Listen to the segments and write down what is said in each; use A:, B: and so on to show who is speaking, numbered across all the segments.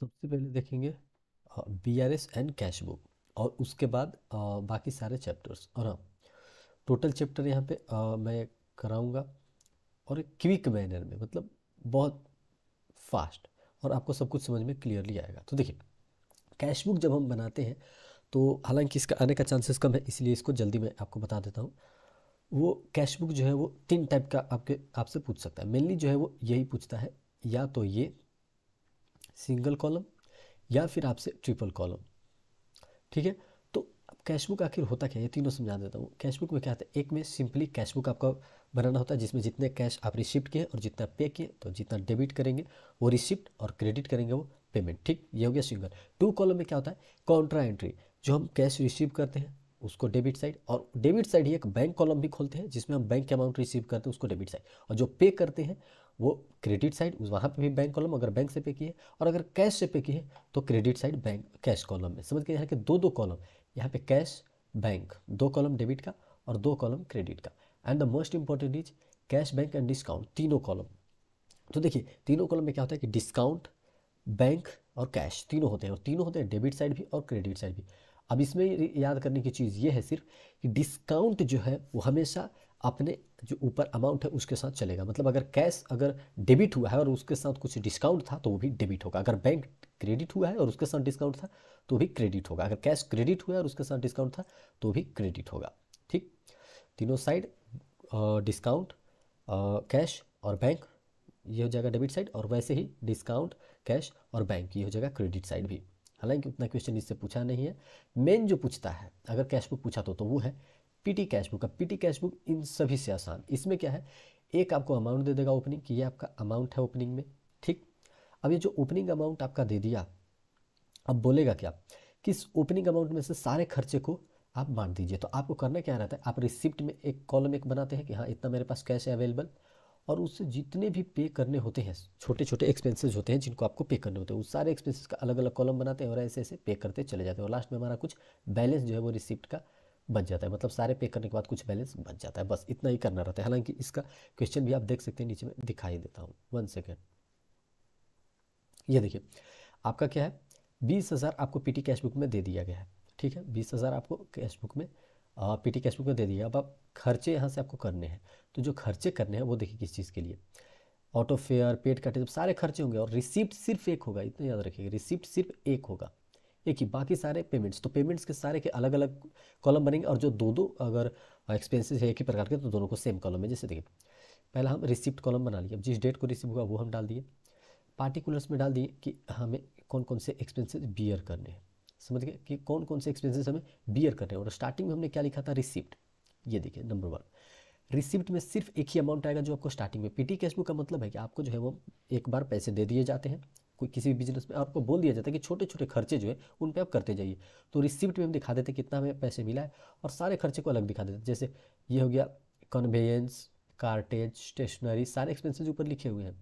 A: सबसे पहले देखेंगे B R S and cash book और उसके बाद आ, बाकी सारे चैप्टर्स और हाँ टोटल चैप्टर यहाँ पे आ, मैं कराऊंगा और एक क्विक मैनर में मतलब बहुत फास्ट और आपको सब कुछ समझ में क्लियरली आएगा तो देखिए कैश बुक जब हम बनाते हैं तो हालांकि इसका आने का चांसेस कम है इसलिए इसको जल्दी मैं आपको बता देता हूँ वो कैश बुक जो है वो तीन टाइप का आपके आपसे पूछ सकता है मेनली जो है वो यही पूछता है या तो ये सिंगल कॉलम या फिर आपसे ट्रिपल कॉलम ठीक है तो अब कैशबुक आखिर होता क्या है ये तीनों समझा देता हूँ कैशबुक में क्या होता है एक में सिंपली कैशबुक आपका बनाना होता है जिसमें जितने कैश आप रिसिप्ट किए और जितना पे किए तो जितना डेबिट करेंगे वो रिसिप्ट और क्रेडिट करेंगे वो पेमेंट ठीक ये हो गया सिंगल टू कॉलम में क्या होता है कॉन्ट्रा एंट्री जो हम कैश रिसीव करते हैं उसको डेबिट साइड और डेबिट साइड ही एक बैंक कॉलम भी खोलते हैं जिसमें हम बैंक अमाउंट रिसीव करते हैं उसको डेबिट साइड और जो पे करते हैं वो क्रेडिट साइड वहाँ पे भी बैंक कॉलम अगर बैंक से पे किए और अगर कैश से पे किए तो credit side bank cash column में समझ गए यहाँ के दो दो कॉलम यहाँ पे कैश बैंक दो कॉलम डेबिट का और दो कॉलम क्रेडिट का and the most important is cash bank and discount तीनों कॉलम तो देखिए तीनों कॉलम में क्या होता है कि डिस्काउंट बैंक और कैश तीनों होते हैं और तीनों होते हैं डेबिट साइड भी और क्रेडिट साइड भी अब इसमें याद करने की चीज़ ये है सिर्फ कि डिस्काउंट जो है वो हमेशा अपने तो जो ऊपर अमाउंट है उसके साथ चलेगा मतलब अगर कैश अगर डेबिट हुआ है और उसके साथ कुछ डिस्काउंट था तो वो भी डेबिट होगा अगर बैंक क्रेडिट हुआ है और उसके साथ डिस्काउंट था तो भी क्रेडिट होगा अगर कैश क्रेडिट हुआ है और उसके साथ डिस्काउंट था तो भी क्रेडिट होगा ठीक तीनों साइड डिस्काउंट कैश और बैंक ये हो जाएगा डेबिट साइड और वैसे ही डिस्काउंट कैश और बैंक ये हो जाएगा क्रेडिट साइड भी हालांकि उतना क्वेश्चन इससे पूछा नहीं है मेन जो पूछता है अगर कैश बुक पूछा तो तो वो है पीटी कैश बुक अब पीटी कैश बुक इन सभी से आसान इसमें क्या है एक आपको अमाउंट दे देगा ओपनिंग कि ये आपका अमाउंट है ओपनिंग में ठीक अब ये जो ओपनिंग अमाउंट आपका दे दिया अब बोलेगा क्या कि इस ओपनिंग अमाउंट में से सारे खर्चे को आप बांट दीजिए तो आपको करना क्या रहता है आप रिसिप्ट में एक कॉलम एक बनाते हैं कि हाँ इतना मेरे पास कैश है अवेलेबल और उससे जितने भी पे करने होते हैं छोटे छोटे एक्सपेंसेस होते हैं जिनको आपको पे करने होते हैं उस सारे एक्सपेंसेस का अलग अलग कॉलम बनाते हैं और ऐसे ऐसे पे करते चले जाते हैं और लास्ट में हमारा कुछ बैलेंस जो है वो रिसिप्ट का बच जाता है मतलब सारे पे करने के बाद कुछ बैलेंस बच जाता है बस इतना ही करना रहता है हालांकि इसका क्वेश्चन भी आप देख सकते हैं नीचे में दिखाई देता हूँ वन सेकेंड ये देखिए आपका क्या है बीस हज़ार आपको पीटी कैश बुक में दे दिया गया है ठीक है बीस हज़ार आपको कैश बुक में पीटी कैश बुक में दे दिया अब आप खर्चे यहाँ से आपको करने हैं तो जो खर्चे करने हैं वो देखिए किस चीज़ के लिए ऑटो फेयर पेड जब सारे खर्चे होंगे और रिसिप्ट सिर्फ एक होगा इतना याद रखिएगा रिसिप्ट सिर्फ एक होगा एक ही बाकी सारे पेमेंट्स तो पेमेंट्स के सारे के अलग अलग कॉलम बनेंगे और जो दो दो अगर एक्सपेंसेस है एक ही प्रकार के तो दोनों को सेम कॉलम में जैसे देखिए पहला हम रिसिप्ट कॉलम बना लिए जिस डेट को रिसीव हुआ वो हम डाल दिए पार्टिकुलर्स में डाल दिए कि हमें कौन कौन से एक्सपेंसेस बियर करने हैं समझ गए कि कौन कौन से एक्सपेंसेस हमें बियर करने हैं और स्टार्टिंग में हमने क्या लिखा था रिसिप्ट ये देखिए नंबर वन रिसिप्ट में सिर्फ एक ही अमाउंट आएगा जो आपको स्टार्टिंग में पीटी कैश बुक का मतलब है कि आपको जो है वो एक बार पैसे दे दिए जाते हैं कोई किसी भी बिजनेस में आपको बोल दिया जाता है कि छोटे छोटे खर्चे जो है उन पर आप करते जाइए तो रिसिप्ट में हम दिखा देते कितना हमें पैसे मिला है और सारे खर्चे को अलग दिखा देते जैसे ये हो गया कन्वेयंस कार्टेज स्टेशनरी सारे एक्सपेंसेस ऊपर लिखे हुए हैं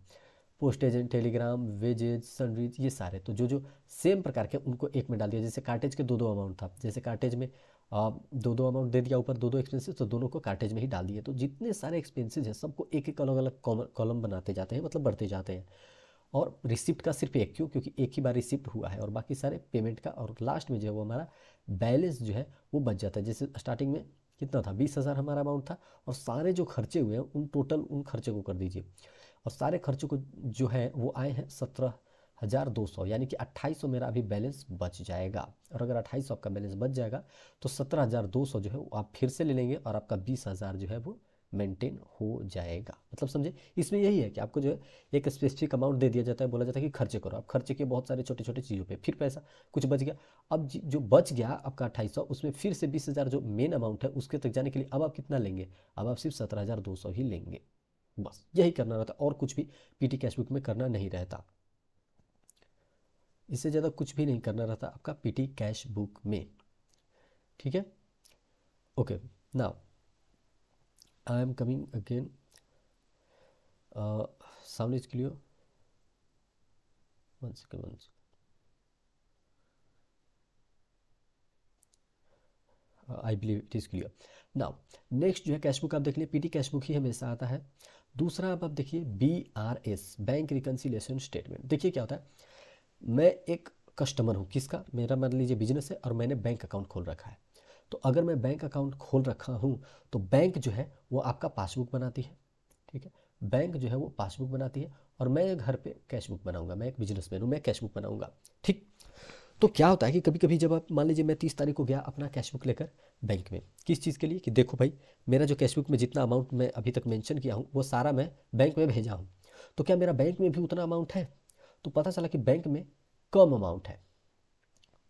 A: post agent telegram wages sundries ये सारे तो जो जो सेम प्रकार के उनको एक में डाल दिया जैसे कार्टेज के दो दो अमाउंट था जैसे कार्टेज में आ, दो दो अमाउंट दे दिया ऊपर दो दो एक्सपेंसेस तो दोनों को कार्टेज में ही डाल दिए तो जितने सारे एक्सपेंसेस हैं सबको एक एक अलग अलग कॉलम बनाते जाते हैं मतलब बढ़ते जाते हैं और रिसिप्ट का सिर्फ एक क्यों क्योंकि एक ही बार रिसिप्ट हुआ है और बाकी सारे पेमेंट का और लास्ट में जो है वो हमारा बैलेंस जो है वो बच जाता है जैसे स्टार्टिंग में कितना था बीस हज़ार हमारा अमाउंट था और सारे जो खर्चे हुए हैं उन टोटल उन खर्चे को कर दीजिए और सारे खर्चों को जो है वो आए हैं सत्रह हज़ार दो सौ यानी कि अट्ठाईस सौ मेरा अभी बैलेंस बच जाएगा और अगर अट्ठाईस सौ आपका बैलेंस बच जाएगा तो सत्रह हज़ार दो सौ जो है वो आप फिर से ले लेंगे और आपका बीस हज़ार जो है वो मेंटेन हो जाएगा मतलब समझे इसमें यही है कि आपको जो है एक स्पेसिफिक अमाउंट दे दिया जाता है बोला जाता है कि खर्चे करो आप खर्चे किए बहुत सारे छोटे छोटे चीज़ों पे फिर पैसा कुछ बच गया अब जो बच गया आपका अट्ठाईस उसमें फिर से बीस हज़ार जो मेन अमाउंट है उसके तक जाने के लिए अब आप कितना लेंगे अब आप सिर्फ सत्रह हज़ार दो सौ ही लेंगे बस यही करना रहता और कुछ भी पीटी कैशबुक में करना नहीं रहता इससे ज़्यादा कुछ भी नहीं करना रहता आपका पीटी कैश बुक में ठीक है okay now I am coming again sound is clear one second one second I believe it is clear now next जो है कैश बुक आप देख लें पी कैश बुक ही हमेशा आता है दूसरा आप आप देखिए B R S bank reconciliation statement देखिए क्या होता है मैं एक कस्टमर हूँ किसका मेरा मान लीजिए बिजनेस है और मैंने बैंक अकाउंट खोल रखा है तो अगर मैं बैंक अकाउंट खोल रखा हूँ तो बैंक जो है वो आपका पासबुक बनाती है ठीक है बैंक जो है वो पासबुक बनाती है और मैं घर पे कैशबुक बनाऊंगा मैं एक बिजनेसमैन हूँ मैं कैशबुक बनाऊंगा ठीक तो क्या होता है कि कभी कभी जब आप मान लीजिए मैं तीस तारीख को गया अपना कैशबुक लेकर बैंक में किस चीज़ के लिए कि देखो भाई मेरा जो कैशबुक में जितना अमाउंट मैं अभी तक मेंशन किया हूँ वो सारा मैं बैंक में भेजा हूँ तो क्या मेरा बैंक में भी उतना अमाउंट है तो पता चला कि बैंक में कम अमाउंट है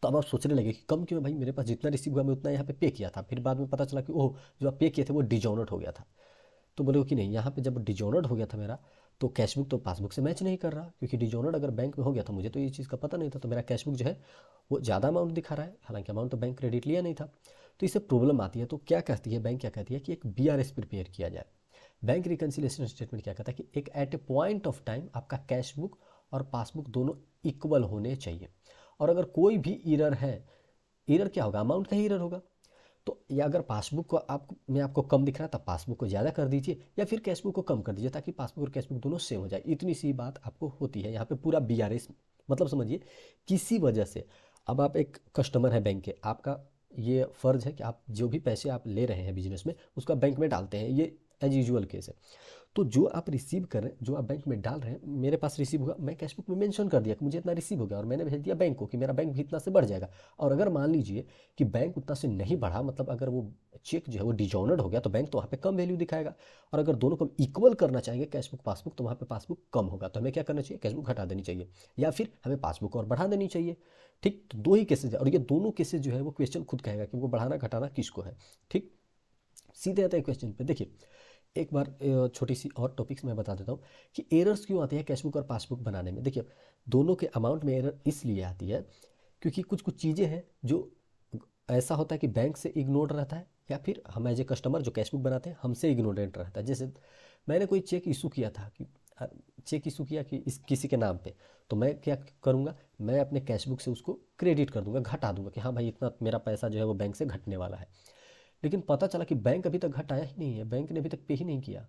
A: तो अब आप सोचने लगे कि कम क्यों भाई मेरे पास जितना रिसीव हुआ मैं उतना यहाँ पे पे किया था फिर बाद में पता चला कि ओह जो आप पे किए थे वो डिजोनट हो गया था तो बोले कि नहीं यहाँ पे जब डिजोनट हो गया था मेरा तो कैशबुक तो पासबुक से मैच नहीं कर रहा क्योंकि डिजोनट अगर बैंक में हो गया था मुझे तो ये चीज़ का पता नहीं था तो मेरा कैशबुक जो है वो ज़्यादा अमाउंट दिखा रहा है हालांकि अमाउंट तो बैंक क्रेडिट लिया नहीं था तो इससे प्रॉब्लम आती है तो क्या कहती है बैंक क्या कहती है कि एक बी आर प्रिपेयर किया जाए बैंक रिकन्सिलेशन स्टेटमेंट क्या कहता है कि एक at a point of time आपका कैशबुक और पासबुक दोनों इक्वल होने चाहिए और अगर कोई भी इरर है ईरर क्या होगा अमाउंट का ही ईरर होगा तो या अगर पासबुक को आप में आपको कम दिख रहा था पासबुक तो को ज़्यादा कर दीजिए या फिर कैशबुक को कम कर दीजिए ताकि पासबुक और कैशबुक दोनों सेव हो जाए इतनी सी बात आपको होती है यहाँ पे पूरा बी मतलब समझिए किसी वजह से अब आप एक कस्टमर हैं बैंक के आपका ये फ़र्ज़ है कि आप जो भी पैसे आप ले रहे हैं बिजनेस में उसका बैंक में डालते हैं ये एज यूजल केस है तो जो आप रिसीव कर रहे हैं जो आप बैंक में डाल रहे हैं मेरे पास रिसीव होगा मैं कैशबुक में मेंशन कर दिया कि मुझे इतना रिसीव हो गया और मैंने भेज दिया बैंक को कि मेरा बैंक भी इतना से बढ़ जाएगा और अगर मान लीजिए कि बैंक उतना से नहीं बढ़ा मतलब अगर वो चेक जो है वो डिजॉनर्ड हो गया तो बैंक तो वहाँ पर कम वैल्यू दिखाएगा और अगर दोनों को इक्वल करना चाहेंगे कैशबुक पासबुक तो वहाँ पर पासबुक कम होगा तो हमें क्या करना चाहिए कैशबुक घटा देनी चाहिए या फिर हमें पासबुक और बढ़ा देनी चाहिए ठीक तो दो ही केसेज है और ये दोनों केसेज जो है वो क्वेश्चन खुद कहेगा कि वो बढ़ाना घटाना किसको है ठीक सीधे आता है क्वेश्चन पर देखिए एक बार छोटी सी और टॉपिक्स मैं बता देता हूँ कि एरर्स क्यों आती है कैशबुक और पासबुक बनाने में देखिए दोनों के अमाउंट में एरर इसलिए आती है क्योंकि कुछ कुछ चीज़ें हैं जो ऐसा होता है कि बैंक से इग्नोर रहता है या फिर हम एज ए कस्टमर जो कैशबुक बनाते हैं हमसे इग्नोरेंट रहता है जैसे मैंने कोई चेक इशू किया था कि चेक इशू किया कि इस किसी के नाम पे तो मैं क्या करूँगा मैं अपने कैशबुक से उसको क्रेडिट कर दूंगा घटा दूंगा कि हाँ भाई इतना मेरा पैसा जो है वो बैंक से घटने वाला है लेकिन पता चला कि बैंक अभी तक घटाया ही नहीं है बैंक ने अभी तक पे ही नहीं किया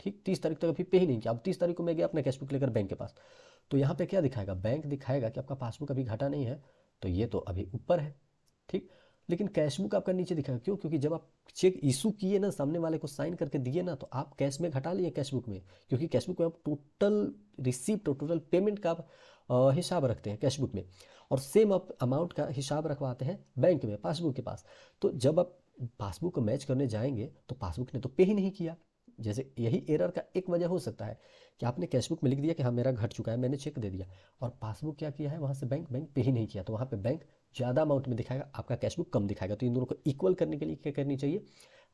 A: ठीक तीस तारीख तक अभी पे ही नहीं किया अब तीस तारीख को मैं गया अपना कैशबुक लेकर बैंक के पास तो यहाँ पे क्या दिखाएगा बैंक दिखाएगा कि आपका पासबुक अभी घटा नहीं है तो ये तो अभी ऊपर है ठीक लेकिन कैशबुक आपका नीचे दिखाएगा क्यों क्योंकि जब आप चेक इशू किए ना सामने वाले को साइन करके दिए ना तो आप कैश में घटा लिए कैशबुक में क्योंकि कैशबुक में आप टोटल रिसिप्ट और टोटल पेमेंट का हिसाब रखते हैं कैशबुक में और सेम आप अमाउंट का हिसाब रखवाते हैं बैंक में पासबुक के पास तो जब आप पासबुक को मैच करने जाएंगे तो पासबुक ने तो पे ही नहीं किया जैसे यही एरर का एक वजह हो सकता है कि आपने कैशबुक में लिख दिया कि हाँ मेरा घट चुका है मैंने चेक दे दिया और पासबुक क्या किया है वहाँ से बैंक बैंक पे ही नहीं किया तो वहाँ पर बैंक ज़्यादा अमाउंट में दिखाएगा आपका कैशबुक कम दिखाएगा तो इन दोनों को इक्वल करने के लिए क्या करनी चाहिए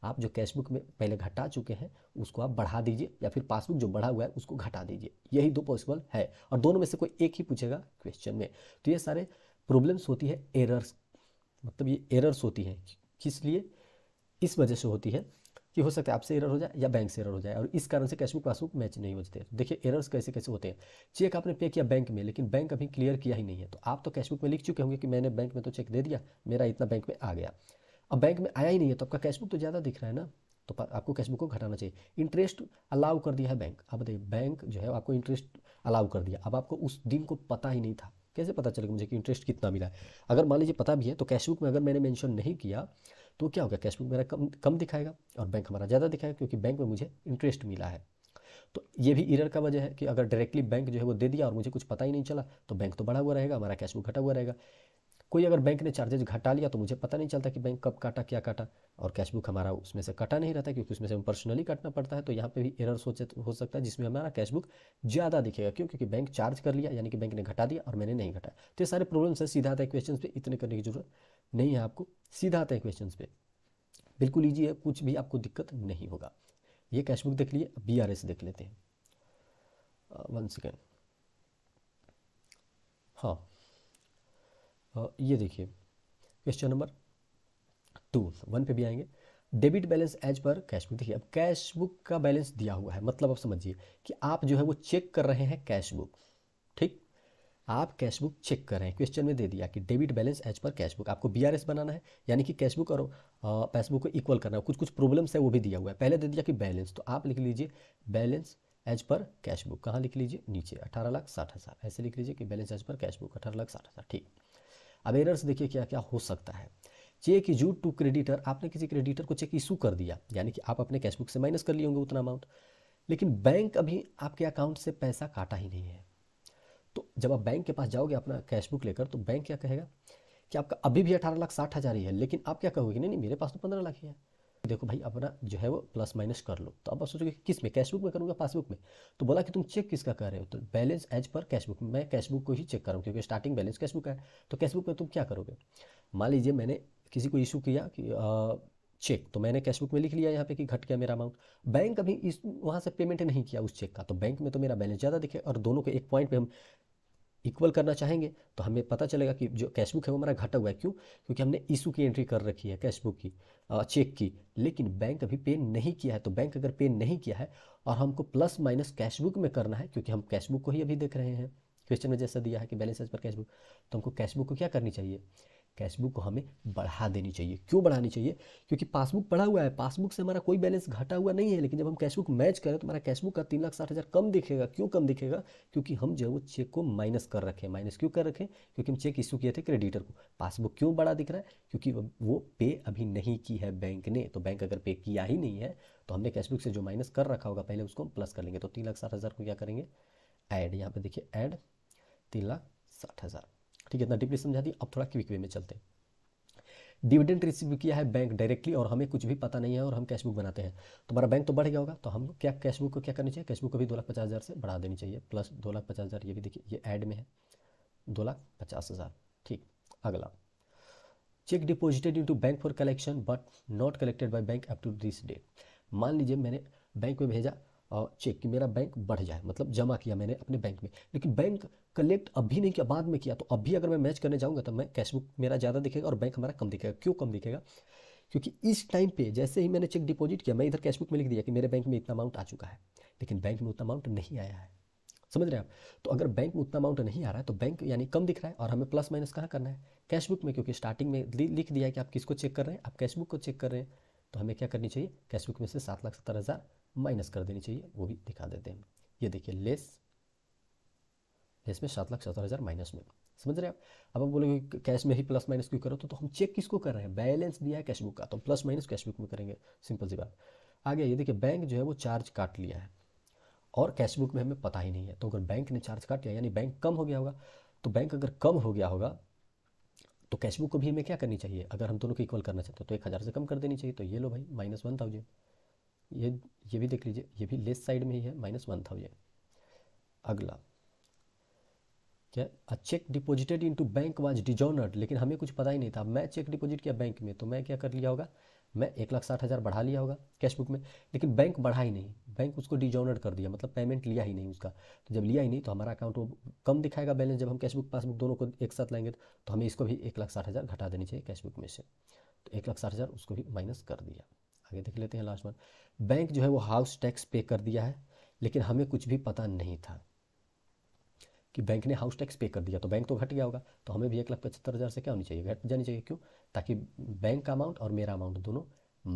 A: आप जो कैशबुक में पहले घटा चुके हैं उसको आप बढ़ा दीजिए या फिर पासबुक जो बढ़ा हुआ है उसको घटा दीजिए यही दो पॉसिबल है और दोनों में से कोई एक ही पूछेगा क्वेश्चन में तो ये सारे प्रॉब्लम्स होती है एरर्स मतलब ये एरर्स होती हैं किस लिए इस वजह से होती है कि हो सकता है आपसे एरर हो जाए या बैंक से एरर हो जाए और इस कारण से कैशबुक पासबुक मैच नहीं होते देखिए एरर्स कैसे कैसे होते हैं चेक आपने पे किया बैंक में लेकिन बैंक अभी क्लियर किया ही नहीं है तो आप तो कैशबुक में लिख चुके होंगे कि मैंने बैंक में तो चेक दे दिया मेरा इतना बैंक में आ गया अब बैंक में आया ही नहीं है तो आपका कैशबुक तो ज़्यादा दिख रहा है ना तो आपको कैशबुक को घटाना चाहिए इंटरेस्ट अलाउ कर दिया है बैंक अब बताइए बैंक जो है आपको इंटरेस्ट अलाउ कर दिया अब आपको उस दिन को पता ही नहीं था कैसे पता चलेगा मुझे कि इंटरेस्ट कितना मिला है अगर मान लीजिए पता भी है तो कैशबुक में अगर मैंने मेंशन नहीं किया तो क्या होगा कैश बुक मेरा कम कम दिखाएगा और बैंक हमारा ज़्यादा दिखाएगा क्योंकि बैंक में मुझे इंटरेस्ट मिला है तो ये भी इरर का वजह है कि अगर डायरेक्टली बैंक जो है वो दे दिया और मुझे कुछ पता ही नहीं चला तो बैंक तो बढ़ा हुआ रहेगा हमारा कैश बुक घटा हुआ रहेगा कोई अगर बैंक ने चार्जेज घटा लिया तो मुझे पता नहीं चलता कि बैंक कब काटा क्या काटा और कैश बुक हमारा उसमें से कटा नहीं रहता क्योंकि उसमें से हमें पर्सनली काटना पड़ता है तो यहाँ पे भी एरर सोचे तो हो सकता है जिसमें हमारा कैश बुक ज़्यादा दिखेगा क्यों क्योंकि बैंक चार्ज कर लिया यानी कि बैंक ने घटा दिया और मैंने नहीं घटाया तो ये सारे प्रॉब्लम्स है सीधा था क्वेश्चन पर इतने करने की जरूरत नहीं है आपको सीधा आता है क्वेश्चन पे बिल्कुल ईजी है कुछ भी आपको दिक्कत नहीं होगा ये कैशबुक देख लिए बी आर एस देख लेते हैं वन सेकेंड हाँ ये देखिए क्वेश्चन नंबर टू वन पे भी आएंगे debit balance as per cashbook देखिए अब कैशबुक का बैलेंस दिया हुआ है मतलब आप समझिए कि आप जो है वो चेक कर रहे हैं कैशबुक ठीक आप कैशबुक चेक करें क्वेश्चन में दे दिया कि debit balance as per cashbook आपको बीआरएस बनाना है यानी कि कैशबुक और पैसबुक को इक्वल करना है कुछ कुछ प्रॉब्लम्स है वो भी दिया हुआ है पहले दे दिया कि बैलेंस तो आप लिख लीजिए बैलेंस एज पर कैशबुक कहाँ लिख लीजिए नीचे अठारह लाख साठ हज़ार ऐसे लिख लीजिए कि बैलेंस एज पर कैशबुक अठारह लाख साठ हज़ार ठीक अब एरर्स देखिए क्या क्या हो सकता है चेक इजू टू क्रेडिटर आपने किसी क्रेडिटर को चेक इशू कर दिया यानी कि आप अपने कैशबुक से माइनस कर लिए होंगे उतना अमाउंट लेकिन बैंक अभी आपके अकाउंट से पैसा काटा ही नहीं है तो जब आप बैंक के पास जाओगे अपना कैशबुक लेकर तो बैंक क्या कहेगा कि आपका अभी भी अठारह लाख साठ हज़ार ही है लेकिन आप क्या कहोगे नहीं नहीं मेरे पास तो पंद्रह लाख ही है देखो भाई अपना जो है वो प्लस माइनस कर लो तो अब आप सोचोगे किस में कैशबुक में करूँगा पासबुक में तो बोला कि तुम चेक किसका कर रहे हो तो बैलेंस एज पर कैशबुक में मैं कैशबुक को ही चेक करूँ क्योंकि स्टार्टिंग बैलेंस कैशबुक है तो कैशबुक में तुम क्या करोगे मान लीजिए मैंने किसी को इशू किया कि चेक तो मैंने कैशबुक में लिख लिया यहाँ पे कि घट गया मेरा अमाउंट बैंक अभी इस वहाँ से पेमेंट नहीं किया उस चेक का तो बैंक में तो मेरा बैलेंस ज़्यादा दिखे और दोनों के एक पॉइंट पे हम इक्वल करना चाहेंगे तो हमें पता चलेगा कि जो कैश बुक है वो हमारा घटा हुआ है क्यों क्योंकि हमने इशू की एंट्री कर रखी है कैश बुक की चेक की लेकिन बैंक अभी पे नहीं किया है तो बैंक अगर पे नहीं किया है और हमको प्लस माइनस कैश बुक में करना है क्योंकि हम कैश बुक को ही अभी देख रहे हैं क्वेश्चन में जैसा दिया है कि balance as per cash book तो हमको कैश बुक को क्या करनी चाहिए कैशबुक को हमें बढ़ा देनी चाहिए क्यों बढ़ानी चाहिए क्योंकि पासबुक बढ़ा हुआ है पासबुक से हमारा कोई बैलेंस घटा हुआ नहीं है लेकिन जब हम कैशबुक मैच करें तो हमारा कैशबुक का तीन लाख साठ हज़ार कम दिखेगा क्यों कम दिखेगा क्योंकि हम जो है वो चेक को माइनस कर रखें माइनस क्यों कर रखें क्योंकि हम चेक इशू किए थे क्रेडिटर को पासबुक क्यों बड़ा दिख रहा है क्योंकि वो पे अभी नहीं की है बैंक ने तो बैंक अगर पे किया ही नहीं है तो हमने कैशबुक से जो माइनस कर रखा होगा पहले उसको हम प्लस कर लेंगे तो तीन लाख साठ हज़ार को क्या करेंगे ऐड यहाँ पर देखिए ऐड तीन लाख साठ हज़ार ठीक है इतना डीपली समझा दिया अब थोड़ा क्विक वे में चलते हैं डिविडेंड रिसीव किया है बैंक डायरेक्टली और हमें कुछ भी पता नहीं है और हम कैश बुक बनाते हैं तो हमारा बैंक तो बढ़ गया होगा तो हम लोग क्या कैश बुक को क्या करनी चाहिए कैश बुक को भी दो लाख पचास हज़ार से बढ़ा देनी चाहिए प्लस दो लाख पचास हज़ार ये भी देखिए ये ऐड में है दो लाख पचास हज़ार ठीक अगला cheque deposited into bank for collection but not collected by bank up to this date मान लीजिए मैंने बैंक में भेजा चेक कि मेरा बैंक बढ़ जाए मतलब जमा किया मैंने अपने बैंक में लेकिन बैंक कलेक्ट अभी नहीं किया बाद में किया तो अभी अगर मैं मैच करने जाऊँगा तो मैं कैशबुक मेरा ज़्यादा दिखेगा और बैंक हमारा कम दिखेगा क्यों कम दिखेगा क्योंकि इस टाइम पे जैसे ही मैंने चेक डिपॉजिट किया मैं इधर कैशबुक में लिख दिया कि मेरे बैंक में इतना अमाउंट आ चुका है लेकिन बैंक में उतना अमाउंट नहीं आया है समझ रहे हैं आप तो अगर बैंक में उतना अमाउंट नहीं आ रहा है तो बैंक यानी कम दिख रहा है और हमें प्लस माइनस कहाँ करना है कैशबुक में क्योंकि स्टार्टिंग में लिख दिया है कि आप किसको चेक कर रहे हैं आप कैशबुक को चेक कर रहे हैं तो हमें क्या करनी चाहिए कैशबुक में से सात लाख सत्तर हज़ार माइनस कर देनी चाहिए वो भी दिखा देते हैं ये देखिए लेस लेस में सात लाख सत्तर हज़ार माइनस में समझ रहे हैं आप अब बोलेंगे कैश में ही प्लस माइनस क्यों करो तो, तो हम चेक किसको कर रहे हैं बैलेंस दिया है कैशबुक का तो प्लस माइनस कैशबुक में करेंगे सिंपल सी बात आगे ये देखिए बैंक जो है वो चार्ज काट लिया है और कैशबुक में हमें पता ही नहीं है तो अगर बैंक ने चार्ज काट लिया यानी बैंक कम हो गया होगा तो बैंक अगर कम हो गया होगा तो कैशबुक को भी हमें क्या करनी चाहिए अगर हम दोनों को इक्वल करना चाहते हो तो एक हज़ार से कम कर देनी चाहिए तो ये लो भाई माइनस वन थाउजेंड ये ये भी देख लीजिए ये भी लेस साइड में ही है माइनस वन थाउजेंड अगला क्या a cheque in into bank was dishonoured लेकिन हमें कुछ पता ही नहीं था मैं चेक डिपोजिट किया बैंक में तो मैं क्या कर लिया होगा मैं एक लाख साठ हज़ार बढ़ा लिया होगा कैश बुक में लेकिन बैंक बढ़ा ही नहीं बैंक उसको डिजॉनर्ड कर दिया मतलब पेमेंट लिया ही नहीं उसका तो जब लिया ही नहीं तो हमारा अकाउंट वो कम दिखाएगा बैलेंस जब हम कैश बुक पासबुक दोनों को एक साथ लाएंगे तो हमें इसको भी एक लाख साठ हज़ार घटा देनी चाहिए कैश बुक में से तो एक लाख साठ हज़ार उसको भी माइनस कर दिया आगे देख लेते हैं लास्ट वन बैंक जो है वो हाउस टैक्स पे कर दिया है लेकिन हमें कुछ भी पता नहीं था कि बैंक ने हाउस टैक्स पे कर दिया तो बैंक तो घट गया होगा तो हमें भी एक लाख पचहत्तर हज़ार से क्या होनी चाहिए घट जानी चाहिए क्यों ताकि बैंक का अमाउंट और मेरा अमाउंट दोनों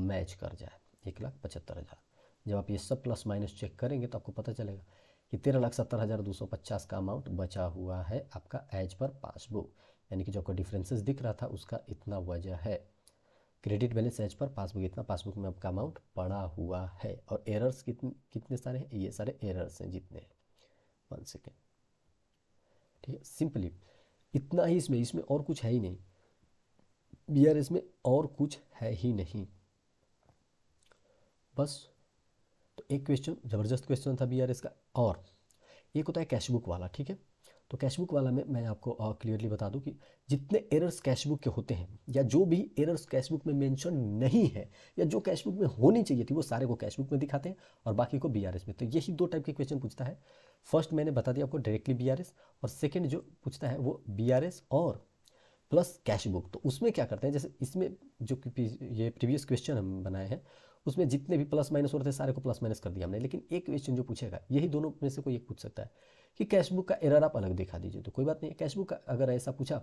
A: मैच कर जाए एक लाख पचहत्तर हज़ार जब आप ये सब प्लस माइनस चेक करेंगे तो आपको पता चलेगा कि तेरह लाख सत्तर हज़ार दो सौ पचास का अमाउंट बचा हुआ है आपका एज पर पासबुक यानी कि जो आपको डिफरेंसेस दिख रहा था उसका इतना वजह है credit balance as per passbook इतना पासबुक में आपका अमाउंट पड़ा हुआ है और एरर्स कितने कितने सारे हैं ये सारे एरर्स हैं जितने हैं वन सेकेंड ठीक है सिंपली इतना ही इसमें इसमें और कुछ है ही नहीं बी आर एस में और कुछ है ही नहीं बस तो एक क्वेश्चन ज़बरदस्त क्वेश्चन था बी आर एस का और एक होता है कैशबुक वाला ठीक है तो कैशबुक वाला में मैं आपको क्लियरली बता दूं कि जितने एरर्स कैशबुक के होते हैं या जो भी एरर्स कैशबुक में मेंशन नहीं है या जो कैशबुक में होनी चाहिए थी वो सारे को कैशबुक में दिखाते हैं और बाकी को बी में तो यही दो टाइप के क्वेश्चन पूछता है फर्स्ट मैंने बता दिया आपको डायरेक्टली बी और सेकेंड जो पूछता है वो बी और प्लस कैशबुक तो उसमें क्या करते हैं जैसे इसमें जो ये प्रीवियस क्वेश्चन हम बनाए हैं उसमें जितने भी प्लस माइनस हो रहे थे सारे को प्लस माइनस कर दिया हमने लेकिन एक क्वेश्चन जो पूछेगा यही दोनों में से कोई एक पूछ सकता है कि कैशबुक का एरर आप अलग दिखा दीजिए तो कोई बात नहीं कैशबुक का अगर ऐसा पूछा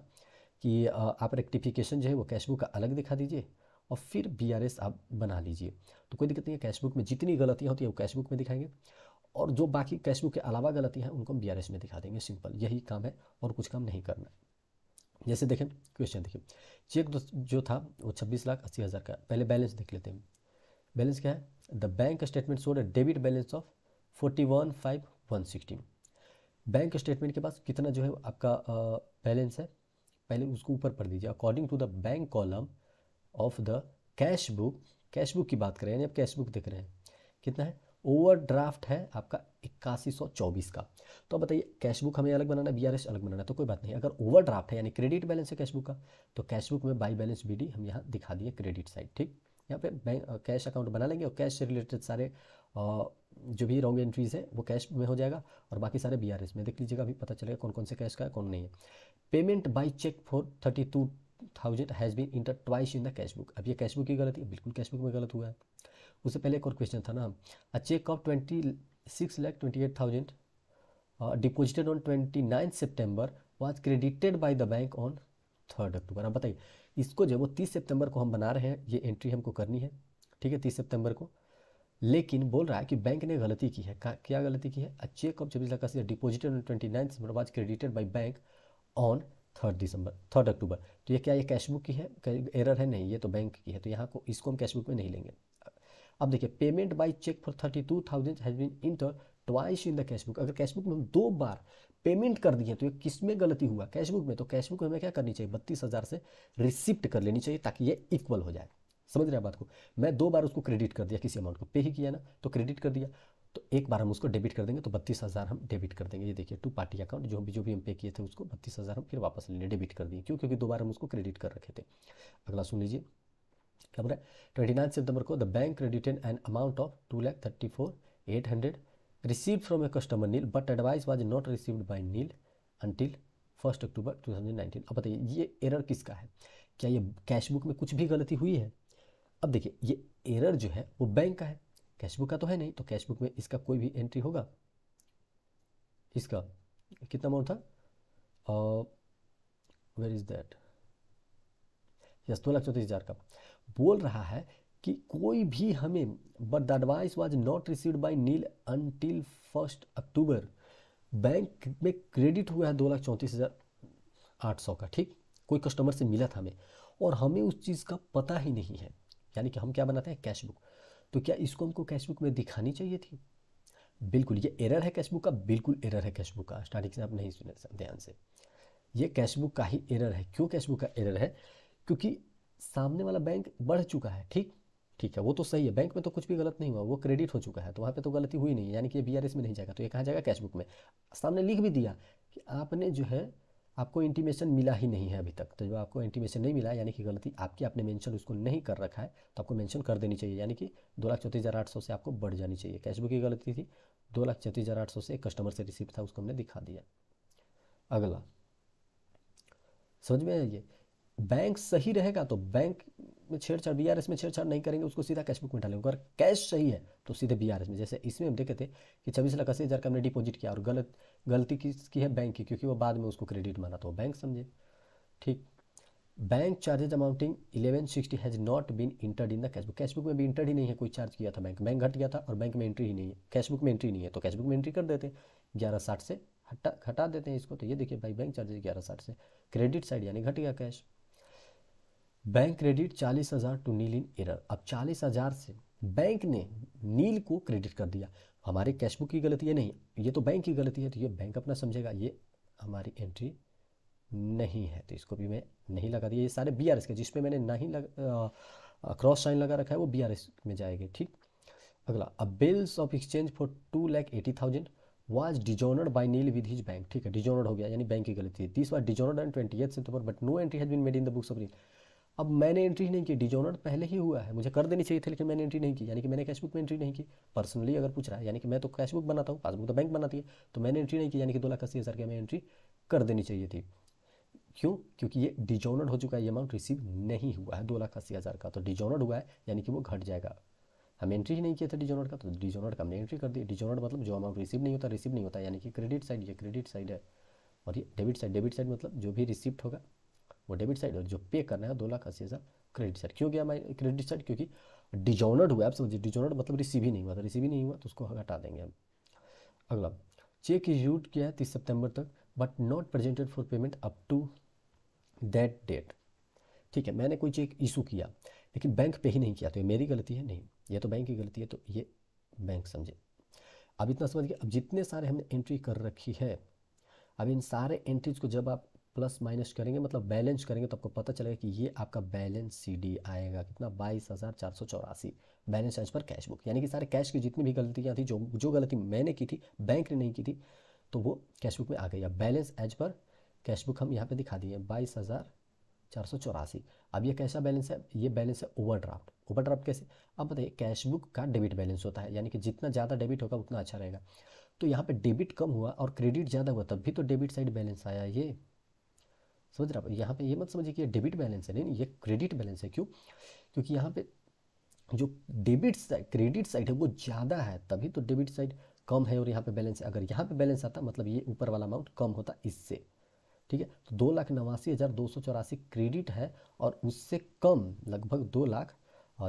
A: कि आप रेक्टिफिकेशन जो है वो कैशबुक का अलग दिखा दीजिए और फिर बी आप बना लीजिए तो कोई दिक्कत नहीं है कैशबुक में जितनी गलतियाँ होती है वो कैशबुक में दिखाएंगे और जो बाकी कैशबुक के अलावा गलतियाँ हैं उनको हम बी में दिखा देंगे सिंपल यही काम है और कुछ काम नहीं करना जैसे देखें क्वेश्चन देखिए चेक जो था वो छब्बीस लाख अस्सी हज़ार का पहले बैलेंस देख लेते हैं बैलेंस क्या है the bank statement showed debit balance of forty one five one sixteen bank statement के पास कितना जो है आपका बैलेंस है पहले उसको ऊपर पढ़ दीजिए according to the bank column of the cash book cash book की बात करें यानी आप कैश बुक देख रहे हैं कितना है ओवर ड्राफ्ट है आपका इक्यासी सौ चौबीस का तो अब बताइए कैश बुक हमें अलग बनाना है बी अलग बनाना है तो कोई बात नहीं अगर ओवर ड्राफ्ट है यानी क्रेडिट बैलेंस है कैश बुक का तो कैश बुक में बाई बैलेंस बी हम यहाँ दिखा दिए क्रेडिट साइड ठीक यहाँ पे बैंक कैश अकाउंट बना लेंगे और कैश से रिलेटेड सारे जो भी रॉन्ग एंट्रीज है वो कैश में हो जाएगा और बाकी सारे बी में देख लीजिएगा अभी पता चलेगा कौन कौन से कैश का है कौन नहीं है payment by cheque for thirty two thousand has been entered twice in the cash book अब ये कैश बुक की गलती है बिल्कुल कैश बुक में गलत हुआ है उससे पहले एक और क्वेश्चन था ना a cheque of twenty six lakh twenty eight thousand deposited on twenty nine September was credited by the bank on third October आप बताइए इसको जब वो तीस सितंबर को हम बना रहे हैं ये एंट्री हमको करनी है ठीक है तीस सितंबर को लेकिन बोल रहा है कि बैंक ने गलती की है क्या गलती की है चेक ऑफ छब्बीस lakh deposited on twenty nine December credited by bank on third December third October तो ये क्या ये कैशबुक की है एरर है नहीं ये तो बैंक की है तो यहाँ को इसको हम कैशबुक में नहीं लेंगे अब देखिए payment by cheque for thirty two thousand has been in twice in the cashbook अगर कैशबुक में हम दो बार पेमेंट कर दिए तो ये किस में गलती हुआ कैशबुक में तो कैशबुक हमें क्या करनी चाहिए बत्तीस हज़ार से रिसिप्ट कर लेनी चाहिए ताकि ये इक्वल हो जाए समझ रहे हैं बात को मैं दो बार उसको क्रेडिट कर दिया किसी अमाउंट को पे ही किया ना तो क्रेडिट कर दिया तो एक बार हम उसको डेबिट कर देंगे तो बत्तीस हज़ार हम डेबिट कर देंगे ये देखिए टू पार्टी अकाउंट जो भी जो भी हम पे किए थे उसको बत्तीस हज़ार हम फिर वापस लेने डेबिट कर दिए क्यों क्योंकि दो बार हम उसको क्रेडिट कर रखे थे अगला सुन लीजिए क्या बोला ट्वेंटी नाइन सितंबर को the bank credited an amount of two lakh thirty four eight hundred received from a customer Neel but advice was not received by Neel until first October 2019 अब बताइए ये एरर किसका है क्या ये कैश बुक में कुछ भी गलती हुई है अब देखिए ये एरर जो है वो बैंक का है कैश बुक का तो है नहीं तो कैश बुक में इसका कोई भी एंट्री होगा इसका कितना अमाउंट था वेर इज़ दैट यस दो लाख चौंतीस हज़ार का बोल रहा है कि कोई भी हमें but the advice was not received by Neel until first October bank में क्रेडिट हुआ है दो लाख चौंतीस हज़ार आठ सौ का ठीक कोई कस्टमर से मिला था हमें और हमें उस चीज़ का पता ही नहीं है यानी कि हम क्या बनाते हैं कैशबुक तो क्या इसको हमको कैशबुक में दिखानी चाहिए थी बिल्कुल ये एरर है कैशबुक का बिल्कुल एरर है कैशबुक का स्टार्टिंग से आप नहीं सुने ध्यान से ये कैशबुक का ही एरर है क्यों कैशबुक का एरर है क्योंकि सामने वाला बैंक बढ़ चुका है ठीक ठीक है वो तो सही है बैंक में तो कुछ भी गलत नहीं हुआ वो क्रेडिट हो चुका है तो वहाँ पे तो गलती हुई नहीं है यानी कि बी में नहीं जाएगा तो ये कहाँ जाएगा कैशबुक में सामने लिख भी दिया कि आपने जो है आपको इंटीमेशन मिला ही नहीं है अभी तक तो जब आपको इंटीमेशन नहीं मिला यानी कि गलती आपकी आपने मेंशन उसको नहीं कर रखा है तो आपको मेंशन कर देनी चाहिए यानी कि दो लाख चौंतीस हज़ार आठ सौ से आपको बढ़ जानी चाहिए कैशबुक की गलती थी दो लाख चौंतीस हज़ार आठ सौ से कस्टमर से रिसिप्ट था उसको हमने दिखा दिया अगला समझ में आइए बैंक सही रहेगा तो बैंक में छेड़छाड़ बी आर एस में छेड़छाड़ नहीं करेंगे उसको सीधा कैश बुक में डालेंगे अगर कैश सही है तो सीधे बी आर एस में जैसे इसमें हम देखे थे कि छब्बीस लाख अस्सी हज़ार का हमने डिपॉजिट किया और गलत गलती किसकी है बैंक की क्योंकि वो बाद में उसको क्रेडिट माना तो बैंक समझे ठीक bank charges amounting eleven sixty has not been entered in the cashbook cashbook में भी इंटर्ड ही नहीं है कोई चार्ज किया था बैंक बैंक घट गया था और बैंक में एंट्री ही नहीं है कैशबुक में एंट्री नहीं है तो कैशबुक में एंट्री कर देते ग्यारह साठ से हटा घटा देते हैं इसको तो ये देखिए भाई बैंक चार्जेज ग्यारह साठ से क्रेडिट साइड यानी घट गया कैश बैंक क्रेडिट चालीस हज़ार टू नील इन एरर अब चालीस हज़ार से बैंक ने नील को क्रेडिट कर दिया हमारे कैशबुक की गलती है नहीं ये तो बैंक की गलती है तो ये बैंक अपना समझेगा ये हमारी एंट्री नहीं है तो इसको भी मैं नहीं लगा दिया ये सारे बी आर एस के जिसमें मैंने नहीं लग क्रॉस साइन लगा रखा है वो बी आर एस में जाएंगे ठीक अगला अब bills of exchange for two lakh eighty thousand was dishonoured by Neel with his bank ठीक है डिजोनर्ड हो गया यानी बैंक की गलती है तीस बार डिजोनर्ड and twenty eighth September but no entry has been made in the books of Neel अब मैंने एंट्री नहीं की डिजोनर पहले ही हुआ है मुझे कर देनी चाहिए थी लेकिन मैंने एंट्री नहीं की यानी कि मैंने कैशबुक में एंट्री नहीं की पर्सनली अगर पूछ रहा है यानी कि मैं तो कैशबुक बनाता हूँ पासबुक तो बैंक बनाती है तो मैंने एंट्री नहीं की यानी कि दो लाख अस्सी हज़ार की हमें एंट्री कर देनी चाहिए थी क्यों क्योंकि ये डिजोनर हो चुका है ये अमाउंट रिसीव नहीं हुआ है दो लाख अस्सी हज़ार का तो डिजोनर हुआ है यानी कि वो घट जाएगा हम एंट्री ही नहीं किया था डिजोनर का तो डिजोनर का हमने एंट्री कर दी डिजोनर मतलब जो अमाउंट रिसीव नहीं होता रिसीव नहीं होता यानी कि क्रेडिट साइड ये क्रेडिट साइड है और ये डेबिट साइड डेबिट साइड मतलब जो भी रिसिप्ट होगा वो डेबिट साइड और जो पे करना है दो लाख अस्सी हज़ार क्रेडिट साइड क्यों गया हमारे क्रेडिट साइड क्योंकि डिजोनर्ड हुआ आप समझिए डिजोनर्ड मतलब रिसीव ही नहीं हुआ था रिसीव ही नहीं हुआ तो उसको हटा देंगे हम अगला चेक इज यूड किया है तीस सितंबर तक but not presented for payment up to that date ठीक है मैंने कोई चेक इशू किया लेकिन बैंक पे ही नहीं किया तो ये मेरी गलती है नहीं ये तो बैंक की गलती है तो ये बैंक समझे अब इतना समझ गए अब जितने सारे हमने एंट्री कर रखी है अब इन सारे एंट्रीज को जब आप प्लस माइनस करेंगे मतलब बैलेंस करेंगे तो आपको पता चलेगा कि ये आपका बैलेंस सी आएगा कितना बाईस हज़ार चार सौ चौरासी balance charge per cash book यानी कि सारे कैश की जितनी भी गलतियाँ थी जो जो गलती मैंने की थी बैंक ने नहीं की थी तो वो कैश बुक में आ गई अब balance as per cash book हम यहाँ पर दिखा दिए बाईस हज़ार चार सौ चौरासी अब ये कैसा बैलेंस है ये बैलेंस है ओवरड्राफ्ट ओवरड्राफ्ट कैसे अब बताइए कैश बुक का डेबिट बैलेंस होता है यानी कि जितना ज़्यादा डेबिट होगा उतना अच्छा रहेगा तो यहाँ पे डेबिट कम हुआ और क्रेडिट ज़्यादा हुआ तब भी तो डेबिट साइड बैलेंस आया ये समझ रहे आप यहाँ पे ये मत समझिए कि ये डेबिट बैलेंस है नहीं ये क्रेडिट बैलेंस है क्यों क्योंकि यहाँ पे जो डेबिट साइड क्रेडिट साइड है वो ज़्यादा है तभी तो डेबिट साइड कम है और यहाँ पे बैलेंस अगर यहाँ पे बैलेंस आता मतलब ये ऊपर वाला अमाउंट कम होता इससे ठीक है तो दो लाख नवासी हज़ार दो सौ चौरासी क्रेडिट है और उससे कम लगभग दो लाख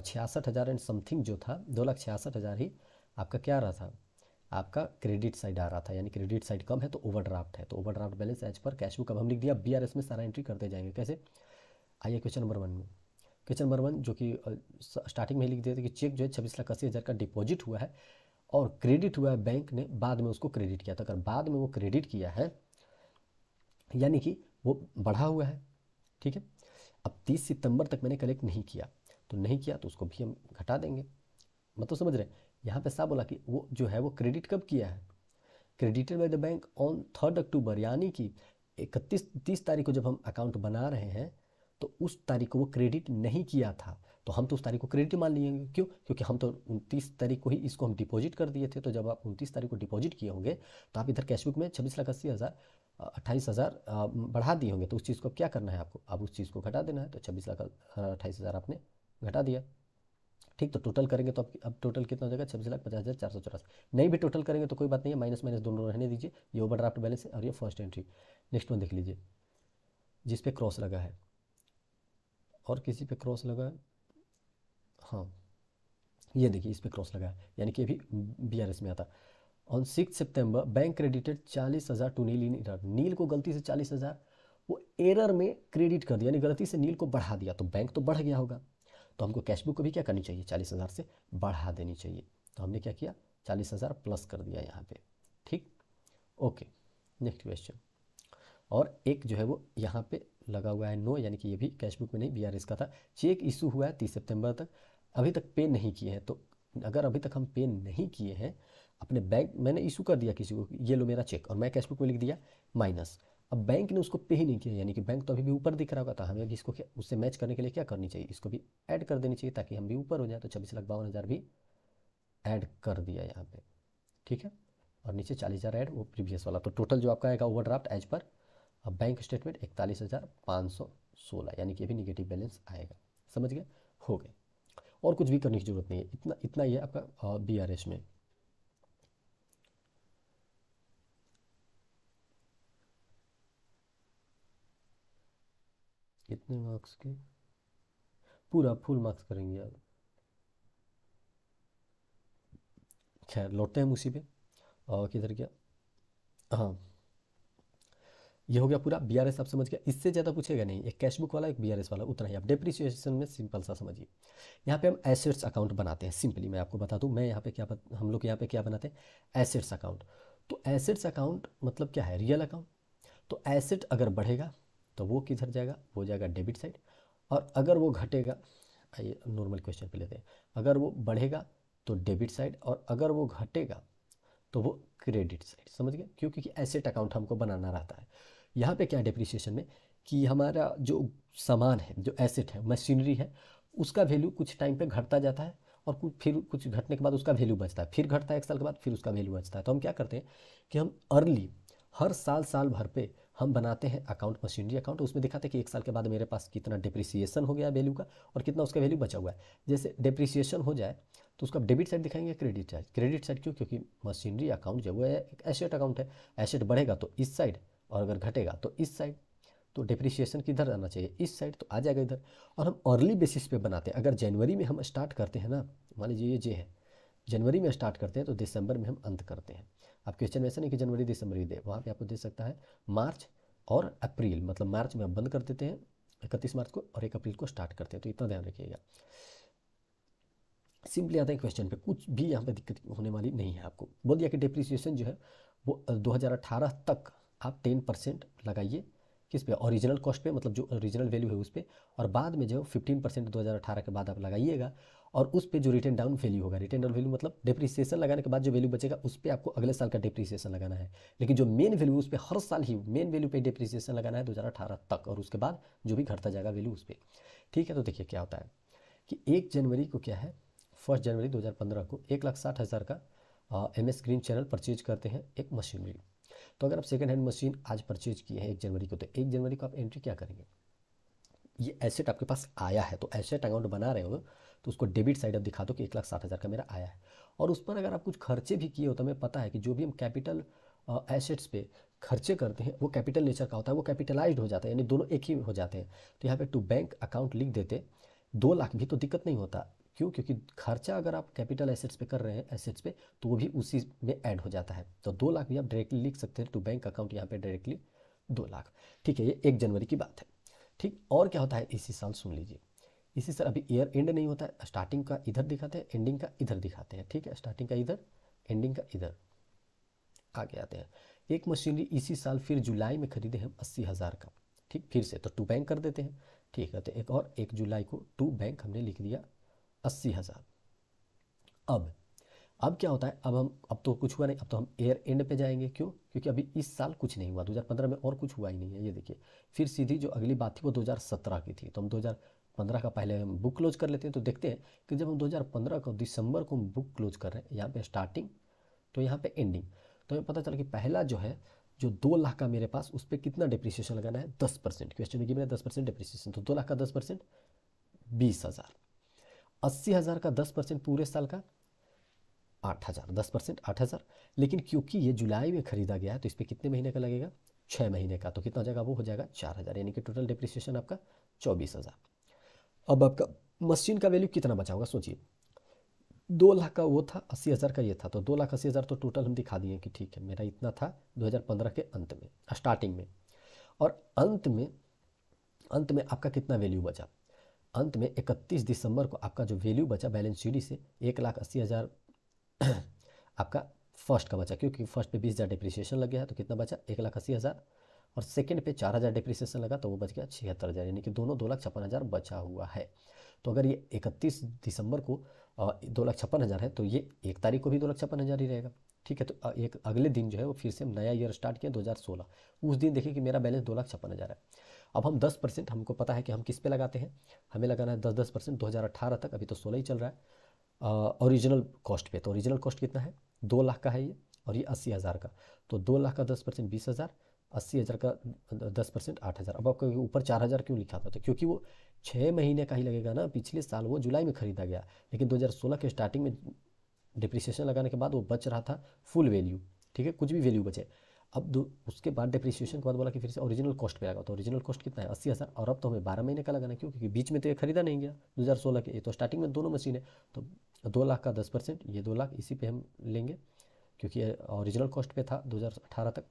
A: छियासठ हज़ार एंड समथिंग जो था दो लाख छियासठ हज़ार ही आपका क्या रहा था आपका क्रेडिट साइड आ रहा था यानी क्रेडिट साइड कम है तो ओवरड्राफ्ट है तो overdraft balance as per cash अब हम लिख दिया बी में सारा एंट्री करते जाएंगे कैसे आइए क्वेश्चन नंबर वन में क्वेश्चन नंबर वन जो कि स्टार्टिंग में लिख दिया था कि चेक जो है छब्बीस लाख अस्सी हज़ार का डिपॉजिट हुआ है और क्रेडिट हुआ है बैंक ने बाद में उसको क्रेडिट किया था अगर बाद में वो क्रेडिट किया है यानी कि वो बढ़ा हुआ है ठीक है अब तीस सितंबर तक मैंने कलेक्ट नहीं किया तो नहीं किया तो उसको भी हम घटा देंगे मतलब समझ रहे हैं यहाँ पे साहब बोला कि वो जो है वो क्रेडिट कब किया है credited by the bank on third October यानी कि इकतीस तीस तारीख को जब हम अकाउंट बना रहे हैं तो उस तारीख को वो क्रेडिट नहीं किया था तो हम तो उस तारीख को क्रेडिट मान लेंगे क्यों क्योंकि हम तो उनतीस तारीख को ही इसको हम डिपॉजिट कर दिए थे तो जब आप उनतीस तारीख को डिपॉजिट किए होंगे तो आप इधर कैशबुक में छब्बीस लाख अस्सी हज़ार अट्ठाईस हज़ार बढ़ा दिए होंगे तो उस चीज़ को क्या करना है आपको आप उस चीज़ को घटा देना है तो छब्बीस लाख अट्ठाईस हज़ार आपने घटा दिया ठीक तो टोटल करेंगे तो अब टोटल कितना हो जाएगा छब्बीस लाख पचास हज़ार चार सौ चौरासी नहीं भी टोटल करेंगे तो कोई बात नहीं है माइनस माइनस दोनों रहने दीजिए ये ओवर ड्राफ्ट बैलेंस है और ये फर्स्ट एंट्री नेक्स्ट वन देख लीजिए जिस पे क्रॉस लगा है और किसी पे क्रॉस लगा हाँ ये देखिए इस पे क्रॉस लगा है यानी कि अभी बी में आता on six September bank credited चालीस हज़ार टू नील इन नील को गलती से चालीस हज़ार वो एरर में क्रेडिट कर दिया यानी गलती से नील को बढ़ा दिया तो बैंक तो बढ़ गया होगा तो हमको कैशबुक को भी क्या करनी चाहिए चालीस हज़ार से बढ़ा देनी चाहिए तो हमने क्या किया चालीस हज़ार प्लस कर दिया यहाँ पे ठीक ओके नेक्स्ट क्वेश्चन और एक जो है वो यहाँ पे लगा हुआ है नो यानी कि ये भी कैशबुक में नहीं बी आर था चेक इशू हुआ है तीस सितम्बर तक अभी तक पे नहीं किए हैं तो अगर अभी तक हम पे नहीं किए हैं अपने बैंक मैंने इशू कर दिया किसी को ये लो मेरा चेक और मैं कैशबुक में लिख दिया माइनस अब बैंक ने उसको पे ही नहीं किया यानी कि बैंक तो अभी भी ऊपर दिख रहा होगा तो हमें भी इसको उससे मैच करने के लिए क्या करनी चाहिए इसको भी ऐड कर देनी चाहिए ताकि हम भी ऊपर हो जाए तो छब्बीस लाख बावन हज़ार भी ऐड कर दिया यहाँ पे ठीक है और नीचे चालीस हज़ार ऐड वो प्रीवियस वाला तो टोटल जो आपका आएगा ओवर ड्राफ्ट एज पर अब बैंक स्टेटमेंट इकतालीस हज़ार पाँच सौ सोलह यानी कि अभी निगेटिव बैलेंस आएगा समझ गए हो गए और कुछ भी करने की ज़रूरत नहीं है इतना इतना ही है आपका बी आर एस में कितने मार्क्स के पूरा फुल मार्क्स करेंगे आप खैर अच्छा, लौटते हैं उसी पे और किधर गया हाँ ये हो गया पूरा बी आर एस आप समझ गया इससे ज़्यादा पूछेगा नहीं एक कैशबुक वाला एक बी आर एस वाला उतना ही आप डेप्रिसिएशन में सिंपल सा समझिए यहाँ पे हम एसेट्स अकाउंट बनाते हैं सिंपली मैं आपको बता दूँ मैं यहाँ पे क्या हम लोग यहाँ पे क्या बनाते हैं एसेट्स अकाउंट तो एसेट्स अकाउंट मतलब क्या है रियल अकाउंट तो एसेट अगर बढ़ेगा तो वो किधर जाएगा वो जाएगा डेबिट साइड और अगर वो घटेगा आइए नॉर्मल क्वेश्चन पे लेते हैं अगर वो बढ़ेगा तो डेबिट साइड और अगर वो घटेगा तो वो क्रेडिट साइड समझ गए क्योंकि क्यों एसेट अकाउंट हमको बनाना रहता है यहाँ पे क्या डिप्रिसिएशन में कि हमारा जो सामान है जो एसेट है मशीनरी है उसका वैल्यू कुछ टाइम पे घटता जाता है और कुछ फिर कुछ घटने के बाद उसका वैल्यू बचता है फिर घटता है एक साल के बाद फिर उसका वैल्यू बचता है तो हम क्या करते हैं कि हम अर्ली हर साल साल भर पे हम बनाते हैं अकाउंट मशीनरी अकाउंट उसमें दिखाते हैं कि एक साल के बाद मेरे पास कितना डिप्रिसिएशन हो गया वैल्यू का और कितना उसका वैल्यू बचा हुआ है जैसे डिप्रिसिएशन हो जाए तो उसका डेबिट साइड दिखाएंगे क्रेडिट साइड क्रेडिट साइड क्यों क्योंकि मशीनरी अकाउंट जो है एक एसेट अकाउंट है एसेट बढ़ेगा तो इस साइड और अगर घटेगा तो इस साइड तो डिप्रिसिएशन किधर आना चाहिए इस साइड तो आ जाएगा इधर और हम अर्ली बेसिस पे बनाते हैं अगर जनवरी में हम स्टार्ट करते हैं ना मान लीजिए ये जे है जनवरी में स्टार्ट करते हैं तो दिसंबर में हम अंत करते हैं अब क्वेश्चन में ऐसा नहीं कि जनवरी दिसंबर ही दे वहाँ पे आपको दे सकता है मार्च और अप्रैल मतलब मार्च में आप बंद कर देते हैं इकतीस मार्च को और एक अप्रैल को स्टार्ट करते हैं तो इतना ध्यान रखिएगा सिंपली आता है क्वेश्चन पे कुछ भी यहाँ पे दिक्कत होने वाली नहीं है आपको बोल दिया कि डिप्रिसिएशन जो है वो 2018 तक आप 10 परसेंट लगाइए किस पे ओरिजिनल कॉस्ट पे मतलब जो ओरिजिनल वैल्यू है उस पर और बाद में जो है फिफ्टीन परसेंट दो के बाद आप लगाइएगा और उस पर जो रिटर्न डाउन वैल्यू होगा रिटर्न डाउन वैल्यू मतलब डिप्रिसिएशन लगाने के बाद जो वैल्यू बचेगा उस पर आपको अगले साल का डिप्रिसिएशन लगाना है लेकिन जो मेन वैल्यू उस पर हर साल ही मेन वैल्यू पर डिप्रिसिएशन लगाना है दो तक और उसके बाद जो भी घटता जाएगा वैल्यू उस पर ठीक है तो देखिए क्या होता है कि एक जनवरी को क्या है फर्स्ट जनवरी दो को एक लाख साठ हज़ार का M S green channel purchase करते हैं एक मशीनरी तो अगर आप सेकेंड हैंड मशीन आज परचेज किए हैं एक जनवरी को तो एक जनवरी को आप एंट्री क्या करेंगे ये एसेट आपके पास आया है तो एसेट अकाउंट बना रहे हो तो उसको डेबिट साइड अब दिखा दो कि एक लाख साठ हज़ार का मेरा आया है और उस पर अगर आप कुछ खर्चे भी किए हो तो हमें पता है कि जो भी हम कैपिटल एसेट्स पे खर्चे करते हैं वो कैपिटल नेचर का होता है वो कैपिटलाइज्ड हो जाता है यानी दोनों एक ही हो जाते हैं तो यहाँ पे टू बैंक अकाउंट लिख देते दो लाख भी तो दिक्कत नहीं होता क्यों क्योंकि खर्चा अगर आप कैपिटल एसेट्स पे कर रहे हैं एसेट्स पे तो वो भी उसी में ऐड हो जाता है तो दो लाख भी आप डायरेक्टली लिख सकते हैं टू बैंक अकाउंट यहाँ पे डायरेक्टली दो लाख ठीक है ये एक जनवरी की बात है ठीक और क्या होता है इसी साल सुन लीजिए इसी से अभी ईयर एंड नहीं होता है स्टार्टिंग का इधर दिखाते हैं एंडिंग का इधर दिखाते हैं ठीक है स्टार्टिंग का इधर एंडिंग का इधर आगे आते हैं एक मशीनरी इसी साल फिर जुलाई में खरीदे हम अस्सी हज़ार का ठीक फिर से तो टू बैंक कर देते हैं ठीक है तो एक और एक जुलाई को टू बैंक हमने लिख दिया अस्सी हज़ार अब अब क्या होता है अब हम अब तो कुछ हुआ नहीं अब तो हम एयर एंड पे जाएंगे क्यों क्योंकि अभी इस साल कुछ नहीं हुआ 2015 में और कुछ हुआ ही नहीं है ये देखिए फिर सीधी जो अगली बात थी वो 2017 की थी तो हम 2015 का पहले हम बुक क्लोज कर लेते हैं तो देखते हैं कि जब हम 2015 को दिसंबर को हम बुक क्लोज कर रहे हैं यहाँ पे स्टार्टिंग तो यहाँ पे एंडिंग तो हमें पता चला कि पहला जो है जो दो लाख का मेरे पास उस पर कितना डिप्रिसिएशन लगाना है दस परसेंट क्वेश्चन में दस परसेंट डिप्रिसिएशन तो दो लाख का दस परसेंट बीस हज़ार अस्सी हज़ार का दस परसेंट पूरे साल का आठ हज़ार दस परसेंट आठ हज़ार लेकिन क्योंकि ये जुलाई में खरीदा गया है तो इस पर कितने महीने का लगेगा छः महीने का तो कितना हो जाएगा वो हो जाएगा चार हज़ार यानी कि टोटल डिप्रिसिएशन आपका चौबीस हज़ार अब आपका मशीन का वैल्यू कितना बचा होगा सोचिए दो लाख का वो था अस्सी हज़ार का ये था तो दो लाख अस्सी हज़ार तो टोटल हम दिखा दिए कि ठीक है मेरा इतना था 2015 के अंत में स्टार्टिंग में और अंत में अंत में आपका कितना वैल्यू बचा अंत में 31 दिसंबर को आपका जो वैल्यू बचा बैलेंस शीट से एक लाख अस्सी हज़ार आपका फर्स्ट का बचा क्योंकि फर्स्ट पे बीस हज़ार डिप्रिसिएशन लग गया है तो कितना बचा एक लाख अस्सी हज़ार और सेकेंड पे चार हज़ार डिप्रिसिएशन लगा तो वो बच गया छिहत्तर हज़ार यानी कि दोनों दो लाख छप्पन हज़ार बचा हुआ है तो अगर ये इकतीस दिसंबर को दो लाख छप्पन हज़ार है तो ये एक तारीख को भी दो लाख छप्पन हज़ार ही रहेगा ठीक है तो एक अगले दिन जो है वो फिर से हम नया ईयर स्टार्ट किया 2016 उस दिन देखिए कि मेरा बैलेंस दो लाख छप्पन हज़ार है अब हम 10 परसेंट हमको पता है कि हम किस पे लगाते हैं हमें लगाना है 10 10 परसेंट दो तक अभी तो 16 ही चल रहा है ओरिजिनल कॉस्ट पे तो ओरिजिनल कॉस्ट कितना है दो लाख का है ये और ये अस्सी हज़ार का तो दो लाख का दस परसेंट बीस हज़ार अस्सी हज़ार का दस परसेंट आठ हज़ार अब आपको ऊपर चार हज़ार क्यों लिखा था तो क्योंकि वो छः महीने का ही लगेगा ना पिछले साल वो जुलाई में खरीदा गया लेकिन 2016 के स्टार्टिंग में डिप्रिसिएशन लगाने के बाद वो बच रहा था फुल वैल्यू ठीक है कुछ भी वैल्यू बचे अब दो उसके बाद डिप्रिसिएशन के बाद बोला कि फिर से ओरिजिनल कॉस्ट पे लगा तो ओरिजिनल कॉस्ट कितना है अस्सी हज़ार और अब तो हमें बारह महीने का लगाना क्यों क्योंकि बीच में तो ये खरीदा नहीं गया दो हज़ार सोलह के ये तो स्टार्टिंग में दोनों मशीन है तो दो लाख का दस परसेंट ये दो लाख इसी पे हम लेंगे क्योंकि ओरिजिनल कॉस्ट पे था 2018 तक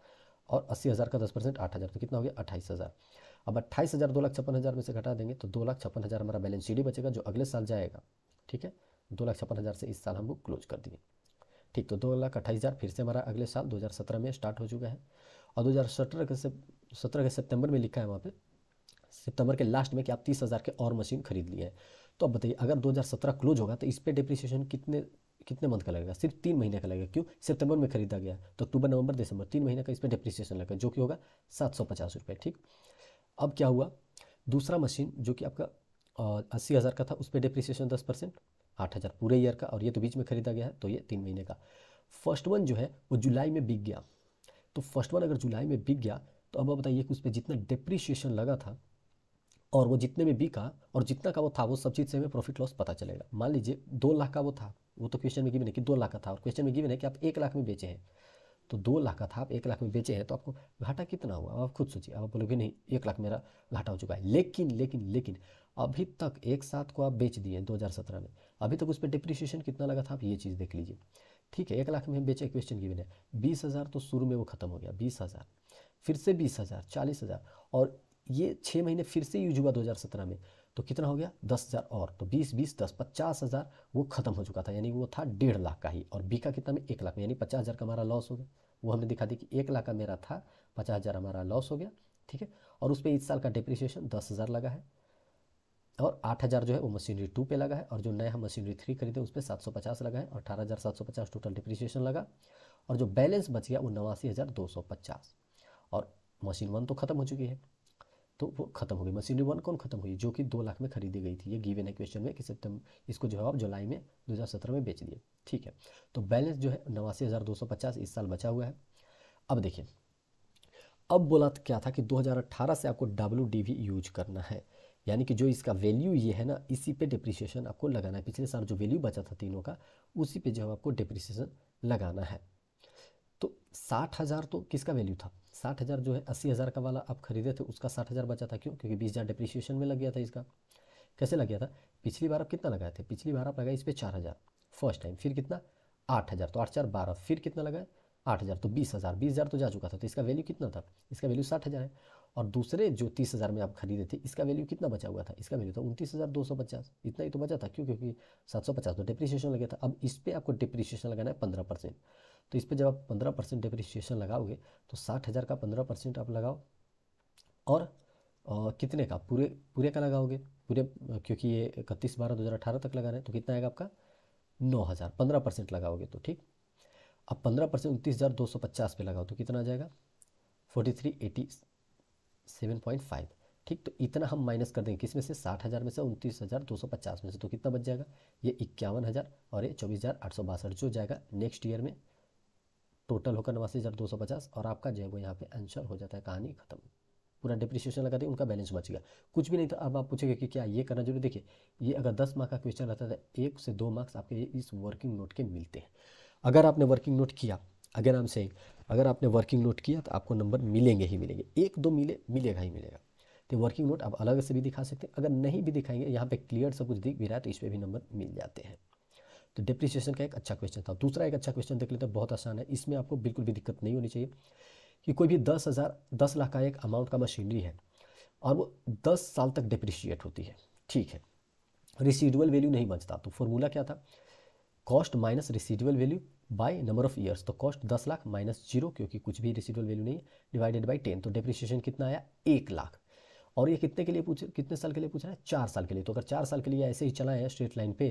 A: और अस्सी हज़ार का दस परसेंट आठ हज़ार तो कितना हो गया अट्ठाईस हज़ार अब अट्ठाईस हज़ार दो लाख छप्पन हज़ार में से घटा देंगे तो दो लाख छप्पन हज़ार हमारा बैलेंस शीट ही बचेगा जो अगले साल जाएगा ठीक है दो लाख छप्पन हज़ार से इस साल हमको क्लोज कर दिए ठीक तो दो लाख अट्ठाईस हज़ार फिर से हमारा अगले साल दो हज़ार सत्रह में स्टार्ट हो चुका है और दो सत्रह के से सत्रह के सितंबर में लिखा है वहाँ पर सितंबर के लास्ट में कि आप तीस हज़ार के और मशीन खरीद लिए हैं तो अब बताइए अगर दो हज़ार सत्रह क्लोज होगा तो इस पर डिप्रिसिएशन कितने कितने मंथ का लगेगा सिर्फ तीन महीने का लगेगा क्यों सितंबर में खरीदा गया तो अक्टूबर नवंबर दिसंबर तीन महीने का इसमें डिप्रिसिएशन लगेगा जो कि होगा सात सौ पचास रुपये ठीक अब क्या हुआ दूसरा मशीन जो कि आपका अस्सी हज़ार का था उस पर डिप्रिसिएशन दस परसेंट आठ हज़ार पूरे ईयर का और ये तो बीच में खरीदा गया है तो ये तीन महीने का फर्स्ट वन जो है वो जुलाई में बिक गया तो फर्स्ट वन अगर जुलाई में बिक गया तो अब आप बताइए कि उस पर जितना डिप्रिसिएशन लगा था और वो जितने में बिका और जितना का वो था वो सब चीज़ से हमें प्रॉफिट लॉस पता चलेगा मान लीजिए दो लाख का वो था वो तो क्वेश्चन में गिवन है कि दो लाख का था और क्वेश्चन में गिवन है कि आप एक लाख में बेचे हैं तो दो लाख का था आप एक लाख में बेचे हैं तो आपको घाटा कितना हुआ आप खुद सोचिए आप बोलोगे नहीं एक लाख मेरा घाटा हो चुका है लेकिन लेकिन लेकिन अभी तक एक साथ को आप बेच दिए सत्रह में अभी तक उस पर डिप्रिसिएशन कितना लगा था आप ये चीज़ देख लीजिए ठीक है एक लाख में हम बेचे क्वेश्चन गिवन है बीस हज़ार तो शुरू में वो ख़त्म हो गया बीस हज़ार फिर से बीस हज़ार चालीस हज़ार और ये छः महीने फिर से यूज हुआ सत्रह में तो कितना हो गया दस हज़ार और तो बीस बीस दस पचास हज़ार वो ख़त्म हो चुका था यानी वो था डेढ़ लाख का ही और बी का कितना में एक लाख में यानी पचास हज़ार का हमारा लॉस हो गया वो हमने दिखा दी कि एक लाख का मेरा था पचास हज़ार हमारा लॉस हो गया ठीक है और उस पर इस साल का डिप्रिसिएशन दस हज़ार लगा है और आठ हज़ार जो है वो मशीनरी टू पे लगा है और जो नया हम मशीनरी थ्री खरीदे उस पर सात सौ पचास लगा है और अठारह हज़ार सात सौ पचास टोटल डिप्रिसिएशन लगा और जो बैलेंस बच गया वो नवासी हज़ार दो सौ पचास और मशीन वन तो ख़त्म हो चुकी है तो वो खत्म हो गई मशीनरी वन कौन खत्म हुई जो कि दो लाख में खरीदी गई थी ये गिवन है क्वेश्चन में कि सितंबर इसको जो है आप जुलाई में 2017 में बेच दिए ठीक है तो बैलेंस जो है नवासी हज़ार दो सौ पचास इस साल बचा हुआ है अब देखिए अब बोला क्या था कि 2018 से आपको डब्ल्यू यूज करना है यानी कि जो इसका वैल्यू ये है ना इसी पे डिप्रिसिएशन आपको लगाना है पिछले साल जो वैल्यू बचा था तीनों का उसी पे जो है आपको डिप्रिसिएशन लगाना है तो साठ हज़ार तो किसका वैल्यू था साठ हज़ार जो है अस्सी हज़ार का वाला आप खरीदे थे उसका साठ हज़ार बचा था क्यों क्योंकि बीस हज़ार डिप्रिशिएशन में लग गया था इसका कैसे लग गया था पिछली बार आप कितना लगाए थे पिछली बार आप लगाए इस पर चार हज़ार फर्स्ट टाइम फिर कितना आठ हज़ार तो आठ चार बारह फिर कितना लगाए आठ हज़ार तो बीस हज़ार बीस हज़ार तो जा चुका था तो इसका वैल्यू कितना था इसका वैल्यू साठ हज़ार है और दूसरे जो तीस हज़ार में आप खरीदे थे इसका वैल्यू कितना बचा हुआ था इसका वैल्यू था उनतीस हज़ार दो सौ पचास इतना ही तो बचा था क्यों क्योंकि सात सौ पचास तो डिप्रिशिएशन लगे था अब इस पर आपको डिप्रिशिएशन लगाना है पंद्रह परसेंट तो इस पर जब आप पंद्रह परसेंट डिप्रिसिएशन लगाओगे तो साठ हज़ार का पंद्रह परसेंट आप लगाओ और आ, कितने का पूरे पूरे का लगाओगे पूरे क्योंकि ये इकतीस बारह दो हज़ार अठारह तक लगा रहे हैं तो कितना आएगा आपका नौ हज़ार पंद्रह परसेंट लगाओगे तो ठीक अब पंद्रह परसेंट उनतीस हज़ार दो सौ पचास पे लगाओ तो कितना आ जाएगा forty three eighty seven point five ठीक तो इतना हम माइनस कर देंगे किस में से साठ हज़ार में से उनतीस हज़ार दो सौ पचास में से तो कितना बच जाएगा ये इक्यावन हज़ार और ये चौबीस हज़ार आठ सौ बासठ जो जाएगा नेक्स्ट ईयर में टोटल होकर नवासी हज़ार दो सौ पचास और आपका जो है वो यहाँ पे आंसर हो जाता है कहानी खत्म पूरा डिप्रिसिएशन लगा दी उनका बैलेंस बच गया कुछ भी नहीं था अब आप पूछेंगे कि क्या ये करना जरूरी देखिए ये अगर दस मार्क्स का क्वेश्चन रहता था तो एक से दो मार्क्स आपके इस वर्किंग नोट के मिलते हैं अगर आपने वर्किंग नोट किया अगर आम से अगर आपने वर्किंग नोट किया तो आपको नंबर मिलेंगे ही मिलेंगे एक दो मिले मिलेगा ही मिलेगा तो वर्किंग नोट आप अलग से भी दिखा सकते हैं अगर नहीं भी दिखाएंगे यहाँ पे क्लियर सब कुछ दिख भी रहा है तो इस पर भी नंबर मिल जाते हैं तो डिप्रिसिएशन का एक अच्छा क्वेश्चन था दूसरा एक अच्छा क्वेश्चन देख लेते हैं बहुत आसान है इसमें आपको बिल्कुल भी दिक्कत नहीं होनी चाहिए कि कोई भी दस हज़ार दस लाख का एक अमाउंट का मशीनरी है और वो दस साल तक डिप्रिशिएट होती है ठीक है रिसीडुअल वैल्यू नहीं बचता तो फॉर्मूला क्या था cost minus residual value by number of years तो कॉस्ट दस लाख माइनस जीरो क्योंकि कुछ भी रिसीडुअल वैल्यू नहीं है डिवाइडेड बाई टेन तो डिप्रिसिएशन कितना आया एक लाख और ये कितने के लिए पूछ कितने साल के लिए पूछ रहा है चार साल के लिए तो अगर चार साल के लिए ऐसे ही चलाएं स्ट्रेट लाइन पे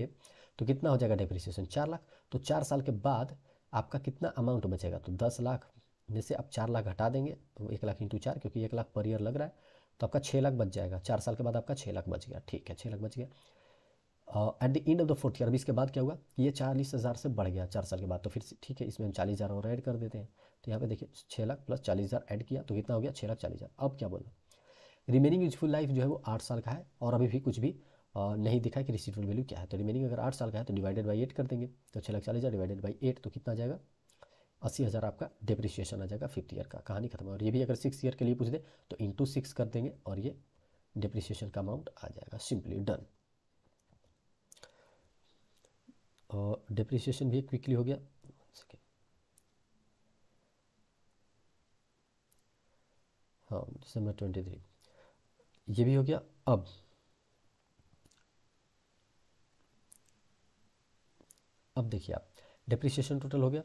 A: तो कितना हो जाएगा डिप्रिसिएशन चार लाख तो चार साल के बाद आपका कितना अमाउंट बचेगा तो दस लाख में से आप चार लाख हटा देंगे तो एक लाख इंटू चार क्योंकि एक लाख पर ईयर लग रहा है तो आपका छः लाख बच जाएगा चार साल के बाद आपका छः लाख बच गया ठीक है छः लाख बच गया at the end of the fourth year अभी इसके बाद क्या हुआ ये चालीस हज़ार से बढ़ गया चार साल के बाद तो फिर ठीक है इसमें हम चालीस हज़ार और ऐड कर देते हैं तो यहाँ पे देखिए छः लाख प्लस चालीस हज़ार ऐड किया तो कितना हो गया छः लाख चालीस हज़ार अब क्या बोला रिमेनिंग यूजफुल लाइफ जो है वो आठ साल का है और अभी भी कुछ भी नहीं दिखा कि रिसिटुअल वैल्यू क्या है तो रिमेनिंग अगर आठ साल का है तो डिवाइडेड बाई एट कर देंगे तो छः लाख चालीस हज़ार डिवाइडेड बाई एट तो कितना जाएगा अस्सी हज़ार आपका डिप्रिसिएशन आ जाएगा फिफ्थ ईयर का कहानी खत्म और ये भी अगर सिक्स ईयर के लिए पूछ दे तो इंटू सिक्स कर देंगे और ये डिप्रिसिएशन का अमाउंट आ जाएगा सिंपली डन और डिप्रिसिएशन भी क्विकली हो गया हाँ दिसंबर ट्वेंटी थ्री ये भी हो गया अब अब देखिए आप डिप्रिसिएशन टोटल हो गया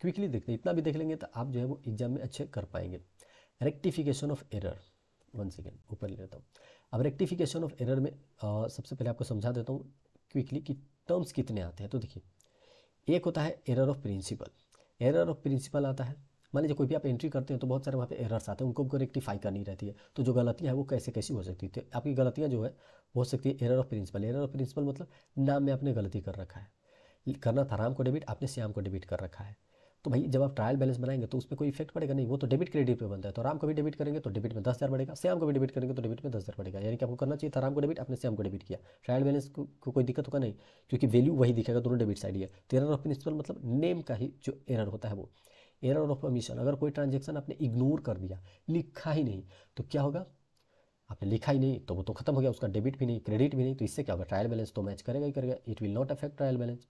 A: क्विकली देखते हैं इतना भी देख लेंगे तो आप जो है वो एग्जाम में अच्छे कर पाएंगे rectification of error one second ऊपर ले लेता हूँ अब रेक्टिफिकेशन ऑफ एरर में आ, सबसे पहले आपको समझा देता हूँ क्विकली कि टर्म्स कितने आते हैं तो देखिए एक होता है error of principle error of principle आता है मान लीजिए कोई भी आप एंट्री करते हैं तो बहुत सारे वहाँ पे एरर्स आते हैं उनको उनको रेक्टिफाई करनी रहती है तो जो गलतियाँ हैं वो कैसे कैसी हो सकती है तो आपकी गलतियाँ जो है हो सकती है error of principle error of principle मतलब नाम में आपने गलती कर रखा है करना था राम को डेबिट आपने श्याम को डेबिट कर रखा है तो भाई जब आप ट्रायल बैलेंस बनाएंगे तो उस पर कोई इफेक्ट पड़ेगा नहीं वो तो डेबिट क्रेडिट पे बनता है तो राम को भी डेबिट करेंगे तो डेबिट में दस हज़ार बढ़ेगा श्याम को भी डेबिट करेंगे तो डेबिट में दस हज़ार बढ़ेगा यानी कि आपको करना चाहिए था राम को डेबिट आपने श्याम को डेबिट किया ट्रायल बैलेंस को, को कोई दिक्कत होगा नहीं क्योंकि वैल्यू वही दिखेगा दोनों डेबिट साइड है तो एरर ऑफ प्रिंसिपल मतलब नेम का ही जो एरर होता है वो एरर ऑफ कमीशन अगर कोई ट्रांजेक्शन आपने इग्नोर कर दिया लिखा ही नहीं तो क्या होगा आपने लिखा ही नहीं तो वो तो खत्म हो गया उसका डेबिट भी नहीं क्रेडिट भी नहीं तो इससे क्या होगा ट्रायल बैलेंस तो मैच करेगा ही करेगा it will not affect trial balance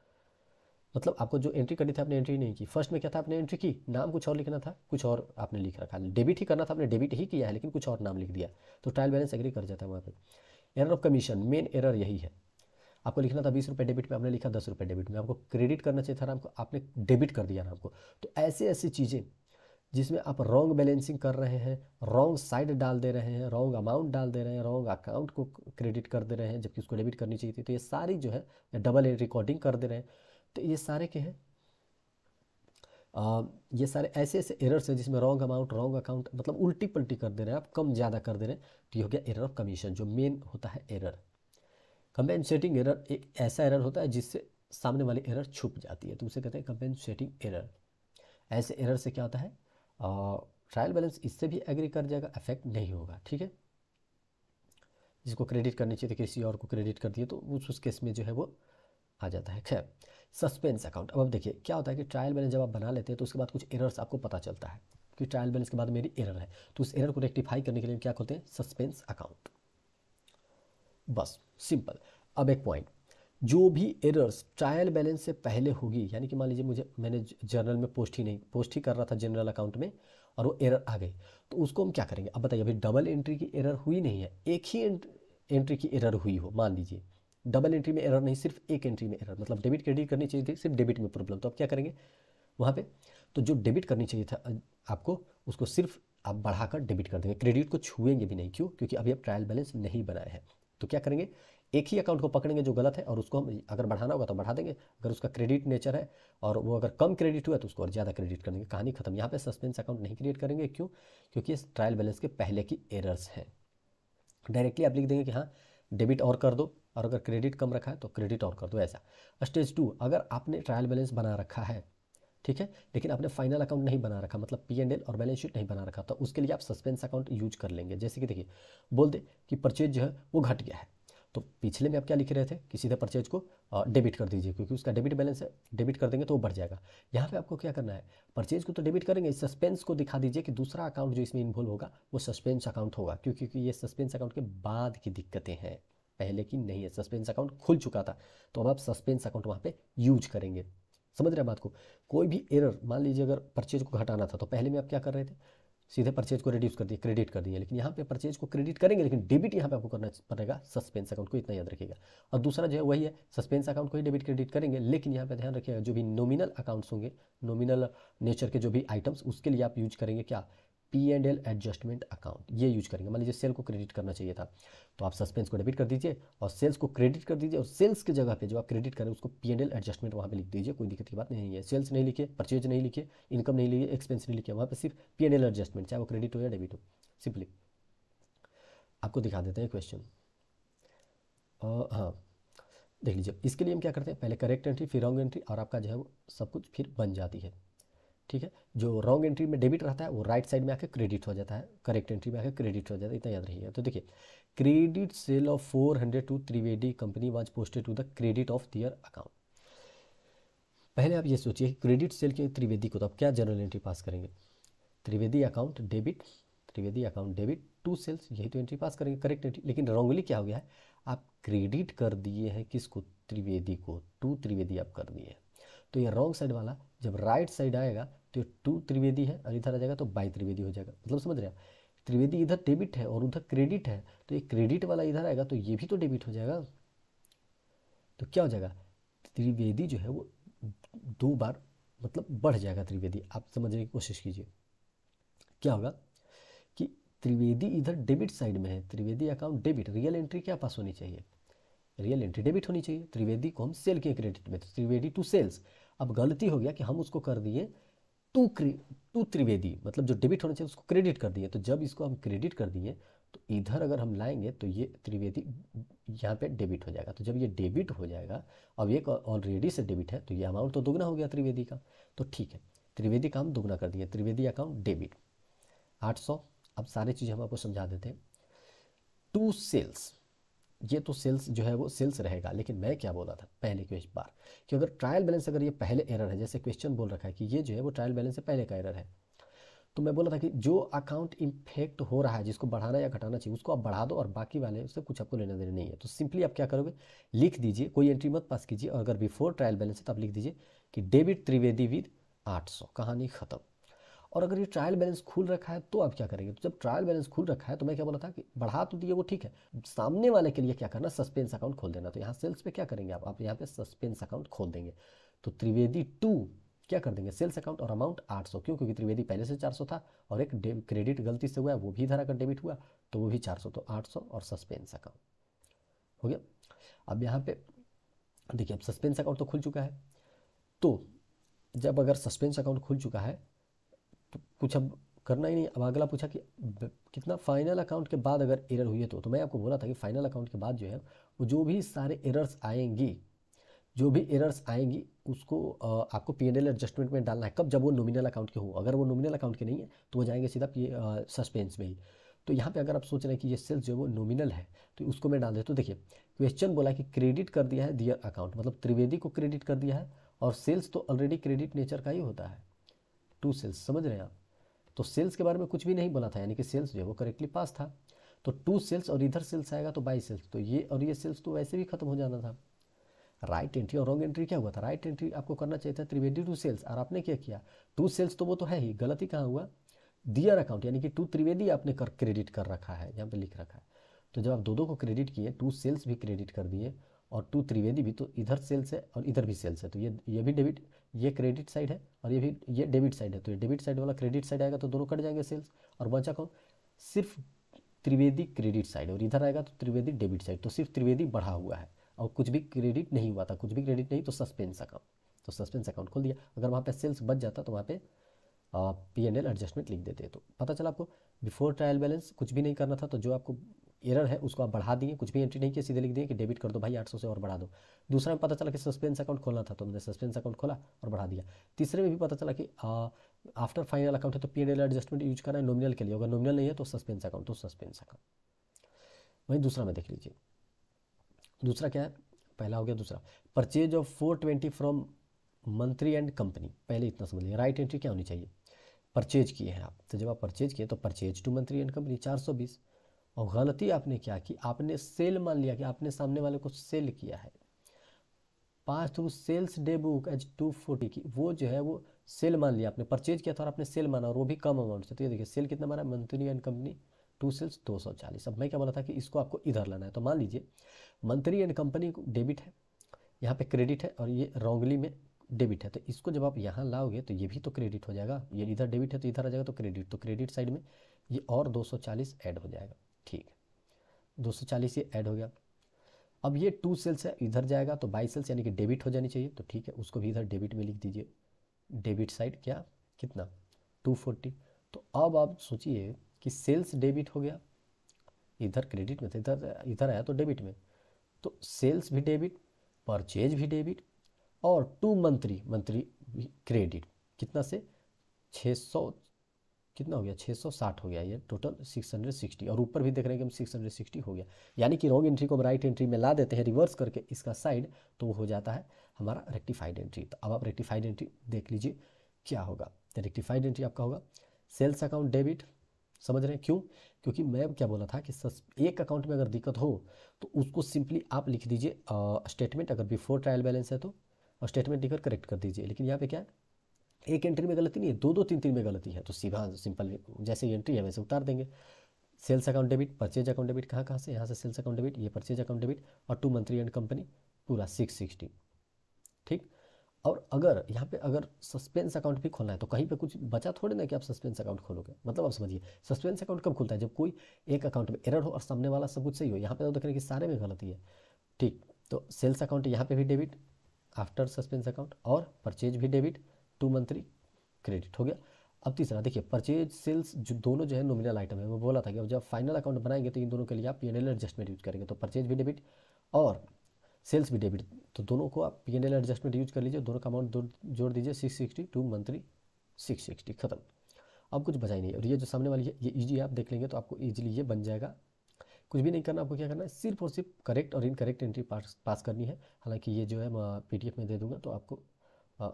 A: मतलब आपको जो एंट्री करनी थी आपने एंट्री नहीं की फर्स्ट में क्या था आपने एंट्री की नाम कुछ और लिखना था कुछ और आपने लिख रखा डेबिट ही करना था आपने डेबिट ही किया है लेकिन कुछ और नाम लिख दिया तो ट्रायल बैलेंस एग्री कर जाता है वहाँ पर error of commission main error यही है आपको लिखना था बीस रुपये डेबिट में आपने लिखा दस रुपये डेबिट में आपको क्रेडिट करना चाहिए था आपको आपने डेबिट कर दिया आपको तो ऐसे ऐसी चीज़ें जिसमें आप रॉन्ग बैलेंसिंग कर रहे हैं रॉन्ग साइड डाल दे रहे हैं रॉन्ग अमाउंट डाल दे रहे हैं रॉन्ग अकाउंट को क्रेडिट कर दे रहे हैं जबकि उसको डेबिट करनी चाहिए थी तो ये सारी जो है डबल रिकॉर्डिंग कर दे रहे हैं तो ये सारे के हैं ये सारे ऐसे ऐसे एरर्स हैं जिसमें रॉन्ग अमाउंट रॉन्ग अकाउंट मतलब उल्टी पल्टी कर दे रहे हैं आप कम ज़्यादा कर दे रहे हैं तो ये हो गया एरर ऑफ कमीशन जो मेन होता है एरर कंपेंसेटिंग एरर एक ऐसा एरर होता है जिससे सामने वाली एरर छुप जाती है तो उसे कहते हैं कंपेंसेटिंग एरर ऐसे एरर से क्या होता है ट्रायल बैलेंस इससे भी एग्री कर जाएगा अफेक्ट नहीं होगा ठीक है जिसको क्रेडिट करनी चाहिए तो किसी और को क्रेडिट कर दिए तो उस उस केस में जो है वो आ जाता है खैर सस्पेंस अकाउंट अब अब देखिए क्या होता है कि ट्रायल बैलेंस जब आप बना लेते हैं तो उसके बाद कुछ एरर्स आपको पता चलता है कि ट्रायल बैलेंस के बाद मेरी एरर है तो उस एरर को रेक्टिफाई करने के लिए क्या खोलते हैं सस्पेंस अकाउंट बस सिंपल अब एक पॉइंट जो भी एरर्स ट्रायल बैलेंस से पहले होगी यानी कि मान लीजिए मुझे मैंने जर्नल में पोस्ट ही नहीं पोस्ट ही कर रहा था जनरल अकाउंट में और वो एरर आ गई तो उसको हम क्या करेंगे अब बताइए अभी डबल एंट्री की एरर हुई नहीं है एक ही एंट्री की एरर हुई हो मान लीजिए डबल एंट्री में एरर नहीं सिर्फ एक एंट्री में एरर मतलब डेबिट क्रेडिट करनी चाहिए थी सिर्फ डेबिट में प्रॉब्लम तो आप क्या करेंगे वहाँ पे तो जो डेबिट करनी चाहिए था आपको उसको सिर्फ आप बढ़ाकर डेबिट कर देंगे क्रेडिट को छुएंगे भी नहीं क्यों क्योंकि अभी आप ट्रायल बैलेंस नहीं बनाए हैं तो क्या करेंगे एक ही अकाउंट को पकड़ेंगे जो गलत है और उसको हम अगर बढ़ाना होगा तो बढ़ा देंगे अगर उसका क्रेडिट नेचर है और वो अगर कम क्रेडिट हुआ तो उसको और ज़्यादा क्रेडिट कर देंगे कहानी खत्म यहाँ पे सस्पेंस अकाउंट नहीं क्रिएट करेंगे क्यों क्योंकि इस ट्रायल बैलेंस के पहले की एरर्स हैं डायरेक्टली आप लिख देंगे कि हाँ डेबिट और कर दो और अगर क्रेडिट कम रखा है तो क्रेडिट ऑन कर दो ऐसा स्टेज टू अगर आपने ट्रायल बैलेंस बना रखा है ठीक है लेकिन आपने फाइनल अकाउंट नहीं बना रखा मतलब पी एंड एल और बैलेंस शीट नहीं बना रखा तो उसके लिए आप सस्पेंस अकाउंट यूज कर लेंगे जैसे कि देखिए बोल दे कि परचेज जो है वो घट गया है तो पिछले में आप क्या लिख रहे थे कि सीधे परचेज को डेबिट कर दीजिए क्योंकि उसका डेबिट बैलेंस है डेबिट कर देंगे तो वो बढ़ जाएगा यहाँ पे आपको क्या करना है परचेज को तो डेबिट करेंगे सस्पेंस को दिखा दीजिए कि दूसरा अकाउंट जो इसमें इन्वॉल्व होगा वो सस्पेंस अकाउंट होगा क्योंकि ये सस्पेंस अकाउंट के बाद की दिक्कतें हैं पहले की नहीं है सस्पेंस अकाउंट खुल चुका था तो हम आप सस्पेंस अकाउंट वहाँ पे यूज करेंगे समझ रहे हैं बात को कोई भी एरर मान लीजिए अगर परचेज को घटाना था तो पहले में आप क्या कर रहे थे सीधे परचेज को रिड्यूस कर दिए क्रेडिट कर दिए लेकिन यहाँ पे परचेज को क्रेडिट करेंगे लेकिन डेबिट यहाँ पे आपको करना पड़ेगा सस्पेंस अकाउंट को इतना याद रखिएगा और दूसरा जो है वही है सस्पेंस अकाउंट को ही डेबिट क्रेडिट करेंगे लेकिन यहाँ पे ध्यान रखिएगा जो भी नोमिनल अकाउंट्स होंगे नोमिनल नेचर के जो भी आइटम्स उसके लिए आप यूज करेंगे क्या P and L adjustment account ये यूज करेंगे मान लीजिए सेल को क्रेडिट करना चाहिए था तो आप सस्पेंस को डेबिट कर दीजिए और सेल्स को क्रेडिट कर दीजिए और सेल्स की जगह पे जो आप क्रेडिट करें उसको पी एंड एल एडजस्टमेंट वहाँ पे लिख दीजिए कोई दिक्कत की बात नहीं है सेल्स नहीं लिखे परचेज नहीं लिखे इनकम नहीं लिखे एक्सपेंस नहीं लिखे वहाँ पर सिर्फ पी एंड एल एडजस्टमेंट चाहे वो क्रेडिट हो या डेबिट हो सिंपली आपको दिखा देते हैं क्वेश्चन हाँ देख लीजिए इसके लिए हम क्या करते हैं पहले करेक्ट एंट्री फिर रॉन्ग एंट्री और आपका जो है वो सब कुछ फिर बन जाती है ठीक है जो रॉन्ग एंट्री में डेबिट रहता है वो राइट साइड में आके क्रेडिट हो जाता है करेक्ट एंट्री में आके क्रेडिट हो जाता है इतना याद रखिएगा तो देखिए credit sale of four hundred to Trivedi company was posted to the credit of their account पहले आप ये सोचिए क्रेडिट सेल के त्रिवेदी को तो आप क्या जनरल एंट्री पास करेंगे Trivedi account debit Trivedi account debit to sales यही तो एंट्री पास करेंगे करेक्ट एंट्री लेकिन रॉन्गली क्या हो गया है आप क्रेडिट कर दिए हैं किसको त्रिवेदी को टू त्रिवेदी आप कर दिए हैं तो ये रॉन्ग साइड वाला जब राइट साइड आएगा तो टू त्रिवेदी है और इधर आ जाएगा तो बाई त्रिवेदी हो जाएगा मतलब समझ रहे हैं त्रिवेदी इधर डेबिट है और उधर क्रेडिट है तो ये क्रेडिट वाला इधर आएगा तो ये भी तो डेबिट हो जाएगा तो क्या हो जाएगा त्रिवेदी जो है वो दो बार मतलब बढ़ जाएगा त्रिवेदी आप समझने की कोशिश कीजिए क्या होगा कि त्रिवेदी इधर डेबिट साइड में है Trivedi account debit real entry क्या पास होनी चाहिए रियल एंट्री डेबिट होनी चाहिए त्रिवेदी को हम सेल किए क्रेडिट में तो त्रिवेदी टू सेल्स अब गलती हो गया कि हम उसको कर दिए टू टू त्रिवेदी मतलब जो डेबिट होना चाहिए उसको क्रेडिट कर दिए तो जब इसको हम क्रेडिट कर दिए तो इधर अगर हम लाएंगे तो ये त्रिवेदी यहाँ पे डेबिट हो जाएगा तो जब ये डेबिट हो जाएगा अब एक ऑलरेडी से डेबिट है तो ये अमाउंट तो दोगुना हो गया त्रिवेदी का तो ठीक है त्रिवेदी का हम दोगुना कर दिए त्रिवेदी अकाउंट डेबिट आठ सौ अब सारी चीज़ें हम आपको समझा देते हैं टू सेल्स ये तो सेल्स जो है वो सेल्स रहेगा लेकिन मैं क्या बोला था पहले के बार कि अगर ट्रायल बैलेंस अगर ये पहले एरर है जैसे क्वेश्चन बोल रखा है कि ये जो है वो ट्रायल बैलेंस से पहले का एरर है तो मैं बोला था कि जो अकाउंट इम्फेक्ट हो रहा है जिसको बढ़ाना या घटाना चाहिए उसको आप बढ़ा दो और बाकी वाले उससे कुछ आपको लेना देना नहीं है तो सिंपली आप क्या करोगे लिख दीजिए कोई एंट्री मत पास कीजिए और अगर बिफोर ट्रायल बैलेंस है तो आप लिख दीजिए कि डेबिट त्रिवेदी विद आठ सौ कहानी खत्म और अगर ये ट्रायल बैलेंस खुल रखा है तो आप क्या करेंगे तो जब ट्रायल बैलेंस खुल रखा है तो मैं क्या बोला था कि बढ़ा तो दिए वो ठीक है सामने वाले के लिए क्या करना सस्पेंस अकाउंट खोल देना तो यहाँ सेल्स पे क्या करेंगे आप आप यहाँ पे सस्पेंस अकाउंट खोल देंगे तो त्रिवेदी टू क्या कर देंगे सेल्स अकाउंट और अमाउंट आठ क्यों क्योंकि त्रिवेदी पहले से चार था और एक क्रेडिट गलती से हुआ वो भी धरा कर डेबिट हुआ तो वो भी चार तो आठ और सस्पेंस अकाउंट हो गया अब यहाँ पे देखिए अब सस्पेंस अकाउंट तो खुल चुका है तो जब अगर सस्पेंस अकाउंट खुल चुका है कुछ अब करना ही नहीं अब अगला पूछा कि कितना फाइनल अकाउंट के बाद अगर एरर हुई है तो तो मैं आपको बोला था कि फाइनल अकाउंट के बाद जो है वो जो भी सारे एरर्स आएंगी जो भी एरर्स आएंगी उसको आपको पी एडजस्टमेंट में डालना है कब जब वो नोमिनल अकाउंट के हो अगर वो नोमिनल अकाउंट के नहीं है तो वो जाएंगे सीधा पी सस्पेंस में ही तो यहाँ पे अगर आप सोच रहे हैं कि ये सेल्स जो है वो नोमिनल है तो उसको मैं डाल देता तो देखिए क्वेश्चन बोला कि क्रेडिट कर दिया है दियर अकाउंट मतलब त्रिवेदी को क्रेडिट कर दिया है और सेल्स तो ऑलरेडी क्रेडिट नेचर का ही होता है टू सेल्स समझ रहे हैं आप तो सेल्स के बारे में कुछ भी नहीं बोला था यानी कि सेल्स जो है वो करेक्टली पास था तो टू सेल्स और इधर सेल्स आएगा तो बाई सेल्स तो ये और ये सेल्स तो वैसे भी खत्म हो जाना था राइट right एंट्री और रॉन्ग एंट्री क्या हुआ था राइट right एंट्री आपको करना चाहिए था त्रिवेदी टू सेल्स और आपने क्या किया टू सेल्स तो वो तो है ही गलती कहाँ हुआ दियर अकाउंट यानी कि टू त्रिवेदी आपने कर क्रेडिट कर रखा है यहाँ पे लिख रखा है तो जब आप दो दो को क्रेडिट किए टू सेल्स भी क्रेडिट कर दिए और टू त्रिवेदी भी तो इधर सेल्स है और इधर भी सेल्स है तो ये ये भी डेबिट ये क्रेडिट साइड है और ये भी ये डेबिट साइड है तो ये डेबिट साइड वाला क्रेडिट साइड आएगा तो दोनों कट जाएंगे सेल्स और बचा कौन सिर्फ त्रिवेदी क्रेडिट साइड और इधर आएगा तो त्रिवेदी डेबिट साइड तो सिर्फ त्रिवेदी बढ़ा हुआ है और कुछ भी क्रेडिट नहीं हुआ था कुछ भी क्रेडिट नहीं तो सस्पेंस अकाउंट तो सस्पेंस अकाउंट खोल दिया अगर वहाँ पर सेल्स बच जाता तो वहाँ पर पी एन एल एडजस्टमेंट लिख देते तो पता चला आपको बिफोर ट्रायल बैलेंस कुछ भी नहीं करना था तो जो आपको एरर है उसको आप बढ़ा दिए कुछ भी एंट्री नहीं किया सीधे लिख दिए कि डेबिट कर दो भाई 800 से और बढ़ा दो दूसरा में पता चला कि सस्पेंस अकाउंट खोलना था तो हमने सस्पेंस अकाउंट खोला और बढ़ा दिया तीसरे में भी पता चला कि आफ्टर फाइनल अकाउंट है तो पी एडजस्टमेंट यूज करना है नॉमिनल के लिए अगर नोमिनल नहीं है तो सस्पेंस अकाउंट तो सस्पेंस अकाउंट वहीं दूसरा में देख लीजिए दूसरा क्या है पहला हो गया दूसरा purchase of four twenty from Mantri and company पहले इतना समझ लिया राइट एंट्री क्या होनी चाहिए परचेज किए हैं आप तो जब आप परचेज किए तो purchase to Mantri and company चार सौ बीस और गलती आपने क्या की आपने सेल मान लिया कि आपने सामने वाले को सेल किया है pass through sales day book as two forty की वो जो है वो सेल मान लिया आपने परचेज किया था और आपने सेल माना और वो भी कम अमाउंट से तो ये देखिए सेल कितना मारा Mantri and company to sales दो सौ चालीस अब मैं क्या बोला था कि इसको आपको इधर लाना है तो मान लीजिए मंथली एंड कंपनी को डेबिट है यहाँ पे क्रेडिट है और ये रोंगली में डेबिट है तो इसको जब आप यहाँ लाओगे तो ये भी तो क्रेडिट हो जाएगा ये इधर डेबिट है तो इधर आ जाएगा तो क्रेडिट तो क्रेडिट साइड में ये और चालीस ऐड हो जाएगा ठीक दो सौ चालीस ये ऐड हो गया अब ये टू सेल्स है इधर जाएगा तो बाई सेल्स यानी कि डेबिट हो जानी चाहिए तो ठीक है उसको भी इधर डेबिट में लिख दीजिए डेबिट साइड क्या कितना टू फोर्टी तो अब आप सोचिए कि सेल्स डेबिट हो गया इधर क्रेडिट में था तो इधर इधर आया तो डेबिट में तो सेल्स भी डेबिट परचेज भी डेबिट और टू मंथली मंथली क्रेडिट कितना से छः सौ कितना हो गया 660 हो गया ये टोटल 660 और ऊपर भी देख रहे हैं कि हम 660 हो गया यानी कि रॉन्ग एंट्री को हम राइट एंट्री में ला देते हैं रिवर्स करके इसका साइड तो वो हो जाता है हमारा रेक्टिफाइड एंट्री तो अब आप रेक्टिफाइड एंट्री देख लीजिए क्या होगा रेक्टिफाइड एंट्री आपका होगा सेल्स अकाउंट डेबिट समझ रहे हैं क्यों क्योंकि मैं क्या बोला था कि एक अकाउंट में अगर दिक्कत हो तो उसको सिंपली आप लिख दीजिए स्टेटमेंट अगर बिफोर ट्रायल बैलेंस है तो और स्टेटमेंट लिखकर करेक्ट कर दीजिए लेकिन यहाँ पे क्या है एक एंट्री में गलती नहीं है दो दो तीन तीन में गलती है तो सीधा सिंपल जैसे एंट्री है वैसे उतार देंगे sales account debit purchase account debit कहाँ कहाँ से यहाँ से सेल्स अकाउंट डेबिट ये परचेज अकाउंट डेबिट और टू मंथली एंड कंपनी पूरा सिक्स सिक्सटी ठीक और अगर यहाँ पे अगर सस्पेंस अकाउंट भी खोलना है तो कहीं पे कुछ बचा थोड़े ना कि आप सस्पेंस अकाउंट खोलोगे मतलब आप समझिए सस्पेंस अकाउंट कब खुलता है जब कोई एक अकाउंट में एरर हो और सामने वाला सब कुछ सही हो यहाँ पे तो देख रहे हैं कि सारे में गलती है ठीक तो सेल्स अकाउंट यहाँ पे भी डेबिट आफ्टर सस्पेंस अकाउंट और परचेज भी डेबिट टू मंथली क्रेडिट हो गया अब तीसरा देखिए परचेज सेल्स जो दोनों जो है नोमिनल आइटम है वो बोला था कि अब जब फाइनल अकाउंट बनाएंगे तो इन दोनों के लिए आप पी एडजस्टमेंट यूज करेंगे तो परचेज भी डेबिट और सेल्स भी डेबिट तो दोनों को आप पी एडजस्टमेंट यूज कर लीजिए दोनों का अमाउंट जोड़ दीजिए six sixty to Mantri six sixty खत्म अब कुछ बचाई नहीं और ये जो सामने वाली है ये ईजी आप देख लेंगे तो आपको ईजिली ये बन जाएगा कुछ भी नहीं करना आपको क्या करना है सिर्फ और सिर्फ करेक्ट और इनकरेक्ट एंट्री पास पास करनी है हालांकि ये जो है मैं एफ में दे दूंगा तो आपको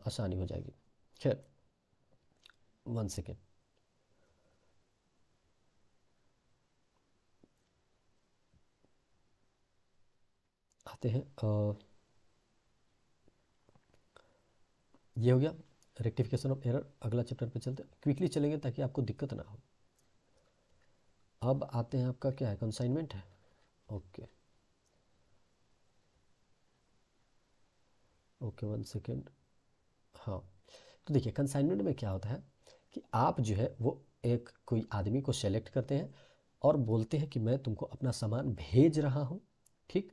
A: आसानी हो जाएगी खैर वन सेकेंड आते हैं आ, ये हो गया रेक्टिफिकेशन ऑफ एरर अगला चैप्टर पे चलते हैं क्विकली चलेंगे ताकि आपको दिक्कत ना हो अब आते हैं आपका क्या है कंसाइनमेंट है ओके ओके वन सेकेंड हाँ तो देखिए कंसाइनमेंट में क्या होता है कि आप जो है वो एक कोई आदमी को सेलेक्ट करते हैं और बोलते हैं कि मैं तुमको अपना सामान भेज रहा हूँ ठीक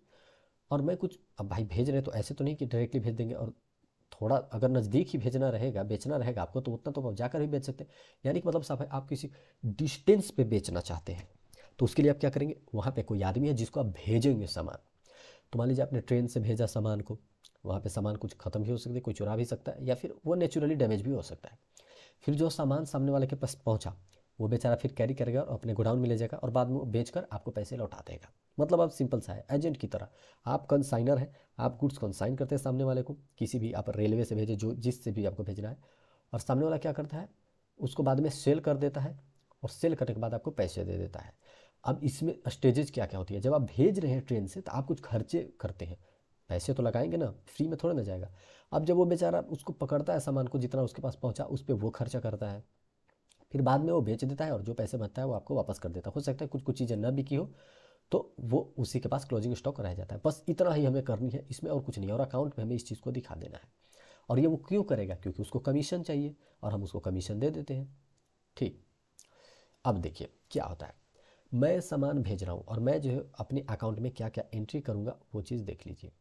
A: और मैं कुछ अब भाई भेज रहे हैं तो ऐसे तो नहीं कि डायरेक्टली भेज देंगे और थोड़ा अगर नज़दीक ही भेजना रहेगा बेचना रहेगा आपको तो उतना तो आप जाकर ही बेच सकते हैं यानी कि मतलब साफ है आप किसी डिस्टेंस पे बेचना चाहते हैं तो उसके लिए आप क्या करेंगे वहाँ पे कोई आदमी है जिसको आप भेजेंगे सामान तो मान लीजिए आपने ट्रेन से भेजा सामान को वहाँ पे सामान कुछ ख़त्म भी हो सकता है कोई चुरा भी सकता है या फिर वो नेचुरली डैमेज भी हो सकता है फिर जो सामान सामने वाले के पास पहुँचा वो बेचारा फिर कैरी करेगा और अपने गोडाउन में ले जाएगा और बाद में वो बेच कर आपको पैसे लौटा देगा मतलब आप सिंपल सा है एजेंट की तरह आप कंसाइनर हैं आप गुड्स कंसाइन करते हैं सामने वाले को किसी भी आप रेलवे से भेजें जो जिससे भी आपको भेजना है और सामने वाला क्या करता है उसको बाद में सेल कर देता है और सेल करने के बाद आपको पैसे दे देता है अब इसमें स्टेजेज क्या क्या होती है जब आप भेज रहे हैं ट्रेन से तो आप कुछ खर्चे करते हैं पैसे तो लगाएंगे ना फ्री में थोड़ा ना जाएगा अब जब वो बेचारा उसको पकड़ता है सामान को जितना उसके पास पहुँचा उस पर वो खर्चा करता है फिर बाद में वो बेच देता है और जो पैसे बचता है वो आपको वापस कर देता है हो सकता है कुछ कुछ चीज़ें न बिकी हो तो वो उसी के पास क्लोजिंग स्टॉक रह जाता है बस इतना ही हमें करनी है इसमें और कुछ नहीं और अकाउंट में हमें इस चीज़ को दिखा देना है और ये वो क्यों करेगा क्योंकि उसको कमीशन चाहिए और हम उसको कमीशन दे देते हैं ठीक अब देखिए क्या होता है मैं सामान भेज रहा हूँ और मैं जो है अपने अकाउंट में क्या क्या एंट्री करूँगा वो चीज़ देख लीजिए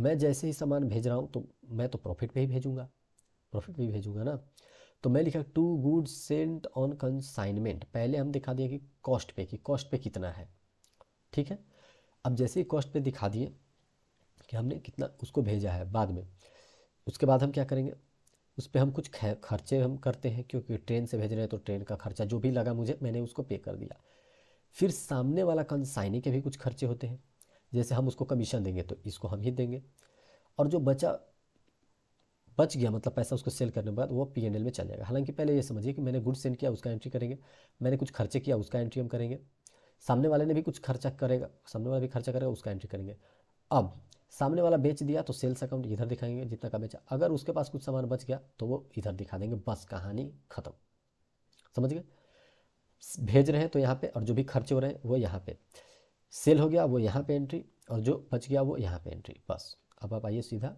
A: मैं जैसे ही सामान भेज रहा हूँ तो मैं तो प्रॉफिट पे ही भेजूँगा प्रॉफिट पे ही भेजूँगा ना तो मैं लिखा to good sent on consignment पहले हम दिखा दिए कि कॉस्ट पे कि कॉस्ट पे कितना है ठीक है अब जैसे ही कॉस्ट पे दिखा दिए कि हमने कितना उसको भेजा है बाद में उसके बाद हम क्या करेंगे उस पर हम कुछ खर्चे हम करते हैं क्योंकि ट्रेन से भेज रहे हैं तो ट्रेन का खर्चा जो भी लगा मुझे मैंने उसको पे कर दिया फिर सामने वाला कंसाइनी के भी कुछ खर्चे होते हैं जैसे हम उसको कमीशन देंगे तो इसको हम ही देंगे और जो बचा बच गया मतलब पैसा उसको सेल करने के बाद वो पी एन एल में चल जाएगा हालांकि पहले ये समझिए कि मैंने गुड सेंड किया उसका एंट्री करेंगे मैंने कुछ खर्चे किया उसका एंट्री हम करेंगे सामने वाले ने भी कुछ खर्चा करेगा सामने वाला भी खर्चा करेगा उसका एंट्री करेंगे अब सामने वाला बेच दिया तो सेल्स अकाउंट इधर दिखाएंगे जितना का बेचा अगर उसके पास कुछ सामान बच गया तो वो इधर दिखा देंगे बस कहानी खत्म समझ गए भेज रहे हैं तो यहाँ पे और जो भी खर्चे हो रहे हैं वो यहाँ पे सेल हो गया वो यहाँ पे एंट्री और जो बच गया वो यहाँ पे एंट्री बस अब आप आइए सीधा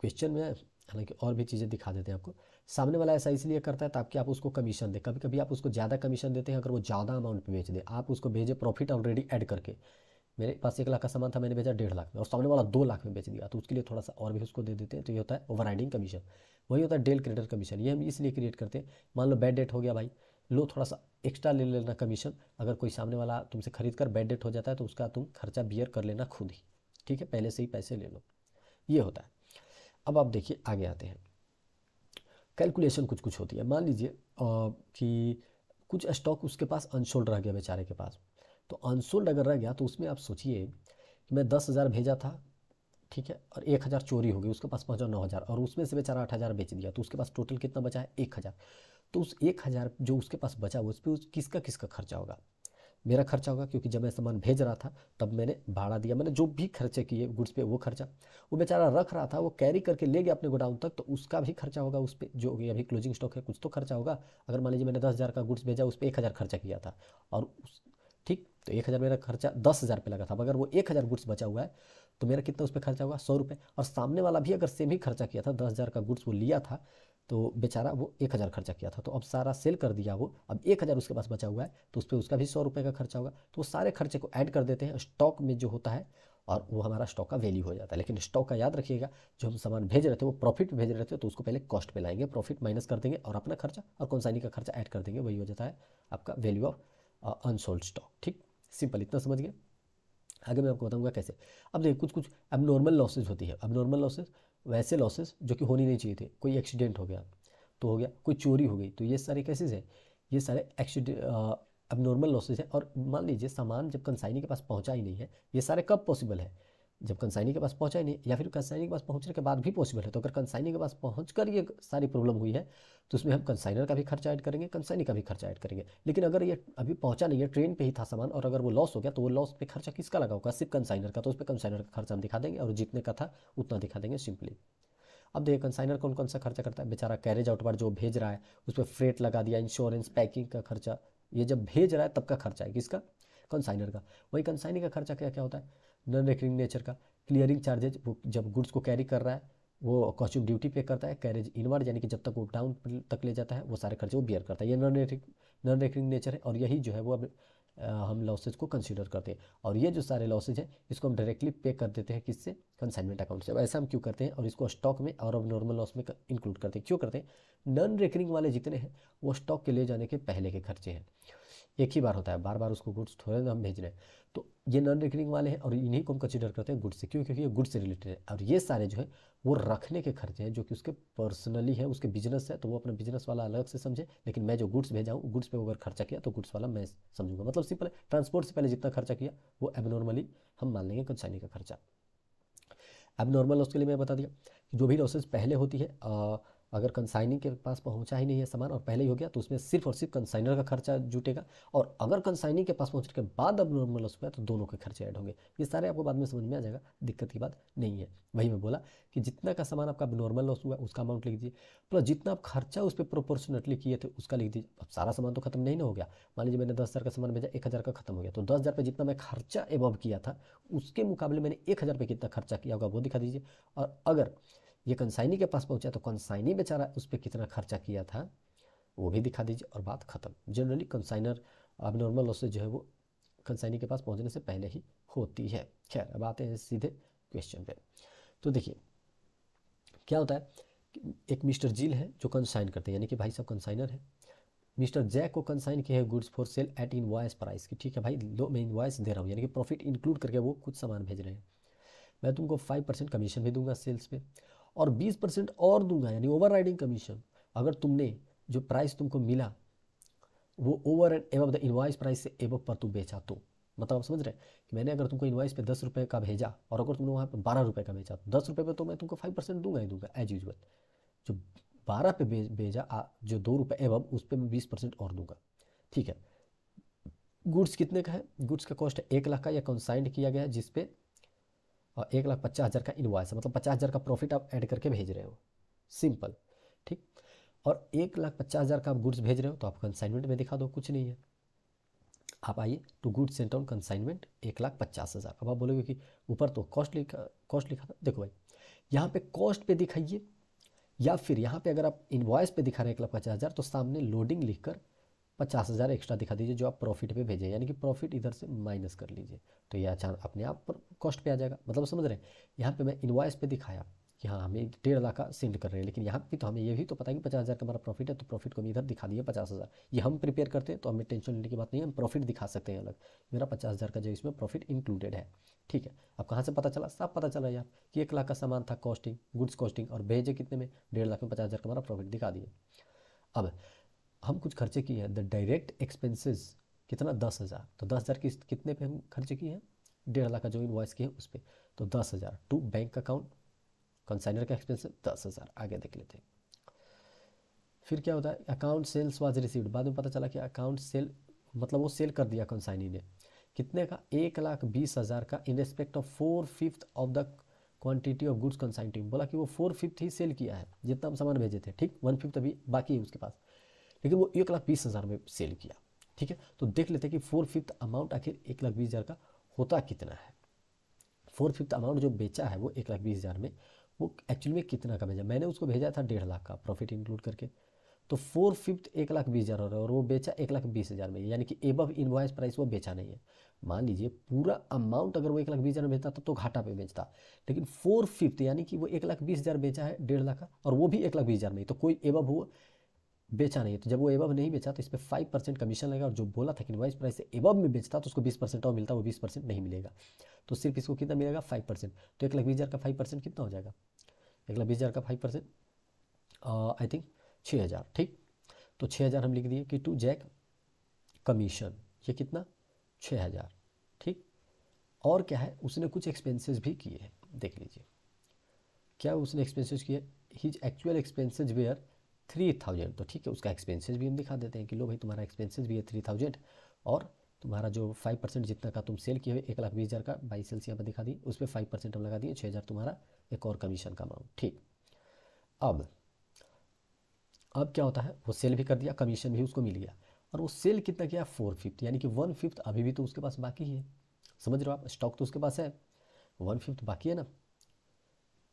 A: क्वेश्चन में हालांकि और भी चीज़ें दिखा देते हैं आपको सामने वाला ऐसा इसलिए करता है ताकि आप उसको कमीशन दें कभी कभी आप उसको ज़्यादा कमीशन देते हैं अगर वो ज़्यादा अमाउंट पे बेच दे आप उसको भेजे प्रॉफिट ऑलरेडी ऐड करके मेरे पास एक लाख का सामान था मैंने भेजा डेढ़ लाख में और सामने वाला दो लाख में बेच दिया तो उसके लिए थोड़ा सा और भी उसको दे देते हैं तो ये होता है ओवर कमीशन वही होता है डेल क्रेडिटर कमीशन ये हम इसलिए क्रिएट करते हैं मान लो बैड डेट हो गया भाई लो थोड़ा सा एक्स्ट्रा ले लेना कमीशन अगर कोई सामने वाला तुमसे खरीद कर बैड डेट हो जाता है तो उसका तुम खर्चा बियर कर लेना खुद ही ठीक है पहले से ही पैसे ले लो ये होता है अब आप देखिए आगे आते हैं कैलकुलेशन कुछ कुछ होती है मान लीजिए कि कुछ स्टॉक उसके पास अनसोल्ड रह गया बेचारे के पास तो अनसोल्ड अगर रह गया तो उसमें आप सोचिए कि मैं दस हज़ार भेजा था ठीक है और एक हज़ार चोरी हो गई उसके पास पहुँचा नौ हज़ार और उसमें से बेचारा आठ हज़ार बेच दिया तो उसके पास टोटल कितना बचा है एक हज़ार तो उस एक हज़ार जो उसके पास बचा हुआ उस पर उस किसका किसका खर्चा होगा मेरा खर्चा होगा क्योंकि जब मैं सामान भेज रहा था तब मैंने भाड़ा दिया मैंने जो भी खर्चे किए गुड्स पे वो खर्चा वो बेचारा रख रहा था वो कैरी करके ले गया अपने गोडाउन तक तो उसका भी खर्चा होगा उस पर जो अभी क्लोजिंग स्टॉक है कुछ तो खर्चा होगा अगर मान लीजिए मैंने दस हज़ार का गुड्स भेजा उस पर एक हज़ार खर्चा किया था और उस ठीक तो एक हज़ार मेरा खर्चा दस हज़ार रुपये लगा था अगर वो एक हज़ार गुड्स बचा हुआ है तो मेरा कितना उस पर खर्चा होगा सौ रुपये और सामने वाला भी अगर सेम ही खर्चा किया था दस हज़ार का गुड्स वो लिया था तो बेचारा वो एक हज़ार खर्चा किया था तो अब सारा सेल कर दिया वो अब एक हज़ार उसके पास बचा हुआ है तो उस पर उसका भी सौ रुपये का खर्चा होगा तो वो सारे खर्चे को ऐड कर देते हैं स्टॉक में जो होता है और वो हमारा स्टॉक का वैल्यू हो जाता है लेकिन स्टॉक का याद रखिएगा जो हम सामान भेज रहे थे वो प्रॉफिट भेज रहे थे तो उसको पहले कॉस्ट पे लाएंगे प्रॉफिट माइनस कर देंगे और अपना खर्चा और सा का खर्चा ऐड कर देंगे वही हो जाता है आपका वैल्यू ऑफ अनसोल्ड स्टॉक ठीक सिंपल इतना समझ गए आगे मैं आपको बताऊंगा कैसे अब देखिए कुछ कुछ अब नॉर्मल लॉसेज होती है अब नॉर्मल लॉसेज वैसे लॉसेस जो कि होनी नहीं चाहिए थे कोई एक्सीडेंट हो गया तो हो गया कोई चोरी हो गई तो ये सारे केसेस हैं ये सारे एक्सीडेंट अब नॉर्मल लॉसेज है और मान लीजिए सामान जब कंसाइनी के पास पहुँचा ही नहीं है ये सारे कब पॉसिबल है जब कंसाइनी के पास पहुंचा ही नहीं या फिर कंसाइनी के पास पहुंचने के बाद भी पॉसिबल है तो अगर कंसाइनी के पास पहुँच कर ये सारी प्रॉब्लम हुई है तो उसमें हम कंसाइनर का भी खर्चा ऐड करेंगे कंसाइनी का भी खर्चा ऐड करेंगे लेकिन अगर ये अभी पहुंचा नहीं है ट्रेन पे ही था सामान और अगर वो लॉस हो गया तो वो लॉस पर खर्चा किसका लगा होगा सिर्फ कंसाइनर का तो उस पर कंसाइनर का खर्चा हम दिखा देंगे और जितने का था उतना दिखा देंगे सिंपली अब देखिए कंसाइनर कौन कौन सा खर्चा करता है बेचारा कैरेज आउट जो भेज रहा है उस पर फ्रेट लगा दिया इंश्योरेंस पैकिंग का खर्चा ये जब भेज रहा है तब का खर्चा है किसका कंसाइनर का वही कंसाइनी का खर्चा क्या क्या होता है नॉन रिकरिंग नेचर का क्लियरिंग चार्जेज वो जब गुड्स को कैरी कर रहा है वो कॉस्ट्यूम ड्यूटी पे करता है कैरेज इनवर्ड यानी कि जब तक वो डाउन तक ले जाता है वो सारे खर्चे वो बियर करता है ये non recurring non recurring nature है और यही जो है वो अब हम लॉसेज को कंसिडर करते हैं और ये जो सारे लॉसेज हैं इसको हम डायरेक्टली पे कर देते हैं किससे कंसाइनमेंट अकाउंट से अब ऐसा हम क्यों करते हैं और इसको स्टॉक में और अब नॉर्मल लॉस में इंक्लूड करते हैं क्यों करते हैं नॉन रेकरिंग वाले जितने हैं वो स्टॉक के ले जाने के पहले के खर्चे हैं एक ही बार होता है बार बार उसको गुड्स थोड़े ना हम भेज रहे हैं तो ये नॉन रिकरिंग वाले हैं और इन्हीं को हम कंसिडर करते हैं गुड्स से क्यों क्योंकि ये गुड्स से रिलेटेड है और ये सारे जो है वो रखने के खर्चे हैं जो कि उसके पर्सनली है उसके बिजनेस है तो वो अपना बिजनेस वाला अलग से समझे लेकिन मैं जो गुड्स भेजा हूँ गुड्स पर अगर खर्चा किया तो गुड्स वाला मैं समझूंगा मतलब सिंपल है ट्रांसपोर्ट से पहले जितना खर्चा किया वो एबनॉर्मली हम मान लेंगे कंसाइनी का खर्चा अब नॉर्मल लॉस के लिए मैं बता दिया कि जो भी लॉसेज पहले होती है अगर कंसाइनिंग के पास पहुंचा ही नहीं है सामान और पहले ही हो गया तो उसमें सिर्फ और सिर्फ कंसाइनर का खर्चा जुटेगा और अगर कंसाइनिंग के पास पहुंचने के बाद अब नॉर्मल लॉस हुआ तो दोनों के खर्चे ऐड होंगे ये सारे आपको बाद में समझ में आ जाएगा दिक्कत की बात नहीं है वही मैं बोला कि जितना का सामान आपका नॉर्मल लॉस हुआ उसका अमाउंट लिख दीजिए प्लस जितना आप खर्चा उस पर प्रोपोर्शनेटली किए थे उसका लिख दीजिए अब सारा सामान तो खत्म नहीं ना हो गया मान लीजिए मैंने दस का सामान भेजा एक का खत्म हो गया तो दस हज़ार जितना मैं खर्चा एवॉव किया था उसके मुकाबले मैंने एक हज़ार कितना खर्चा किया होगा वो दिखा दीजिए और अगर ये कंसाइनी के पास पहुंचा तो कंसाइनी बेचारा उस पर कितना खर्चा किया था वो भी दिखा दीजिए और बात ख़त्म जनरली कंसाइनर अब नॉर्मल लॉसेज जो है वो कंसाइनी के पास पहुंचने से पहले ही होती है खैर अब आते हैं सीधे क्वेश्चन पे तो देखिए क्या होता है एक मिस्टर जील है जो कंसाइन करते हैं यानी कि भाई साहब कंसाइनर है मिस्टर जैक को कंसाइन किया है goods for sale at voice price की ठीक है भाई लो मैं इनवॉइस दे रहा हूँ यानी कि प्रॉफिट इंक्लूड करके वो कुछ सामान भेज रहे हैं मैं तुमको फाइव परसेंट कमीशन भी दूंगा सेल्स पे और 20 परसेंट और दूंगा यानी ओवर राइडिंग कमीशन अगर तुमने जो प्राइस तुमको मिला वो over and above the invoice price से एवब पर तुम बेचा तो मतलब आप समझ रहे हैं कि मैंने अगर तुमको इन्वाइस पे दस रुपये का भेजा और अगर तुमने वहाँ पर बारह रुपये का भेजा तो दस रुपये पर तो मैं तुमको फाइव परसेंट दूंगा ही दूंगा एज यूजल जो बारह पे भेजा आ, जो दो रुपये एवं उस पर मैं बीस परसेंट और दूंगा ठीक है गुड्स कितने का है गुड्स का कॉस्ट एक लाख का या कंसाइंड किया गया है जिसपे और एक लाख पचास हज़ार का इन्वाइस मतलब पचास हज़ार का प्रॉफिट आप ऐड करके भेज रहे हो सिंपल ठीक और एक लाख पचास हज़ार का आप गुड्स भेज रहे हो तो आप कंसाइनमेंट में दिखा दो कुछ नहीं है आप आइए to goods sent on consignment एक लाख पचास हज़ार अब आप बोलोगे कि ऊपर तो कॉस्ट लिखा कॉस्ट लिखा था देखो भाई यहाँ पे कॉस्ट पे दिखाइए या फिर यहाँ पे अगर आप इन्वॉइस पे दिखा रहे हैं एक लाख पचास हज़ार तो सामने लोडिंग लिखकर पचास हज़ार एक्स्ट्रा दिखा दीजिए जो आप प्रॉफिट पे भेजें यानी कि प्रॉफिट इधर से माइनस कर लीजिए तो यह अचानक अपने आप पर कॉस्ट पे आ जाएगा मतलब समझ रहे हैं यहाँ पे मैं इन्वाइस पे दिखाया कि हाँ हमें डेढ़ लाख का सेंड कर रहे हैं लेकिन यहाँ पे तो हमें ये भी तो पता है कि पचास हज़ार का हमारा प्रॉफिट है तो प्रॉफिट को हम इधर दिखा दिए पचास हज़ार ये हम प्रिपेयर करते हैं तो हमें टेंशन लेने की बात नहीं है हम प्रॉफिट दिखा सकते हैं अलग मेरा पचास हज़ार का जो इसमें प्रॉफिट इंक्लूडेड है ठीक है अब कहाँ से पता चला सब पता चला यार कि एक लाख का सामान था कॉस्टिंग गुड्स कॉस्टिंग और भेजे कितने में डेढ़ लाख में पचास हज़ार का हमारा प्रॉफिट दिखा दिए अब हम कुछ खर्चे किए हैं द डायरेक्ट एक्सपेंसेस कितना दस हज़ार तो दस हज़ार किस कितने पे हम खर्चे किए हैं डेढ़ लाख का जो इन्वॉइस किए हैं उस पर तो दस हज़ार टू बैंक अकाउंट कंसाइनर का एक्सपेंस दस हज़ार आगे देख लेते हैं फिर क्या होता है अकाउंट सेल्स वाज रिसीव्ड बाद में पता चला कि अकाउंट सेल मतलब वो सेल कर दिया कंसाइनी ने कितने का एक लाख बीस हज़ार का in respect of four fifth of the quantity of goods consign team बोला कि वो फोर फिफ्थ ही सेल किया है जितना हम सामान भेजे थे ठीक वन फिफ्थ अभी बाकी है उसके पास लेकिन वो एक लाख बीस हज़ार में सेल किया ठीक है तो देख लेते हैं कि फोर फिफ्थ अमाउंट आखिर एक लाख बीस हज़ार का होता कितना है फोर फिफ्थ अमाउंट जो बेचा है वो एक लाख बीस हज़ार में वो एक्चुअली में कितना का भेजा मैंने उसको भेजा था डेढ़ लाख का प्रॉफिट इंक्लूड करके तो फोर फिफ्थ एक लाख बीस हज़ार हो रहा है और वो बेचा एक लाख बीस हज़ार में यानी कि एबव इनवॉइस प्राइस वो बेचा नहीं है मान लीजिए पूरा अमाउंट अगर वो एक लाख बीस हज़ार में बेचता तब तो घाटा पे बेचता लेकिन फोर फिफ्थ यानी कि वो एक लाख बीस हज़ार बेचा है डेढ़ लाख का और वो भी एक लाख बीस हज़ार में तो कोई एबव हुआ बेचा नहीं है तो जब वो एबव नहीं बेचा तो इस पर फाइव परसेंट कमीशन लगेगा और जो बोला था कि इन्वाइस प्राइस से एबव में बेचता तो उसको बीस परसेंट और मिलता वो बीस परसेंट नहीं मिलेगा तो सिर्फ इसको कितना मिलेगा फाइव परसेंट तो एक लाख बीस हज़ार का फाइव परसेंट कितना हो जाएगा एक लाख बीस हज़ार का फाइव परसेंट आई थिंक छः हज़ार ठीक तो छः हज़ार हम लिख दिए कि टू जैक कमीशन ये कितना छः हज़ार ठीक और क्या है उसने कुछ एक्सपेंसेस भी किए हैं देख लीजिए क्या उसने एक्सपेंसेस किए his actual expenses were three thousand तो ठीक है उसका एक्सपेंसेस भी हम दिखा देते हैं कि लो भाई तुम्हारा एक्सपेंसेस भी है थ्री थाउजेंड और तुम्हारा जो फाइव परसेंट जितना का तुम सेल किए हुए एक लाख बीस हज़ार का बाई सेल्स यहाँ पर दिखा दिए उस पर फाइव परसेंट हम लगा दिए छः हज़ार तुम्हारा एक और कमीशन का अमाउंट ठीक अब अब क्या होता है वो सेल भी कर दिया कमीशन भी उसको मिल गया और वो सेल कितना किया फोर फिफ्थ यानी कि वन फिफ्थ अभी भी तो उसके पास बाकी है समझ रहे हो आप स्टॉक तो उसके पास है वन फिफ्थ बाकी है ना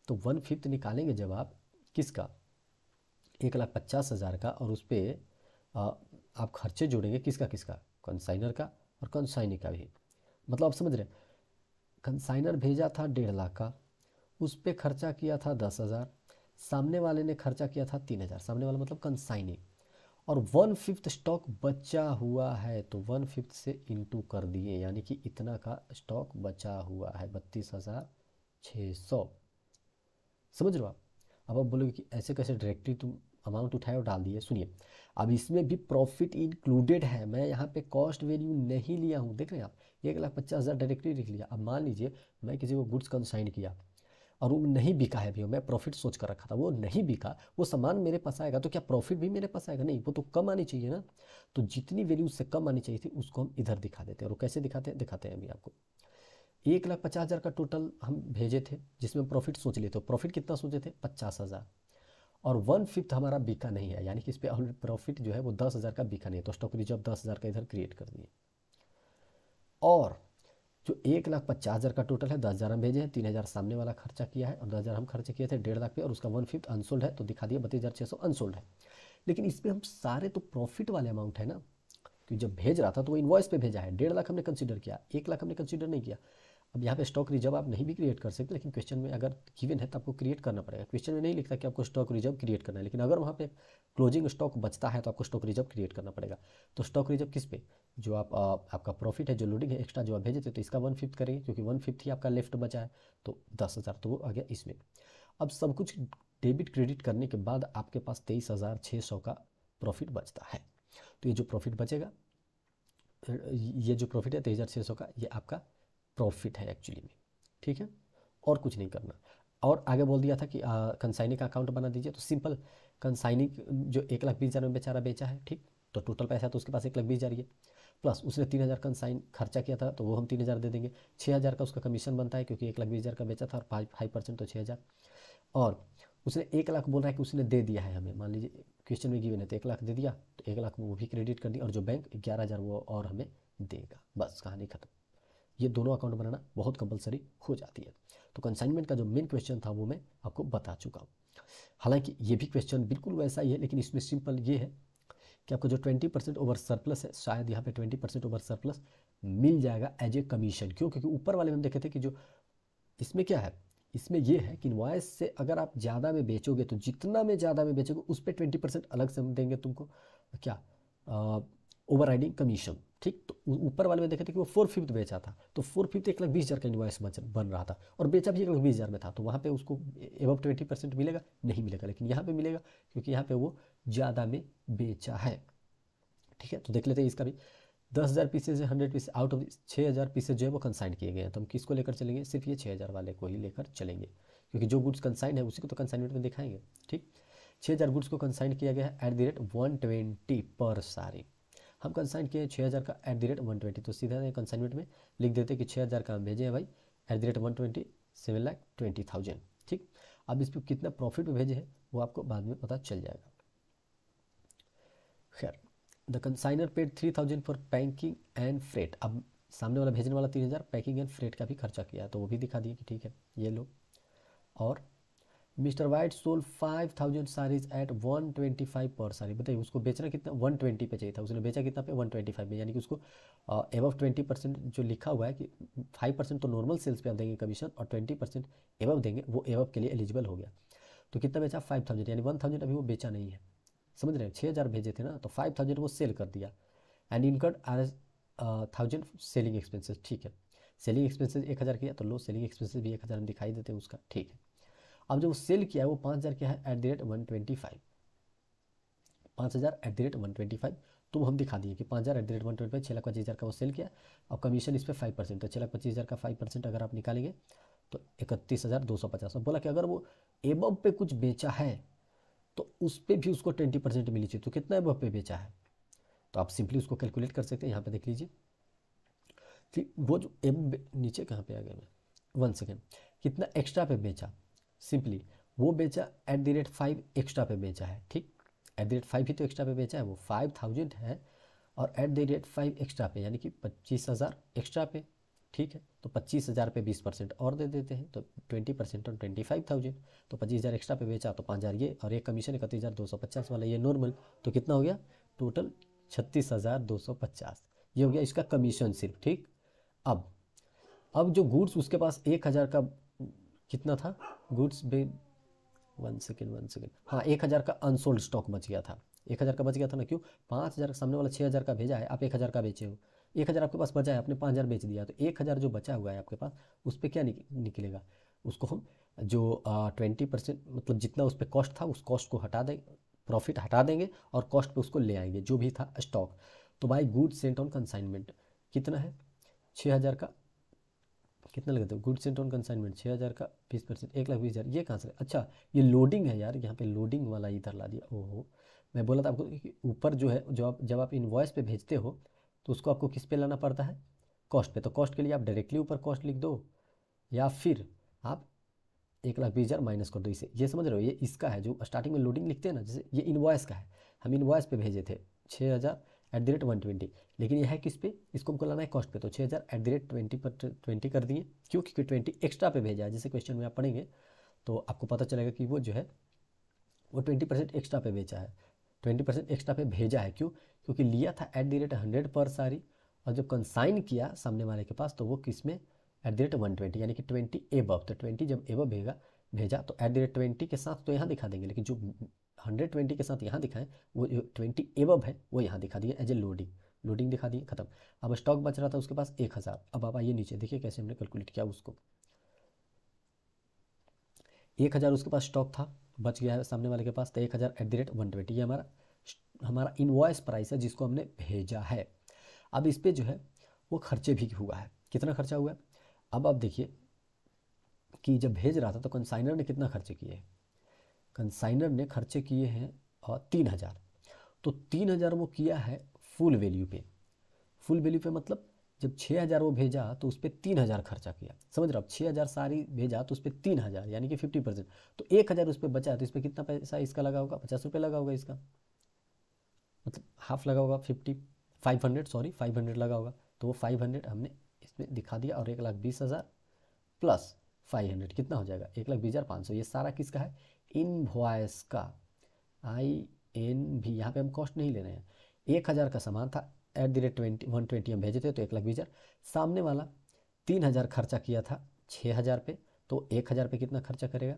A: तो वन फिफ्थ निकालेंगे जब आप किसका एक लाख पचास हज़ार का और उस पर आप खर्चे जोड़ेंगे किसका किसका कंसाइनर का और कंसाइनी का भी मतलब आप समझ रहे कंसाइनर भेजा था डेढ़ लाख का उस पर खर्चा किया था दस हज़ार सामने वाले ने खर्चा किया था तीन हज़ार सामने वाला मतलब कंसाइनी और वन फिफ्थ स्टॉक बचा हुआ है तो वन फिफ्थ से इंटू कर दिए यानी कि इतना का स्टॉक बचा हुआ है बत्तीस हज़ार छः सौ समझ रहे हो आप अब आप बोलोगे कि ऐसे कैसे डायरेक्टली तुम अमाउंट उठाए और डाल दिए सुनिए अब इसमें भी प्रॉफिट इंक्लूडेड है मैं यहाँ पे कॉस्ट वैल्यू नहीं लिया हूँ देख रहे हैं आप एक लाख पचास हज़ार डायरेक्टली लिख लिया अब मान लीजिए मैं किसी को गुड्स कंसाइन किया और वो नहीं बिका है भैया मैं प्रॉफिट सोच कर रखा था वो नहीं बिका वो सामान मेरे पास आएगा तो क्या प्रॉफिट भी मेरे पास आएगा नहीं वो तो कम आनी चाहिए ना तो जितनी वैल्यू उससे कम आनी चाहिए थी उसको हम इधर दिखा देते हैं और कैसे दिखाते हैं दिखाते हैं अभी आपको एक लाख पचास हज़ार का टोटल हम भेजे थे जिसमें प्रॉफिट सोच लेते हो प्रॉफिट कितना सोचे थे पचास हज़ार और वन फिफ्थ हमारा बिका नहीं है यानी कि इस पर ऑलरेडी प्रॉफिट जो है वो दस हज़ार का बिका नहीं है तो स्टॉक रिजर्व दस हज़ार का इधर क्रिएट कर दिए और जो एक लाख पचास हज़ार का टोटल है दस हज़ार हम भेजे हैं तीन हज़ार सामने वाला खर्चा किया है और दस हज़ार हम खर्च किए थे डेढ़ लाख पे और उसका वन फिफ्थ अनसोल्ड है तो दिखा दिया बत्तीस हज़ार छः सौ अनसोल्ड है लेकिन इस पर हम सारे तो प्रॉफिट वाले अमाउंट है ना क्योंकि जब भेज रहा था तो वो इन्वॉइस पे भेजा है डेढ़ लाख हमने कंसिडर किया एक लाख हमने कंसिडर नहीं किया अब यहाँ पे स्टॉक रिजर्व आप नहीं भी क्रिएट कर सकते लेकिन क्वेश्चन में अगर गिवन है तो आपको क्रिएट करना पड़ेगा क्वेश्चन में नहीं लिखता कि आपको स्टॉक रिजर्व क्रिएट करना है लेकिन अगर वहाँ पे क्लोजिंग स्टॉक बचता है तो आपको स्टॉक रिजर्व क्रिएट करना पड़ेगा तो स्टॉक रिजर्व किस पे जो आप आ, आपका प्रॉफिट है जो लोडिंग है एक्स्ट्रा जो आप भेजे थे तो इसका वन फिफ्थ करेंगे क्योंकि वन फिफ्थ ही आपका लेफ्ट बचा है तो दस हज़ार तो वो आ गया इसमें अब सब कुछ डेबिट क्रेडिट करने के बाद आपके पास तेईस हज़ार छः सौ का प्रॉफिट बचता है तो ये जो प्रॉफिट बचेगा ये जो प्रॉफिट है तेईस हज़ार छः सौ का ये आपका प्रॉफिट है एक्चुअली में ठीक है और कुछ नहीं करना और आगे बोल दिया था कि कंसाइनिक का अकाउंट बना दीजिए तो सिंपल कंसाइनिक जो एक लाख बीस हज़ार में बेचारा बेचा है ठीक तो टोटल पैसा तो उसके पास एक लाख बीस हज़ार ही है प्लस उसने तीन हज़ार कंसाइन खर्चा किया था तो वो हम तीन हज़ार दे देंगे छः हज़ार का उसका कमीशन बनता है क्योंकि एक लाख बीस हज़ार का बेचा था और फाइव फाइव परसेंट तो छः हज़ार और उसने एक लाख बोल रहा है कि उसने दे दिया है हमें मान लीजिए क्वेश्चन में गिवन है तो एक लाख दे दिया तो एक लाख वो भी क्रेडिट कर दिया और जो बैंक ग्यारह हज़ार वो और हमें देगा बस कहानी खत्म ये दोनों अकाउंट बनाना बहुत कंपलसरी हो जाती है तो कंसाइनमेंट का जो मेन क्वेश्चन था वो मैं आपको बता चुका हूँ हालांकि ये भी क्वेश्चन बिल्कुल वैसा ही है लेकिन इसमें सिंपल ये है कि आपको जो 20 परसेंट ओवर सरप्लस है शायद यहाँ पे 20 परसेंट ओवर सरप्लस मिल जाएगा एज ए कमीशन क्यों क्योंकि ऊपर वाले में हम देखे थे कि जो इसमें क्या है इसमें यह है कि इन्वाइस से अगर आप ज़्यादा में बेचोगे तो जितना में ज़्यादा में बेचोगे उस पर ट्वेंटी परसेंट अलग से हम देंगे तुमको क्या ओवरराइडिंग कमीशन ठीक तो ऊपर वाले में देखे थे कि वो फोर फिफ्थ बेचा था तो फोर फिफ्थ एक लाख बीस हज़ार का इन्वाइस बन रहा था और बेचा भी एक लाख बीस हज़ार में था तो वहाँ पे उसको एबव ट्वेंटी परसेंट मिलेगा नहीं मिलेगा लेकिन यहाँ पे मिलेगा क्योंकि यहाँ पे वो ज़्यादा में बेचा है ठीक है तो देख लेते हैं इसका भी दस हज़ार pieces hundred piece out of छः हज़ार पीसेज जो है वो कंसाइन किए गए हैं तो हम किसको लेकर चलेंगे सिर्फ ये छः हज़ार वाले को ही लेकर चलेंगे क्योंकि जो गुड्स कंसाइन है उसी को तो कंसाइनमेंट में दिखाएंगे ठीक छः हज़ार गुड्स को कंसाइन किया गया है at the rate one twenty पर सारी हम कंसाइन किए छः हज़ार का at the rate one twenty तो सीधा कंसाइनमेंट में लिख देते कि छः हज़ार का हम भेजें भाई at the rate one twenty seven lakh twenty thousand ठीक अब इस पर कितना प्रॉफिट में भेजे हैं वो आपको बाद में पता चल जाएगा खैर the consignor paid three thousand for packing and freight अब सामने वाला भेजने वाला तीन हज़ार पैकिंग एंड फ्रेट का भी खर्चा किया तो वो भी दिखा दिए कि ठीक है ये लो और mister white sold five thousand saris at one twenty five पर सारी बताइए उसको बेचना कितना वन ट्वेंटी पे चाहिए था उसने बेचा कितना पे वन ट्वेंटी फाइव में यानी कि उसको एबव ट्वेंटी परसेंट जो लिखा हुआ है कि फाइव परसेंट तो नॉर्मल सेल्स पे हम देंगे कमीशन और ट्वेंटी परसेंट एबव देंगे वो एबव के लिए एलिजिबल हो गया तो कितना बेचा फाइव थाउजेंड यानी वन थाउजेंड अभी वो बेचा नहीं है समझ रहे हैं छः हज़ार भेजे थे ना तो फाइव थाउजेंड वो सेल कर दिया and incurred R thousand selling expenses ठीक है सेलिंग एक्सपेंसेज एक हज़ार किया तो लो सेलिंग एक्सपेंसेज भी एक हज़ार दिखाई देते हैं उसका ठीक है अब जो सेल किया है वो पाँच हज़ार क्या है at the rate one twenty five पाँच हज़ार at the rate one twenty five तो हम दिखा दिए कि पाँच हज़ार at the rate one twenty five छः लाख पच्चीस हज़ार का वो सेल किया और कमीशन इस पर फाइव परसेंट तो छः लाख पच्चीस हज़ार का फाइव परसेंट अगर आप निकालेंगे तो इकतीस हज़ार दो सौ पचास बोला कि अगर वो एबव पे कुछ बेचा है तो उस पर भी उसको ट्वेंटी परसेंट मिली चाहिए तो कितना एबव पे बेचा है तो आप सिंपली उसको कैलकुलेट कर सकते हैं यहाँ पर देख लीजिए कि वो जो एब नीचे कहाँ पे आ गया मैं वन सेकेंड कितना एक्स्ट्रा पे बेचा सिंपली वो बेचा at the rate five extra पे बेचा है ठीक एट द रेट फाइव ही तो एक्स्ट्रा पे बेचा है वो फाइव थाउजेंड है और at the rate five extra पे यानी कि पच्चीस हज़ार एक्स्ट्रा पे ठीक है तो पच्चीस हज़ार पे बीस परसेंट और दे देते हैं तो ट्वेंटी परसेंट और ट्वेंटी फाइव थाउजेंड तो पच्चीस हज़ार एक्स्ट्रा पे बेचा तो पाँच हज़ार ये और एक कमीशन इकतीस हज़ार दो सौ पचास वाला ये नॉर्मल तो कितना हो गया टोटल छत्तीस हज़ार दो सौ पचास ये हो गया इसका कमीशन सिर्फ ठीक अब अब जो गुड्स उसके पास एक हज़ार का कितना था goods by one second one second हाँ एक हज़ार का अनसोल्ड स्टॉक बच गया था एक हज़ार का बच गया था ना क्यों पाँच हज़ार सामने वाला छः हज़ार का भेजा है आप एक हज़ार का बेचे हो एक हज़ार आपके पास बचा है आपने पाँच हज़ार बेच दिया तो एक हज़ार जो बचा हुआ है आपके पास उस पर क्या निकलेगा उसको हम जो ट्वेंटी परसेंट मतलब जितना उस पर कॉस्ट था उस कॉस्ट को हटा दें प्रॉफिट हटा देंगे और कॉस्ट पे उसको ले आएंगे जो भी था स्टॉक तो by good sent on consignment कितना है छः हज़ार का कितना लगा था गुड सेंट ऑन कंसाइनमेंट छः हज़ार का बीस परसेंट एक लाख बीस हज़ार ये कहाँ से अच्छा ये लोडिंग है यार यहाँ पे लोडिंग वाला इधर ला दिया ओहो मैं बोला था आपको ऊपर जो है जो आप जब आप इन्वॉइस पे भेजते हो तो उसको आपको किस पे लाना पड़ता है कॉस्ट पे तो कॉस्ट के लिए आप डायरेक्टली ऊपर कॉस्ट लिख दो या फिर आप एक लाख बीस हज़ार माइनस कर दो इसे ये समझ रहे हो ये इसका है जो स्टार्टिंग में लोडिंग लिखते हैं ना जैसे ये इन्वॉइस का है हम इन्वॉइस पर भेजे थे छः हज़ार at the rate one twenty लेकिन यह है किस पे इसको हमको लाना है कॉस्ट पे तो छः हज़ार एट द रेट ट्वेंटी पर ट्वेंटी कर दिए क्यों क्योंकि ट्वेंटी एक्स्ट्रा पे भेजा है जैसे क्वेश्चन में आप पढ़ेंगे तो आपको पता चलेगा कि वो जो है वो ट्वेंटी परसेंट एक्स्ट्रा पे भेजा है ट्वेंटी परसेंट एक्स्ट्रा पे भेजा है क्यों क्योंकि लिया था एट द रेट हंड्रेड पर सारी और जब कंसाइन किया सामने वाले के पास तो वो किस में at the rate one twenty यानी कि ट्वेंटी एबव तो ट्वेंटी जब एबव भेजा भेजा तो एट द रेट ट्वेंटी के साथ तो यहाँ दिखा देंगे लेकिन जो हंड्रेड ट्वेंटी के साथ यहाँ दिखाएं वो जो ट्वेंटी एवब है वो यहाँ दिखा दिए एज ए लोडिंग लोडिंग दिखा दिए खत्म अब स्टॉक बच रहा था उसके पास एक हज़ार अब आप आइए नीचे देखिए कैसे हमने कैलकुलेट किया उसको एक हज़ार उसके पास स्टॉक था बच गया है सामने वाले के पास तो एक हज़ार at the rate one twenty ये हमारा हमारा इनवॉइस प्राइस है जिसको हमने भेजा है अब इस पर जो है वो खर्चे भी हुआ है कितना खर्चा हुआ है अब आप देखिए कि जब भेज रहा था तो कंसाइनर ने कितना खर्चे किए कंसाइनर ने खर्चे किए हैं तीन हज़ार तो तीन हज़ार वो किया है फुल वैल्यू पे फुल वैल्यू पे मतलब जब छः हज़ार वो भेजा तो उस पर तीन हज़ार खर्चा किया समझ रहे हो छः हज़ार सारी भेजा तो उस पर तीन हज़ार यानी कि फिफ्टी परसेंट तो एक हज़ार उस पर बचा तो इस पर कितना पैसा इसका लगा होगा पचास रुपये लगा होगा इसका मतलब हाफ लगा होगा fifty five hundred sorry five hundred लगा होगा तो वो फाइव हंड्रेड हमने इसमें दिखा दिया और एक लाख बीस हज़ार प्लस फाइव हंड्रेड कितना हो जाएगा एक लाख बीस हज़ार पाँच सौ ये सारा किसका है वॉयस का आई एन भी यहाँ पे हम कॉस्ट नहीं ले रहे हैं एक हज़ार का सामान था at the rate twenty one twenty हम भेजे थे तो एक लाख बीस हज़ार सामने वाला तीन हज़ार खर्चा किया था छः हज़ार पे तो एक हज़ार पे कितना खर्चा करेगा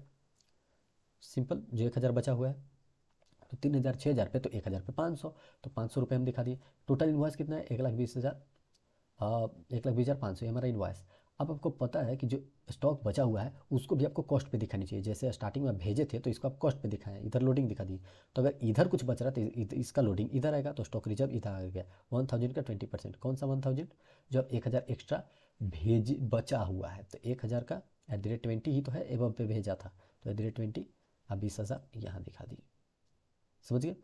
A: सिंपल जो एक हज़ार बचा हुआ है तो तीन हज़ार छः हज़ार पे तो एक हज़ार पे पाँच सौ तो पाँच सौ रुपये हम दिखा दिए टोटल इन्वॉयस कितना है एक लाख बीस हज़ार एक लाख बीस हज़ार पाँच सौ हमारा इन्वॉयस अब आपको पता है कि जो स्टॉक बचा हुआ है उसको भी आपको कॉस्ट पे दिखानी चाहिए जैसे स्टार्टिंग में भेजे थे तो इसको आप कॉस्ट पे दिखाएं इधर लोडिंग दिखा दी तो अगर इधर कुछ बच रहा तो इसका लोडिंग इधर आएगा तो स्टॉक रिजर्व इधर आ गया वन थाउजेंड का ट्वेंटी परसेंट कौन सा वन थाउजेंड जो आप एक हज़ार एक्स्ट्रा भेज बचा हुआ है तो एक हज़ार का एट द रेट ट्वेंटी ही तो है एवं पे भेजा था तो एट द रेट ट्वेंटी आप बीस हज़ार यहाँ दिखा दिए समझिए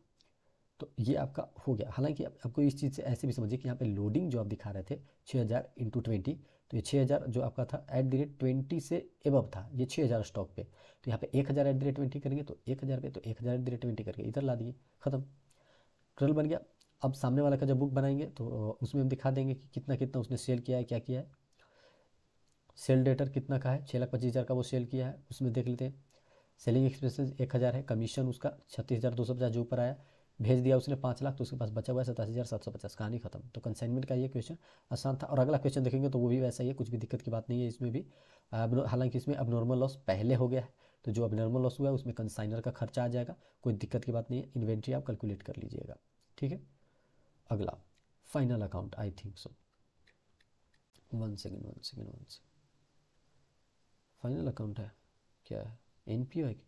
A: तो ये आपका हो गया हालांकि आपको इस चीज़ से ऐसे भी समझिए कि यहाँ पे लोडिंग जो आप दिखा रहे थे छः हज़ार इंटू ट्वेंटी तो ये छः हज़ार जो आपका था एट द रेट ट्वेंटी से एबव था ये छः हज़ार स्टॉक पे तो यहाँ पे एक हज़ार एट द रेट ट्वेंटी करेंगे तो एक हज़ार पे तो एक हज़ार एट द रेट ट्वेंटी करके इधर ला दिए खत्म टोटल बन गया अब सामने वाला का जब बुक बनाएंगे तो उसमें हम दिखा देंगे कि कितना कितना उसने सेल किया है क्या किया है सेल डेटर कितना का है छः लाख पच्चीस हज़ार का वो सेल किया है उसमें देख लेते हैं सेलिंग एक्सपेंसेस एक हज़ार है कमीशन उसका छत्तीस हज़ार दो सौ पचास जो ऊपर आया भेज दिया उसने पाँच लाख तो उसके पास बचा हुआ है सतासी हज़ार सात सौ पचास कहानी खत्म तो कंसाइनमेंट का ये क्वेश्चन आसान था और अगला क्वेश्चन देखेंगे तो वो भी वैसा ही है कुछ भी दिक्कत की बात नहीं है इसमें भी हालांकि इसमें अब नॉर्मल लॉस पहले हो गया है तो जो अब नॉर्मल लॉस हुआ है उसमें कंसाइनर का खर्चा आ जाएगा कोई दिक्कत की बात नहीं है इन्वेंट्री आप कैलकुलेट कर लीजिएगा ठीक है अगला final account I think so one second one second one second final account है क्या है एन पी ओ है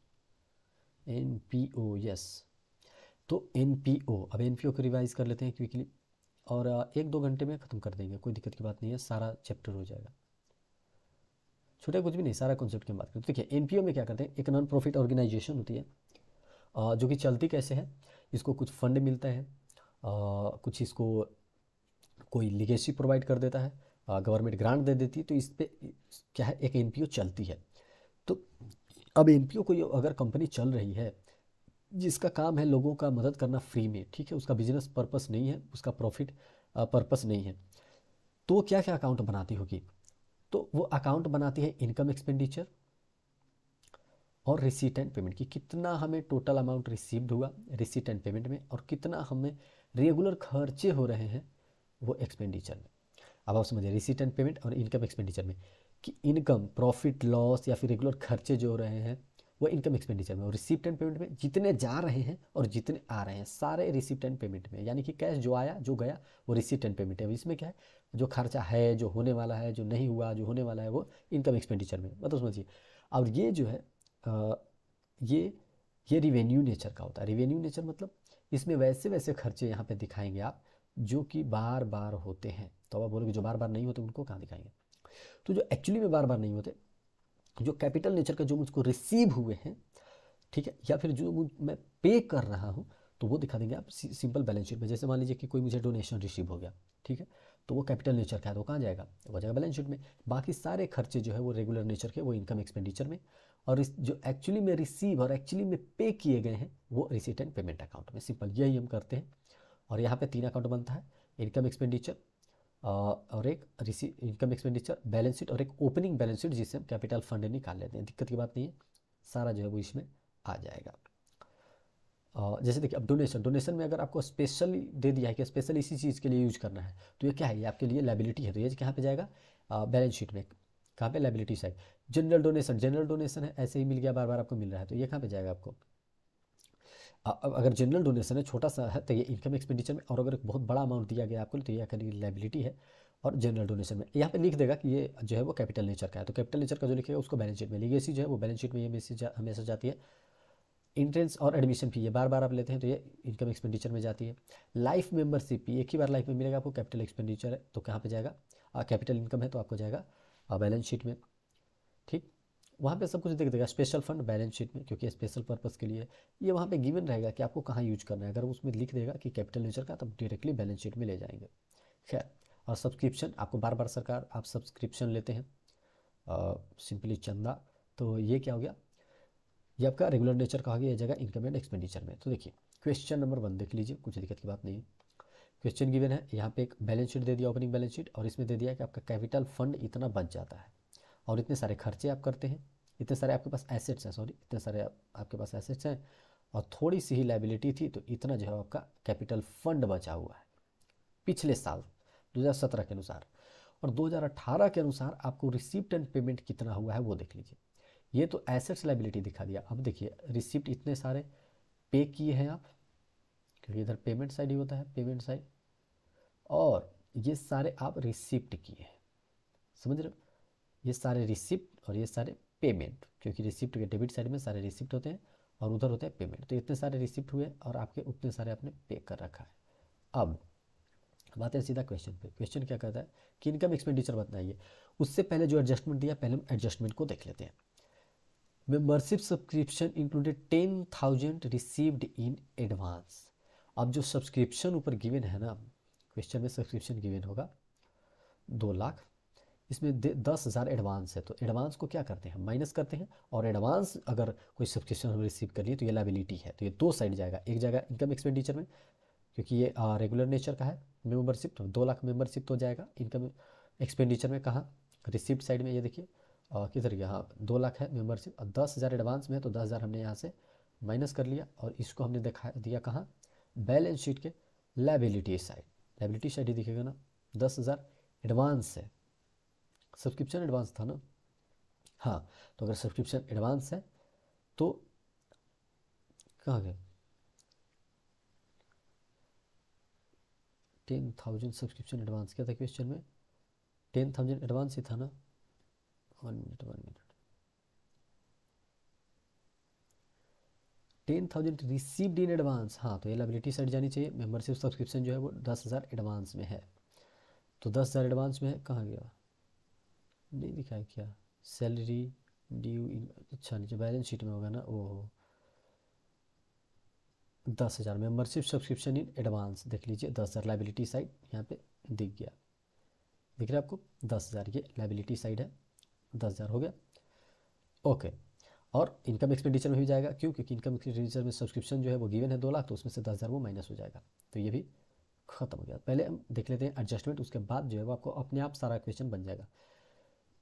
A: एन पी ओ यस तो एन पी ओ अब एन पी ओ को रिवाइज कर लेते हैं क्विकली और एक दो घंटे में ख़त्म कर देंगे कोई दिक्कत की बात नहीं है सारा चैप्टर हो जाएगा छोटे कुछ भी नहीं सारा कॉन्सेप्ट की बात करें देखिए एन पी ओ में क्या करते हैं एक नॉन प्रॉफिट ऑर्गेनाइजेशन होती है जो कि चलती कैसे है इसको कुछ फंड मिलता है कुछ इसको कोई लिगेसी प्रोवाइड कर देता है गवर्नमेंट ग्रांट दे देती है तो इस पर क्या है एक एन चलती है तो अब एन कोई अगर कंपनी चल रही है जिसका काम है लोगों का मदद करना फ्री में ठीक है उसका बिजनेस पर्पस नहीं है उसका प्रॉफिट पर्पस नहीं है तो क्या क्या अकाउंट बनाती होगी तो वो अकाउंट बनाती है इनकम एक्सपेंडिचर और रिसीट एंड पेमेंट की कितना हमें टोटल अमाउंट रिसीव्ड हुआ रिसीट एंड पेमेंट में और कितना हमें रेगुलर खर्चे हो रहे हैं वो एक्सपेंडिचर में अब आप समझिए रिसीट एंड पेमेंट और इनकम एक्सपेंडिचर में कि इनकम प्रॉफिट लॉस या फिर रेगुलर खर्चे जो हो रहे हैं वो इनकम एक्सपेंडिचर में और रिसिप्ट एंड पेमेंट में जितने जा रहे हैं और जितने आ रहे हैं सारे रिसिप्ट एंड पेमेंट में यानी कि कैश जो आया जो गया वो रिसिप्ट एंड पेमेंट है इसमें क्या है जो खर्चा है जो होने वाला है जो नहीं हुआ जो होने वाला है वो इनकम एक्सपेंडिचर में मतलब समझिए और ये जो है आ, ये ये रिवेन्यू नेचर का होता है रिवेन्यू नेचर मतलब इसमें वैसे वैसे खर्चे यहाँ पे दिखाएंगे आप जो कि बार बार होते हैं तो आप बोलोगे जो बार बार नहीं होते उनको कहाँ दिखाएंगे तो जो एक्चुअली में बार बार नहीं होते जो कैपिटल नेचर का जो मुझको रिसीव हुए हैं ठीक है या फिर जो मैं पे कर रहा हूँ तो वो दिखा देंगे आप सिंपल बैलेंस शीट में जैसे मान लीजिए कि कोई मुझे डोनेशन रिसीव हो गया ठीक है तो वो कैपिटल नेचर का है तो कहाँ जाएगा वो जाएगा बैलेंस शीट में बाकी सारे खर्चे जो है वो रेगुलर नेचर के वो इनकम एक्सपेंडिचर में और जो एक्चुअली में रिसीव और एक्चुअली में पे किए गए हैं वो रिसीट एंड पेमेंट अकाउंट में सिंपल यही हम करते हैं और यहाँ पर तीन अकाउंट बनता है इनकम एक्सपेंडिचर और एक receipt income expenditure balance sheet और एक ओपनिंग बैलेंस शीट जिससे हम कैपिटल फंड निकाल लेते हैं दिक्कत की बात नहीं है सारा जो है वो इसमें आ जाएगा जैसे देखिए अब डोनेशन डोनेशन में अगर आपको स्पेशल दे दिया है कि स्पेशल इसी चीज़ के लिए यूज करना है तो ये क्या है ये आपके लिए लाइबिलिटी है तो ये कहाँ पे जाएगा बैलेंस शीट में कहाँ पे liability side general donation general donation है ऐसे ही मिल गया बार बार आपको मिल रहा है तो ये कहाँ पे जाएगा आपको अगर जनरल डोनेशन है छोटा सा है तो ये इनकम एक्सपेंडिचर में और अगर एक बहुत बड़ा अमाउंट दिया गया आपको तो ये कहीं लाइबिलिटी है और जनरल डोनेशन में यहाँ पे लिख देगा कि ये जो है वो कैपिटल नेचर का है तो कैपिटल नेचर का जो लिखेगा उसको बैलेंस शीट में लीगेसी जो है वो बैलेंस शीट में ये मैसेज जा, हमेशा जाती है इंट्रेंस और एडमिशन फी ये बार बार आप लेते हैं तो ये इनकम एक्सपेंडिचर में जाती है लाइफ फी एक ही बार लाइफ में मिलेगा आपको कैपिटल एक्सपेंडिचर है तो कहाँ पर जाएगा कैपिटल इनकम है तो आपको जाएगा बैलेंस शीट में ठीक वहाँ पे सब कुछ देख देगा स्पेशल फंड बैलेंस शीट में क्योंकि स्पेशल पर्पज़ के लिए ये वहाँ पे गिवन रहेगा कि आपको कहाँ यूज करना है अगर उसमें लिख देगा कि कैपिटल नेचर का तब डायरेक्टली बैलेंस शीट में ले जाएंगे खैर और सब्सक्रिप्शन आपको बार बार सरकार आप सब्सक्रिप्शन लेते हैं सिंपली चंदा तो ये क्या हो गया ये आपका रेगुलर नेचर का हो गया ये जगह इनकम एंड एक्सपेंडिचर में तो देखिए क्वेश्चन नंबर वन देख लीजिए कुछ दिक्कत की बात नहीं है क्वेश्चन गिवन है यहाँ पे एक बैलेंस शीट दे दिया ओपनिंग बैलेंस शीट और इसमें दे दिया कि आपका कैपिटल फंड इतना बच जाता है और इतने सारे खर्चे आप करते हैं इतने सारे आपके पास एसेट्स हैं सॉरी इतने सारे आप, आपके पास एसेट्स हैं और थोड़ी सी ही लाइबिलिटी थी तो इतना जो है आपका कैपिटल फंड बचा हुआ है पिछले साल 2017 के अनुसार और 2018 के अनुसार आपको रिसिप्ट एंड पेमेंट कितना हुआ है वो देख लीजिए ये तो एसेट्स लाइबिलिटी दिखा दिया अब देखिए रिसिप्ट इतने सारे पे किए हैं आप क्योंकि इधर पेमेंट साइड ही होता है पेमेंट साइड और ये सारे आप रिसिप्ट किए हैं समझ रहे हो ये सारे रिसिप्ट और ये सारे पेमेंट क्योंकि रिसिप्ट के डेबिट साइड में सारे रिसिप्ट होते हैं और उधर होते हैं पेमेंट तो इतने सारे रिसिप्ट हुए और आपके उतने सारे आपने पे कर रखा है अब बात है सीधा क्वेश्चन पे क्वेश्चन क्या कहता है कि इनकम एक्सपेंडिचर बताइए उससे पहले जो एडजस्टमेंट दिया पहले हम एडजस्टमेंट को देख लेते हैं membership subscription included ten thousand received in advance अब जो सब्सक्रिप्शन ऊपर गिवन है ना क्वेश्चन में सब्सक्रिप्शन गिवन होगा दो लाख इसमें दस हज़ार एडवांस है तो एडवांस को क्या करते हैं माइनस करते हैं और एडवांस अगर कोई सब्सक्रिप्शन हम रिसीव कर लिए तो ये लाइबिलिटी है तो ये दो साइड जाएगा एक जाएगा इनकम एक्सपेंडिचर में क्योंकि ये रेगुलर नेचर का है मेम्बरशिप तो दो लाख मेम्बरशिप तो जाएगा इनकम एक्सपेंडिचर में कहाँ रिसिप्ट साइड में ये देखिए किधर गया हाँ दो लाख है मेम्बरशिप और दस हज़ार एडवांस में है तो दस हज़ार हमने यहाँ से माइनस कर लिया और इसको हमने दिखा दिया कहाँ बैलेंस शीट के लाइबिलिटी साइड लाइबिलिटी साइड ही दिखेगा ना दस हज़ार एडवांस है सब्सक्रिप्शन एडवांस था ना हाँ तो अगर सब्सक्रिप्शन एडवांस है तो कहाँ गए टेन थाउजेंड सब्सक्रिप्शन एडवांस क्या था क्वेश्चन में टेन थाउजेंड एडवांस ही था ना one minute one minute ten thousand received in advance हाँ तो एलाबिलिटी साइड जानी चाहिए मेंबरशिप सब्सक्रिप्शन जो है वो दस हज़ार एडवांस में है तो दस हज़ार एडवांस में है कहाँ गया नहीं दिखाया क्या सैलरी ड्यू इन अच्छा जो बैलेंस शीट में होगा ना वो हो दस हज़ार मेम्बरशिप सब्सक्रिप्शन इन एडवांस देख लीजिए दस हज़ार लाइबिलिटी साइड यहाँ पे दिख गया दिख रहा है आपको दस हज़ार ये लाइबिलिटी साइड है दस हज़ार हो गया ओके और इनकम एक्सपेंडिचर में भी जाएगा क्यों क्योंकि इनकम एक्सपेंडिचर में सब्सक्रिप्शन जो है वो गिवन है दो लाख तो उसमें से दस हज़ार वो माइनस हो जाएगा तो ये भी खत्म हो गया पहले हम देख लेते हैं एडजस्टमेंट उसके बाद जो है वो आपको अपने आप सारा क्वेश्चन बन जाएगा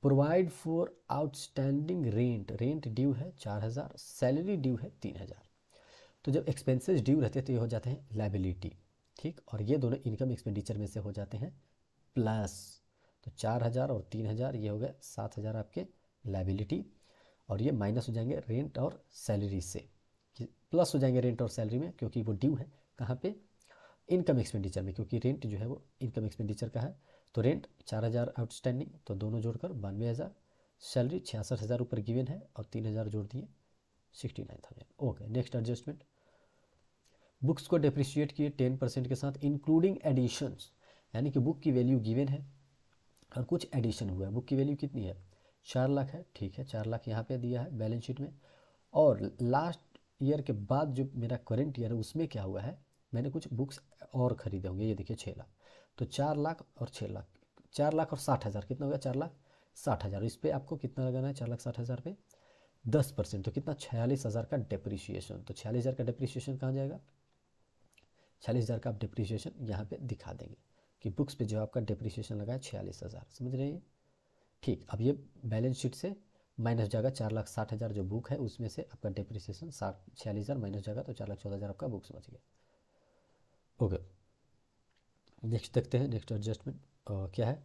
A: provide for outstanding rent rent due है चार हज़ार सैलरी ड्यू है तीन हज़ार तो जब एक्सपेंसेस ड्यू रहते हैं तो ये हो जाते हैं लाइबिलिटी ठीक और ये दोनों इनकम एक्सपेंडिचर में से हो जाते हैं प्लस तो चार हज़ार और तीन हज़ार ये हो गए सात हज़ार आपके लाइबिलिटी और ये माइनस हो जाएंगे रेंट और सैलरी से प्लस हो जाएंगे रेंट और सैलरी में क्योंकि वो ड्यू है कहाँ पे इनकम एक्सपेंडिचर में क्योंकि रेंट जो है वो इनकम एक्सपेंडिचर का है तो रेंट चार हज़ार आउटस्टैंडिंग तो दोनों जोड़कर बानवे हज़ार सैलरी छियासठ हज़ार ऊपर गिवन है और तीन हज़ार जोड़ दिए sixty nine thousand okay next adjustment books को डिप्रिशिएट किए टेन परसेंट के साथ इंक्लूडिंग एडिशंस यानी कि बुक की वैल्यू गिवेन है और कुछ एडिशन हुआ है बुक की वैल्यू कितनी है चार लाख है ठीक है चार लाख यहाँ पर दिया है बैलेंस शीट में और लास्ट ईयर के बाद जो मेरा करेंट ईयर है उसमें क्या हुआ है मैंने कुछ बुक्स और ख़रीदे होंगे ये देखिए छः लाख तो चार लाख और छः लाख चार लाख और साठ हज़ार कितना हो गया चार लाख साठ हज़ार तो इस पर आपको कितना लगाना है चार लाख साठ हज़ार पे दस परसेंट तो कितना छियालीस हज़ार का डेप्रिसिएशन तो छियालीस हज़ार का डेप्रिसिएशन कहाँ जाएगा छियालीस हज़ार का आप डेप्रिसिएशन यहाँ पे दिखा देंगे कि बुक्स पे जो आपका डेप्रिसिएशन लगा है छियालीस हज़ार समझ रहे हैं ठीक अब ये बैलेंस शीट से माइनस जाएगा चार लाख साठ हज़ार जो बुक है उसमें से आपका डेप्रिसिएशन साठ छियालीस हज़ार माइनस जाएगा तो चार लाख चौदह हज़ार आपका बुक्स बच गया ओके नेक्स्ट देखते हैं नेक्स्ट एडजस्टमेंट क्या है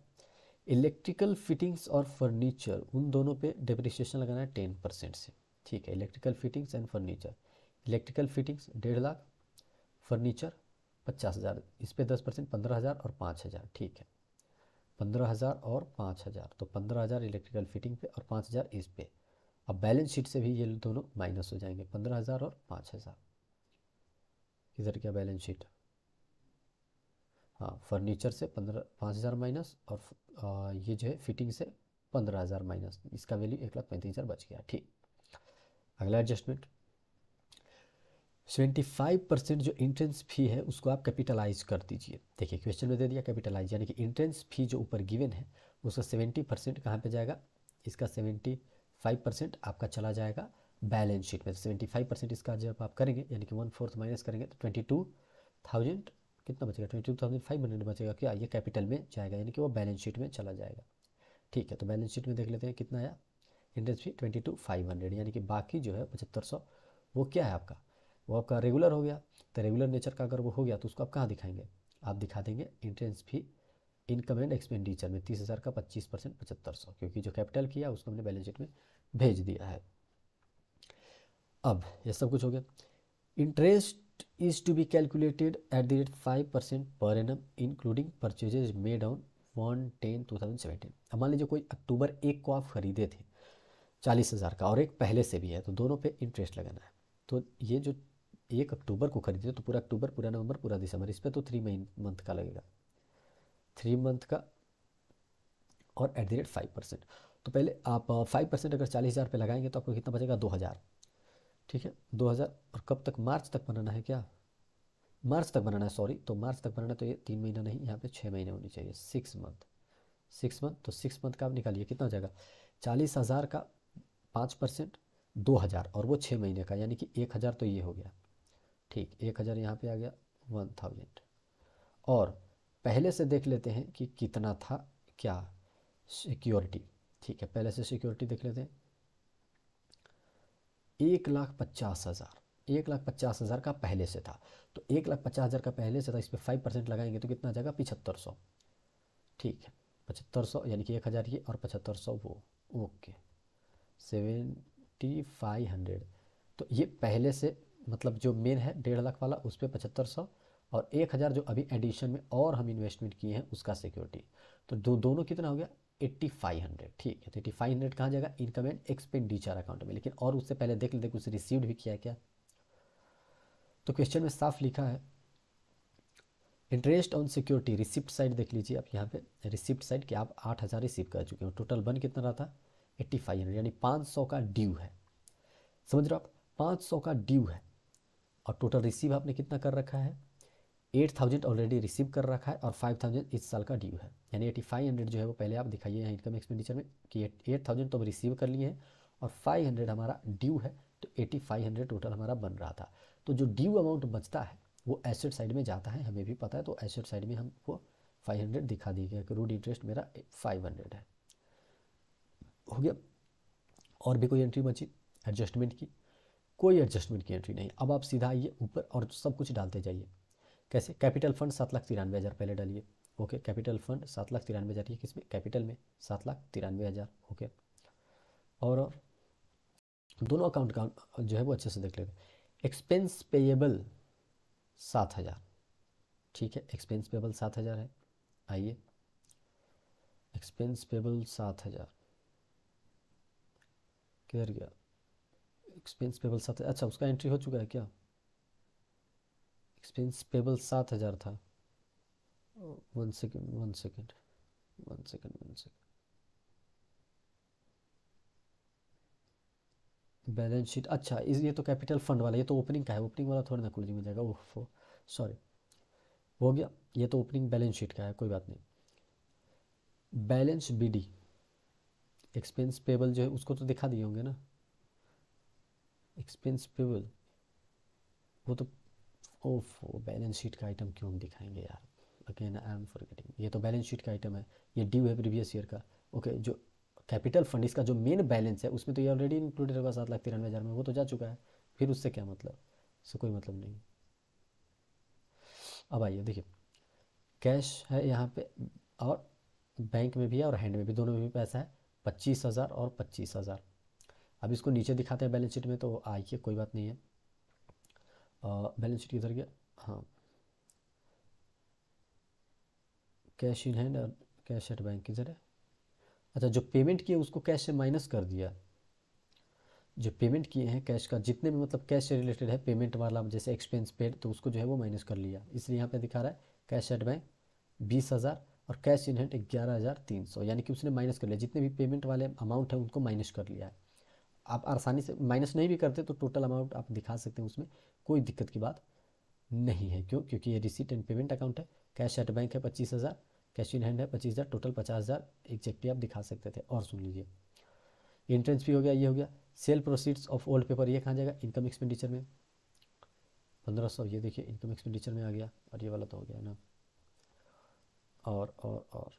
A: इलेक्ट्रिकल फिटिंग्स और फर्नीचर उन दोनों पे डिप्रिशिएशन लगाना है टेन परसेंट से ठीक है electrical fittings and furniture electrical fittings डेढ़ लाख फर्नीचर पचास हज़ार इस पर दस परसेंट पंद्रह हज़ार और पाँच हज़ार ठीक है पंद्रह हज़ार और पाँच हज़ार तो पंद्रह हज़ार इलेक्ट्रिकल फिटिंग पे और पाँच हज़ार इस पे अब बैलेंस शीट से भी ये दोनों माइनस हो जाएंगे पंद्रह हज़ार और पाँच हज़ार इधर क्या बैलेंस शीट हाँ फर्नीचर से पंद्रह पाँच हज़ार माइनस और ये जो है फिटिंग से पंद्रह हज़ार माइनस इसका वैल्यू एक लाख पैंतीस हज़ार बच गया ठीक अगला एडजस्टमेंट सेवेंटी फाइव परसेंट जो इंट्रेंस फी है उसको आप कैपिटलाइज कर दीजिए देखिए क्वेश्चन में दे दिया कैपिटलाइज यानी कि इंट्रेंस फी जो ऊपर गिवन है उसका सेवेंटी परसेंट कहाँ पर जाएगा इसका सेवेंटी फाइव परसेंट आपका चला जाएगा बैलेंस शीट में सेवेंटी फाइव परसेंट इसका जब आप करेंगे यानी कि वन फोर्थ माइनस करेंगे तो ट्वेंटी टू थाउजेंड कितना बचेगा twenty two thousand five hundred बचेगा क्या ये कैपिटल में जाएगा यानी कि वो बैलेंस शीट में चला जाएगा ठीक है तो बैलेंस शीट में देख लेते हैं कितना आया interest fee twenty two five hundred यानी कि बाकी जो है पचहत्तर सौ वो क्या है आपका वो आपका रेगुलर हो गया तो रेगुलर नेचर का अगर वो हो गया तो उसको आप कहाँ दिखाएंगे आप दिखा देंगे entrance fee income and expenditure में तीस हज़ार का पच्चीस परसेंट पचहत्तर सौ क्योंकि जो कैपिटल किया उसको हमने बैलेंस शीट में भेज दिया है अब ये सब कुछ हो गया interest is to be calculated at the rate 5% per annum including purchases made on one ten two thousand seventeen अब मान लीजिए कोई अक्टूबर एक को आप ख़रीदे थे चालीस हज़ार का और एक पहले से भी है तो दोनों पे इंटरेस्ट लगाना है तो ये जो एक अक्टूबर को खरीदे तो पूरा अक्टूबर पूरा नवंबर पूरा दिसंबर इस पर तो थ्री महीन मंथ का लगेगा थ्री मंथ का और at the rate five percent तो पहले आप फाइव uh, परसेंट अगर चालीस हज़ार पर लगाएंगे तो आपको कितना बचेगा दो हज़ार ठीक है 2000 और कब तक मार्च तक बनाना है क्या मार्च तक बनाना है सॉरी तो मार्च तक बनाना तो ये तीन महीना नहीं यहाँ पे छः महीने होनी चाहिए सिक्स मंथ सिक्स मंथ तो सिक्स मंथ का आप निकालिए कितना हो जाएगा चालीस हज़ार का पाँच परसेंट दो हज़ार और वो छः महीने का यानी कि एक हज़ार तो ये हो गया ठीक एक हज़ार यहाँ पर आ गया वन थाउजेंड और पहले से देख लेते हैं कि कितना था क्या सिक्योरिटी ठीक है पहले से सिक्योरिटी देख लेते हैं एक लाख पचास हज़ार एक लाख पचास हज़ार का पहले से था तो एक लाख पचास हज़ार का पहले से था इस पर फाइव परसेंट लगाएंगे तो कितना आ जाएगा पिछहत्तर सौ ठीक है पचहत्तर सौ यानी कि एक हज़ार ये और पचहत्तर सौ वो ओके सेवेंटी फाइव हंड्रेड तो ये पहले से मतलब जो मेन है डेढ़ लाख वाला उस पर पचहत्तर सौ और एक हज़ार जो अभी एडिशन में और हम इन्वेस्टमेंट किए हैं उसका सिक्योरिटी तो दो दोनों कितना हो गया एट्टी फाइव हंड्रेड ठीक है तो एट्टी फाइव हंड्रेड कहाँ जाएगा इनकम एंड एक्सपेंडिचर अकाउंट में लेकिन और उससे पहले देख लेते कुछ रिसीव भी किया क्या तो क्वेश्चन में साफ लिखा है interest on security receipt side देख लीजिए आप यहाँ पे रिसिप्ट साइड कि आप आठ हज़ार रिसीव कर चुके हो टोटल बन कितना रहा था एट्टी फाइव हंड्रेड यानी पाँच सौ का ड्यू है समझ रहे हो आप पाँच सौ का ड्यू है और टोटल रिसीव आपने कितना कर रखा है एट थाउजेंड ऑलरेडी रिसीव कर रखा है और फाइव थाउजेंड इस साल का ड्यू है यानी एटी फाइव हंड्रेड जो है वो पहले आप दिखाइए यहाँ इनकम एक्सपेंडिचर में कि एट थाउजेंड तो हम रिसीव कर लिए हैं और फाइव हंड्रेड हमारा ड्यू है तो एटी फाइव हंड्रेड टोटल हमारा बन रहा था तो जो ड्यू अमाउंट बचता है वो एसेट साइड में जाता है हमें भी पता है तो एसेट साइड में हमको फाइव हंड्रेड दिखा दी गया कि रूड इंटरेस्ट मेरा फाइव हंड्रेड है हो गया और भी कोई एंट्री बची एडजस्टमेंट की कोई एडजस्टमेंट की एंट्री नहीं अब आप सीधा आइए ऊपर और सब कुछ डालते जाइए कैसे कैपिटल फंड सात लाख तिरानवे हज़ार पहले डालिए ओके कैपिटल फंड सात लाख तिरानवे हज़ार ये किस में कैपिटल में सात लाख तिरानवे हज़ार ओके और दोनों अकाउंट का जो है वो अच्छे से देख लेंगे एक्सपेंस पेएबल सात हज़ार ठीक है एक्सपेंस पेबल सात हज़ार है आइए एक्सपेंस पेबल सात हज़ार किधर गया एक्सपेंस पेबल सात अच्छा उसका एंट्री हो चुका है क्या एक्सपेंस पेबल सात हज़ार था one second one second one second one second balance sheet अच्छा इस ये तो कैपिटल फंड वाला ये तो ओपनिंग का है ओपनिंग वाला थोड़ा ना कुल जी मिल जाएगा ओह oh, सॉरी हो गया ये तो ओपनिंग बैलेंस शीट का है कोई बात नहीं बैलेंस बीडी एक्सपेंस पेबल जो है उसको तो दिखा दिए होंगे ना एक्सपेंस पेबल वो तो ओफ बैलेंस शीट का आइटम क्यों हम दिखाएंगे यार अगेन आई एम फॉरगेटिंग ये तो बैलेंस शीट का आइटम है ये ड्यू है प्रीवियस ईयर का ओके okay, जो कैपिटल फंड इसका जो मेन बैलेंस है उसमें तो ये ऑलरेडी इंक्लूडेड होगा सात लाख तिरानवे हज़ार में वो तो जा चुका है फिर उससे क्या मतलब इससे कोई मतलब नहीं अब आइए देखिए कैश है यहाँ पे और बैंक में भी है और हैंड में भी दोनों में भी पैसा है पच्चीस हज़ार और पच्चीस हज़ार अब इसको नीचे दिखाते हैं बैलेंस शीट में तो आइए कोई बात नहीं है बैलेंस शीट किधर गया हाँ कैश इन हैंड और कैश एट बैंक किधर है अच्छा जो पेमेंट किए उसको कैश से माइनस कर दिया जो पेमेंट किए हैं कैश का जितने भी मतलब कैश से रिलेटेड है पेमेंट वाला जैसे एक्सपेंस पेड तो उसको जो है वो माइनस कर लिया इसलिए यहाँ पे दिखा रहा है कैश एट बैंक बीस हज़ार और कैश इन हैंड ग्यारह हज़ार तीन सौ यानी कि उसने माइनस कर लिया जितने भी पेमेंट वाले अमाउंट है उनको माइनस कर लिया है आप आसानी से माइनस नहीं भी करते तो टोटल अमाउंट आप दिखा सकते हैं उसमें कोई दिक्कत की बात नहीं है क्यों क्योंकि ये रिसीट एंड पेमेंट अकाउंट है कैश एट बैंक है पच्चीस हज़ार कैश इन हैंड है पच्चीस हज़ार टोटल पचास हज़ार एग्जैक्टली आप दिखा सकते थे और सुन लीजिए इंट्रेंस भी हो गया ये हो गया sale proceeds of old paper ये कहाँ जाएगा इनकम एक्सपेंडिचर में पंद्रह सौ ये देखिए इनकम एक्सपेंडिचर में आ गया और ये वाला तो हो गया ना और और और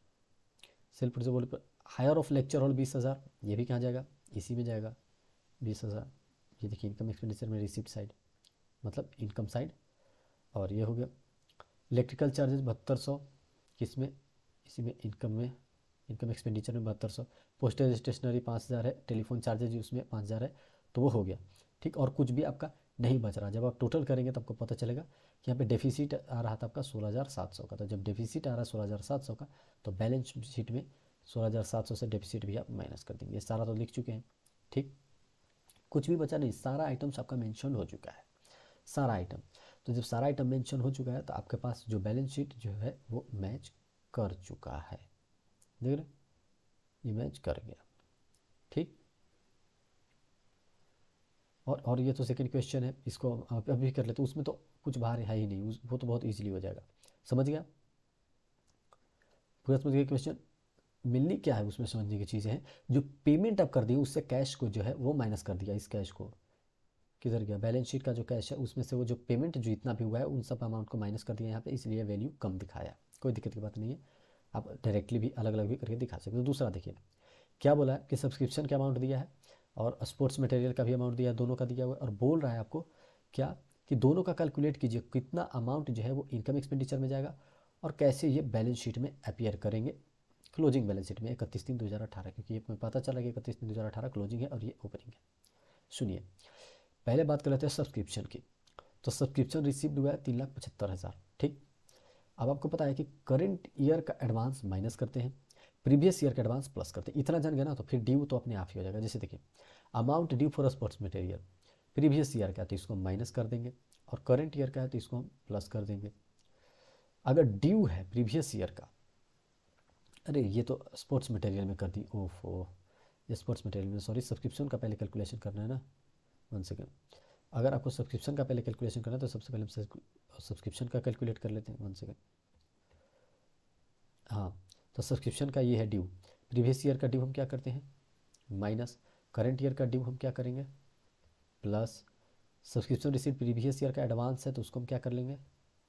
A: sale proceed paper hire of lecture hall बीस हज़ार ये भी कहाँ जाएगा इसी में जाएगा बीस हज़ार ये देखिए इनकम एक्सपेंडिचर में रिसिप्ट साइड मतलब इनकम साइड और ये हो गया इलेक्ट्रिकल चार्जेस बहत्तर सौ किस में इसी में इनकम में इनकम एक्सपेंडिचर में बहत्तर सौ पोस्टेज स्टेशनरी पाँच हज़ार है टेलीफोन चार्जेज भी उसमें पाँच हज़ार है तो वो हो गया ठीक और कुछ भी आपका नहीं बच रहा जब आप टोटल करेंगे तो आपको पता चलेगा कि यहाँ पे डेफिसिट आ रहा था आपका सोलह हज़ार सात सौ का तो जब डेफिसिट आ रहा है सोलह हज़ार सात सौ का तो बैलेंस शीट में सोलह हज़ार सात सौ से डेफिसिट भी आप माइनस कर देंगे ये सारा तो लिख चुके हैं ठीक कुछ भी बचा नहीं सारा आइटम्स आपका मेंशन हो चुका है सारा आइटम तो जब सारा आइटम मेंशन हो चुका है तो आपके पास जो बैलेंस शीट जो है वो मैच कर चुका है देख रहे ये मैच कर गया ठीक और और ये तो सेकंड क्वेश्चन है इसको आप अभी कर लेते तो उसमें तो कुछ बाहर है ही नहीं वो तो बहुत ईजिली हो जाएगा समझ गया पूरा समझ गया क्वेश्चन मिलनी क्या है उसमें समझने की चीज़ें हैं जो पेमेंट आप कर दिए उससे कैश को जो है वो माइनस कर दिया इस कैश को किधर गया बैलेंस शीट का जो कैश है उसमें से वो जो पेमेंट जो इतना भी हुआ है उन सब अमाउंट को माइनस कर दिया यहाँ पे इसलिए वैल्यू कम दिखाया कोई दिक्कत की बात नहीं है आप डायरेक्टली भी अलग अलग भी करके दिखा सकते हो दूसरा देखिए क्या बोला है कि सब्सक्रिप्शन का अमाउंट दिया है और स्पोर्ट्स मटेरियल का भी अमाउंट दिया है दोनों का दिया हुआ है और बोल रहा है आपको क्या कि दोनों का कैलकुलेट कीजिए कितना अमाउंट जो है वो इनकम एक्सपेंडिचर में जाएगा और कैसे ये बैलेंस शीट में अपियर करेंगे क्लोजिंग बैलेंस शीट में इकतीस तीन दो हज़ार अठारह क्योंकि ये पता चला कि इकतीस तीन दो हज़ार अठारह क्लोजिंग है और ये ओपनिंग है सुनिए पहले बात कर लेते हैं सब्सक्रिप्शन की तो सब्सक्रिप्शन रिसीव हुआ है तीन लाख पचहत्तर हज़ार ठीक अब आपको पता है कि करंट ईयर का एडवांस माइनस करते हैं प्रीवियस ईयर का एडवांस प्लस करते हैं इतना जान गया ना तो फिर ड्यू तो अपने आप ही हो जाएगा जैसे देखिए amount due for sports material previous year का है तो इसको हम माइनस कर देंगे और करंट ईयर का है तो इसको हम प्लस कर देंगे अगर ड्यू है प्रीवियस ईयर का अरे ये तो स्पोर्ट्स मटेरियल में कर दी ओ ये स्पोर्ट्स मटेरियल में सॉरी सब्सक्रिप्शन का पहले कैलकुलेशन करना है ना वन सेकेंड अगर आपको सब्सक्रिप्शन का पहले कैलकुलेशन करना है तो सबसे पहले हम सब्सक्रिप्शन का कैलकुलेट कर लेते हैं वन सेकेंड हाँ तो सब्सक्रिप्शन का ये है ड्यू प्रीवियस ईयर का ड्यू हम क्या करते हैं माइनस करंट ईयर का ड्यू हम क्या करेंगे plus subscription receipt previous year का एडवांस है तो उसको हम क्या कर लेंगे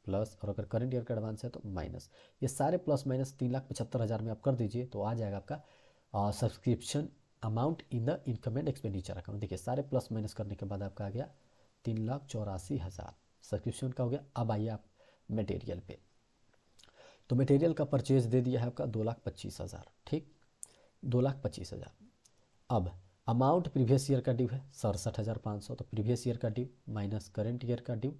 A: प्लस और अगर करंट ईयर का एडवांस है तो माइनस ये सारे प्लस माइनस तीन लाख पचहत्तर हज़ार में आप कर दीजिए तो आ जाएगा आपका subscription amount in the income and expenditure account देखिए सारे प्लस माइनस करने के बाद आपका आ गया तीन लाख चौरासी हज़ार सब्सक्रिप्शन का हो गया अब आइए आप मटेरियल पे तो मटेरियल का परचेज दे दिया है आपका दो लाख पच्चीस हज़ार ठीक दो लाख पच्चीस हज़ार अब अमाउंट प्रीवियस ईयर का ड्यू है सड़सठ हज़ार पाँच सौ तो प्रीवियस ईयर का ड्यू माइनस करेंट ईयर का ड्यू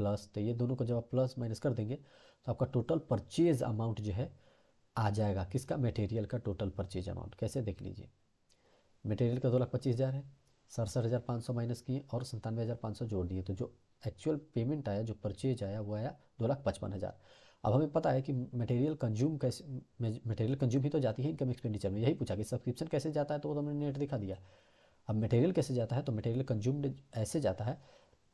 A: प्लस तो ये दोनों को जब आप प्लस माइनस कर देंगे तो आपका टोटल परचेज अमाउंट जो है आ जाएगा किसका मटेरियल का टोटल परचेज अमाउंट कैसे देख लीजिए मटेरियल का दो लाख पच्चीस हज़ार है सड़सठ हज़ार पाँच सौ माइनस किए और संतानवे हज़ार पाँच सौ जोड़ दिए तो जो एक्चुअल पेमेंट आया जो परचेज आया वो आया दो लाख पचपन हज़ार अब हमें पता है कि मटेरियल कंज्यूम कैसे मटेरियल कंज्यूम ही तो जाती है इनकम एक्सपेंडिचर में यही पूछा कि सब्सक्रिप्शन कैसे जाता है तो वो तो हमने नेट दिखा दिया अब मटेरियल कैसे जाता है तो मटेरियल कंज्यूम्ड ऐसे जाता है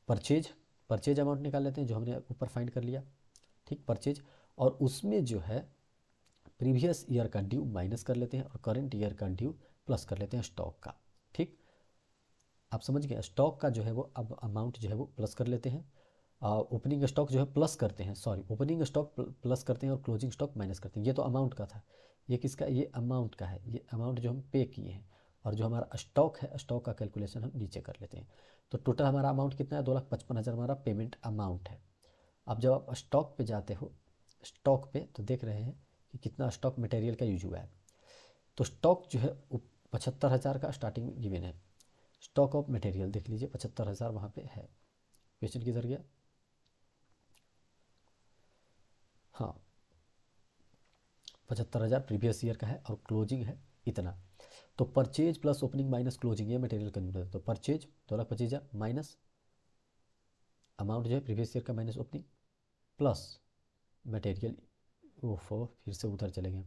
A: परचेज परचेज अमाउंट निकाल लेते हैं जो हमने ऊपर फाइंड कर लिया ठीक परचेज और उसमें जो है प्रीवियस ईयर का ड्यू माइनस कर लेते हैं और करंट ईयर का ड्यू प्लस कर लेते हैं स्टॉक का ठीक आप समझ गए स्टॉक का जो है वो अब अमाउंट जो है वो प्लस कर लेते हैं ओपनिंग स्टॉक जो है प्लस करते हैं सॉरी ओपनिंग स्टॉक प्लस करते हैं और क्लोजिंग स्टॉक माइनस करते हैं ये तो अमाउंट का था ये किसका ये अमाउंट का है ये अमाउंट जो हम पे किए हैं और जो हमारा स्टॉक है स्टॉक का कैलकुलेशन हम नीचे कर लेते हैं तो टोटल हमारा अमाउंट कितना है दो लाख पचपन हज़ार हमारा पेमेंट अमाउंट है अब जब आप स्टॉक पे जाते हो स्टॉक पे तो देख रहे हैं कि कितना स्टॉक मटेरियल का यूज हुआ है तो स्टॉक जो है पचहत्तर हज़ार का स्टार्टिंग गिवेन है स्टॉक ऑफ मटेरियल देख लीजिए पचहत्तर हज़ार वहाँ पर है क्वेश्चन किधर गया हाँ पचहत्तर हज़ार प्रीवियस ईयर का है और क्लोजिंग है इतना तो purchase plus opening minus closing ये मटेरियल कंज्यूमर तो परचेज दो लाख पच्चीस हज़ार माइनस अमाउंट जो है प्रीवियस ईयर का माइनस ओपनिंग प्लस मटेरियल ओफो फिर से उधर चले गए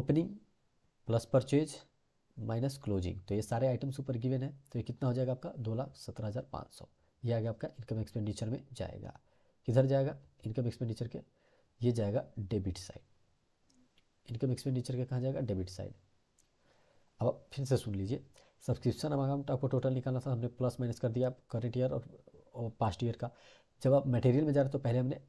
A: opening plus purchase minus closing तो ये सारे आइटम्स ऊपर गिवन है तो ये कितना हो जाएगा आपका दो लाख सत्रह हज़ार पाँच सौ ये आगे आपका इनकम एक्सपेंडिचर में जाएगा किधर जाएगा इनकम एक्सपेंडिचर के ये जाएगा डेबिट साइड इनकम एक्सपेंडिचर के कहाँ जाएगा डेबिट साइड अब फिर से सुन लीजिए सब्सक्रिप्शन अमाउंट आपको टोटल निकालना था हमने प्लस माइनस कर दिया करेंट ईयर और, पास्ट ईयर का जब आप मटेरियल में जा रहे तो पहले हमने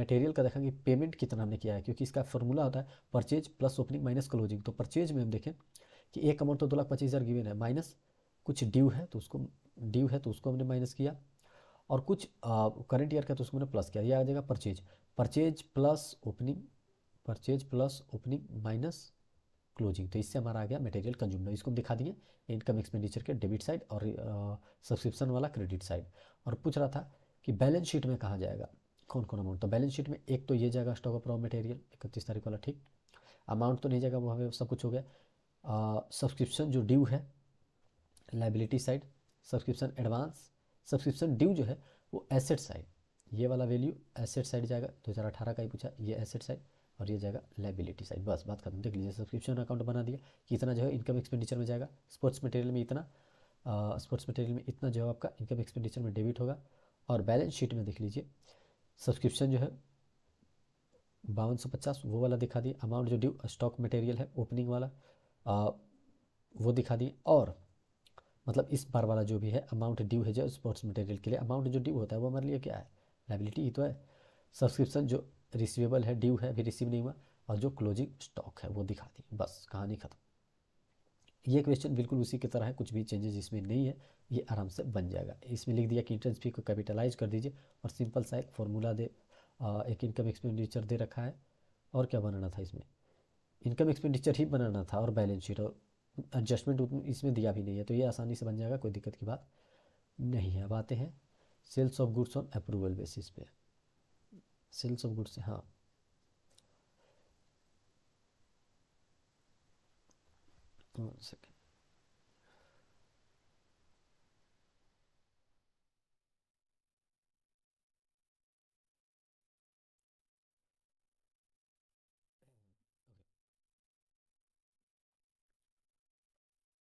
A: मटेरियल का देखा कि पेमेंट कितना हमने किया है क्योंकि इसका फॉर्मूला होता है purchase plus opening minus closing तो परचेज में हम देखें कि एक अमाउंट तो दो लाख पच्चीस हज़ार गिवेन है माइनस कुछ ड्यू है तो उसको ड्यू है तो उसको हमने माइनस किया और कुछ करंट ईयर का तो उसको हमने प्लस किया यह आ जाएगा purchase purchase plus opening purchase plus opening minus closing तो इससे हमारा आ गया मटेरियल कंज्यूम इसको हम दिखा दिए इनकम एक्सपेंडिचर के डेबिट साइड और सब्सक्रिप्शन वाला क्रेडिट साइड और पूछ रहा था कि बैलेंस शीट में कहाँ जाएगा कौन कौन अमाउंट तो बैलेंस शीट में एक तो ये जाएगा स्टॉक ऑफ रॉ मटेरियल इकतीस तारीख वाला ठीक अमाउंट तो नहीं जाएगा वो हमें सब कुछ हो गया सब्सक्रिप्शन जो ड्यू है liability side subscription advance subscription due जो है वो एसेट साइड ये वाला वैल्यू एसेट साइड जाएगा दो हज़ार अठारह का ही पूछा ये एसेट साइड और ये जाएगा लाइबिलिटी साइड बस बात खत्म देख लीजिए सब्सक्रिप्शन अकाउंट बना दिया कि इतना जो है इनकम एक्सपेंडिचर में जाएगा स्पोर्ट्स मटेरियल में इतना स्पोर्ट्स मटेरियल में इतना जो है आपका इनकम एक्सपेंडिचर में डेबिट होगा और बैलेंस शीट में देख लीजिए सब्सक्रिप्शन जो है बावन सौ पचास वो वाला दिखा दिए अमाउंट जो ड्यू स्टॉक मटेरियल है ओपनिंग वाला आ, वो दिखा दिए और मतलब इस बार वाला जो भी है अमाउंट ड्यू है जो स्पोर्ट्स मटेरियल के लिए अमाउंट जो ड्यू होता है वो हमारे लिए क्या है लाइबिलिटी ही तो है सब्सक्रिप्शन जो रिसिवेबल है ड्यू है अभी रिसीव नहीं हुआ और जो क्लोजिंग स्टॉक है वो दिखा दी बस कहानी ख़त्म ये क्वेश्चन बिल्कुल उसी की तरह है कुछ भी चेंजेस इसमें नहीं है ये आराम से बन जाएगा इसमें लिख दिया कि इंट्रेंस फी को कैपिटलाइज कर दीजिए और सिंपल सा एक फॉर्मूला दे एक इनकम एक्सपेंडिचर दे रखा है और क्या बनाना था इसमें इनकम एक्सपेंडिचर ही बनाना था और बैलेंस शीट और एडजस्टमेंट इसमें दिया भी नहीं है तो ये आसानी से बन जाएगा कोई दिक्कत की बात नहीं है अब आते हैं sales of goods on approval basis पे सेल्स ऑफ गुड्स हाँ, हाँ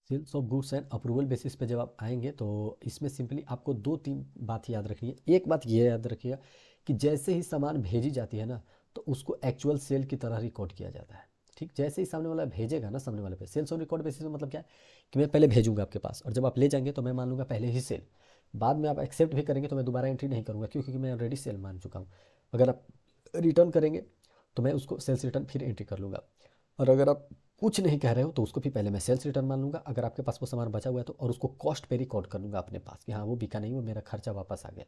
A: sales of goods and approval basis पे जब आप आएंगे तो इसमें सिंपली आपको दो तीन बात याद रखनी है एक बात ये याद रखिएगा कि जैसे ही सामान भेजी जाती है ना तो उसको एक्चुअल सेल की तरह रिकॉर्ड किया जाता है ठीक जैसे ही सामने वाला भेजेगा ना सामने वाले पे सेल्स ऑन रिकॉर्ड बेसिस में मतलब क्या है कि मैं पहले भेजूंगा आपके पास और जब आप ले जाएंगे तो मैं मान लूँगा पहले ही सेल बाद में आप एक्सेप्ट भी करेंगे तो मैं दोबारा एंट्री नहीं करूँगा क्योंकि मैं ऑलरेडी सेल मान चुका हूँ अगर आप रिटर्न करेंगे तो मैं उसको सेल्स रिटर्न फिर एंट्री कर लूँगा और अगर आप कुछ नहीं कह रहे हो तो उसको भी पहले मैं सेल्स रिटर्न मान लूँगा अगर आपके पास वो सामान बचा हुआ है तो और उसको कॉस्ट पे रिकॉर्ड कर लूँगा अपने पास कि हाँ वो बिका नहीं वो मेरा खर्चा वापस आ गया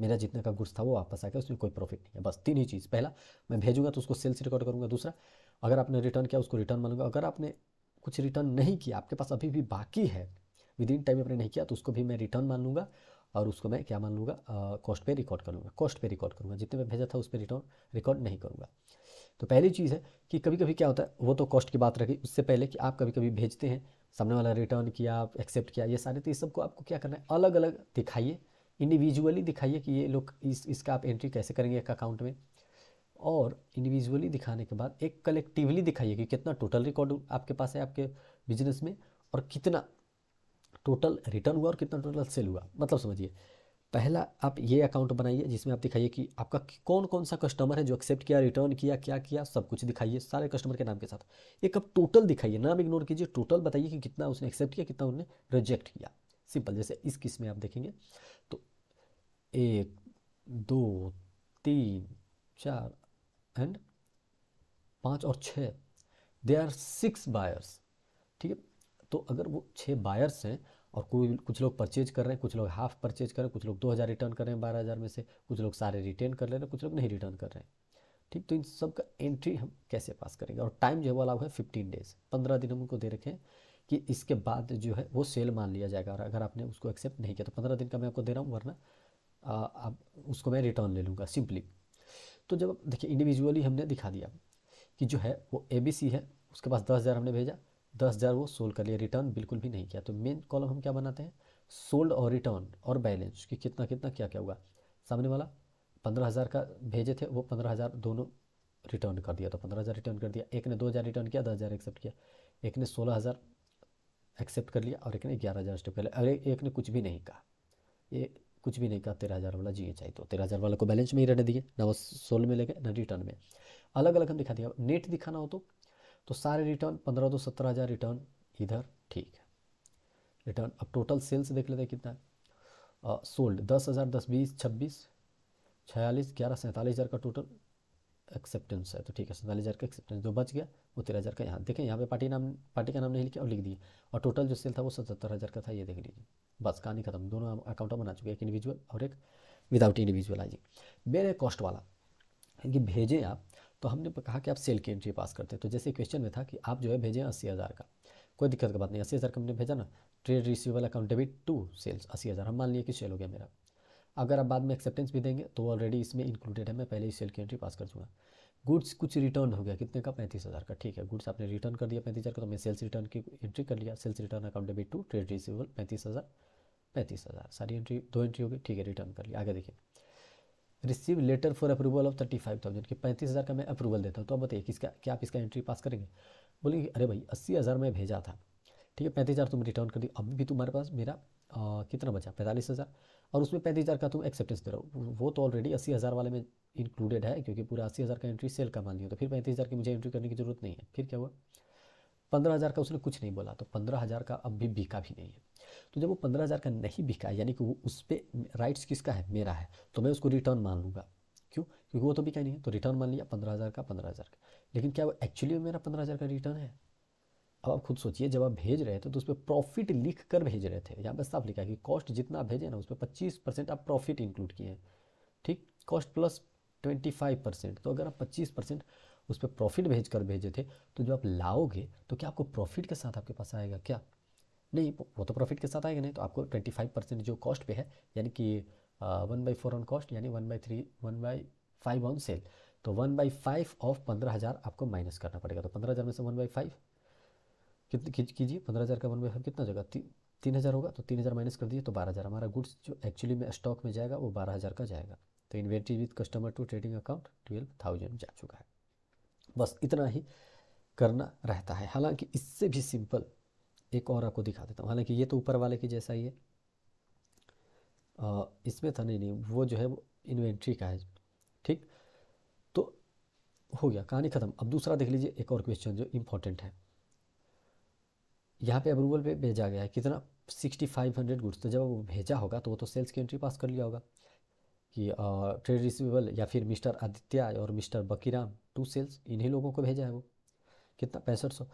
A: मेरा जितने का गुड्स था वो वापस आ गया उसमें कोई प्रॉफिट नहीं है बस तीन ही चीज़ पहला मैं भेजूंगा तो उसको सेल्स रिकॉर्ड करूँगा दूसरा अगर आपने रिटर्न किया उसको रिटर्न मानूंगा अगर आपने कुछ रिटर्न नहीं किया आपके पास अभी भी बाकी है विद इन टाइम आपने नहीं किया तो उसको भी मैं रिटर्न मान लूँगा और उसको मैं क्या मान लूँगा कॉस्ट पर रिकॉर्ड करूँगा कॉस्ट पर रिकॉर्ड करूँगा जितने मैं भेजा था उस पर रिटर्न रिकॉर्ड नहीं करूँगा तो पहली चीज़ है कि कभी कभी क्या होता है वो तो कॉस्ट की बात रखी उससे पहले कि आप कभी कभी भेजते हैं सामने वाला रिटर्न किया एक्सेप्ट किया ये सारे तो इस सबको आपको क्या करना है अलग अलग दिखाइए इंडिविजुअली दिखाइए कि ये लोग इस इसका आप एंट्री कैसे करेंगे एक अकाउंट में और इंडिविजुअली दिखाने के बाद एक कलेक्टिवली दिखाइए कि कितना टोटल रिकॉर्ड आपके पास है आपके बिजनेस में और कितना टोटल रिटर्न हुआ और कितना टोटल सेल हुआ मतलब समझिए पहला आप ये अकाउंट बनाइए जिसमें आप दिखाइए कि आपका कौन कौन सा कस्टमर है जो एक्सेप्ट किया रिटर्न किया क्या किया सब कुछ दिखाइए सारे कस्टमर के नाम के साथ एक आप टोटल दिखाइए नाम इग्नोर कीजिए टोटल बताइए कि कितना उसने एक्सेप्ट किया कितना उन्होंने रिजेक्ट किया सिंपल जैसे इस किस में आप देखेंगे तो एक दो तीन चार एंड पाँच और छः दे आर सिक्स बायर्स ठीक है तो अगर वो छः बायर्स हैं और कोई कुछ लोग परचेज कर रहे हैं कुछ लोग हाफ परचेज कर रहे हैं कुछ लोग दो हज़ार रिटर्न कर रहे हैं बारह हज़ार में से कुछ लोग सारे रिटर्न कर ले रहे हैं कुछ लोग नहीं रिटर्न कर रहे हैं ठीक तो इन सब का एंट्री हम कैसे पास करेंगे और टाइम जो है वो अलाउ है फिफ्टीन डेज पंद्रह दिन हम उनको दे रखें कि इसके बाद जो है वो सेल मान लिया जाएगा और अगर आपने उसको एक्सेप्ट नहीं किया तो पंद्रह दिन का मैं आपको दे रहा हूँ वरना अब उसको मैं रिटर्न ले लूँगा सिंपली तो जब देखिए इंडिविजुअली हमने दिखा दिया कि जो है वो ए बी सी है उसके पास दस हज़ार हमने भेजा दस हज़ार वो सोल्ड कर लिया रिटर्न बिल्कुल भी नहीं किया तो मेन कॉलम हम क्या बनाते हैं सोल्ड और रिटर्न और बैलेंस कि कितना कितना क्या क्या हुआ सामने वाला पंद्रह हज़ार का भेजे थे वो पंद्रह हज़ार दोनों रिटर्न कर दिया तो पंद्रह हज़ार रिटर्न कर दिया एक ने दो हज़ार रिटर्न किया दस हज़ार एक्सेप्ट किया एक ने सोलह हज़ार एक्सेप्ट कर लिया और एक ने ग्यारह हज़ार स्टेप कर लिया एक ने कुछ भी नहीं कहा ये कुछ भी नहीं कहा तेरह हज़ार वाला जी एच आई तो तेरह हज़ार वाला को बैलेंस में ही रहने दिए ना वो सोल में लेंगे ना रिटर्न में अलग अलग हम दिखा दिया नेट दिखाना हो तो तो सारे रिटर्न पंद्रह दो सत्रह हज़ार रिटर्न इधर ठीक है रिटर्न अब टोटल सेल्स देख लेते हैं कितना है सोल्ड दस हज़ार दस बीस छब्बीस छियालीस ग्यारह सैंतालीस हज़ार का टोटल एक्सेप्टेंस है तो ठीक है सैंतालीस हज़ार का एक्सेप्टेंस जो बच गया वो तेरह हज़ार का यहाँ देखें यहाँ पे पार्टी नाम पार्टी का नाम नहीं लिखा और लिख दिए और टोटल जो सेल था वो सतहत्तर हज़ार का था ये देख लीजिए बस कहानी खत्म दोनों अकाउंट बना चुके हैं एक इंडिविजुअल और एक विदाउट इंडिविजुअलाइजिंग मेरे कॉस्ट वाला कि भेजें आप तो हमने कहा कि आप सेल की एंट्री पास करते हैं तो जैसे क्वेश्चन में था कि आप जो है भेजें अस्सी हज़ार का कोई दिक्कत की बात नहीं अस्सी हज़ार का हमने भेजा ना trade receivable account debit to sales अस्सी हज़ार हम मान लिए कि सेल हो गया मेरा अगर आप बाद में एक्सेप्टेंस भी देंगे तो ऑलरेडी इसमें इंक्लूडेड है मैं पहले ही सेल की एंट्री पास कर दूँगा गुड्स कुछ रिटर्न हो गया कितने का पैंतीस हज़ार का ठीक है गुड्स आपने रिटर्न कर दिया पैंतीस हज़ार का तो मैं सेल्स रिटर्न की एंट्री कर लिया sales return account debit to trade receivable पैंतीस हज़ार पैंतीस हज़ार सारी एंट्री दो एंट्री हो गई ठीक है रिटर्न कर लिया आगे देखिए receive letter for approval of thirty five thousand की पैंतीस हज़ार का मैं अप्रूवल देता हूँ तो आप बताइए किसका क्या आप इसका एंट्री पास करेंगे बोलेंगे अरे भाई अस्सी हज़ार में भेजा था ठीक है पैंतीस हज़ार तुम रिटर्न कर दी अभी भी तुम्हारे पास मेरा आ, कितना बचा पैंतालीस हज़ार और उसमें पैंतीस हज़ार का तुम एक्सेप्टेंस दे रहे हो वो तो ऑलरेडी अस्सी हज़ार वाले में इंक्लूडेड है क्योंकि पूरा अस्सी हज़ार का एंट्री सेल का मान लिया तो फिर पैंतीस हज़ार की मुझे एंट्री करने की ज़रूरत नहीं है फिर क्या हुआ पंद्रह हज़ार का उसने कुछ नहीं बोला तो पंद्रह हज़ार का अब भी बिका भी नहीं है तो जब वो पंद्रह हज़ार का नहीं बिका यानी कि वो उस पर राइट्स किसका है मेरा है तो मैं उसको रिटर्न मान लूँगा क्यों क्योंकि वो तो बिका नहीं है तो रिटर्न मान लिया पंद्रह हज़ार का पंद्रह हज़ार का लेकिन क्या वो एक्चुअली मेरा पंद्रह हज़ार का रिटर्न है अब आप खुद सोचिए जब आप भेज रहे थे तो उस पर प्रॉफिट लिख कर भेज रहे थे यहाँ पर साफ लिखा है कि कॉस्ट जितना भेजे ना उस पर पच्चीस परसेंट आप प्रॉफिट इंक्लूड किए हैं ठीक cost plus twenty five percent तो अगर आप पच्चीस परसेंट उस पर प्रॉफिट भेज कर भेजे थे तो जो आप लाओगे तो क्या आपको प्रॉफिट के साथ आपके पास आएगा क्या नहीं वो तो प्रॉफिट के साथ आएगा नहीं तो आपको ट्वेंटी फाइव परसेंट जो कॉस्ट पे है यानी कि one by four on cost यानी one by three one by five on sale तो वन बाई फाइव ऑफ पंद्रह हज़ार आपको माइनस करना पड़ेगा तो पंद्रह हज़ार में से वन बाई फाइव कीजिए पंद्रह हज़ार का वन बाई फाइव कितना जगह ती, तीन हज़ार होगा तो तीन हज़ार माइनस कर दिए तो बारह हज़ार हमारा गुड्स जो एक्चुअली में स्टॉक में जाएगा वो बारह हज़ार का जाएगा तो inventory with customer to trading account twelve thousand जा चुका है बस इतना ही करना रहता है हालांकि इससे भी सिंपल एक और आपको दिखा देता हूँ हालांकि ये तो ऊपर वाले की जैसा ही है इसमें था नहीं नहीं वो जो है वो इन्वेंट्री का है ठीक तो हो गया कहानी ख़त्म अब दूसरा देख लीजिए एक और क्वेश्चन जो इम्पोर्टेंट है यहाँ पे अप्रूवल पे भेजा गया है कितना सिक्सटी फाइव हंड्रेड गुड्स तो जब वो भेजा होगा तो वो तो सेल्स की एंट्री पास कर लिया होगा कि ट्रेड रिसीवेबल या फिर मिस्टर आदित्य और मिस्टर बकीराम टू सेल्स इन्हीं लोगों को भेजा है वो कितना पैंसठ सौ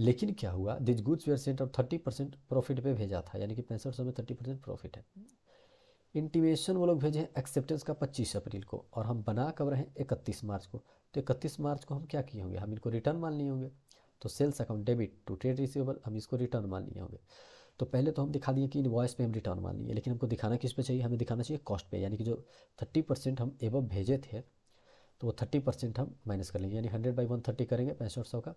A: लेकिन क्या हुआ दिज गुड्स वेयर सेंट और थर्टी परसेंट प्रॉफिट पर भेजा था यानी कि पैंसठ सौ में थर्टी परसेंट प्रॉफिट है इंटीमेशन वो लोग भेजे हैं एक्सेप्टेंस का पच्चीस अप्रैल को और हम बना कब रहे हैं इकतीस मार्च को तो इकतीस मार्च को हम क्या किए होंगे हम इनको रिटर्न मान लिए होंगे तो sales account debit to trade receivable हम इसको रिटर्न मान लिए होंगे तो पहले तो हम दिखा दिए कि इन वॉयस पर हम रिटर्न मान लिए लेकिन हमको दिखाना किस पे चाहिए हमें दिखाना चाहिए कॉस्ट पे यानी कि जो थर्टी परसेंट हम एवब भेजे थे तो वो थर्टी परसेंट हम माइनस कर लेंगे यानी हंड्रेड बाई वन थर्टी करेंगे पैंसठ सौ का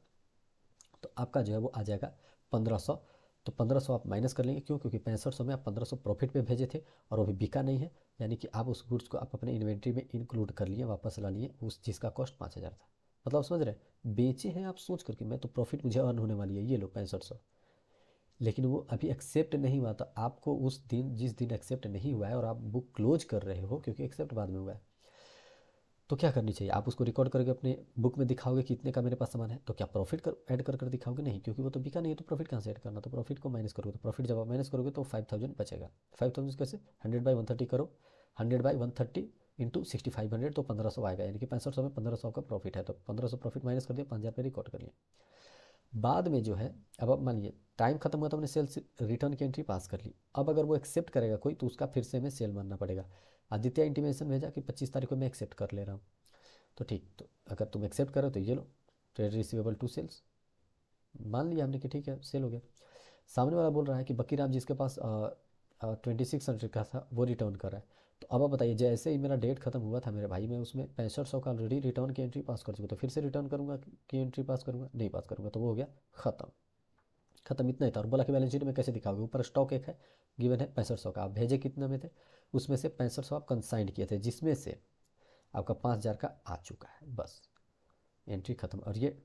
A: तो आपका जो है वो आ जाएगा पंद्रह सौ तो पंद्रह सौ आप माइनस कर लेंगे क्यों क्योंकि पैंसठ सौ में आप पंद्रह सौ प्रॉफिट पर भेजे थे और वो भी बिका नहीं है यानी कि आप उस गुड्स को आप अपने इन्वेंट्री में इंक्लूड कर लिए वापस ला लिए उस चीज़ का कॉस्ट पाँच हज़ार था मतलब समझ रहे बेचे हैं आप सोच करके मैं तो प्रॉफिट मुझे अर्न होने वाली है ये लो पैंसठ सौ लेकिन वो अभी एक्सेप्ट नहीं हुआ था तो आपको उस दिन जिस दिन एक्सेप्ट नहीं हुआ है और आप बुक क्लोज कर रहे हो क्योंकि एक्सेप्ट बाद में हुआ है तो क्या करनी चाहिए आप उसको रिकॉर्ड करके अपने बुक में दिखाओगे कि इतने का मेरे पास सामान है तो क्या प्रॉफिट कर ऐड कर कर दिखाओगे नहीं क्योंकि वो तो बिका नहीं है तो प्रॉफिट कहाँ से ऐड करना तो प्रॉफिट को माइनस करोगे तो प्रॉफिट जब आप माइनस करोगे तो फाइव थाउजेंड बचेगा फाइव थाउजेंड कैसे हंड्रेड बाई वन थर्टी करो hundred by one thirty into sixty five hundred तो पंद्रह सौ आएगा यानी कि पैंसठ सौ में पंद्रह सौ का प्रॉफिट है तो पंद्रह सौ प्रॉफिट माइनस कर दिया पाँच हज़ार रिकॉर्ड कर लिया बाद में जो है अब अब मान टाइम खत्म हुआ तो हमने सेल्स रिटर्न की एंट्री पास कर ली अब अगर वो एक्सेप्ट करेगा कोई तो उसका फिर से हमें सेल मानना पड़ेगा आदित्य इंटीमेशन भेजा कि पच्चीस तारीख को मैं एक्सेप्ट कर ले रहा हूँ तो ठीक तो अगर तुम एक्सेप्ट करो तो ये लो ट्रेड रिसीवेबल टू सेल्स मान लिया हमने कि ठीक है सेल हो गया सामने वाला बोल रहा है कि बकीराम जिसके पास ट्वेंटी सिक्स हंड्रेड का था वो रिटर्न कर रहा है तो अब आप बताइए जैसे ही मेरा डेट खत्म हुआ था मेरे भाई मैं उसमें पैंसठ सौ का ऑलरेडी रिटर्न की एंट्री पास कर चुका तो फिर से रिटर्न करूँगा की एंट्री पास करूँगा नहीं पास करूँगा तो वो हो गया खत्म खत्म इतना ही था और बोला कि बैलेंस शीट में कैसे दिखाओगे ऊपर स्टॉक एक है गिवन है पैंसठ सौ का आप भेजे कितने में थे उसमें से पैंसठ सौ आप कंसाइंड किए थे जिसमें से आपका पाँच हज़ार का आ चुका है बस एंट्री खत्म और ये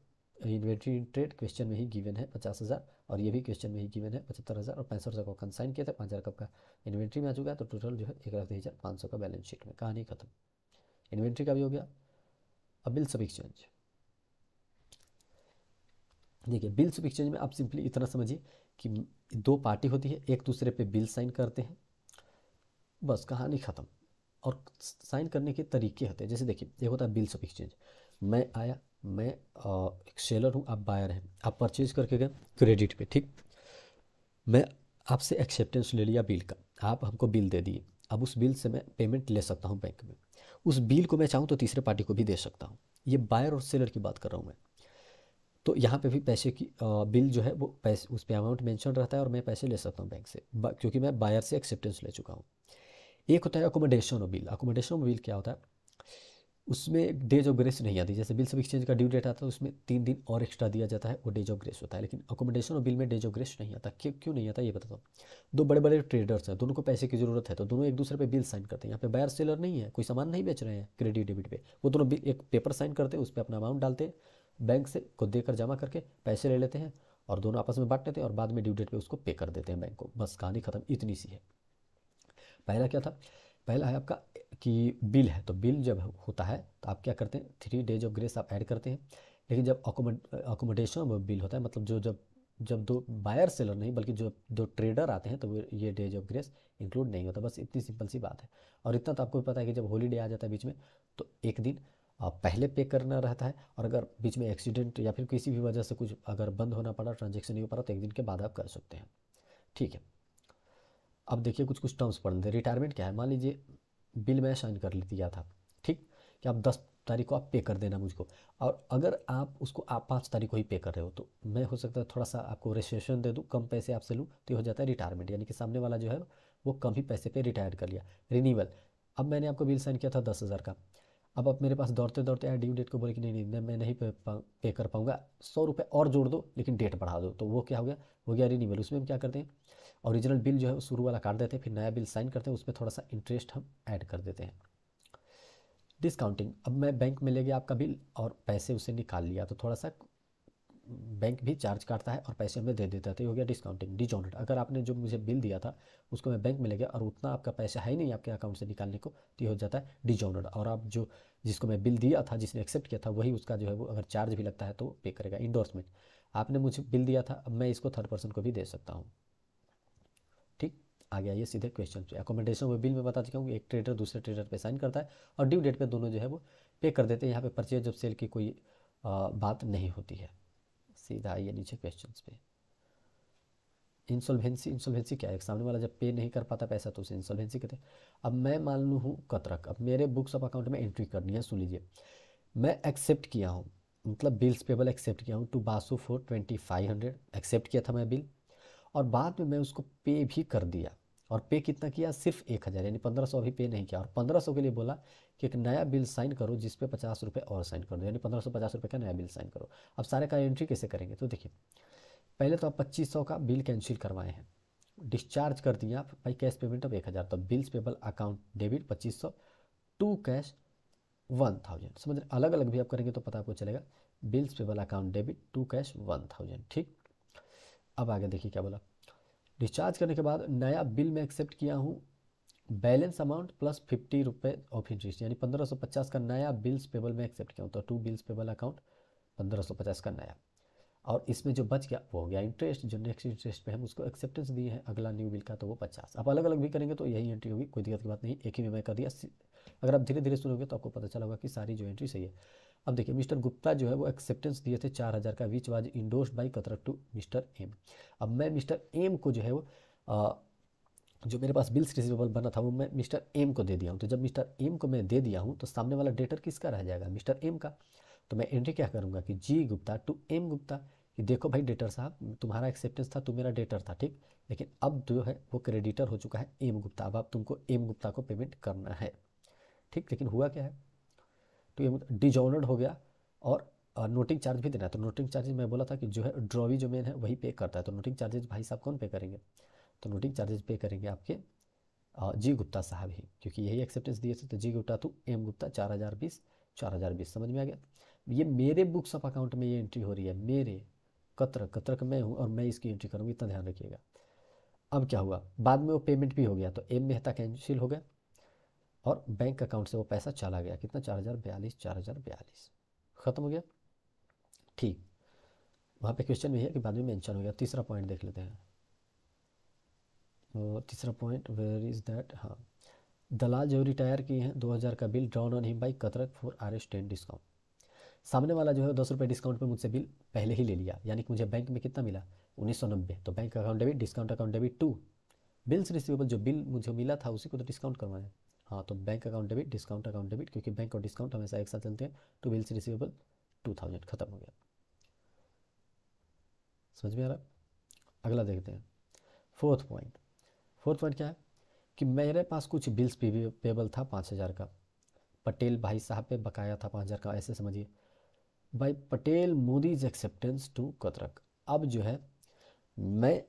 A: इन्वेंट्री ट्रेड क्वेश्चन में ही गिवन है पचास हज़ार और ये भी क्वेश्चन में ही गिवन है पचहत्तर हज़ार और पैंसठ हज़ार को कंसाइन किया था पाँच हज़ार कब का इन्वेंट्री में आ चुका है तो टोटल जो है एक लाख हज़ार पाँच सौ का बैलेंस शीट में कहानी खत्म इन्वेंट्री का भी हो गया अब बिल्स ऑफ एक्सचेंज देखिए बिल्स ऑफ एक्सचेंज में आप सिंपली इतना समझिए कि दो पार्टी होती है एक दूसरे पे बिल साइन करते हैं बस कहानी ख़त्म और साइन करने के तरीके होते हैं जैसे देखिए एक होता है बिल्स ऑफ एक्सचेंज मैं आया मैं एक सेलर हूँ आप बायर हैं आप परचेज करके गए क्रेडिट पे ठीक मैं आपसे एक्सेप्टेंस ले लिया बिल का आप हमको बिल दे दिए अब उस बिल से मैं पेमेंट ले सकता हूँ बैंक में उस बिल को मैं चाहूँ तो तीसरे पार्टी को भी दे सकता हूँ ये बायर और सेलर की बात कर रहा हूँ मैं तो यहाँ पे भी पैसे की आ, बिल जो है वो पैसे उस पर अमाउंट मेंशन रहता है और मैं पैसे ले सकता हूँ बैंक से क्योंकि मैं बायर से एक्सेप्टेंस ले चुका हूँ एक होता है अकोमोडेशन बिल अकोमोडेशन बिल क्या होता है उसमें डेज ऑफ ग्रेस नहीं आती जैसे बिल्स सब एक्सचेंज का ड्यू डेट आता है तो उसमें तीन दिन और एक्स्ट्रा दिया जाता है वो डेज ऑफ ग्रेस होता है लेकिन अकोमोडेशन और बिल में डेज ऑफ ग्रेस नहीं आता क्यों क्यों नहीं आता ये बताता हूँ दो बड़े बड़े ट्रेडर्स हैं दोनों को पैसे की जरूरत है तो दोनों एक दूसरे पर बिल साइन करते हैं यहाँ पे बायर सेलर नहीं है कोई सामान नहीं बेच रहे हैं क्रेडिट डेबिट पर वो दोनों एक पेपर साइन करते हैं उस पर अपना अमाउंट डालते हैं बैंक से को देकर जमा करके पैसे ले लेते हैं और दोनों आपस में बांट लेते हैं और बाद में ड्यू डेट पर उसको पे कर देते हैं बैंक को बस कहानी खत्म इतनी सी है पहला क्या था पहला है आपका कि बिल है तो बिल जब होता है तो आप क्या करते हैं थ्री डेज ऑफ ग्रेस आप ऐड करते हैं लेकिन जब अकोमोडेशन बिल होता है मतलब जो जब जब दो बायर सेलर नहीं बल्कि जो दो ट्रेडर आते हैं तो ये डेज ऑफ ग्रेस इंक्लूड नहीं होता बस इतनी सिंपल सी बात है और इतना तो आपको भी पता है कि जब होलीडे आ जाता है बीच में तो एक दिन पहले पे करना रहता है और अगर बीच में एक्सीडेंट या फिर किसी भी वजह से कुछ अगर बंद होना पड़ा ट्रांजेक्शन नहीं हो पड़ा तो एक दिन के बाद आप कर सकते हैं ठीक है अब देखिए कुछ कुछ टर्म्स पढ़ हैं रिटायरमेंट क्या है मान लीजिए बिल मैं साइन कर दिया था ठीक कि आप दस तारीख को आप पे कर देना मुझको और अगर आप उसको आप पाँच तारीख को ही पे कर रहे हो तो मैं हो सकता है थोड़ा सा आपको रजिस्ट्रेशन दे दूँ कम पैसे आपसे लूँ तो ये हो जाता है रिटायरमेंट यानी कि सामने वाला जो है वो कम ही पैसे पे रिटायर कर लिया रिनीवल अब मैंने आपको बिल साइन किया था दस हज़ार का अब आप मेरे पास दौड़ते दौड़ते आए ड्यू डेट को बोले कि नहीं नहीं मैं नहीं पे, पे कर पाऊँगा सौ रुपये और जोड़ दो लेकिन डेट बढ़ा दो तो वो क्या हो गया हो गया रिनीवल उसमें हम क्या करते हैं ओरिजिनल बिल जो है वो शुरू वाला काट देते हैं फिर नया बिल साइन करते हैं उस पर थोड़ा सा इंटरेस्ट हम ऐड कर देते हैं डिस्काउंटिंग अब मैं बैंक में ले गया आपका बिल और पैसे उसे निकाल लिया तो थोड़ा सा बैंक भी चार्ज काटता है और पैसे हमें दे देता है तो हो गया डिस्काउंटिंग डिजॉनेट अगर आपने जो मुझे बिल दिया था उसको मैं बैंक में ले गया और उतना आपका पैसा है नहीं आपके अकाउंट से निकालने को तो ये हो जाता है डिजॉनेट और आप जो जिसको मैं बिल दिया था जिसने एक्सेप्ट किया था वही उसका जो है वो अगर चार्ज भी लगता है तो पे करेगा इंडोर्समेंट आपने मुझे बिल दिया था अब मैं इसको थर्ड पर्सन को भी दे सकता हूँ आगे आइए सीधे क्वेश्चन पे अकोमोडेशन वो बिल में बता चुका हूँ एक ट्रेडर दूसरे ट्रेडर पे साइन करता है और ड्यू डेट पे दोनों जो है वो पे कर देते हैं यहाँ पे परचेज जब सेल की कोई आ, बात नहीं होती है सीधा आइए नीचे क्वेश्चन पे इंसॉल्वेंसी इंसॉल्वेंसी क्या है सामने वाला जब पे नहीं कर पाता पैसा तो उसे इंसॉल्वेंसी कहते हैं अब मैं मान लू हूँ कतरक अब मेरे बुक्स ऑफ अकाउंट में एंट्री करनी है सुन लीजिए मैं एक्सेप्ट किया हूँ मतलब बिल्स पेबल एक्सेप्ट किया हूँ to Basu four twenty five hundred accept किया था मैं बिल और बाद में मैं उसको पे भी कर दिया और पे कितना किया सिर्फ एक हज़ार यानी पंद्रह सौ अभी पे नहीं किया और पंद्रह सौ के लिए बोला कि एक नया बिल साइन करो जिस पे पचास रुपये और साइन कर दो यानी पंद्रह सौ पचास रुपये का नया बिल साइन करो अब सारे का एंट्री कैसे करेंगे तो देखिए पहले तो आप पच्चीस सौ का बिल कैंसिल करवाए हैं डिस्चार्ज कर दिए आप भाई कैश पेमेंट अब एक हज़ार तो बिल्स पेबल अकाउंट डेबिट पच्चीस सौ टू कैश वन थाउजेंड समझ रहे अलग अलग भी आप करेंगे तो पता आपको चलेगा bills payable account debit to cash one thousand ठीक अब आगे देखिए क्या बोला रिचार्ज करने के बाद नया बिल मैं एक्सेप्ट किया हूँ बैलेंस अमाउंट प्लस फिफ्टी रुपये ऑफ इंटरेस्ट यानी पंद्रह सौ पचास का नया बिल्स पेबल मैं एक्सेप्ट किया हूँ तो टू बिल्स पेबल अकाउंट पंद्रह सौ पचास का नया और इसमें जो बच गया वो हो गया इंटरेस्ट जो नेक्स्ट इंटरेस्ट पे हम उसको एक्सेप्टेंस दिए हैं अगला न्यू बिल का तो वो पचास आप अलग अलग भी करेंगे तो यही एंट्री होगी कोई दिक्कत की बात नहीं एक ही में मैं कर दिया अगर आप धीरे धीरे सुनोगे तो आपको पता चला होगा कि सारी जो एंट्री सही है अब देखिए मिस्टर गुप्ता जो है वो एक्सेप्टेंस दिए थे चार हज़ार का विच वाज इंडोर्स बाई कतरक टू मिस्टर एम अब मैं मिस्टर एम को जो है वो आ, जो मेरे पास बिल्स रिसिवेबल बना था वो मैं मिस्टर एम को दे दिया हूँ तो जब मिस्टर एम को मैं दे दिया हूँ तो सामने वाला डेटर किसका रह जाएगा मिस्टर एम का तो मैं एंट्री क्या करूँगा कि G Gupta to M Gupta कि देखो भाई डेटर साहब तुम्हारा एक्सेप्टेंस था तुम मेरा डेटर था ठीक लेकिन अब जो है वो क्रेडिटर हो चुका है एम गुप्ता अब आप तुमको एम गुप्ता को पेमेंट करना है ठीक लेकिन हुआ क्या है तो ये डिजॉनर्ड मतलब हो गया और नोटिंग चार्ज भी देना है तो नोटिंग चार्जेज मैं बोला था कि जो है ड्रॉवी जो मेन है वही पे करता है तो नोटिंग चार्जेज भाई साहब कौन पे करेंगे तो नोटिंग चार्जेज पे करेंगे आपके जी गुप्ता साहब ही क्योंकि यही एक्सेप्टेंस दिए थे तो जी गुप्ता तो एम गुप्ता चार हज़ार बीस चार हज़ार बीस समझ में आ गया ये मेरे बुक्स ऑफ अकाउंट में ये एंट्री हो रही है मेरे कतर कत्रक मैं हूँ और मैं इसकी एंट्री करूँगी इतना ध्यान रखिएगा अब क्या हुआ बाद में वो पेमेंट भी हो गया तो एम मेहता कैंसिल हो गया और बैंक अकाउंट से वो पैसा चला गया कितना चार हज़ार बयालीस चार हज़ार बयालीस ख़त्म हो गया ठीक वहाँ पे क्वेश्चन भी है कि बाद में मेंशन हो गया तीसरा पॉइंट देख लेते हैं तीसरा पॉइंट वेयर इज़ दैट हाँ दलाल जो रिटायर किए हैं दो हज़ार का bill drawn on him by कतरक four R S ten discount सामने वाला जो है दस रुपये डिस्काउंट पर मुझसे बिल पहले ही ले लिया यानी कि मुझे बैंक में कितना मिला उन्नीस सौ नब्बे तो bank account debit discount account debit to bills receivable जो बिल मुझे मिला था उसी को तो डिस्काउंट करवाया हाँ तो bank account debit discount account debit क्योंकि बैंक और डिस्काउंट हमेशा एक साथ चलते हैं to bills receivable two thousand खत्म हो गया समझ में आ रहा अगला देखते हैं फोर्थ पॉइंट फोर्थ पॉइंट क्या है कि मेरे पास कुछ बिल्स पेबल था पाँच हज़ार का पटेल भाई साहब पे बकाया था पाँच हज़ार का ऐसे समझिए भाई पटेल मोदीज एक्सेप्टेंस टू कतरक अब जो है मैं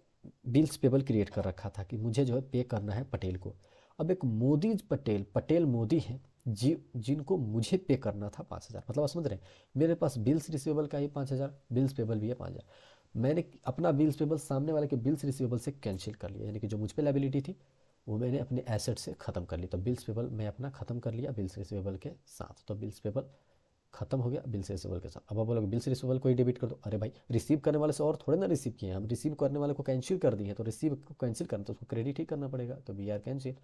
A: बिल्स पेबल क्रिएट कर रखा था कि मुझे जो है पे करना है पटेल को अब एक मोदी पटेल पटेल मोदी हैं जी जिनको मुझे पे करना था पाँच हज़ार मतलब समझ रहे हैं मेरे पास बिल्स रिसीवेबल का ही पाँच हज़ार बिल्स पेबल भी है पाँच हज़ार मैंने अपना बिल्स पेबल सामने वाले के बिल्स रिसीवेबल से कैंसिल कर लिया यानी कि जो मुझ पर लाइबिलिटी थी वो मैंने अपने एसेट से ख़त्म कर ली तो बिल्स पेबल मैं अपना ख़त्म कर लिया बिल्स रिसीवेबल के साथ तो बिल्स पेबल खत्म हो गया बिल्स रिसीवेबल के साथ अब आप बोलोगे बिल्स रिसीवेबल को ही डेबिट कर दो अरे भाई रिसीव करने वाले से और थोड़े ना रिसीव किए हम रिसीव करने वाले को कैंसिल कर दिए तो रिसीव को कैंसिल करना तो उसको क्रेडिट ही करना पड़ेगा तो we are cancel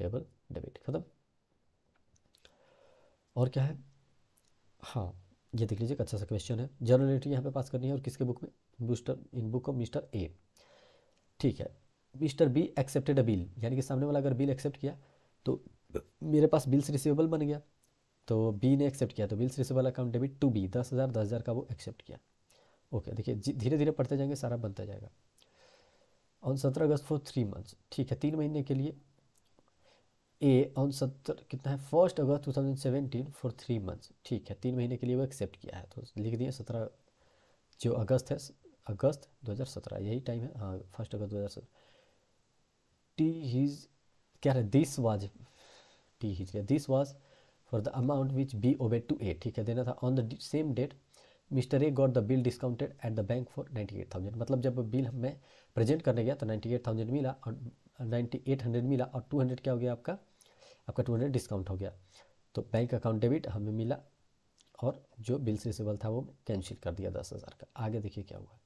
A: payable debit ख़त्म और क्या है हाँ ये देख लीजिए अच्छा सा क्वेश्चन है जर्नल एंट्री यहाँ पे पास करनी है और किसके बुक में बूस्टर in book of mister A ठीक है mister B accepted a bill यानी कि सामने वाला अगर बिल एक्सेप्ट किया तो मेरे पास बिल्स रिसीवेबल बन गया तो बी ने एक्सेप्ट किया तो bills receivable account debit to B दस हज़ार दस हज़ार का वो एक्सेप्ट किया ओके देखिए धीरे धीरे पढ़ते जाएंगे सारा बनता जाएगा ऑन सत्रह अगस्त फॉर थ्री मंथ्स ठीक है तीन महीने के लिए ए ऑन सत्तर तो कितना है first August two thousand seventeen for three months ठीक है तीन महीने के लिए वो एक्सेप्ट किया है तो लिख दिए सत्रह जो अगस्त है अगस्त दो हज़ार सत्रह यही टाइम है हाँ फर्स्ट अगस्त दो हज़ार सत्रह टी हीज क्या है दिस वाज टी हीज क्या this was for the amount which B owe to A ठीक है देना था on the same date mister A got the bill discounted at the bank for ninety eight thousand मतलब जब बिल हमें प्रेजेंट करने गया तो नाइन्टी एट थाउजेंड मिला और नाइन्टी एट हंड्रेड मिला और टू हंड्रेड क्या हो गया आपका आपका टू हंड्रेड डिस्काउंट हो गया तो बैंक अकाउंट डेबिट हमें मिला और जो बिल्स रिसेबल था वो कैंसिल कर दिया दस हज़ार का आगे देखिए क्या हुआ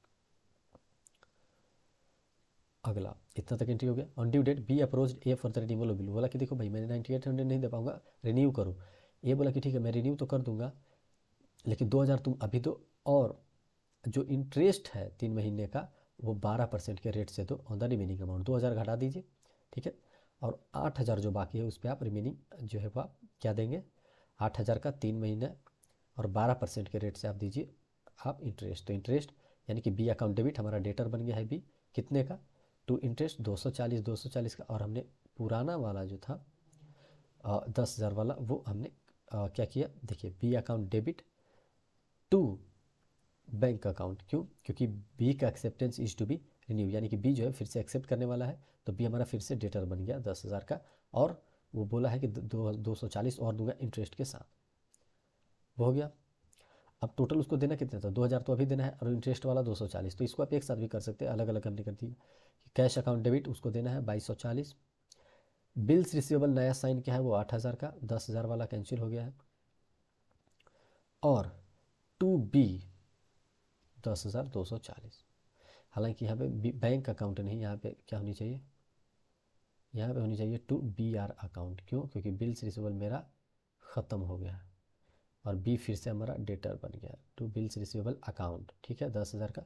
A: अगला इतना तक एंट्री हो गया on due date B approach A for the renewal bill बोला कि देखो भाई मैंने नाइन्टी एट हंड्रेड नहीं दे पाऊंगा रिन्यू करो ये बोला कि ठीक है मैं रिन्यू तो कर दूंगा लेकिन दो हज़ार तुम अभी दो और जो इंटरेस्ट है तीन महीने का वो बारह परसेंट के रेट से दो ऑन द रिमेनिंग अमाउंट दो हज़ार घटा दीजिए ठीक है और आठ हज़ार जो बाकी है उस पर आप रिमेनिंग जो है वो आप क्या देंगे आठ हज़ार का तीन महीने और बारह परसेंट के रेट से आप दीजिए आप इंटरेस्ट तो इंटरेस्ट यानी कि बी अकाउंट डेबिट हमारा डेटर बन गया है बी कितने का टू इंटरेस्ट दो सौ चालीस दो सौ चालीस का और हमने पुराना वाला जो था दस हज़ार वाला वो हमने आ, क्या किया देखिए B account debit to bank account क्यों क्योंकि बी का acceptance is to be renew यानी कि बी जो है फिर से एक्सेप्ट करने वाला है तो बी हमारा फिर से डेटर बन गया दस हज़ार का और वो बोला है कि दो दो सौ चालीस और दूंगा इंटरेस्ट के साथ वो हो गया अब टोटल उसको देना कितना था दो हज़ार तो अभी देना है और इंटरेस्ट वाला दो सौ चालीस तो इसको आप एक साथ भी कर सकते हैं अलग अलग हमने कर दिया कैश अकाउंट डेबिट उसको देना है बाईस सौ चालीस बिल्स रिसिवेबल नया साइन क्या है वो आठ हज़ार का दस हज़ार वाला कैंसिल हो गया है और टू बी दस हज़ार दो सौ चालीस हालांकि यहाँ पे बैंक अकाउंट नहीं यहाँ पे क्या होनी चाहिए यहाँ पे होनी चाहिए टू बी आर अकाउंट क्यों क्योंकि बिल्स रिसिवल मेरा ख़त्म हो गया है और बी फिर से हमारा डेटर बन गया टू बिल्स रिसिवेबल अकाउंट ठीक है दस हज़ार का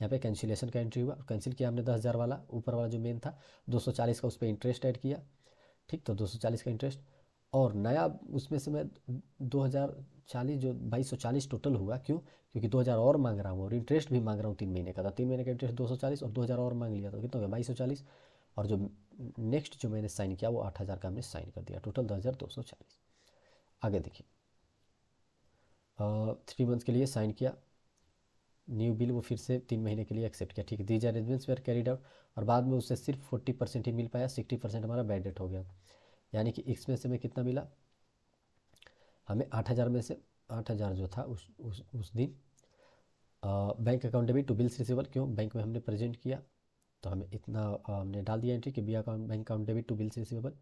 A: यहाँ पे कैंसिलेशन का एंट्री हुआ कैंसिल किया हमने दस हज़ार वाला ऊपर वाला जो मेन था दो सौ चालीस का उस पर इंटरेस्ट ऐड किया ठीक तो दो सौ चालीस का इंटरेस्ट और नया उसमें से मैं दो हज़ार चालीस जो बाईस सौ चालीस टोटल हुआ क्यों क्योंकि दो हज़ार और मांग रहा हूँ और इंटरेस्ट भी मांग रहा हूँ तीन महीने का था तो तीन महीने का इंटरेस्ट दो सौ चालीस और दो हज़ार और मांग लिया तो कितना हो गया बाईस सौ चालीस और जो नेक्स्ट जो मैंने साइन किया वो आठ हज़ार का हमने साइन कर दिया टोटल दस हज़ार दो सौ चालीस आगे देखिए थ्री मंथ्स के लिए साइन किया न्यू बिल वो फिर से तीन महीने के लिए एक्सेप्ट किया ठीक है these arrangements were carried out और बाद में उससे सिर्फ फोर्टी परसेंट ही मिल पाया सिक्सटी परसेंट हमारा बैड डेट हो गया यानी कि x में से हमें कितना मिला हमें आठ हज़ार में से आठ हज़ार जो था उस उस उस दिन आ, bank account debit to bills receivable क्यों बैंक में हमने प्रेजेंट किया तो हमें इतना आ, हमने डाल दिया एंट्री कि B account bank account debit to bills receivable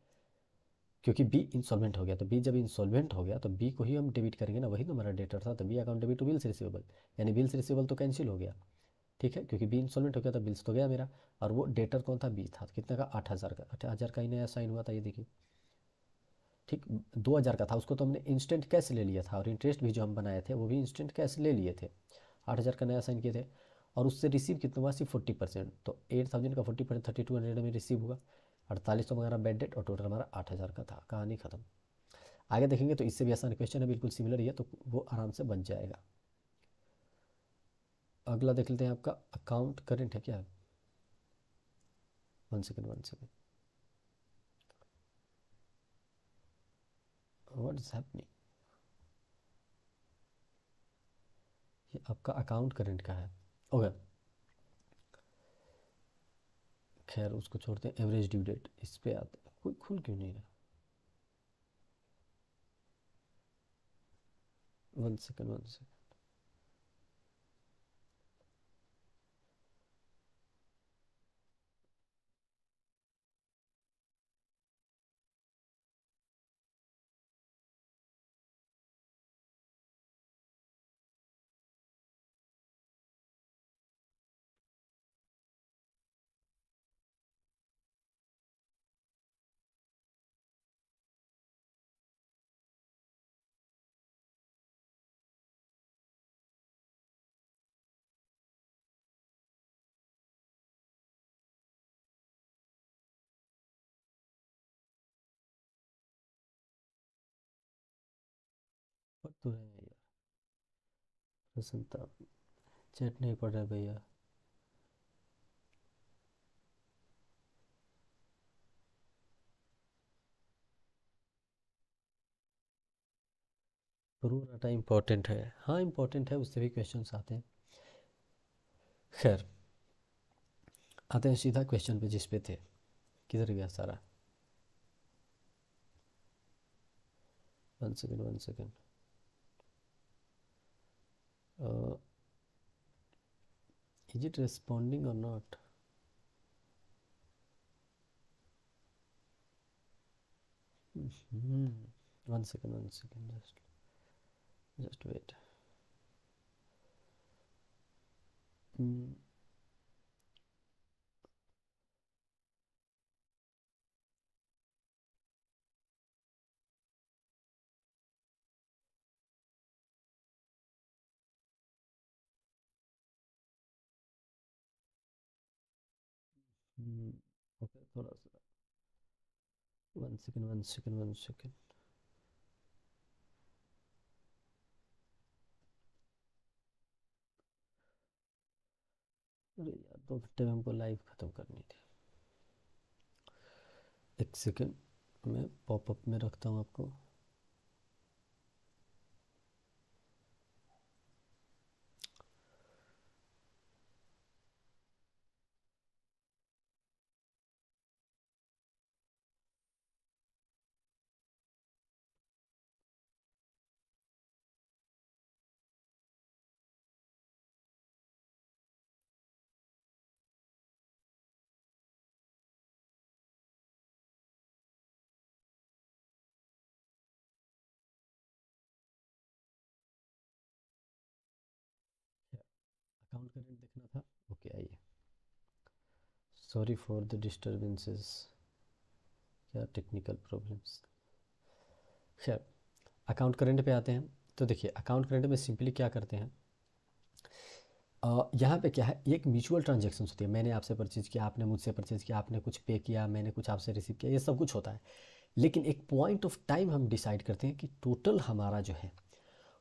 A: क्योंकि बी इंस्टॉलमेंट हो गया तो बी जब इंस्टॉलमेंट हो गया तो बी को ही हम डेबिट करेंगे ना वही तो हमारा डेटर था तो B account debit to bills receivable यानी बिल्स रिसीवेबल तो कैंसिल हो गया ठीक है क्योंकि बी इंस्टॉलमेंट हो गया तो बिल्स तो गया मेरा और वो डेटर कौन था बी था तो कितना का आठ हज़ार का आठ हज़ार का ही नया साइन हुआ था ये देखिए ठीक 2000 का था उसको तो हमने इंस्टेंट कैश ले लिया था और इंटरेस्ट भी जो हम बनाए थे वो भी इंस्टेंट कैश ले लिए थे 8000 का नया साइन किए थे और उससे रिसीव कितना हुआ सिर्फ फोर्टी परसेंट तो एट थाउजेंड का forty percent thirty two hundred में रिसीव हुआ अड़तालीस सौ तो हमारा बेड डेट और टोटल हमारा आठ हज़ार का था कहानी ख़त्म आगे देखेंगे तो इससे भी आसान क्वेश्चन है बिल्कुल सिमिलर ही है तो वो आराम से बन जाएगा अगला देख लेते हैं आपका अकाउंट करेंट है क्या one second one second what is happening ये आपका अकाउंट करंट का है ओके खैर उसको छोड़ते हैं एवरेज ड्यू डेट इस पे आते हैं कोई खुल क्यों नहीं रहा वन सेकेंड वन सेकेंड तो है यार प्रसन्नता चैट नहीं पड़ा रहा भैया रो रटा इम्पोर्टेंट है हाँ इम्पोर्टेंट है उससे भी क्वेश्चन आते हैं खैर आते हैं सीधा क्वेश्चन पे जिस पे थे किधर गया सारा one second one second uh, is it responding or not mm -hmm. one second one second just just wait mm. Okay थोड़ा सा one second one second one second अरे यार दो घंटे में हमको लाइव ख़त्म करनी थी एक सेकेंड मैं पॉपअप में रखता हूँ आपको sorry for the disturbances या टेक्निकल प्रॉब्लम्स खैर अकाउंट करंट पे आते हैं तो देखिए अकाउंट करंट में सिंपली क्या करते हैं यहाँ पे क्या है एक म्यूचुअल ट्रांजेक्शन होती है मैंने आपसे परचेज़ किया आपने मुझसे परचेज़ किया आपने कुछ पे किया मैंने कुछ आपसे रिसीव किया ये सब कुछ होता है लेकिन एक पॉइंट ऑफ टाइम हम डिसाइड करते हैं कि टोटल हमारा जो है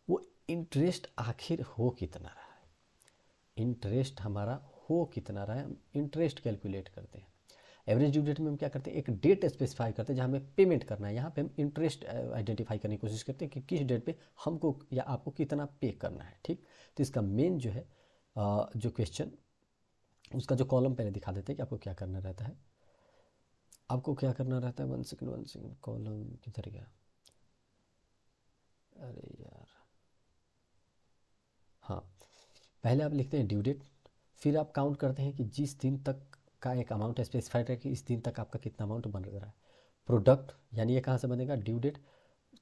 A: वो इंटरेस्ट आखिर हो कितना रहा है इंटरेस्ट हमारा हो कितना रहा है हम इंटरेस्ट कैलकुलेट करते हैं एवरेज ड्यू डेट में हम क्या करते हैं एक डेट स्पेसिफाई करते हैं जहाँ हमें पेमेंट करना है यहाँ पे हम इंटरेस्ट आइडेंटिफाई uh, करने की कोशिश करते हैं कि किस डेट पे हमको या आपको कितना पे करना है ठीक तो इसका मेन जो है uh, जो क्वेश्चन उसका जो कॉलम पहले दिखा देते हैं कि आपको क्या करना रहता है आपको क्या करना रहता है one second one second column किधर गया अरे यार हाँ पहले आप लिखते हैं ड्यू डेट फिर आप काउंट करते हैं कि जिस दिन तक का एक अमाउंट स्पेसिफाइड है कि इस दिन तक आपका कितना अमाउंट बन रहा है प्रोडक्ट यानी ये कहाँ से बनेगा ड्यू डेट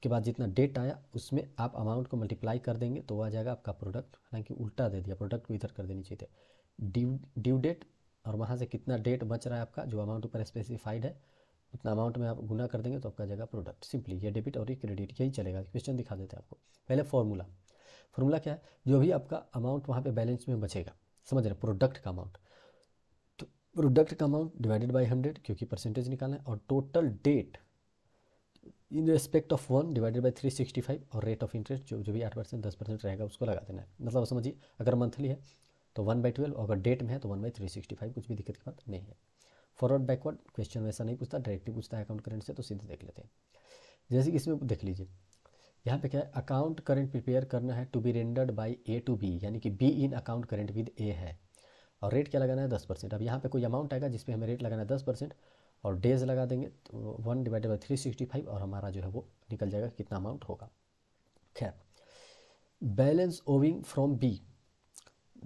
A: के बाद जितना डेट आया उसमें आप अमाउंट को मल्टीप्लाई कर देंगे तो आ जाएगा आपका प्रोडक्ट हालांकि उल्टा दे दिया प्रोडक्ट को इधर कर देनी चाहिए ड्यू ड्यू डेट और वहाँ से कितना डेट बच रहा है आपका जो अमाउंट ऊपर स्पेसिफाइड है उतना अमाउंट में आप गुना कर देंगे तो आपका जाएगा प्रोडक्ट सिंपली ये डेबिट और ये क्रेडिट यही चलेगा क्वेश्चन दिखा देते हैं आपको पहले फॉर्मूला फॉर्मूला क्या है जो भी आपका अमाउंट वहाँ पे बैलेंस में बचेगा समझ रहे प्रोडक्ट का अमाउंट तो प्रोडक्ट का अमाउंट डिवाइडेड बाई हंड्रेड क्योंकि परसेंटेज निकालना है और total date in respect of one divided by three sixty five और रेट ऑफ इंटरेस्ट जो जो भी आठ परसेंट दस परसेंट रहेगा उसको लगा देना है मतलब समझिए अगर मंथली है तो वन बाई ट्वेल्व अगर डेट में है तो one by three sixty five कुछ भी दिक्कत की बात नहीं है फॉरवर्ड बैकवर्ड क्वेश्चन वैसा नहीं पूछता डायरेक्टली पूछता है अकाउंट करेंट से तो सीधे देख लेते हैं जैसे कि इसमें देख लीजिए यहाँ पे क्या है अकाउंट करंट प्रिपेयर करना है to be rendered by A to B यानी कि B in account current with A है और रेट क्या लगाना है दस परसेंट अब यहाँ पे कोई अमाउंट आएगा जिसपे हमें रेट लगाना है दस परसेंट और डेज लगा देंगे तो one divided by three sixty five और हमारा जो है वो निकल जाएगा कितना अमाउंट होगा खैर balance owing from B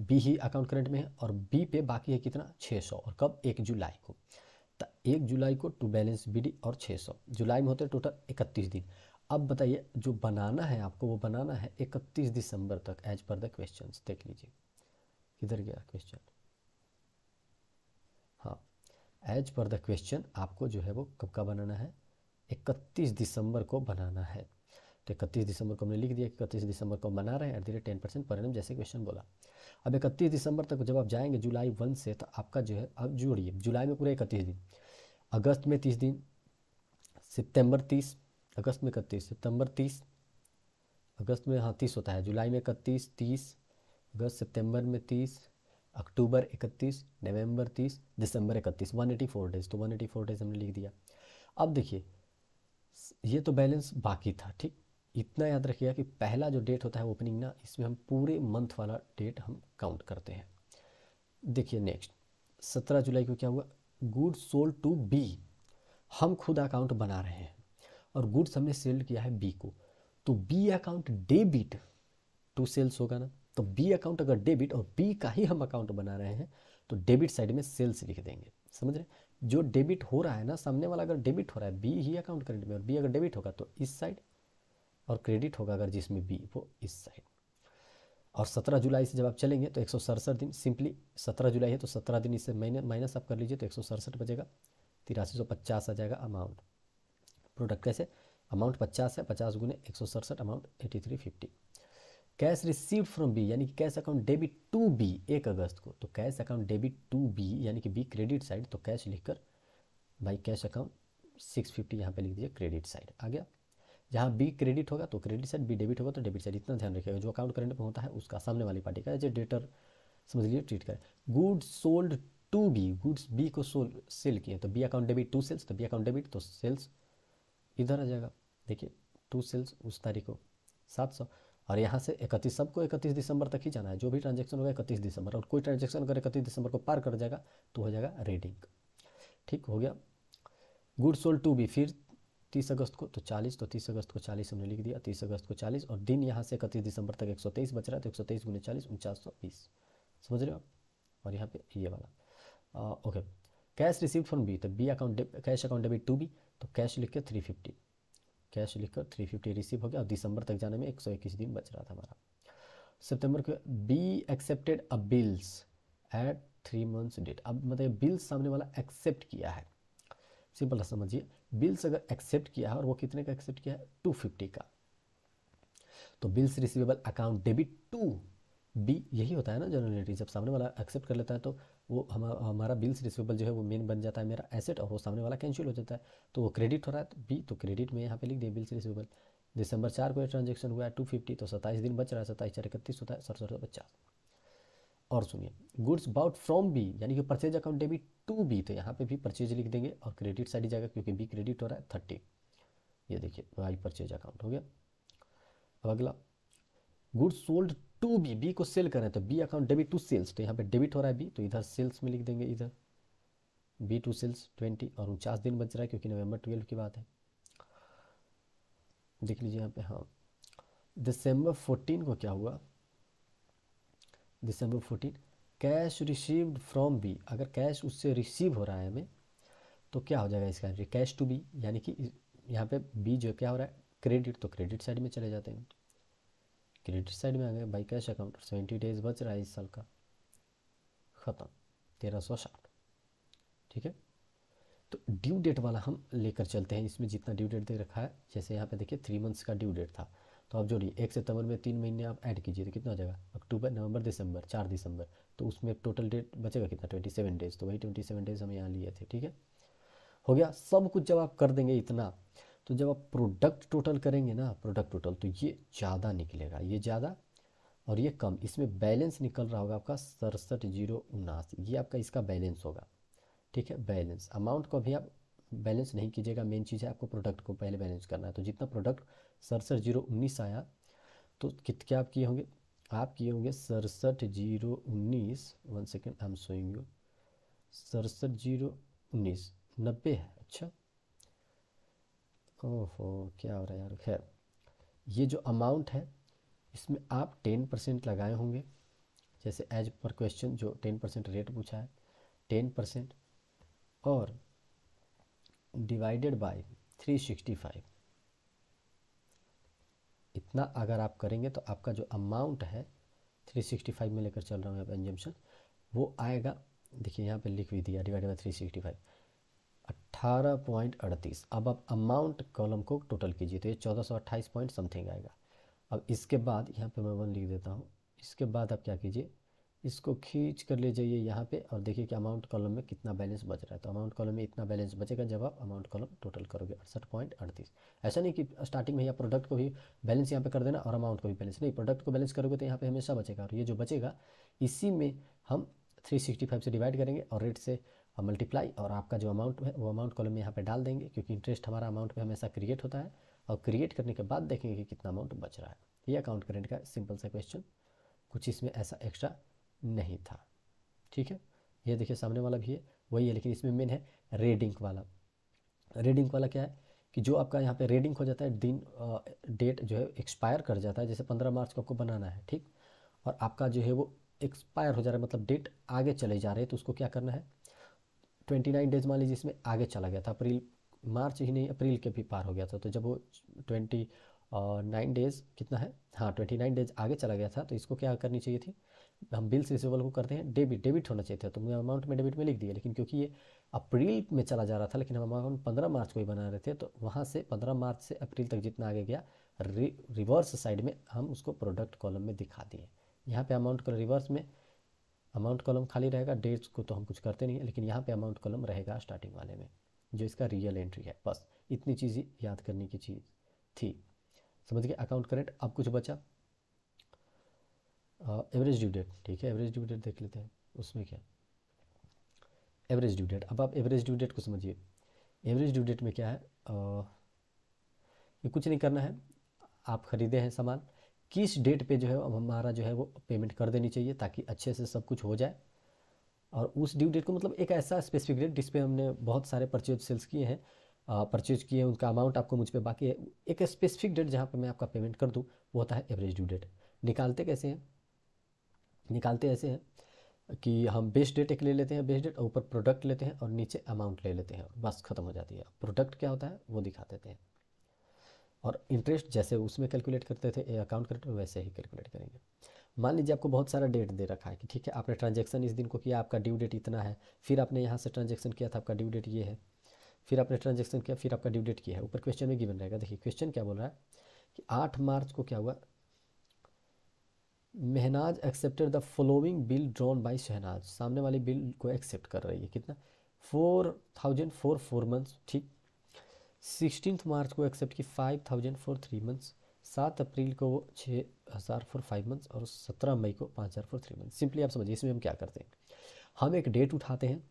A: B ही अकाउंट करंट में है और बी पे बाकी है कितना छः सौ और कब एक जुलाई को तो एक जुलाई को टू बैलेंस बी डी और छः सौ जुलाई में होते हैं टोटल इकतीस दिन अब बताइए जो बनाना है आपको वो बनाना है 31 दिसंबर तक एज पर द क्वेश्चन देख लीजिए किधर गया क्वेश्चन हाँ एज पर द क्वेश्चन आपको जो है वो कब का बनाना है 31 दिसंबर को बनाना है तो इकतीस दिसंबर को हमने लिख दिया कि इकतीस दिसंबर को बना रहे हैं at the rate ten percent जैसे क्वेश्चन बोला अब इकतीस दिसंबर तक जब आप जाएंगे जुलाई वन से तो आपका जो है अब जोड़िए जुलाई में पूरे इकतीस दिन अगस्त में तीस दिन सितंबर तीस अगस्त में इकतीस सितंबर तीस अगस्त में हाँ तीस होता है जुलाई में इकतीस तीस अगस्त सितंबर में तीस अक्टूबर इकतीस नवंबर तीस दिसंबर इकतीस वन एटी फोर डेज तो वन एटी फोर डेज हमने लिख दिया अब देखिए ये तो बैलेंस बाकी था ठीक इतना याद रखिएगा कि पहला जो डेट होता है ओपनिंग ना इसमें हम पूरे मंथ वाला डेट हम काउंट करते हैं देखिए नेक्स्ट सत्रह जुलाई को क्या हुआ गुड सोल टू बी हम खुद अकाउंट बना रहे हैं और गुड्स हमने सेल किया है बी को तो B account debit to sales होगा ना तो बी अकाउंट अगर डेबिट और बी का ही हम अकाउंट बना रहे हैं तो डेबिट साइड में सेल्स लिख देंगे समझ रहे जो डेबिट हो रहा है ना सामने वाला अगर डेबिट हो रहा है बी ही अकाउंट क्रेडिट में और बी अगर डेबिट होगा तो इस साइड और क्रेडिट होगा अगर जिसमें बी वो इस साइड और सत्रह जुलाई से जब आप चलेंगे तो एक दिन सिंपली सत्रह जुलाई है तो सत्रह दिन इससे माइनस आप कर लीजिए तो एक बजेगा तिरासी सौ पचास आ जाएगा अमाउंट प्रोडक्ट कैसे अमाउंट पचास है पचास गुने एक सौ सड़सठ amount eighty three fifty cash receive from B यानी कि cash account debit to B एक अगस्त को तो cash account debit to B यानी कि बी क्रेडिट साइड तो कैश लिखकर भाई कैश अकाउंट सिक्स फिफ्टी यहाँ पर लिख दीजिए क्रेडिट साइड आ गया जहाँ बी क्रेडिट होगा तो क्रेडिट साइड बी डेबिट होगा तो डेबिट साइड इतना ध्यान रखिएगा जो अकाउंट करंट में होता है उसका सामने वाली पार्टी का जो डेटर समझ लीजिए ट्रीट करें good sold to B goods B को सोल सेल किए तो B account debit to sales तो बी अकाउंट डेबिट तो सेल्स इधर आ जाएगा देखिए टू सेल्स उस तारीख को सात सौ और यहाँ से इकतीस सबको इकतीस दिसंबर तक ही जाना है जो भी ट्रांजेक्शन होगा इकतीस दिसंबर और कोई ट्रांजेक्शन अगर इकतीस दिसंबर को पार कर जाएगा तो हो जाएगा रेडिंग ठीक हो गया गुड सोल टू बी फिर तीस अगस्त को तो चालीस तो तीस अगस्त को चालीस हमने लिख दिया तीस अगस्त को चालीस और दिन यहाँ से इकतीस दिसंबर तक एक सौ तेईस बच रहा है तो एक सौ तेईस गुने चालीस उनचास सौ बीस समझ रहे हो आप और यहाँ पे ये वाला आ, okay cash receive from B तो B account cash account debit to B तो कैश लिख के थ्री फिफ्टी कैश लिखकर थ्री फिफ्टी रिसीव हो गया और दिसंबर तक जाने में एक सौ इक्कीस दिन बच रहा था हमारा सितंबर के B accepted a bills at three months date अब मतलब बिल्स सामने वाला एक्सेप्ट किया है सिंपल समझिए बिल्स अगर एक्सेप्ट किया है और वो कितने का एक्सेप्ट किया है टू फिफ्टी का तो bills receivable account debit to B यही होता है ना जनरली जब सामने वाला एक्सेप्ट कर लेता है तो वो हम, हमारा बिल्स रिसिवेबल जो है वो मेन बन जाता है मेरा एसेट और वो सामने वाला कैंसिल हो जाता है तो वो क्रेडिट हो रहा है बी तो क्रेडिट तो में यहाँ पे लिख दिया बिल्स रिसिवेबल दिसंबर चार को ट्रांजेक्शन हुआ है टू फिफ्टी तो सत्ताईस दिन बच रहा है सत्ताईस चार इकतीस होता है सड़सठ सौ पचास और सुनिए गुड्स बाउट फ्रॉम बी यानी कि purchase account debit to B तो यहाँ पे भी परचेज लिख देंगे और क्रेडिट साइड जाएगा क्योंकि बी क्रेडिट हो रहा है थर्टी ये देखिए आई परचेज अकाउंट हो गया अब अगला goods sold to B B को सेल कर रहे हैं तो B account debit to sales तो यहाँ पे डेबिट हो रहा है बी तो इधर सेल्स में लिख देंगे इधर बी टू सेल्स ट्वेंटी और उनचास दिन बच रहा है क्योंकि नवंबर ट्वेल्व की बात है देख लीजिए यहाँ पे हाँ दिसंबर फोर्टीन को क्या हुआ दिसंबर fourteen cash received from B अगर कैश उससे रिसीव हो रहा है हमें तो क्या हो जाएगा इसका कैश टू बी यानी कि यहाँ पे बी जो क्या हो रहा है क्रेडिट तो क्रेडिट साइड में चले जाते हैं क्रेडिट साइड में आ गए by cash account seventy days बच रहा है इस साल का ख़त्म तेरह सौ साठ ठीक है तो ड्यू डेट वाला हम लेकर चलते हैं इसमें जितना ड्यू डेट दे रखा है जैसे यहाँ पे देखिए थ्री मंथ्स का ड्यू डेट था तो आप जोड़िए एक सितंबर में तीन महीने आप ऐड कीजिए तो कितना हो जाएगा अक्टूबर नवंबर दिसंबर चार दिसंबर तो उसमें टोटल डेट बचेगा कितना ट्वेंटी सेवन डेज तो वही ट्वेंटी सेवन डेज हम यहाँ लिए थे ठीक है हो गया सब कुछ जब आप कर देंगे इतना तो जब आप प्रोडक्ट टोटल करेंगे ना प्रोडक्ट टोटल तो ये ज़्यादा निकलेगा ये ज़्यादा और ये कम इसमें बैलेंस निकल रहा होगा आपका सड़सठ जीरो उन्नासी ये आपका इसका बैलेंस होगा ठीक है बैलेंस अमाउंट को भी आप बैलेंस नहीं कीजिएगा मेन चीज़ है आपको प्रोडक्ट को पहले बैलेंस करना है तो जितना प्रोडक्ट सड़सठ जीरो उन्नीस आया तो कित क्या आप किए होंगे आप किए होंगे सड़सठ जीरो उन्नीस one second I am showing you सड़सठ जीरो उन्नीस नब्बे है अच्छा ओहो क्या हो रहा है यार खैर ये जो अमाउंट है इसमें आप टेन परसेंट लगाए होंगे जैसे एज पर क्वेश्चन जो टेन परसेंट रेट पूछा है टेन परसेंट और divided by three sixty five इतना अगर आप करेंगे तो आपका जो अमाउंट है थ्री सिक्सटी फाइव में लेकर चल रहा हूँ यहाँ पर एंजम्पन वो आएगा देखिए यहाँ पे लिख भी दिया divided by three sixty five 18.38 अब आप अमाउंट कॉलम को टोटल कीजिए तो ये चौदह पॉइंट समथिंग आएगा अब इसके बाद यहाँ पे मैं वन लिख देता हूँ इसके बाद आप क्या कीजिए इसको खींच कर ले जाइए यहाँ पे और देखिए कि अमाउंट कॉलम में कितना बैलेंस बच रहा है तो अमाउंट कॉलम में इतना बैलेंस बचेगा जब आप अमाउंट कॉलम टोटल करोगे अड़सठ पॉइंट अड़तीस ऐसा नहीं कि स्टार्टिंग में या प्रोडक्ट को भी बैलेंस यहाँ पे कर देना और अमाउंट को भी बैलेंस नहीं प्रोडक्ट को बैलेंस करोगे तो यहाँ पे हमेशा बचेगा और ये जो बचेगा इसी में हम 365 से डिवाइड करेंगे और रेट से मल्टीप्लाई और आपका जो अमाउंट है वो अमाउंट कॉलम में यहाँ पे डाल देंगे क्योंकि इंटरेस्ट हमारा अमाउंट में हमेशा क्रिएट होता है और क्रिएट करने के बाद देखेंगे कि कितना अमाउंट बच रहा है ये अकाउंट करेंट का सिंपल सा क्वेश्चन कुछ इसमें ऐसा एक्स्ट्रा नहीं था ठीक है ये देखिए सामने वाला भी है वही है लेकिन इसमें मेन है रेडिंग वाला रेडिंग वाला क्या है कि जो आपका यहाँ पे रेडिंग हो जाता है दिन डेट जो है एक्सपायर कर जाता है जैसे पंद्रह मार्च को आपको बनाना है ठीक और आपका जो है वो एक्सपायर हो जा रहा है मतलब डेट आगे चले जा रहे हैं तो उसको क्या करना है ट्वेंटी नाइन डेज मान लीजिए इसमें आगे चला गया था अप्रैल मार्च ही नहीं अप्रैल के भी पार हो गया था तो जब वो ट्वेंटी नाइन डेज कितना है हाँ ट्वेंटी नाइन डेज आगे चला गया था तो इसको क्या करनी चाहिए थी हम बिल्स रिसिवेबल को करते हैं डेबिट डेबिट होना चाहिए था तो मैं अमाउंट में डेबिट में लिख दिया लेकिन क्योंकि ये अप्रैल में चला जा रहा था लेकिन हम अमाउंट पंद्रह मार्च को ही बना रहे थे तो वहाँ से पंद्रह मार्च से अप्रैल तक जितना आगे गया रि, रिवर्स साइड में हम उसको प्रोडक्ट कॉलम में दिखा दिए यहाँ पे अमाउंट को रिवर्स में अमाउंट कॉलम खाली रहेगा डेट्स को तो हम कुछ करते नहीं लेकिन यहाँ पे अमाउंट कॉलम रहेगा स्टार्टिंग वाले में जो इसका रियल एंट्री है बस इतनी चीज़ याद करने की चीज़ थी समझ गए अकाउंट करेंट अब कुछ बचा एवरेज ड्यू डेट ठीक है एवरेज ड्यू डेट देख लेते हैं उसमें क्या एवरेज ड्यू डेट अब आप एवरेज ड्यू डेट को समझिए एवरेज ड्यू डेट में क्या है आ, ये कुछ नहीं करना है आप ख़रीदे हैं सामान किस डेट पे जो है अब हमारा जो है वो पेमेंट कर देनी चाहिए ताकि अच्छे से सब कुछ हो जाए और उस ड्यू डेट को मतलब एक ऐसा स्पेसिफिक डेट जिसपे हमने बहुत सारे परचेज सेल्स किए हैं परचेज किए हैं उनका अमाउंट आपको मुझ पर बाकी है एक स्पेसिफिक डेट जहाँ पर मैं आपका पेमेंट कर दूँ वो होता है एवरेज ड्यू डेट निकालते कैसे हैं निकालते ऐसे हैं कि हम बेस्ट डेट एक ले लेते हैं बेस्ट डेट और ऊपर प्रोडक्ट लेते हैं और नीचे अमाउंट ले लेते हैं बस ख़त्म हो जाती है प्रोडक्ट क्या होता है वो दिखा देते हैं और इंटरेस्ट जैसे उसमें कैलकुलेट करते थे अकाउंट करते थे वैसे ही कैलकुलेट करेंगे मान लीजिए आपको बहुत सारा डेट दे रखा है कि ठीक है आपने ट्रांजेक्शन इस दिन को किया आपका ड्यू डेट इतना है फिर आपने यहाँ से ट्रांजेक्शन किया था आपका ड्यू डेट ये है फिर आपने ट्रांजेक्शन किया फिर आपका ड्यू डेट किया है ऊपर क्वेश्चन में गिवन रहेगा देखिए क्वेश्चन क्या बोल रहा है कि आठ मार्च को क्या हुआ Mehnaz accepted the following bill drawn by Shahnaz सामने वाली बिल को एक्सेप्ट कर रही है कितना four thousand four four months ठीक सिक्सटीन मार्च को एक्सेप्ट की five thousand for three months सात अप्रैल को छः हज़ार फॉर फाइव मंथ्स और सत्रह मई को पाँच हज़ार फॉर थ्री मंथ्स सिंपली आप समझिए इसमें हम क्या करते हैं हम एक डेट उठाते हैं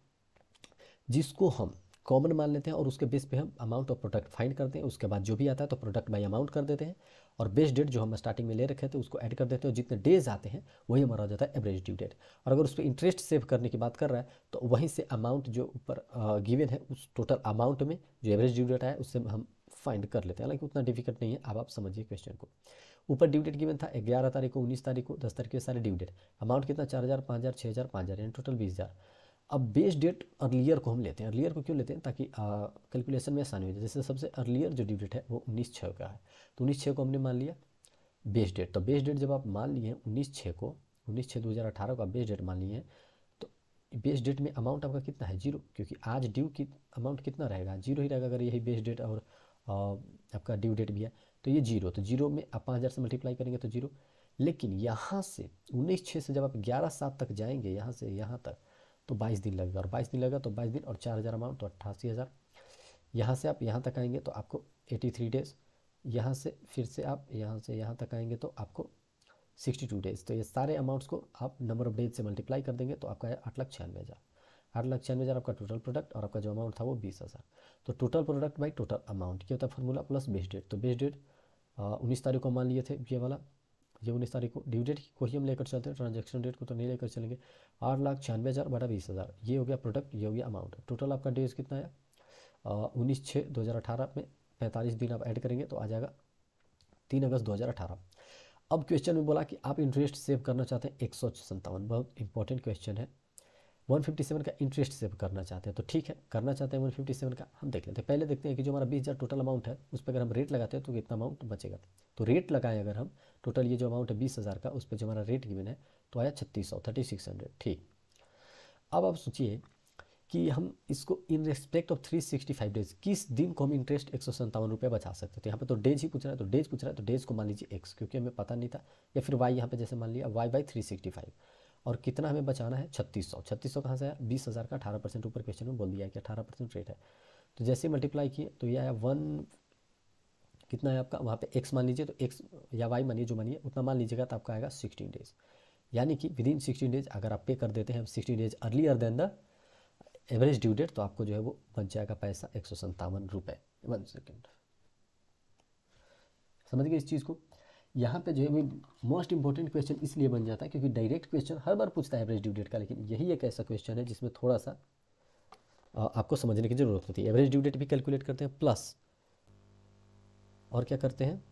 A: जिसको हम कॉमन मान लेते हैं और उसके बेस पे हम अमाउंट ऑफ प्रोडक्ट फाइंड करते हैं उसके बाद जो भी आता है तो प्रोडक्ट बाई अमाउंट कर देते हैं और बेस डेट जो हम स्टार्टिंग में ले रखे थे तो उसको ऐड कर देते हैं और जितने डेज आते हैं वही हमारा हो जाता है एवरेज ड्यू डेट और अगर उस पर इंटरेस्ट सेव करने की बात कर रहा है तो वहीं से अमाउंट जो ऊपर गिवन है उस टोटल अमाउंट में जो एवरेज ड्यू डेट आया उससे हम फाइंड कर लेते हैं हालांकि उतना डिफिकल्ट नहीं है अब आप समझिए क्वेश्चन को ऊपर ड्यू डेट गिवन था ग्यारह तारीख को उन्नीस तारीख को दस तारीख के सारे ड्यू डेट अमाउंट कितना चार हज़ार पाँच हज़ार छः हज़ार पाँच हज़ार यानी टोटल बीस हज़ार अब बेस डेट अर्लियर को हम लेते हैं अर्लियर को क्यों लेते हैं ताकि कैलकुलेशन में आसानी हो जाए जैसे सबसे अर्लियर जो ड्यू डेट है वो उन्नीस छः का है तो उन्नीस छः को हमने मान लिया बेस डेट तो बेस डेट जब आप मान लिए हैं उन्नीस छः को उन्नीस छः दो हज़ार अठारह को आप बेस डेट मान लिए हैं तो बेस डेट में अमाउंट आपका कितना है जीरो क्योंकि आज ड्यू की अमाउंट कितना रहेगा जीरो ही रहेगा अगर यही बेस डेट और आपका ड्यू डेट भी है तो ये जीरो तो जीरो में आप पाँच हज़ार से मल्टीप्लाई करेंगे तो जीरो लेकिन यहाँ से उन्नीस छः से जब आप ग्यारह सात तक जाएंगे यहाँ से यहाँ तक तो बाईस दिन लगेगा और बाईस दिन लगेगा तो बाईस दिन और चार हज़ार अमाउंट तो अट्ठासी हज़ार यहाँ से आप यहाँ तक आएंगे तो आपको एटी थ्री डेज़ यहाँ से फिर से आप यहाँ से यहाँ तक आएंगे तो आपको सिक्सटी टू डेज़ तो ये सारे अमाउंट्स को आप नंबर ऑफ डेज से मल्टीप्लाई कर देंगे तो आपका है आठ लाख छियानवे हज़ार आठ लाख छियानवे हज़ार आपका टोटल प्रोडक्ट और आपका जो अमाउंट था वो बीस हज़ार तो total product by total amount क्या होता है फॉर्मूला प्लस बेस्ट डेट तो बेस्ट डेट उन्नीस तारीख को मान लिए थे ये वाला ये उन्नीस तारीख को ड्यू डेट को ही हम लेकर चलते हैं ट्रांजेक्शन डेट को तो नहीं लेकर चलेंगे आठ लाख छियानवे हज़ार बटा बीस हज़ार ये हो गया प्रोडक्ट ये हो गया अमाउंट टोटल आपका डेज कितना है उन्नीस छः दो हज़ार अठारह में पैंतालीस दिन आप ऐड करेंगे तो आ जाएगा तीन अगस्त दो हज़ार अठारह अब क्वेश्चन में बोला कि आप इंटरेस्ट सेव करना चाहते हैं एक सौ सत्तावन बहुत इंपॉर्टेंट क्वेश्चन है 157 का इंटरेस्ट सेव करना चाहते हैं तो ठीक है करना चाहते हैं 157 का हम देख लेते हैं पहले देखते हैं कि जो हमारा बीस हज़ार टोटल अमाउंट है उस पर अगर हम रेट लगाते हैं तो कितना अमाउंट बचेगा तो रेट लगाएं अगर हम टोटल ये जो अमाउंट है बीस हज़ार का उस पर जो हमारा रेट गिवन है तो आया छत्तीस सौ थर्टी सिक्स हंड्रेड ठीक अब आप सोचिए कि हम इसको in respect of five days किस दिन को हम इंटरेस्ट एक सौ संतावन रुपये बचा सकते थे तो यहाँ पर तो डेज ही पूछ रहा है तो डेज पूछ रहा है तो डेज को मान लीजिए एक्स क्योंकि हमें पता नहीं था या फिर वाई यहाँ पे जैसे मान लिया Y by three sixty five और कितना हमें बचाना है छत्तीस सौ छत्तीस सौ कहाँ से आया बीस हज़ार का अठारह परसेंट ऊपर क्वेश्चन में बोल दिया है कि अठारह परसेंट रेट है तो जैसे मल्टीप्लाई किए तो ये आया वन कितना है आपका वहाँ पे एक्स मान लीजिए तो एक्स या वाई मानिए जो मानिए उतना मान लीजिएगा तो आपका आएगा सिक्सटीन डेज यानी कि विद इन सिक्सटीन डेज अगर आप पे कर देते हैं sixteen days earlier than the average due date तो आपको जो है वो बन जाएगा पैसा एक सौ सत्तावन रुपये वन सेकेंड समझ गए इस चीज़ को यहाँ पे जो है मोस्ट इंपॉर्टेंट क्वेश्चन इसलिए बन जाता है क्योंकि डायरेक्ट क्वेश्चन हर बार पूछता है एवरेज ड्यू डेट का लेकिन यही एक ऐसा क्वेश्चन है जिसमें थोड़ा सा आपको समझने की ज़रूरत होती है एवरेज ड्यू डेट भी कैलकुलेट करते हैं प्लस और क्या करते हैं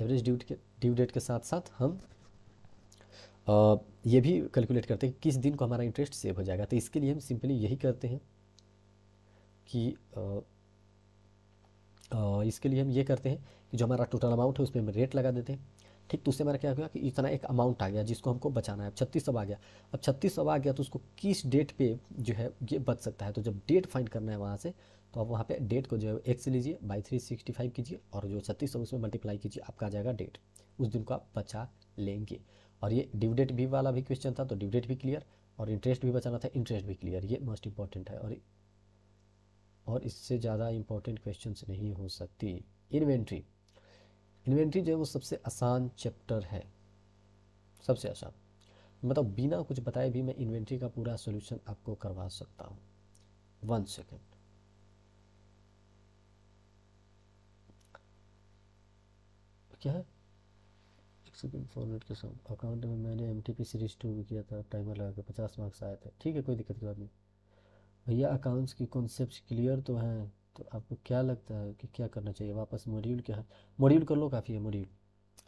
A: एवरेज ड्यू के ड्यू डेट के साथ साथ हम ये भी कैलकुलेट करते हैं कि किस दिन को हमारा इंटरेस्ट सेव हो जाएगा तो इसके लिए हम सिंपली यही करते हैं कि आ, इसके लिए हम ये करते हैं कि जो हमारा टोटल अमाउंट है उस पर हम रेट लगा देते हैं ठीक तो उससे हमारा क्या हुआ कि इतना एक अमाउंट आ गया जिसको हमको बचाना है अब छत्तीस सौ आ गया अब छत्तीस सौ आ गया तो उसको किस डेट पे जो है ये बच सकता है तो जब डेट फाइंड करना है वहाँ से तो आप वहाँ पे डेट को जो है एक से लीजिए बाई थ्री सिक्सटी फाइव कीजिए और जो छत्तीस सौ उसमें मल्टीप्लाई कीजिए आपका आ जाएगा डेट उस दिन को आप बचा लेंगे और ये डिविडेट भी वाला भी क्वेश्चन था तो डिविडेट भी क्लियर और इंटरेस्ट भी बचाना था इंटरेस्ट भी क्लियर ये मोस्ट इंपॉर्टेंट है और और इससे ज़्यादा इम्पोर्टेंट क्वेश्चन नहीं हो सकती इन्वेंट्री इन्वेंट्री जो है वो सबसे आसान चैप्टर है सबसे आसान मतलब बिना कुछ बताए भी मैं इन्वेंट्री का पूरा सोल्यूशन आपको करवा सकता हूँ वन सेकेंड क्या है एक सेकेंड के साथ अकाउंट में मैंने M T P series two भी किया था टाइमर लगा के पचास मार्क्स आए थे ठीक है कोई दिक्कत की बात नहीं भैया अकाउंट्स की कॉन्सेप्ट क्लियर तो हैं तो आपको क्या लगता है कि क्या करना चाहिए वापस मॉड्यूल क्या है मॉड्यूल कर लो काफ़ी है module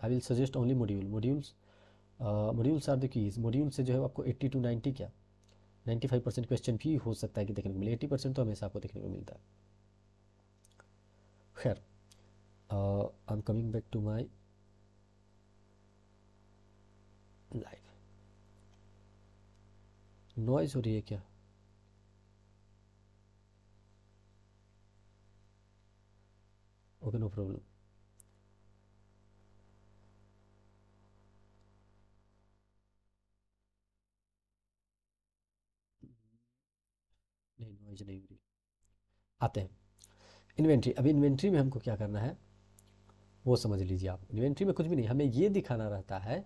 A: I will suggest only module modules modules are the keys module से जो है आपको एट्टी टू नाइन्टी क्या नाइन्टी फाइव परसेंट क्वेश्चन भी हो सकता है कि देखने को मिले एट्टी परसेंट तो हमेशा आपको देखने को मिलता है खैर I am coming back to my life noise हो रही है क्या okay no problem नहीं नॉइज नहीं आते हैं इन्वेंट्री अब इन्वेंट्री में हमको क्या करना है वो समझ लीजिए आप इन्वेंट्री में कुछ भी नहीं हमें ये दिखाना रहता है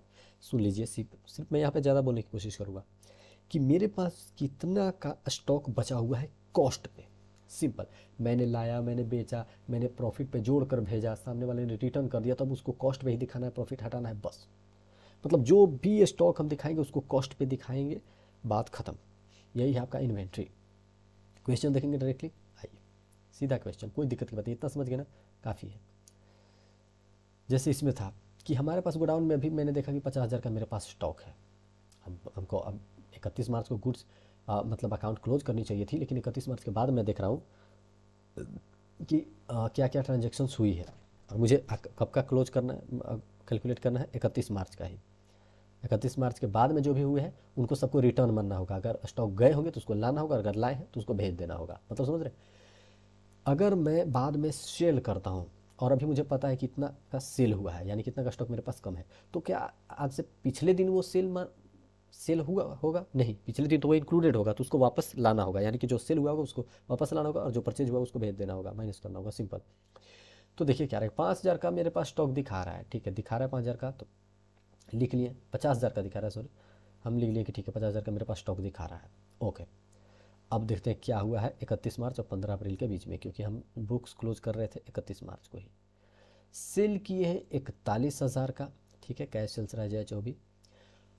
A: सुन लीजिए सिर्फ सिर्फ मैं यहाँ पे ज़्यादा बोलने की कोशिश करूँगा कि मेरे पास कितना का स्टॉक बचा हुआ है कॉस्ट पे सिंपल मैंने लाया मैंने बेचा मैंने प्रॉफिट पे जोड़ कर भेजा सामने वाले ने रिटर्न कर दिया तब तो अब उसको कॉस्ट पे ही दिखाना है प्रॉफिट हटाना है बस मतलब जो भी स्टॉक हम दिखाएंगे उसको कॉस्ट पे दिखाएंगे बात ख़त्म यही है आपका इन्वेंट्री क्वेश्चन देखेंगे डायरेक्टली आइए सीधा क्वेश्चन कोई दिक्कत की बात इतना समझ गए ना काफ़ी है जैसे इसमें था कि हमारे पास गोडाउन में भी मैंने देखा कि पचास हज़ार का मेरे पास स्टॉक है हम हमको अब इकतीस मार्च को गुड्स आ, मतलब अकाउंट क्लोज करनी चाहिए थी लेकिन इकतीस मार्च के बाद मैं देख रहा हूँ कि आ, क्या क्या ट्रांजेक्शन्स हुई है और मुझे कब का क्लोज करना है कैलकुलेट करना है इकतीस मार्च का ही इकतीस मार्च के बाद में जो भी हुए हैं उनको सबको रिटर्न मानना होगा अगर स्टॉक गए होंगे तो उसको लाना होगा अगर लाए हैं तो उसको भेज देना होगा मतलब समझ रहे अगर मैं बाद में सेल करता हूँ और अभी मुझे पता है कि इतना का सेल हुआ है यानी कितना का स्टॉक मेरे पास कम है तो क्या आज से पिछले दिन वो सेल सेल हुआ होगा नहीं पिछले दिन तो वो इंक्लूडेड होगा तो उसको वापस लाना होगा यानी कि जो सेल हुआ होगा उसको वापस लाना होगा और जो परचेज हुआ उसको भेज देना होगा माइनस करना होगा सिंपल तो देखिए क्या रहेगा पाँच हज़ार का मेरे पास स्टॉक दिखा रहा है ठीक है दिखा रहा है पाँच हज़ार का तो लिख लिए पचास हज़ार का दिखा रहा है सॉरी हम लिख लिए कि ठीक है पचास हज़ार का मेरे पास स्टॉक दिखा रहा है ओके अब देखते हैं क्या हुआ है इकतीस मार्च और पंद्रह अप्रैल के बीच में क्योंकि हम बुक्स क्लोज कर रहे थे इकतीस मार्च को ही सेल किए हैं इकतालीस हज़ार का ठीक है कैश सेल्स रह जाए जो भी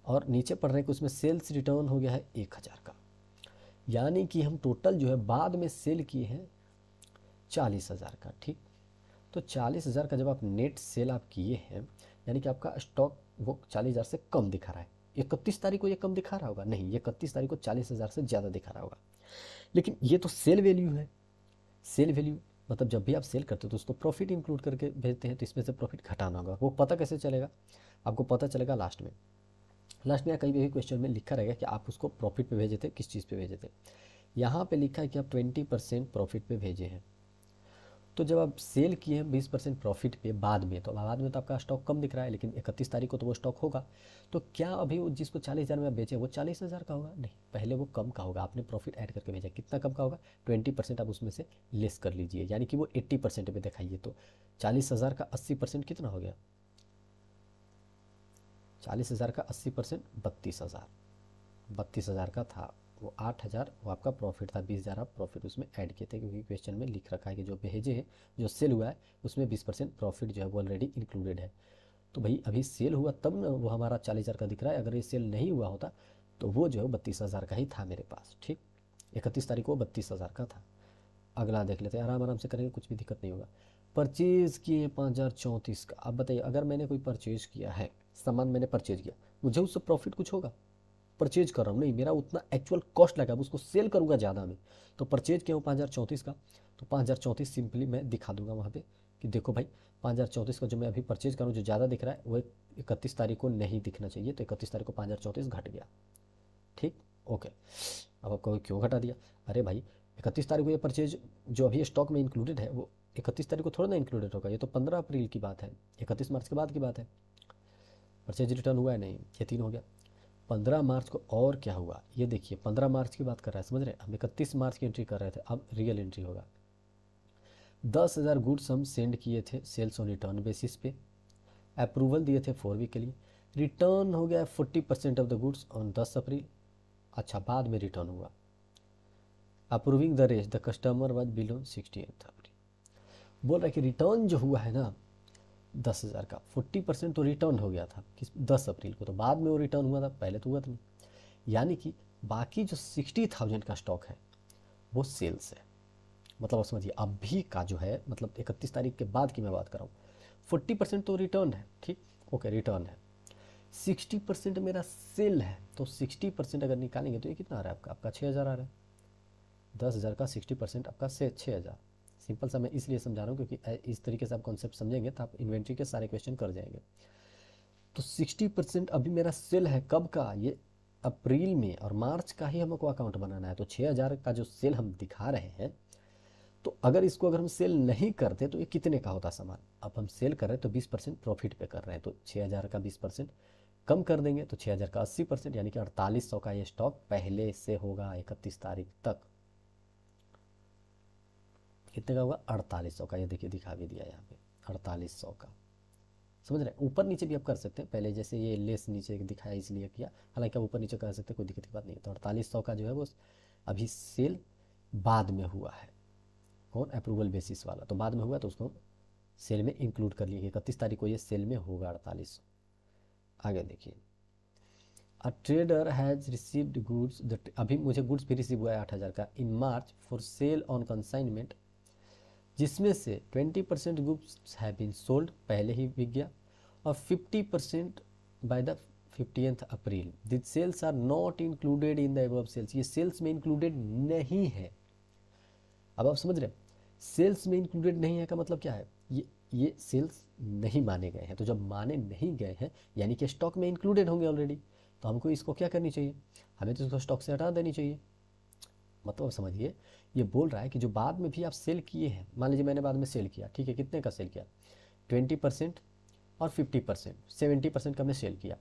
A: और नीचे पढ़ रहे हैं कि उसमें सेल्स रिटर्न हो गया है एक हज़ार का यानी कि हम टोटल जो है बाद में सेल किए हैं चालीस हज़ार का ठीक तो चालीस हज़ार का जब आप नेट सेल आप किए हैं यानी कि आपका स्टॉक वो चालीस हज़ार से कम दिखा रहा है इकतीस तारीख को ये कम दिखा रहा होगा नहीं ये इकतीस तारीख को चालीस हज़ार से ज़्यादा दिखा रहा होगा लेकिन ये तो सेल वैल्यू है सेल वैल्यू मतलब जब भी आप सेल करते हो तो उसको प्रॉफिट इंक्लूड करके भेजते हैं तो इसमें से प्रॉफिट घटाना होगा वो पता कैसे चलेगा आपको पता चलेगा लास्ट में लास्ट में कहीं भी क्वेश्चन में लिखा रहेगा कि आप उसको प्रॉफिट पे भेजे थे किस चीज़ पे भेजे थे यहाँ पे लिखा है कि आप ट्वेंटी परसेंट प्रॉफिट पे भेजे हैं तो जब आप सेल किए हैं बीस परसेंट प्रॉफिट पे बाद में तो बाद में तो आपका स्टॉक कम दिख रहा है लेकिन इकतीस तारीख को तो वो स्टॉक होगा तो क्या अभी वो जिसको चालीस हज़ार में बेचे वो चालीस हज़ार का होगा नहीं पहले वो कम का होगा आपने प्रॉफिट ऐड करके भेजा कितना कम का होगा ट्वेंटी परसेंट आप उसमें से लेस कर लीजिए यानी कि वो एट्टी परसेंट पर दिखाइए तो चालीस हज़ार का अस्सी परसेंट कितना हो गया चालीस हज़ार का अस्सी परसेंट बत्तीस हज़ार बत्तीस हज़ार का था वो आठ हज़ार वो आपका प्रॉफिट था बीस हज़ार आप प्रॉफिट उसमें ऐड किए थे क्योंकि क्वेश्चन में लिख रखा है कि जो भेजे हैं जो सेल हुआ है उसमें बीस परसेंट प्रॉफिट जो है वो ऑलरेडी इंक्लूडेड है तो भाई अभी सेल हुआ तब ना वो हमारा चालीस हज़ार का दिख रहा है अगर ये सेल नहीं हुआ होता तो वो जो है बत्तीस हज़ार का ही था मेरे पास ठीक इकतीस तारीख को बत्तीस हज़ार का था अगला देख लेते हैं आराम आराम से करेंगे कुछ भी दिक्कत नहीं होगा परचेज़ किए पाँच हज़ार चौंतीस का अब बताइए अगर मैंने कोई परचेज़ किया है सामान मैंने परचेज किया मुझे उससे प्रॉफिट कुछ होगा परचेज कर रहा हूँ नहीं मेरा उतना एक्चुअल कॉस्ट लगा उसको सेल करूँगा ज़्यादा में तो परचेज किया हूँ पाँच हज़ार का तो पाँच हज़ार चौंतीस सिंपली मैं दिखा दूंगा वहाँ पर कि देखो भाई पाँच हज़ार का जो मैं अभी परचेज करूँ जो ज़्यादा दिख रहा है वो इकतीस तारीख को नहीं दिखना चाहिए तो इकतीस तारीख को पाँच हज़ार घट गया ठीक ओके अब आपको क्यों घटा दिया अरे भाई इकतीस तारीख को ये परचेज जो अभी स्टॉक में इंक्लूडेड है वो इकतीस तारीख को थोड़ा ना इंक्लूडेड होगा ये तो पंद्रह अप्रैल की बात है इकतीस मार्च के बाद की बात है परचेज रिटर्न हुआ है नहीं ये तीन हो गया पंद्रह मार्च को और क्या हुआ ये देखिए पंद्रह मार्च की बात कर रहा है समझ रहे हम इकतीस मार्च की एंट्री कर रहे थे अब रियल एंट्री होगा दस हज़ार गुड्स हम सेंड किए थे सेल्स ऑन रिटर्न बेसिस पे अप्रूवल दिए थे फोर वीक के लिए रिटर्न हो गया forty percent of the goods on दस अप्रैल अच्छा बाद में रिटर्न हुआ approving the rest the customer was below sixty eighth April बोल रहा है कि रिटर्न जो हुआ है ना दस हज़ार का फोर्टी परसेंट तो रिटर्न हो गया था किस दस अप्रैल को तो बाद में वो रिटर्न हुआ था पहले तो हुआ था नहीं यानी कि बाकी जो सिक्सटी थाउजेंड का स्टॉक है वो सेल्स है मतलब आप समझिए अभी का जो है मतलब इकतीस तारीख के बाद की मैं बात कर रहा हूँ फोर्टी परसेंट तो रिटर्न है ठीक ओके रिटर्न है सिक्सटी परसेंट मेरा सेल है तो सिक्सटी परसेंट अगर निकालेंगे तो ये कितना आ रहा है आपका आपका छः हज़ार आ रहा है दस हज़ार का सिक्सटी परसेंट आपका से छः हज़ार सिंपल सा मैं इसलिए समझा रहा हूँ क्योंकि इस तरीके से आप कॉन्सेप्ट समझेंगे तो आप इन्वेंट्री के सारे क्वेश्चन कर जाएंगे तो सिक्सटी परसेंट अभी मेरा सेल है कब का ये अप्रैल में और मार्च का ही हमको अकाउंट बनाना है तो छः हज़ार का जो सेल हम दिखा रहे हैं तो अगर इसको अगर हम सेल नहीं करते तो ये कितने का होता सामान अब हम सेल कर रहे हैं तो बीस परसेंट प्रॉफिट पे कर रहे हैं तो छः हज़ार का बीस परसेंट कम कर देंगे तो छः हज़ार का अस्सी परसेंट यानी कि अड़तालीस सौ का ये स्टॉक पहले से होगा इकतीस तारीख तक कितने का होगा अड़तालीस सौ का ये देखिए दिखा भी दिया यहाँ पे अड़तालीस सौ का समझ रहे हैं ऊपर नीचे भी आप कर सकते हैं पहले जैसे ये लेस नीचे दिखाया इसलिए किया हालांकि आप ऊपर नीचे कर सकते हैं कोई दिक्कत की बात नहीं है तो अड़तालीस सौ का जो है वो अभी सेल बाद में हुआ है कौन अप्रूवल बेसिस वाला तो बाद में हुआ तो उसको सेल में इंक्लूड कर लिए इकतीस तारीख को ये सेल में होगा अड़तालीस सौ आगे देखिए a trader has received goods अभी मुझे गुड्स भी रिसीव हुआ है आठ हज़ार का in March for sale on consignment जिसमें से 20 percent goods have been sold पहले ही बिक गया और 50 percent by the fifteenth April this sales are not included in the above sales ये सेल्स में इंक्लूडेड नहीं है अब आप समझ रहे हैं सेल्स में इंक्लूडेड नहीं है का मतलब क्या है ये ये सेल्स नहीं माने गए हैं तो जब माने नहीं गए हैं यानी कि स्टॉक में इंक्लूडेड होंगे ऑलरेडी तो हमको इसको क्या करनी चाहिए हमें तो इसको स्टॉक से हटा देनी चाहिए मतलब समझिए ये बोल रहा है कि जो बाद में भी आप सेल किए हैं मान लीजिए मैंने बाद में सेल किया ठीक है कितने का सेल किया ट्वेंटी परसेंट और फिफ्टी परसेंट सेवेंटी परसेंट का मैं सेल किया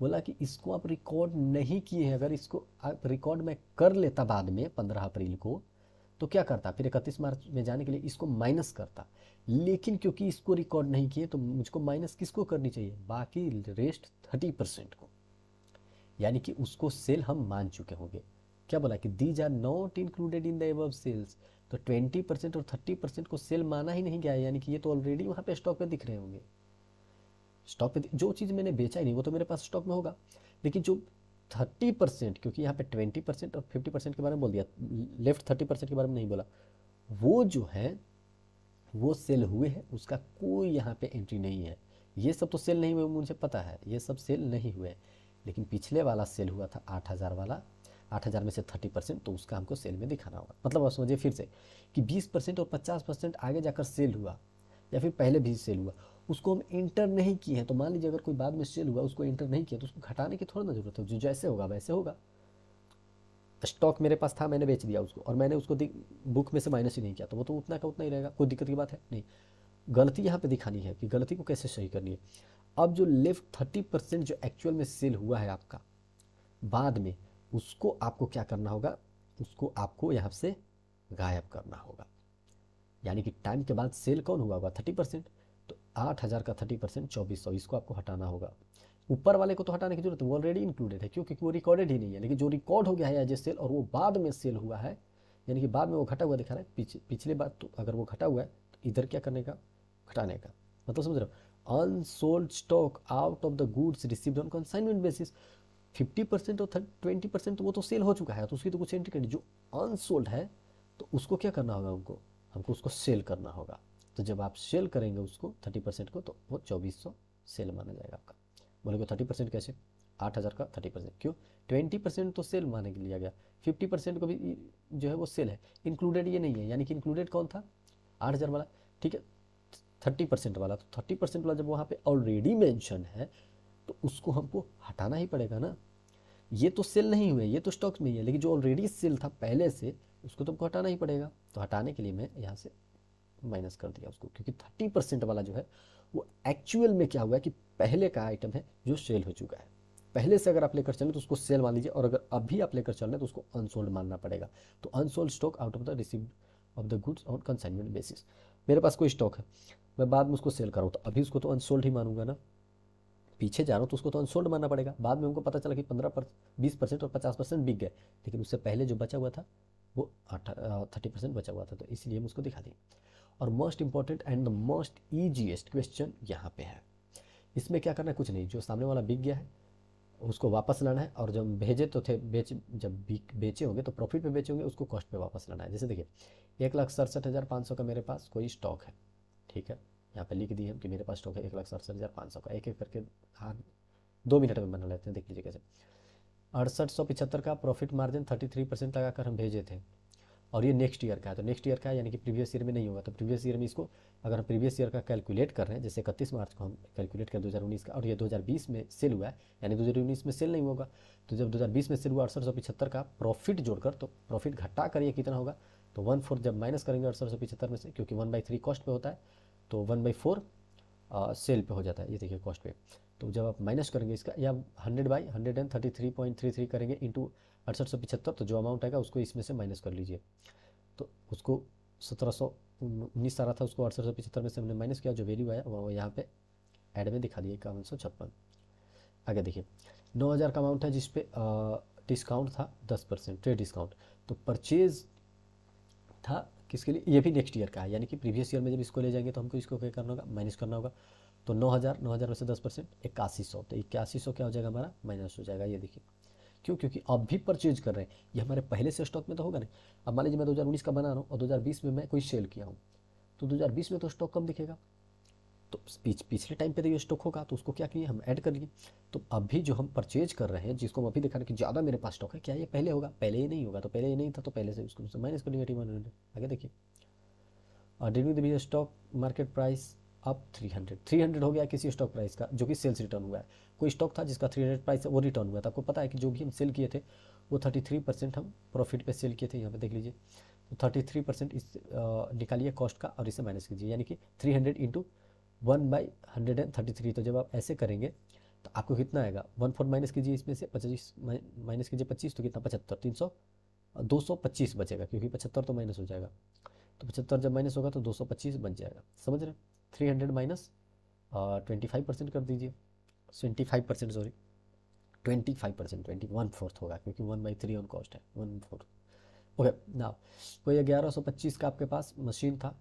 A: बोला कि इसको आप रिकॉर्ड नहीं किए हैं अगर इसको आप रिकॉर्ड मैं कर लेता बाद में पंद्रह अप्रैल को तो क्या करता फिर इकतीस मार्च में जाने के लिए इसको माइनस करता लेकिन क्योंकि इसको रिकॉर्ड नहीं किए तो मुझको माइनस किसको करनी चाहिए बाकी रेस्ट थर्टी परसेंट को यानी कि उसको सेल हम मान चुके होंगे क्या बोला कि these are not included in the above sales तो 20 परसेंट और 30 परसेंट को सेल माना ही नहीं गया है यानी कि ये तो ऑलरेडी वहाँ पे स्टॉक पे दिख रहे होंगे स्टॉक पे जो चीज़ मैंने बेचा ही नहीं वो तो मेरे पास स्टॉक में होगा लेकिन जो 30 परसेंट क्योंकि यहाँ पे 20 परसेंट और 50 परसेंट के बारे में बोल दिया लेफ्ट 30 परसेंट के बारे में नहीं बोला वो जो है वो सेल हुए हैं उसका कोई यहाँ पर एंट्री नहीं है ये सब तो सेल नहीं हुए मुझे पता है ये सब सेल नहीं हुए लेकिन पिछले वाला सेल हुआ था आठ वाला आठ हज़ार में से थर्टी परसेंट तो उसका हमको सेल में दिखाना होगा मतलब आप समझिए फिर से कि बीस परसेंट और पचास परसेंट आगे जाकर सेल हुआ या फिर पहले भी सेल हुआ उसको हम इंटर नहीं किए हैं तो मान लीजिए अगर कोई बाद में सेल हुआ उसको इंटर नहीं किया तो उसको घटाने की थोड़ा ना जरूरत है जो जैसे होगा वैसे होगा स्टॉक मेरे पास था मैंने बेच दिया उसको और मैंने उसको बुक में से माइनस ही नहीं किया तो वो तो उतना का उतना ही रहेगा कोई दिक्कत की बात है नहीं गलती यहाँ पे दिखानी है कि गलती को कैसे सही करनी है अब जो लेफ्ट थर्टी परसेंट जो एक्चुअल में सेल हुआ है आपका बाद में उसको आपको क्या करना होगा उसको आपको यहाँ से गायब करना होगा यानी कि टाइम के बाद सेल कौन हुआ होगा थर्टी परसेंट तो आठ हज़ार का थर्टी परसेंट चौबीस सौ इसको आपको हटाना होगा ऊपर वाले को तो हटाने की जरूरत है वो ऑलरेडी इंक्लूडेड है क्योंकि वो रिकॉर्डेड ही नहीं है लेकिन जो रिकॉर्ड हो गया है एज ए सेल और वो बाद में सेल हुआ है यानी कि बाद में वो घटा हुआ दिखा रहा है पीछे पिछले बार तो अगर वो घटा हुआ है तो इधर क्या करने का घटाने का मतलब समझ रहे हो unsold stock out of the goods received on consignment basis fifty percent और ट्वेंटी परसेंट तो वो तो सेल हो चुका है तो उसकी तो कुछ एंट्री करनी जो अनसोल्ड है तो उसको क्या करना होगा हमको हमको उसको सेल करना होगा तो जब आप सेल करेंगे उसको थर्टी परसेंट को तो वो चौबीस सौ सेल माना जाएगा आपका बोलेंगे थर्टी परसेंट कैसे आठ हज़ार का थर्टी परसेंट क्यों ट्वेंटी परसेंट तो सेल माने के लिया गया फिफ्टी परसेंट को भी जो है वो सेल है इंक्लूडेड ये नहीं है यानी कि इंक्लूडेड कौन था आठ हज़ार वाला ठीक है थर्टी परसेंट वाला तो थर्टी परसेंट वाला जब वहाँ पे ऑलरेडी मेंशन है तो उसको हमको हटाना ही पड़ेगा ना ये तो सेल नहीं हुए ये तो स्टॉक में ही है लेकिन जो ऑलरेडी सेल था पहले से उसको तो हटाना ही पड़ेगा तो हटाने के लिए मैं यहाँ से माइनस कर दिया उसको क्योंकि थर्टी परसेंट वाला जो है वो एक्चुअल में क्या हुआ है कि पहले का आइटम है जो सेल हो चुका है पहले से अगर आप लेकर चलें तो उसको सेल मान लीजिए और अगर अभी आप लेकर चल रहे हैं तो उसको अनसोल्ड मानना पड़ेगा तो unsold stock out of the receive of the goods on consignment basis मेरे पास कोई स्टॉक है मैं बाद में उसको सेल करूँ तो अभी उसको तो अनसोल्ड ही मानूंगा ना पीछे जा रहा हूँ तो उसको तो अनसोल्ड मानना पड़ेगा बाद में उनको पता चला कि पंद्रह पर बीस परसेंट और पचास परसेंट बिक गए लेकिन उससे पहले जो बचा हुआ था वो थर्टी परसेंट बचा हुआ था तो इसलिए हम उसको दिखा दें और most important and the most easiest question यहाँ पे है इसमें क्या करना है कुछ नहीं जो सामने वाला बिक गया है उसको वापस लाना है और जब भेजे तो थे बेच जब बिक बेचे होंगे तो प्रॉफिट में बेचे होंगे उसको कॉस्ट पे वापस लाना है जैसे देखिए एक लाख सड़सठ हज़ार पाँच सौ का मेरे पास कोई स्टॉक है ठीक है यहाँ पे लिख दिए कि मेरे पास स्टॉक है एक लाख सड़सठ हज़ार पाँच सौ का एक एक करके हाँ दो मिनट में बना लेते हैं देख लीजिए कैसे अड़सठ सौ पिछहत्तर का profit margin thirty three percent लगाकर हम भेजे थे और ये नेक्स्ट ईयर का है तो नेक्स्ट ईयर का यानी कि प्रीवियस ईयर में नहीं होगा तो प्रीवियस ईयर में इसको अगर हम प्रीवियस ईयर का कैलकुलेट कर रहे हैं जैसे इकतीस मार्च को हम कैलकुलेट करें उन्नीस का और ये बीस में सेल हुआ है यानी उन्नीस में सेल नहीं होगा तो जब बीस में सेल हुआ अड़सठ सौ पिछहत्तर का प्रॉफिट जोड़कर तो प्रॉफिट घटा कर ये कितना होगा तो वन फोर्थ जब माइनस करेंगे अड़सठ सौ पिछहत्तर में से क्योंकि one by three cost per होता है तो वन बाई फोर सेल पे हो जाता है ये देखिए कॉस्ट पे तो जब आप माइनस करेंगे इसका या hundred by hundred and thirty three point three three करेंगे इंटू अड़सठ सौ पिछहत्तर तो जो अमाउंट आएगा उसको इसमें से माइनस कर लीजिए तो उसको सत्रह सौ उन्नीस सारा था उसको अड़सठ सौ पिछहत्तर में से हमने माइनस किया जो वैल्यू आया वो यहाँ पे ऐड में दिखा दिए इक्यावन सौ छप्पन आगे देखिए नौ हज़ार का अमाउंट है जिसपे डिस्काउंट था दस परसेंट ट्रेड डिस्काउंट तो परचेज था किसके लिए ये भी नेक्स्ट ईयर का है यानी कि प्रीवियस ईयर में जब इसको ले जाएंगे तो हमको इसको क्या करना होगा माइनस करना होगा तो नौ हज़ार नौ हज़ार में से दस परसेंट इक्यासी सौ तो इक्यासी सौ क्या हो जाएगा हमारा माइनस हो जाएगा ये देखिए क्यों क्योंकि अब भी परचेज कर रहे हैं ये हमारे पहले से स्टॉक में तो होगा नहीं अब मान लीजिए मैं उन्नीस का बना रहा हूँ और बीस में मैं कोई सेल किया हूँ तो बीस में तो स्टॉक कम दिखेगा तो पीछ, पिछले टाइम पे तो ये स्टॉक होगा तो उसको क्या किए हम ऐड कर लिए तो अभी जो हम परचेज कर रहे हैं जिसको हम अभी दिखा रहे हैं कि ज़्यादा मेरे पास स्टॉक है क्या ये पहले होगा पहले ये नहीं होगा तो पहले ये नहीं था तो पहले से उसको माइनस कर लिया आगे देखिए और did with stock market price अब 300 300 हो गया किसी स्टॉक प्राइस का जो कि सेल्स रिटर्न हुआ है कोई स्टॉक था जिसका 300 प्राइस वो रिटर्न हुआ था तो आपको पता है कि जो भी हम सेल किए थे वो 33 परसेंट हम प्रॉफिट पे सेल किए थे यहाँ पे देख लीजिए तो 33 परसेंट इस uh, निकालिए कॉस्ट का और इसे माइनस कीजिए यानी कि 300 hundred into one by hundred and thirty three तो जब आप ऐसे करेंगे तो आपको कितना आएगा वन फोर माइनस कीजिए इसमें से पच्चीस माइनस कीजिए पच्चीस तो कितना पचहत्तर तीन सौ दो सौ पच्चीस बचेगा क्योंकि पचहत्तर तो माइनस हो जाएगा तो पचहत्तर जब माइनस होगा तो दो सौ पच्चीस बन जाएगा समझ रहे three hundred minus twenty five percent कर दीजिए twenty five percent sorry twenty five percent twenty one fourth होगा क्योंकि one by three on cost है वन फोर्थ ओके ना तो ग्यारह सौ पच्चीस का आपके पास मशीन था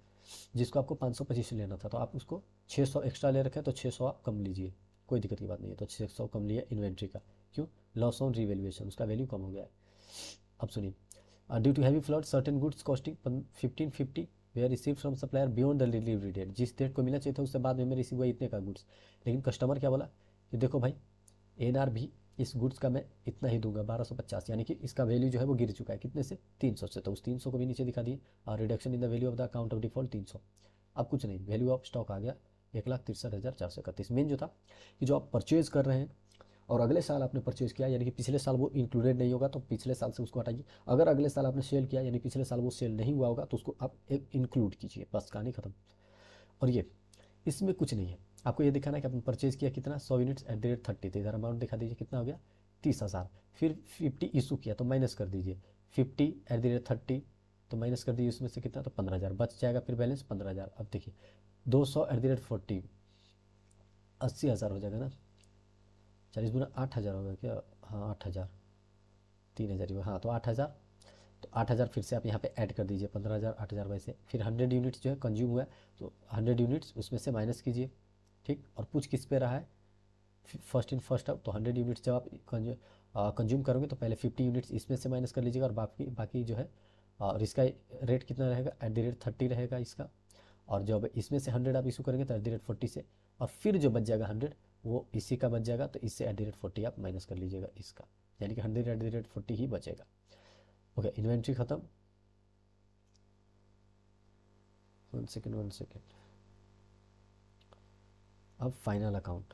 A: जिसको आपको पाँच सौ पच्चीस लेना था तो आप उसको छः सौ एक्स्ट्रा ले रखे तो छः सौ आप कम लीजिए कोई दिक्कत की बात नहीं है तो छः सौ कम लिया इन्वेंट्री का क्यों लॉस ऑन रिवेल्युएशन उसका वैल्यू कम हो गया है अब सुनिए due to heavy flood certain goods costing fifteen fifty way receive from supplier beyond the delivery date जिस डेट को मिला चाहिए था उससे बाद में रिसीव हुआ इतने का गुड्स लेकिन कस्टमर क्या बोला कि देखो भाई एन आर भी इस गुड्स का मैं इतना ही दूंगा बारह सौ पचास यानी कि इसका वैल्यू जो है वो गिर चुका है कितने से तीन सौ से तो उस तीन सौ को भी नीचे दिखा दिए और reduction in the value of the account of default तीन सौ अब कुछ नहीं वैल्यू ऑफ स्टॉक आ गया एक लाख तिरसठ हज़ार चार सौ इकतीस मेन जो था कि जो आप परचेज़ कर रहे हैं और अगले साल आपने परचेज़ किया यानी कि पिछले साल वो इंक्लूडेड नहीं होगा तो पिछले साल से उसको हटाइए अगर अगले साल आपने सेल किया यानी पिछले साल वो सेल नहीं हुआ होगा तो उसको आप एक इंक्लूड कीजिए बस कहानी ख़त्म और ये इसमें कुछ नहीं है आपको ये दिखाना है कि आपने परचेज़ किया कितना सौ units at the rate thirty थे इधर अमाउंट दिखा दीजिए कितना हो गया तीस हज़ार फिर फिफ्टी इशू किया तो माइनस कर दीजिए fifty at the rate thirty तो माइनस कर दीजिए उसमें से कितना तो पंद्रह हज़ार बच जाएगा फिर बैलेंस पंद्रह हज़ार अब देखिए दो सौ एट द रेट फोर्टी अस्सी हज़ार हो जाएगा ना चालीस गुना आठ हज़ार होगा क्या हाँ आठ हज़ार तीन हज़ार ही हाँ तो आठ हज़ार तो आठ हज़ार फिर से आप यहाँ पे ऐड कर दीजिए पंद्रह हज़ार आठ हज़ार वैसे फिर हंड्रेड यूनिट्स जो है कंज्यूम हुआ है तो हंड्रेड यूनिट्स उसमें से माइनस कीजिए ठीक और पूछ किस पे रहा है फर्स्ट इन फर्स्ट आउट तो हंड्रेड यूनिट्स जब आप कंज्यूम करोगे तो पहले फिफ्टी यूनिट्स इसमें से माइनस कर लीजिएगा और बाकी बाकी जो है और इसका रेट कितना रहेगा एट द रेट थर्टी रहेगा इसका और जब इसमें से हंड्रेड आप इशू करेंगे तो एट द रेट फोर्टी से और फिर जो बच जाएगा हंड्रेड वो इसी का बच जाएगा तो इससे एट द रेट फोर्टी आप माइनस कर लीजिएगा इसका यानी कि hundred at the rate forty ही बचेगा ओके इन्वेंट्री ख़त्म वन सेकेंड वन सेकेंड अब फाइनल अकाउंट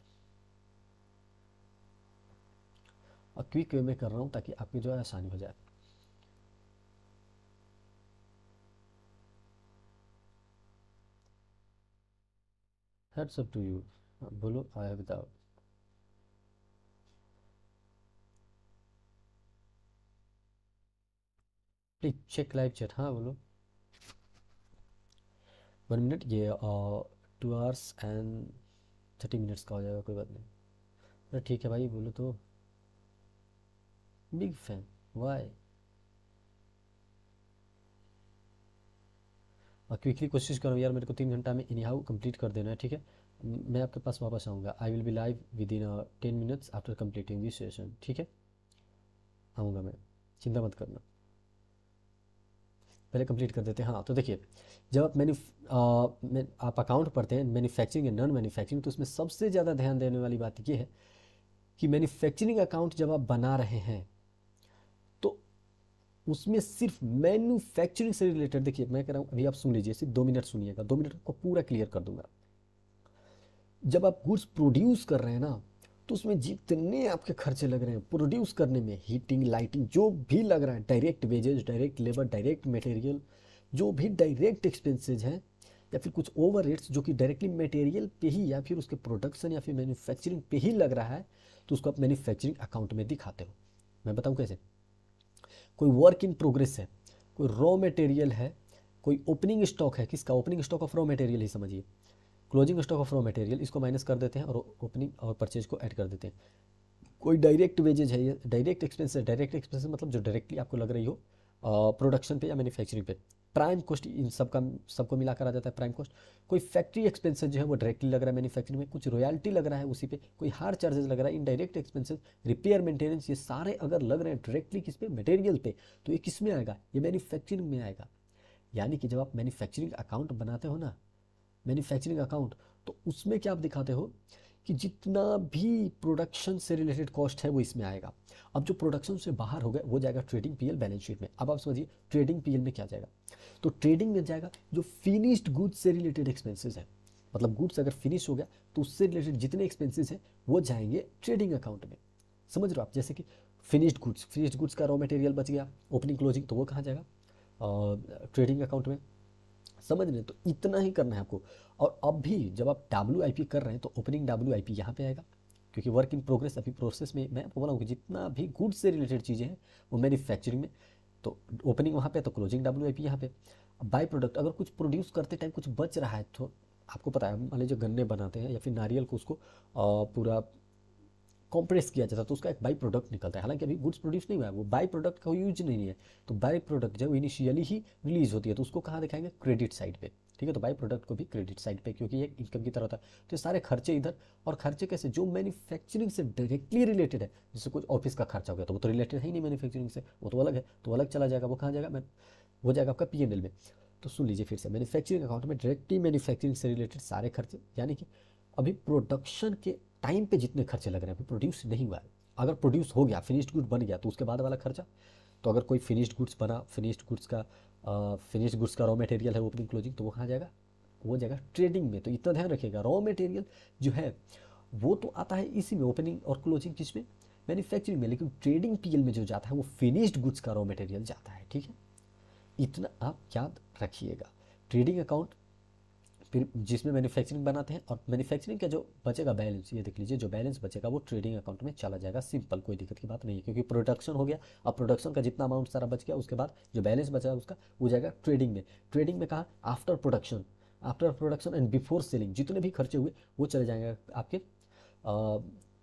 A: और क्विक वे में कर रहा हूं ताकि आपकी जो है आसानी हो जाए हेड्स अप टू यू बोलो I have without please check live chat हाँ बोलो वन मिनट ये two hours and thirty minutes का हो जाएगा कोई बात नहीं अरे ठीक है भाई बोलो तो बिग फैन वाई और क्विकली कोशिश करो यार मेरे को तीन घंटा में इनी हाउ कम्प्लीट कर देना है ठीक है मैं आपके पास वापस आऊँगा I will be live within ten minutes after completing this session ठीक है आऊँगा मैं चिंता मत करना पहले कंप्लीट कर देते हैं हाँ तो देखिए जब आप मैन्यू आप अकाउंट पढ़ते हैं मैन्युफैक्चरिंग एंड नॉन मैन्युफैक्चरिंग तो उसमें सबसे ज़्यादा ध्यान देने वाली बात यह है कि मैन्युफैक्चरिंग अकाउंट जब आप बना रहे हैं तो उसमें सिर्फ मैन्युफैक्चरिंग से रिलेटेड देखिए मैं कह रहा हूँ अभी आप सुन लीजिए सिर्फ दो मिनट सुनिएगा दो मिनट आपको पूरा क्लियर कर दूंगा जब आप गुड्स प्रोड्यूस कर रहे हैं ना तो उसमें जितने आपके खर्चे लग रहे हैं प्रोड्यूस करने में हीटिंग लाइटिंग जो भी लग रहा है direct wages direct labour direct material जो भी डायरेक्ट एक्सपेंसेज हैं या फिर कुछ ओवर रेट्स जो कि डायरेक्टली मटेरियल पे ही या फिर उसके प्रोडक्शन या फिर मैन्युफैक्चरिंग पे ही लग रहा है तो उसको आप मैन्युफैक्चरिंग अकाउंट में दिखाते हो मैं बताऊँ कैसे कोई वर्क इन प्रोग्रेस है कोई रॉ मटेरियल है कोई ओपनिंग स्टॉक है किसका opening stock of raw material ही समझिए closing stock of raw material इसको माइनस कर देते हैं और ओपनिंग और परचेज को ऐड कर देते हैं कोई डायरेक्ट वेजेज है ये डायरेक्ट एक्सपेंसेस डायरेक्ट एक्सपेंसेस मतलब जो डायरेक्टली आपको लग रही हो प्रोडक्शन पे या मैन्युफैक्चरिंग पे प्राइम कॉस्ट इन सब का सबको मिलाकर आ जाता है प्राइम कॉस्ट कोई फैक्ट्री एक्सपेंसेस जो है वो डायरेक्टली लग रहा है मैन्युफैक्चरिंग में कुछ रॉयल्टी लग रहा है उसी पे कोई हार चार्जेस लग रहा है इनडायरेक्ट एक्सपेंसेस रिपेयर मेंटेनेंस ये सारे अगर लग रहे हैं डायरेक्टली किस पे मटेरियल पे तो ये किस में आएगा ये मैन्युफैक्चरिंग में आएगा यानी कि जब आप मैन्युफैक्चरिंग अकाउंट बनाते हो ना मैन्युफैक्चरिंग अकाउंट तो उसमें क्या आप दिखाते हो कि जितना भी प्रोडक्शन से रिलेटेड कॉस्ट है वो इसमें आएगा अब जो प्रोडक्शन से बाहर हो गए वो जाएगा ट्रेडिंग पीएल बैलेंस शीट में अब आप समझिए ट्रेडिंग पीएल में क्या जाएगा तो ट्रेडिंग में जाएगा जो फिनिश्ड गुड्स से रिलेटेड एक्सपेंसेस हैं मतलब गुड्स अगर फिनिश हो गया तो उससे रिलेटेड जितने एक्सपेंसेस हैं वो जाएंगे ट्रेडिंग अकाउंट में समझ रहे हो आप जैसे कि फिनिश्ड गुड्स फिनिश्ड गुड्स का रॉ मटेरियल बच गया ओपनिंग क्लोजिंग तो वो कहाँ जाएगा ट्रेडिंग अकाउंट में समझ लें तो इतना ही करना है आपको और अब भी जब आप डब्ल्यू कर रहे हैं तो ओपनिंग डब्ल्यू आई पी यहाँ पर आएगा क्योंकि वर्क इन प्रोग्रेस अभी प्रोसेस में मैं आपको बोला हूँ जितना भी गुड्स से रिलेटेड चीज़ें हैं वो मैन्युफैक्चरिंग में तो ओपनिंग वहाँ पे तो क्लोजिंग डब्ल्यू आई पी यहाँ पे बाई प्रोडक्ट अगर कुछ प्रोड्यूस करते टाइम कुछ बच रहा है तो आपको पता है मान लीजिए गन्ने बनाते हैं या फिर नारियल को उसको पूरा कॉम्प्रेस किया जाता है तो उसका एक बाई प्रोडक्ट निकलता है हालांकि अभी गुड्स प्रोड्यूस नहीं हुआ है वो बाई प्रोडक्ट का यूज नहीं है तो बाई प्रोडक्ट जब इनिशियली ही रिलीज होती है तो उसको कहाँ दिखाएंगे क्रेडिट साइड पर ठीक है तो बाई प्रोडक्ट को भी क्रेडिट साइड पे क्योंकि ये इनकम की तरह होता है तो ये सारे खर्चे इधर और खर्चे कैसे जो मैन्युफैक्चरिंग से डायरेक्टली रिलेटेड है जैसे कुछ ऑफिस का खर्चा हो गया तो वो तो रिलेटेड है ही नहीं मैन्युफैक्चरिंग से वो तो अलग है तो अलग चला जाएगा वो कहाँ जाएगा मैं वो जाएगा आपका पी में तो सुन लीजिए फिर से मैन्युफैक्चरिंग अकाउंट में डायरेक्टली मैन्युफैक्चरिंग से रिलेटेड सारे खर्चे यानी कि अभी प्रोडक्शन के टाइम पे जितने खर्चे लग रहे हैं प्रोड्यूस नहीं हुआ है अगर प्रोड्यूस हो गया फिनिश्ड गुड बन गया तो उसके बाद वाला खर्चा तो अगर कोई फिनिश्ड गुड्स बना फिनिश्ड गुड्स का फिनिश्ड गुड्स का रॉ मटेरियल है ओपनिंग क्लोजिंग तो वो कहाँ जाएगा वो जाएगा ट्रेडिंग में तो इतना ध्यान रखिएगा रॉ मटेरियल जो है वो तो आता है इसी में ओपनिंग और क्लोजिंग किस में मैन्युफैक्चरिंग में लेकिन ट्रेडिंग एल में जो जाता है वो फिनिश्ड गुड्स का रॉ मटेरियल जाता है ठीक है इतना आप याद रखिएगा ट्रेडिंग अकाउंट फिर जिसमें मैन्युफैक्चरिंग बनाते हैं और मैन्युफैक्चरिंग का जो बचेगा बैलेंस ये देख लीजिए जो बैलेंस बचेगा वो ट्रेडिंग अकाउंट में चला जाएगा सिंपल कोई दिक्कत की बात नहीं है क्योंकि प्रोडक्शन हो गया अब प्रोडक्शन का जितना अमाउंट सारा बच गया उसके बाद जो बैलेंस बचा उसका वो जाएगा ट्रेडिंग में ट्रेडिंग में कहा after production after production and before selling जितने भी खर्चे हुए वो चले जाएंगे आपके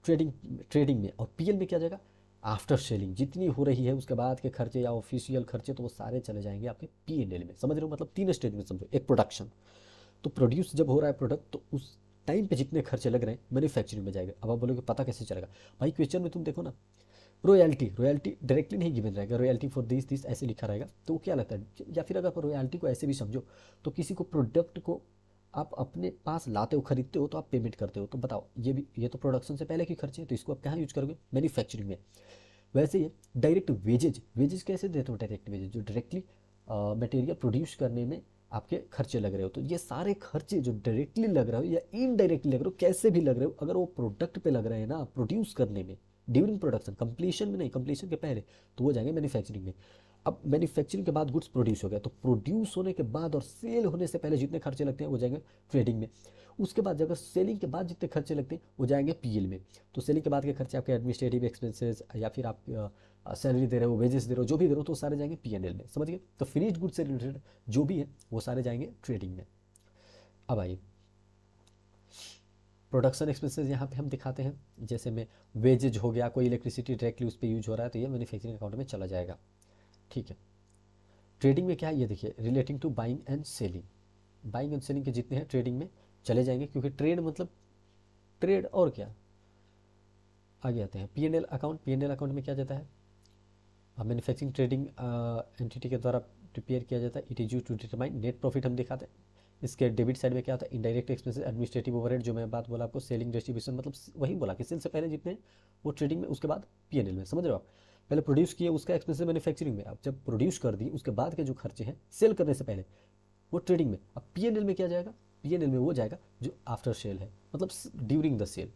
A: ट्रेडिंग ट्रेडिंग में और पी में क्या जाएगा आफ्टर सेलिंग जितनी हो रही है उसके बाद के खर्चे या ऑफिशियल खर्चे तो वो सारे चले जाएंगे आपके पी एन एल में समझ रहे हो मतलब तीन स्टेज में समझो एक प्रोडक्शन तो प्रोड्यूस जब हो रहा है प्रोडक्ट तो उस टाइम पे जितने खर्चे लग रहे हैं मैन्युफैक्चरिंग में जाएगा अब आप बोलोगे पता कैसे चलेगा भाई क्वेश्चन में तुम देखो ना रॉयल्टी रॉयल्टी डायरेक्टली नहीं गिवन रहेगा रॉयल्टी फॉर दिस दिस ऐसे लिखा रहेगा तो क्या लगता है या फिर अगर आप रॉयल्टी को ऐसे भी समझो तो किसी को प्रोडक्ट को आप अपने पास लाते हो खरीदते हो तो आप पेमेंट करते हो तो बताओ ये भी ये तो प्रोडक्शन से पहले के खर्चे हैं तो इसको आप कहाँ यूज करोगे मैन्युफैक्चरिंग में वैसे ये डायरेक्ट वेजेज वेजेज कैसे देते हो डायरेक्ट वेजेज जो डायरेक्टली मटेरियल प्रोड्यूस करने में आपके खर्चे लग रहे हो तो ये सारे खर्चे जो डायरेक्टली लग रहे हो या इनडायरेक्टली लग रहे हो कैसे भी लग रहे हो अगर वो प्रोडक्ट पे लग रहे हैं ना प्रोड्यूस करने में ड्यूरिंग प्रोडक्शन कंप्लीशन में नहीं कंप्लीशन के पहले तो वो जाएंगे मैन्युफैक्चरिंग में अब मैन्युफैक्चरिंग के बाद गुड्स प्रोड्यूस हो गया तो प्रोड्यूस होने के बाद और सेल होने से पहले जितने खर्चे लगते हैं वो जाएंगे ट्रेडिंग में उसके बाद अगर सेलिंग के बाद जितने खर्चे लगते हैं वो जाएंगे पीएल में तो सेलिंग के बाद के खर्चे आपके एडमिनिस्ट्रेटिव एक्सपेंसेस या फिर आप सैलरी दे रहे हो वेजेस दे रहे हो जो भी दे रहे हो तो सारे जाएंगे पी में समझिए तो फिनिश गुड से रिलेटेड जो भी है वो सारे जाएंगे ट्रेडिंग में अब आइए प्रोडक्शन एक्सपेंसेस यहाँ पे हम दिखाते हैं जैसे में वेजेज हो गया कोई इलेक्ट्रिसिटी डायरेक्टली उस पर यूज हो रहा है तो ये मैन्युफैक्चरिंग अकाउंट में चला जाएगा ठीक है ट्रेडिंग में क्या है ये देखिए relating to buying and selling buying and selling के जितने हैं ट्रेडिंग में चले जाएंगे क्योंकि ट्रेड मतलब ट्रेड और क्या आगे आते हैं P N L account P N L account में क्या जाता है मैन्युफैक्चरिंग ट्रेडिंग एंटिटी के द्वारा प्रिपेयर किया जाता है it is you to determine net profit हम दिखाते हैं इसके डेबिट साइड में क्या होता है इंडायरेक्ट एक्सपेंसेस एडमिनिस्ट्रेटिव ओवरहेड जो मैं बात बोला आपको सेलिंग डिस्ट्रीब्यूशन मतलब वही बोला कि सेल से पहले जितने वो ट्रेडिंग में उसके बाद पी में समझ रहे हो आप पहले प्रोड्यूस किया उसका एक्सपेंसिव मैन्युफैक्चरिंग में अब जब प्रोड्यूस कर दी उसके बाद के जो खर्चे हैं सेल करने से पहले वो ट्रेडिंग में अब पी में क्या जाएगा पी में वो जाएगा जो आफ्टर सेल है मतलब ड्यूरिंग द सेल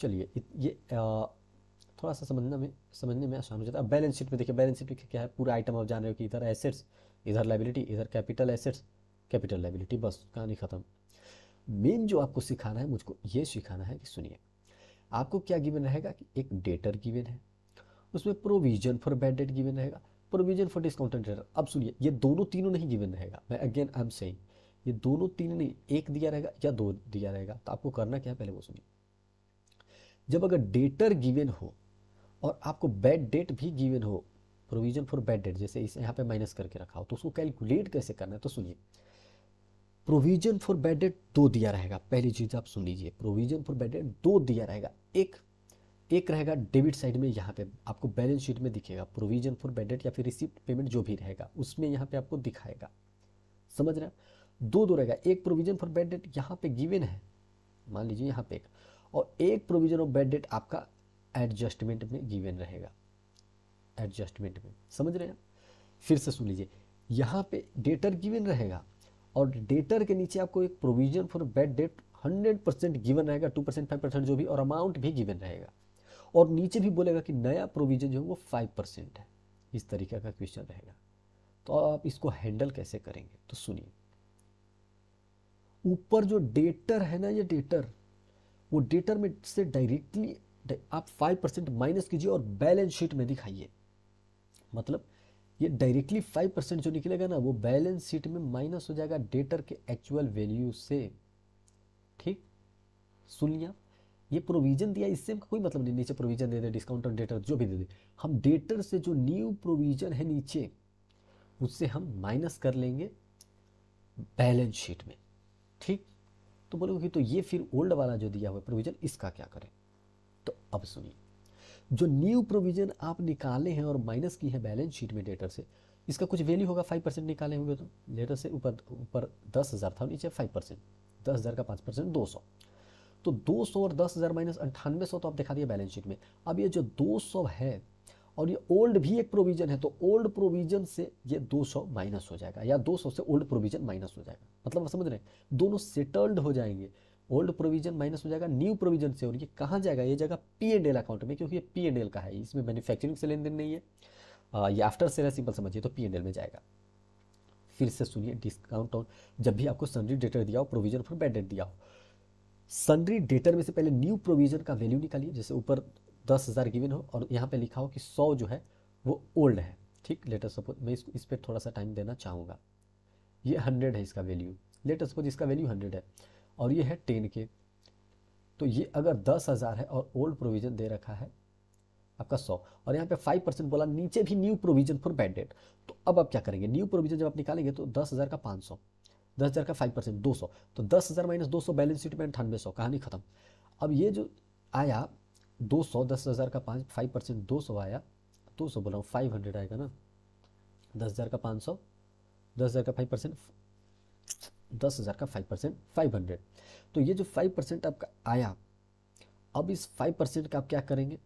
A: चलिए ये थोड़ा सा समझना में समझने में आसान हो जाता है अब बैलेंस शीट में देखिए बैलेंस शीट में क्या है पूरा आइटम आप जान रहे हो कि इधर एसेट्स इधर लाइबिलिटी इधर कैपिटल एसेट्स कैपिटल लाइबिलिटी बस कहानी ख़त्म मेन जो आपको सिखाना है मुझको ये सिखाना है कि सुनिए आपको क्या गिवन रहेगा कि एक डेटर गिवन है उसमें provision for bad debt given रहेगा प्रोविजन फॉर डिस्काउंटेड रिटर्न अब सुनिए ये दोनों तीनों नहीं गिवन रहेगा मैं अगेन आई एम सेइंग ये दोनों तीन नहीं एक दिया रहेगा या दो दिया रहेगा तो आपको करना क्या है पहले वो सुनिए जब अगर डेटर गिवन हो और आपको बैड डेट भी गिवन हो प्रोविजन फॉर बैड डेट जैसे इसे यहाँ पे माइनस करके रखा हो तो उसको कैलकुलेट कैसे करना है तो सुनिए प्रोविजन फॉर बैड डेट दो दिया रहेगा पहली चीज़ आप सुन लीजिए प्रोविजन फॉर बैड डेट दो दिया रहेगा एक एक रहेगा डेबिट साइड में यहाँ पे आपको बैलेंस शीट में दिखेगा प्रोविजन फॉर बेडेट या फिर रिसिप्ट पेमेंट जो भी रहेगा उसमें यहाँ पे आपको दिखाएगा समझ रहे हैं दो दो रहेगा एक प्रोविजन फॉर बैड डेट यहाँ पे गिवेन है मान लीजिए यहाँ पे और एक प्रोविजन ऑफ बैड डेट आपका एडजस्टमेंट में गिवेन रहेगा एडजस्टमेंट में समझ रहे हैं फिर से सुन लीजिए यहाँ पे डेटर गिवन रहेगा और डेटर के नीचे आपको एक provision for bad debt hundred percent given रहेगा टू परसेंट फाइव परसेंट जो भी और अमाउंट भी गिवन रहेगा और नीचे भी बोलेगा कि नया प्रोविजन जो है वो फाइव परसेंट है इस तरीके का क्वेश्चन रहेगा तो आप इसको हैंडल कैसे करेंगे तो सुनिए ऊपर जो डेटर है ना ये डेटर वो डेटर में से डायरेक्टली आप फाइव परसेंट माइनस कीजिए और बैलेंस शीट में दिखाइए मतलब ये डायरेक्टली फाइव परसेंट जो निकलेगा ना वो बैलेंस शीट में माइनस हो जाएगा डेटर के एक्चुअल वैल्यू से ठीक सुन लिया ये प्रोविजन दिया इससे हमको कोई मतलब नहीं नीचे प्रोविजन दे दे डिस्काउंट ऑन डेटर जो भी दे दे हम डेटर से जो न्यू प्रोविजन है नीचे उससे हम माइनस कर लेंगे बैलेंस शीट में ठीक तो बोलोगे कि तो ये फिर ओल्ड वाला जो दिया हुआ प्रोविजन इसका क्या करें तो अब सुनिए जो न्यू प्रोविजन आप निकाले हैं और माइनस की है बैलेंस शीट में डेटर से इसका कुछ वैल्यू होगा फाइव परसेंट निकाले होंगे तो डेटर से ऊपर ऊपर दस हज़ार था नीचे फाइव परसेंट दस हज़ार का पाँच परसेंट दो सौ तो 200 और दस हज़ार माइनस अंठानवे सौ तो आप दिखा दिए बैलेंस शीट में अब ये जो 200 है और ये ओल्ड भी एक प्रोविज़न है तो ओल्ड प्रोविज़न से ये 200 माइनस हो जाएगा या 200 से ओल्ड प्रोविज़न माइनस हो जाएगा मतलब आप समझ रहे हैं दोनों सेटल्ड हो जाएंगे ओल्ड प्रोविज़न माइनस हो जाएगा न्यू प्रोविज़न से और ये कहाँ जाएगा ये जाएगा पी एंड एल अकाउंट में क्योंकि ये पी एंड एल का है इसमें मैन्युफैक्चरिंग से लेन देन नहीं है ये आफ्टर सेल है सिंपल समझिए तो पी एंड एल में जाएगा फिर से सुनिए डिस्काउंट और जब भी आपको सनरी डेटर दिया हो प्रोविज़न फॉर बैड डेट दिया हो सन्ड्री डेटर में से पहले न्यू प्रोविजन का वैल्यू निकालिए जैसे ऊपर दस हज़ार गिवन हो और यहाँ पे लिखा हो कि सौ जो है वो ओल्ड है ठीक लेटर सपोज मैं इसको इस पर थोड़ा सा टाइम देना चाहूँगा ये हंड्रेड है इसका वैल्यू लेटर सपोज इसका वैल्यू हंड्रेड है और ये है टेन के तो ये अगर दस हज़ार है और ओल्ड प्रोविज़न दे रखा है आपका सौ और यहाँ पे फाइव परसेंट बोला नीचे भी new provision for bad debt तो अब आप क्या करेंगे न्यू प्रोविज़न जब आप निकालेंगे तो दस हज़ार का पाँच सौ दस हज़ार का फाइव परसेंट दो सौ तो दस हज़ार माइनस दो सौ बैलेंस शीट में अंठानवे सौ कहानी ख़त्म अब ये जो आया दो सौ दस हज़ार का पाँच फाइव परसेंट दो सौ आया दो सौ बोला हूँ फाइव हंड्रेड आएगा ना दस हज़ार का पाँच सौ दस हज़ार का फाइव परसेंट दस हज़ार का फाइव परसेंट फाइव हंड्रेड तो ये जो फाइव परसेंट आपका आया अब इस फाइव परसेंट का आप क्या करेंगे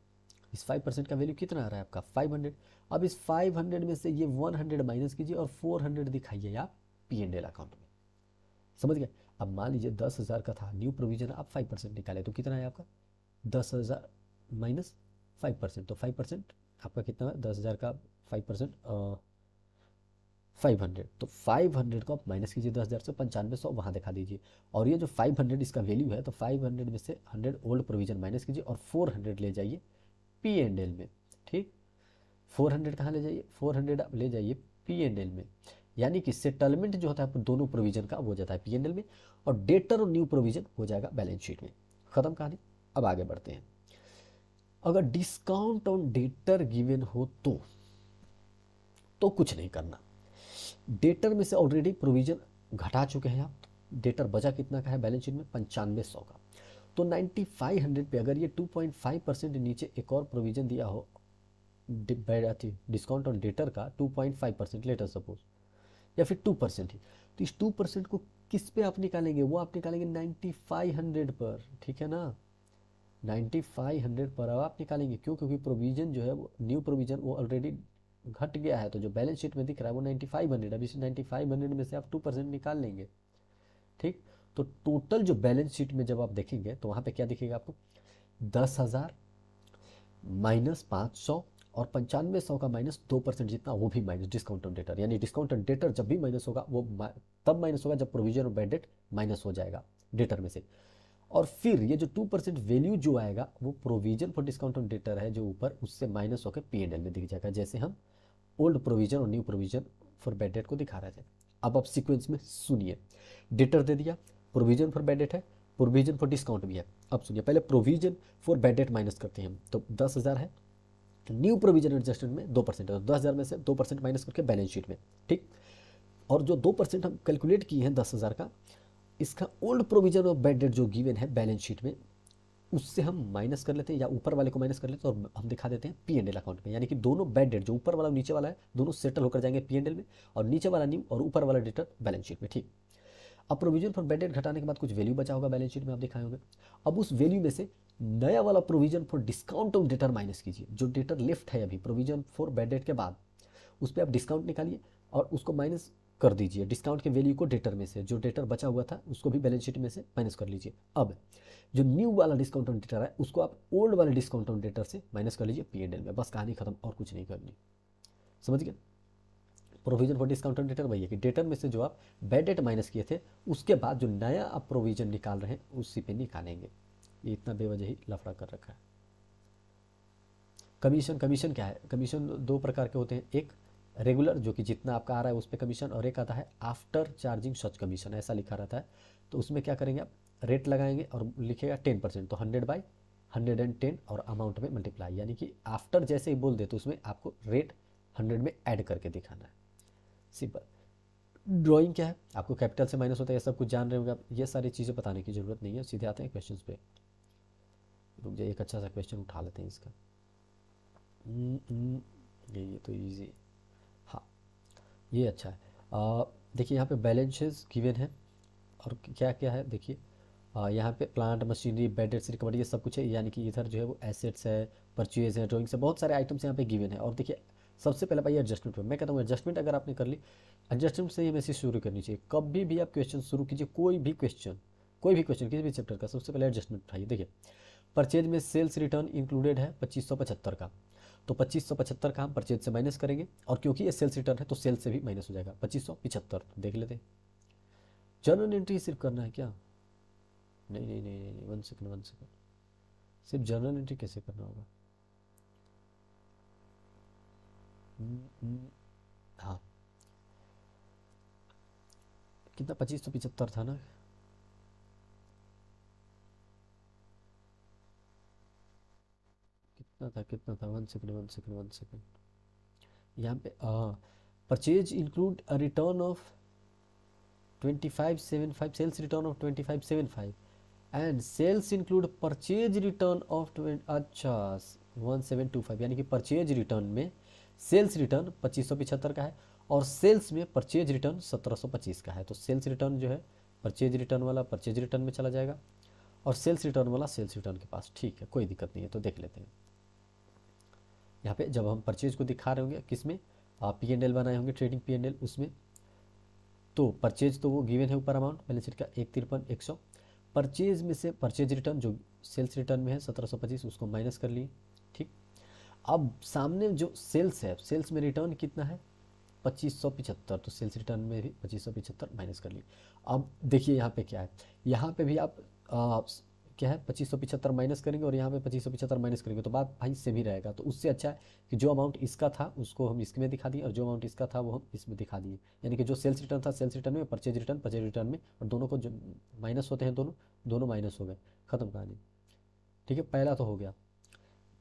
A: इस फाइव परसेंट का वैल्यू कितना आ रहा है आपका फाइव हंड्रेड अब इस फाइव हंड्रेड में से ये वन हंड्रेड माइनस कीजिए और फोर हंड्रेड दिखाइए आप पी एंड एल अकाउंट में समझ गए अब मान लीजिए दस हज़ार का था न्यू प्रोविजन आप फाइव परसेंट निकाले तो कितना है आपका दस हज़ार माइनस फाइव परसेंट तो फाइव परसेंट आपका कितना दस हज़ार का फाइव परसेंट फाइव हंड्रेड तो फाइव हंड्रेड को आप माइनस कीजिए दस हज़ार से पंचानवे सौ वहाँ दिखा दीजिए और ये जो फाइव हंड्रेड इसका वैल्यू है तो फाइव हंड्रेड में से हंड्रेड ओल्ड प्रोविजन माइनस कीजिए और फोर हंड्रेड ले जाइए पी एंड एल में ठीक फोर हंड्रेड कहाँ ले जाइए फोर हंड्रेड आप ले जाइए पी एंड एल में यानी कि सेटलमेंट जो होता है दोनों प्रोविजन का वो जाता है पीएनएल में और डेटर और न्यू प्रोविजन हो जाएगा बैलेंस शीट में ख़त्म कहानी अब आगे बढ़ते हैं अगर डिस्काउंट ऑन डेटर गिवेन हो तो तो कुछ नहीं करना डेटर में से ऑलरेडी प्रोविजन घटा चुके हैं आप डेटर बचा कितना का है बैलेंस शीट में पंचानवे सौ का तो 9500 पे अगर ये 2.5 परसेंट नीचे एक और प्रोविज़न दिया हो डिस्काउंट ऑन डेटर का 2.5 परसेंट लेटर सपोज या फिर टू परसेंट ही तो इस टू परसेंट को किस पे आप निकालेंगे वो आप निकालेंगे नाइन्टी फाइव हंड्रेड पर ठीक है ना नाइन्टी फाइव हंड्रेड पर आप निकालेंगे क्यों क्योंकि प्रोविज़न जो है वो न्यू प्रोविज़न वो ऑलरेडी घट गया है तो जो बैलेंस शीट में दिख रहा है वो नाइन्टी फाइव हंड्रेड अभी नाइन्टी फाइव हंड्रेड में से आप टू परसेंट निकाल लेंगे ठीक तो टोटल जो बैलेंस शीट में जब आप देखेंगे तो वहाँ पे क्या दिखेगा आपको दस हज़ार माइनस पाँच सौ और पंचानवे सौ का माइनस दो परसेंट जितना वो भी माइनस डिस्काउंट ऑन डेटर यानी डिस्काउंट ऑन डेटर जब भी माइनस होगा वो तब माइनस होगा जब प्रोविजन और बैड डेट माइनस हो जाएगा डेटर में से और फिर ये जो टू परसेंट वैल्यू जो आएगा वो provision for discount on debtor है जो ऊपर उससे माइनस होकर पी एंड एल में दिख जाएगा जैसे हम ओल्ड प्रोविजन और new provision for bad debt को दिखा रहे थे अब आप सिक्वेंस में सुनिए डेटर दे दिया प्रोविजन फॉर बैड डेट है प्रोविजन फॉर डिस्काउंट भी है अब सुनिए पहले provision for bad debt minus करते हैं तो दस हज़ार है तो न्यू प्रोविजन एडजस्टमेंट में दो परसेंट दस हज़ार में से दो परसेंट माइनस करके बैलेंस शीट में ठीक और जो दो परसेंट हम कैलकुलेट किए हैं दस हज़ार का इसका ओल्ड प्रोविजन और बैड डेट जो गिवन है बैलेंस शीट में उससे हम माइनस कर लेते हैं या ऊपर वाले को माइनस कर लेते हैं और हम दिखा देते हैं पी एंड एल अकाउंट में यानी कि दोनों बैड डेट जो ऊपर वाला और नीचे वाला है दोनों सेटल होकर जाएंगे पी एंड एल में और नीचे वाला न्यू और ऊपर वाला डेटर बैलेंस शीट में ठीक अब प्रोविजन फॉर बैड डेट घटाने के बाद कुछ वैल्यू बचा होगा बैलेंस शीट में आप दिखाए होंगे अब उस वैल्यू में से नया वाला provision for discount of debtor minus कीजिए जो डेटर लेफ्ट है अभी प्रोविजन फॉर बैड डेट के बाद उस पर आप डिस्काउंट निकालिए और उसको माइनस कर दीजिए डिस्काउंट के वैल्यू को डेटर में से जो डेटर बचा हुआ था उसको भी बैलेंस शीट में से माइनस कर लीजिए अब जो न्यू वाला डिस्काउंट ऑन डेटर है उसको आप ओल्ड वाले डिस्काउंट ऑन डेटर से माइनस कर लीजिए पी में बस कहानी खत्म और कुछ नहीं करनी समझ गया provision for discount on debtor वही है कि डेटर में से जो आप बैड डेट माइनस किए थे उसके बाद जो नया आप प्रोविजन निकाल रहे हैं उसी पर निकालेंगे ये इतना बेवजह ही लफड़ा कर रखा है कमीशन कमीशन क्या है कमीशन दो प्रकार के होते हैं एक रेगुलर जो कि जितना आपका आ रहा है उस पर कमीशन और एक आता है आफ्टर चार्जिंग सच कमीशन ऐसा लिखा रहता है तो उसमें क्या करेंगे आप रेट लगाएंगे और लिखेगा टेन परसेंट तो hundred by hundred and ten और अमाउंट में मल्टीप्लाई यानी कि आफ्टर जैसे ही बोल दे तो उसमें आपको रेट हंड्रेड में ऐड करके दिखाना है सिंपल ड्राइंग क्या है आपको कैपिटल से माइनस होता है ये सब कुछ जान रहे होंगे आप ये सारी चीज़ें बताने की जरूरत नहीं है सीधे आते हैं क्वेश्चन पे रुक जाइए एक अच्छा सा क्वेश्चन उठा लेते हैं इसका हम्म, हम्म, ये ये तो ईजी हाँ ये अच्छा है देखिए यहाँ पे बैलेंसेस गिवन है और क्या क्या है देखिए यहाँ पे प्लांट मशीनरी एड्स रिकवरी ये सब कुछ है यानी कि इधर जो है वो एसेट्स है परचेज है ड्रॉइंग्स है बहुत सारे आइटम्स यहाँ पे गिवन है और देखिए सबसे पहले भाई एडजस्टमेंट पे मैं कहता हूँ एडजस्टमेंट अगर आपने कर ली एडजस्टमेंट से ही मैसेज शुरू करनी चाहिए कभी भी आप क्वेश्चन शुरू कीजिए कोई भी क्वेश्चन कोई भी क्वेश्चन किसी भी चैप्टर का सबसे पहले एडजस्टमेंट उठाइए देखिए परचेज में सेल्स रिटर्न इंक्लूडेड है पच्चीस का तो पच्चीस का हम परचेज से माइनस करेंगे और क्योंकि ये सेल्स रिटर्न है तो सेल्स से भी माइनस हो जाएगा पच्चीस तो देख लेते हैं जर्नल एंट्री सिर्फ करना है क्या नहीं नहीं नहीं नहीं वन सेकेंड वन सेकेंड सिर्फ जर्नल एंट्री कैसे करना होगा हम्म, हम्म, हाँ कितना पच्चीस सौ पिछहत्तर था ना कितना था कितना था one second one second one second यहाँ पे purchase include return of twenty five seven five sales return of twenty five seven five and sales include purchase return of अच्छा वन सेवन टू फाइव यानी कि purchase return में sales return पच्चीस सौ पिछहत्तर का है और सेल्स में परचेज रिटर्न सत्रह सौ पच्चीस का है तो सेल्स रिटर्न जो है परचेज रिटर्न वाला परचेज रिटर्न में चला जाएगा और सेल्स रिटर्न वाला सेल्स रिटर्न के पास ठीक है कोई दिक्कत नहीं है तो देख लेते हैं यहाँ पे जब हम परचेज को दिखा रहे होंगे किस में पी एंड एल बनाए होंगे ट्रेडिंग पी एंड एल उसमें तो परचेज तो वो गिवन है ऊपर अमाउंट बैलेंस शीट का एक तिरपन एक सौ परचेज में से परचेज रिटर्न जो सेल्स रिटर्न में है सत्रह सौ पच्चीस उसको माइनस कर लिए ठीक अब सामने जो सेल्स है सेल्स में रिटर्न कितना है पच्चीस सौ पिछहत्तर तो सेल्स रिटर्न में भी पच्चीस सौ पिछहत्तर माइनस कर लिए अब देखिए यहाँ पे क्या है यहाँ पे भी आप क्या है पच्चीस सौ पिछहत्तर माइनस करेंगे और यहाँ पे पच्चीस सौ पिछहत्तर माइनस करेंगे तो बात भाई सेम ही रहेगा तो उससे अच्छा है कि जो अमाउंट इसका था उसको हम इसमें दिखा दिए और जो अमाउंट इसका था वो हम इसमें दिखा दिए यानी कि जो सेल्स रिटर्न था सेल्स रिटर्न में परचेज रिटर्न परचेज रिटर्न में और दोनों को जो माइनस होते हैं दोनों दोनों माइनस हो गए खत्म कहानी ठीक है पहला तो हो गया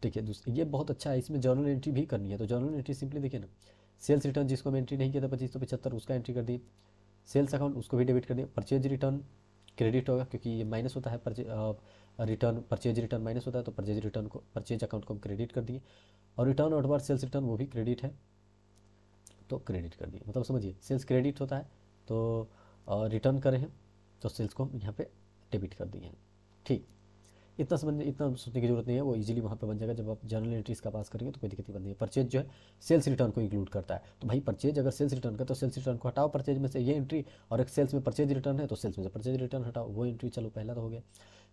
A: ठीक है ये बहुत अच्छा है इसमें जर्नल एंट्री भी करनी है तो जर्नल एंट्री सिंपली देखिए ना सेल्स रिटर्न जिसको हम एंट्री नहीं किया था पच्चीस सौ पचहत्तर उसका एंट्री कर दी सेल्स अकाउंट उसको भी डेबिट कर दिया परचेज रिटर्न क्रेडिट होगा क्योंकि ये माइनस होता है रिटर्न परचेज रिटर्न माइनस होता है तो परचेज रिटर्न को परचेज अकाउंट को हम क्रेडिट कर दिए और रिटर्न आउटवार्ड सेल्स रिटर्न वो भी क्रेडिट है तो क्रेडिट कर दिए मतलब समझिए सेल्स क्रेडिट होता है तो रिटर्न करें हैं तो सेल्स को हम यहाँ पर डेबिट कर दिए हैं ठीक इतना समझ इतना सोचने की जरूरत नहीं है वो इजीली वहाँ पे बन जाएगा जब आप जनरल एंट्रीज का पास करेंगे तो कोई दिक्कत नहीं है परचेज जो है सेल्स रिटर्न को इंक्लूड करता है तो भाई परचेज अगर सेल्स रिटर्न का तो सेल्स रिटर्न को हटाओ परचेज में से ये एंट्री और एक सेल्स में परचेज रिटर्न है तो सेल्स में से परचेज रिटर्न हटाओ वो एंट्री चलो पहला तो हो गया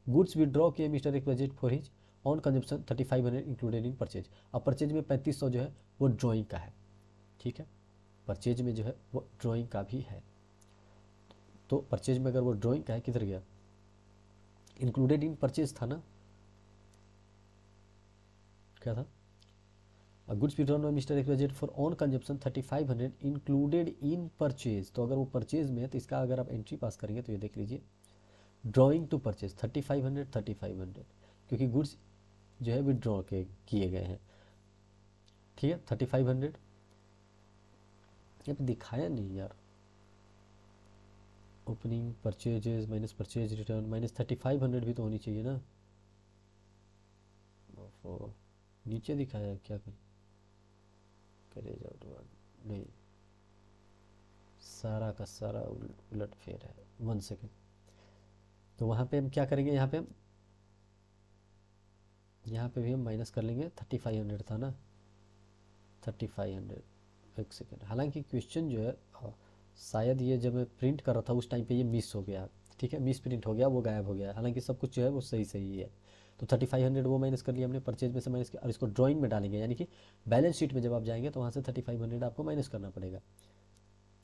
A: गुड्स विड्रॉ किए मिस्टर एक्विजिट for his own consumption thirty five hundred included in purchase अब परचेज में पैंतीस सौ जो है वो ड्रॉइंग का है ठीक है परचेज में जो है वो ड्रॉइंग का भी है तो परचेज में अगर वो ड्रॉइंग का है किधर गया इंक्लूडेड इन परचेज था ना क्या था goods return by mister X Y Z for own consumption thirty five hundred included in purchase तो अगर वो परचेज में है तो इसका अगर आप एंट्री पास करेंगे तो ये देख लीजिए drawing to purchase thirty five hundred thirty five hundred क्योंकि गुड्स जो है विड्रॉ के किए गए हैं ठीक है थर्टी फाइव हंड्रेड ये तो दिखाया नहीं यार opening purchases minus purchase return minus thirty five hundred भी तो होनी चाहिए ना नीचे दिखाया क्या कर करेज आउटवर्ड नहीं सारा का सारा उलट फेर है वन सेकेंड तो वहाँ पे हम क्या करेंगे यहाँ पे हम यहाँ पे भी हम माइनस कर लेंगे थर्टी फाइव हंड्रेड था ना थर्टी फाइव हंड्रेड एक सेकेंड हालांकि क्वेश्चन जो है शायद ये जब मैं प्रिंट कर रहा था उस टाइम पे ये मिस हो गया ठीक है मिस प्रिंट हो गया वो गायब हो गया हालांकि सब कुछ जो है वो सही सही है तो थर्टी फाइव हंड्रेड वो माइनस कर लिया हमने परचेज में से माइनस किया और इसको ड्राइंग में डालेंगे यानी कि बैलेंस शीट में जब आप जाएंगे तो वहाँ से थर्टी फाइव हंड्रेड आपको माइनस करना पड़ेगा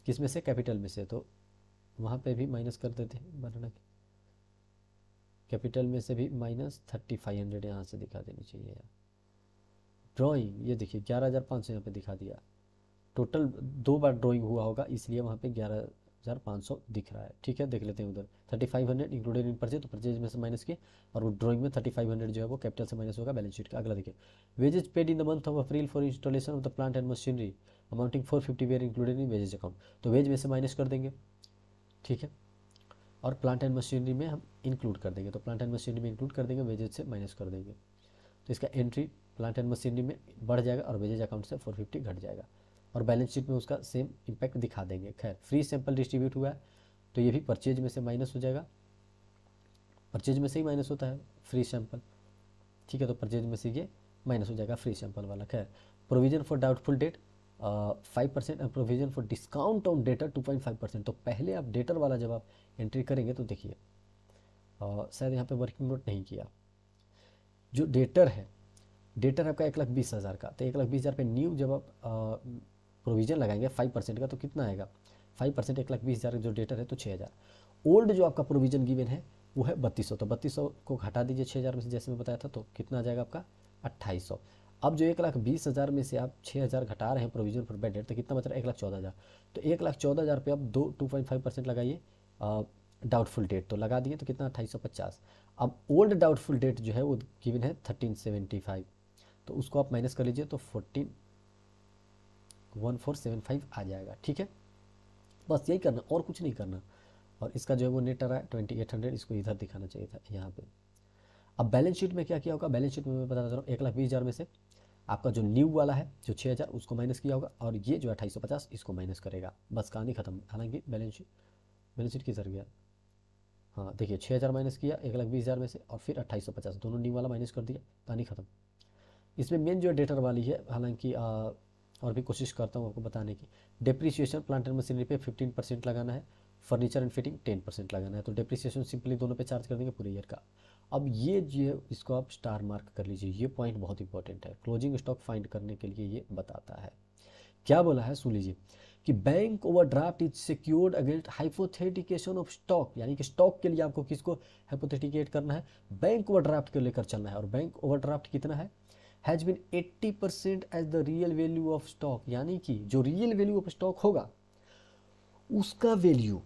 A: किस में से कैपिटल में से तो वहाँ पे भी माइनस कर देते हैं बनाना कैपिटल में से भी माइनस थर्टी फाइव हंड्रेड यहाँ से दिखा देनी चाहिए यार ड्राइंग ये देखिए ग्यारह हज़ार पाँच सौ यहाँ पर दिखा दिया टोटल दो बार ड्राइंग हुआ होगा इसलिए वहाँ पे ग्यारह हज़ार पाँच सौ दिख रहा है ठीक है देख लेते हैं उधर thirty five hundred included in purchase तो परचेज में से माइनस किए और वो ड्राइंग में थर्टी फाइव हंड्रेड जो है वो कैपिटल से माइनस होगा बैलेंस शीट का अगला देखिए wages paid in the month of April for installation of the plant and machinery amounting four fifty were included in wages account तो वेज में से माइनस कर देंगे ठीक है और प्लांट एंड मशीनरी में हम इंक्लूड कर देंगे तो प्लांट एंड मशीनरी में इंक्लूड कर देंगे वेजेज से माइनस कर देंगे तो इसका एंट्री प्लांट एंड मशीनरी में बढ़ जाएगा और वेजेज अकाउंट से फोर फिफ्टी घट जाएगा और बैलेंस शीट में उसका सेम इम्पैक्ट दिखा देंगे खैर फ्री सैंपल डिस्ट्रीब्यूट हुआ है तो ये भी परचेज में से माइनस हो जाएगा परचेज में से ही माइनस होता है फ्री सैंपल ठीक है तो परचेज में से ये माइनस हो जाएगा फ्री सैंपल वाला खैर provision for doubtful debt five percent and provision for discount on debtor two point five percent तो पहले आप डेटर वाला जब आप एंट्री करेंगे तो देखिए शायद यहाँ पे वर्किंग नोट नहीं किया जो डेटर है डेटर आपका एक लाख बीस हज़ार का तो एक लाख बीस हज़ार पे न्यू जब आप प्रोविजन लगाएंगे फाइव परसेंट का तो कितना आएगा फाइव परसेंट एक लाख बीस हज़ार का जो डेटर है तो छः हज़ार ओल्ड जो आपका प्रोविजन गिवन है वो है बत्तीस सौ तो बत्तीस सौ को घटा दीजिए छः हज़ार में से जैसे मैं बताया था तो कितना आ जाएगा आपका अट्ठाईस सौ अब जो एक लाख बीस हज़ार में से आप छः हज़ार घटा रहे हैं प्रोविजन फॉर बैड डेट तो कितना बच रहा है एक लाख चौदह हज़ार तो एक लाख चौदह हज़ार पे आप दो टू पॉइंट फाइव परसेंट लगाइए डाउटफुल डेट तो लगा दिए तो कितना अट्ठाईस सौ पचास अब ओल्ड डाउटफुल डेट जो है वो गिवन है थर्टीन सेवेंटी फाइव तो उसको आप माइनस कर लीजिए तो fourteen one four seven five आ जाएगा ठीक है बस यही करना और कुछ नहीं करना और इसका जो है वो नेट आ रहा है ट्वेंटी एट हंड्रेड इसको इधर दिखाना चाहिए था यहाँ पे अब बैलेंस शीट में क्या किया होगा बैलेंस शीट में मैं बताना रहा हूँ एक लाख बीस हज़ार में से आपका जो न्यू वाला है जो छः हज़ार उसको माइनस किया होगा और ये जो अट्ठाईस सौ पचास इसको माइनस करेगा बस कहानी खत्म हालांकि बैलेंस शीट बैलेंस शीट किधर गया हाँ देखिए छः हज़ार माइनस किया एक लाख बीस हज़ार में से और फिर अट्ठाईस सौ पचास दोनों न्यू वाला माइनस कर दिया कहानी खत्म इसमें मेन जो डेटर वाली है हालांकि और भी कोशिश करता हूँ आपको बताने की डिप्रिसिएशन प्लांट एंड मशीनरी पे 15 परसेंट लगाना है फर्नीचर एंड फिटिंग 10 परसेंट लगाना है तो डिप्रिसिएशन सिंपली दोनों पे चार्ज कर देंगे पूरे ईयर का अब ये जो है इसको आप स्टार मार्क कर लीजिए ये पॉइंट बहुत इंपॉर्टेंट है क्लोजिंग स्टॉक फाइंड करने के लिए ये बताता है क्या बोला है सुन लीजिए कि bank draft is secured against hypothecation of stock यानी कि स्टॉक के लिए आपको किसको हाइपोथेटिकेट करना है बैंक ओवरड्राफ्ट को लेकर चलना है और बैंक ड्राफ्ट कितना है has been 80 percent as the real value of stock यानी कि जो रियल वैल्यू ऑफ स्टॉक होगा उसका वैल्यू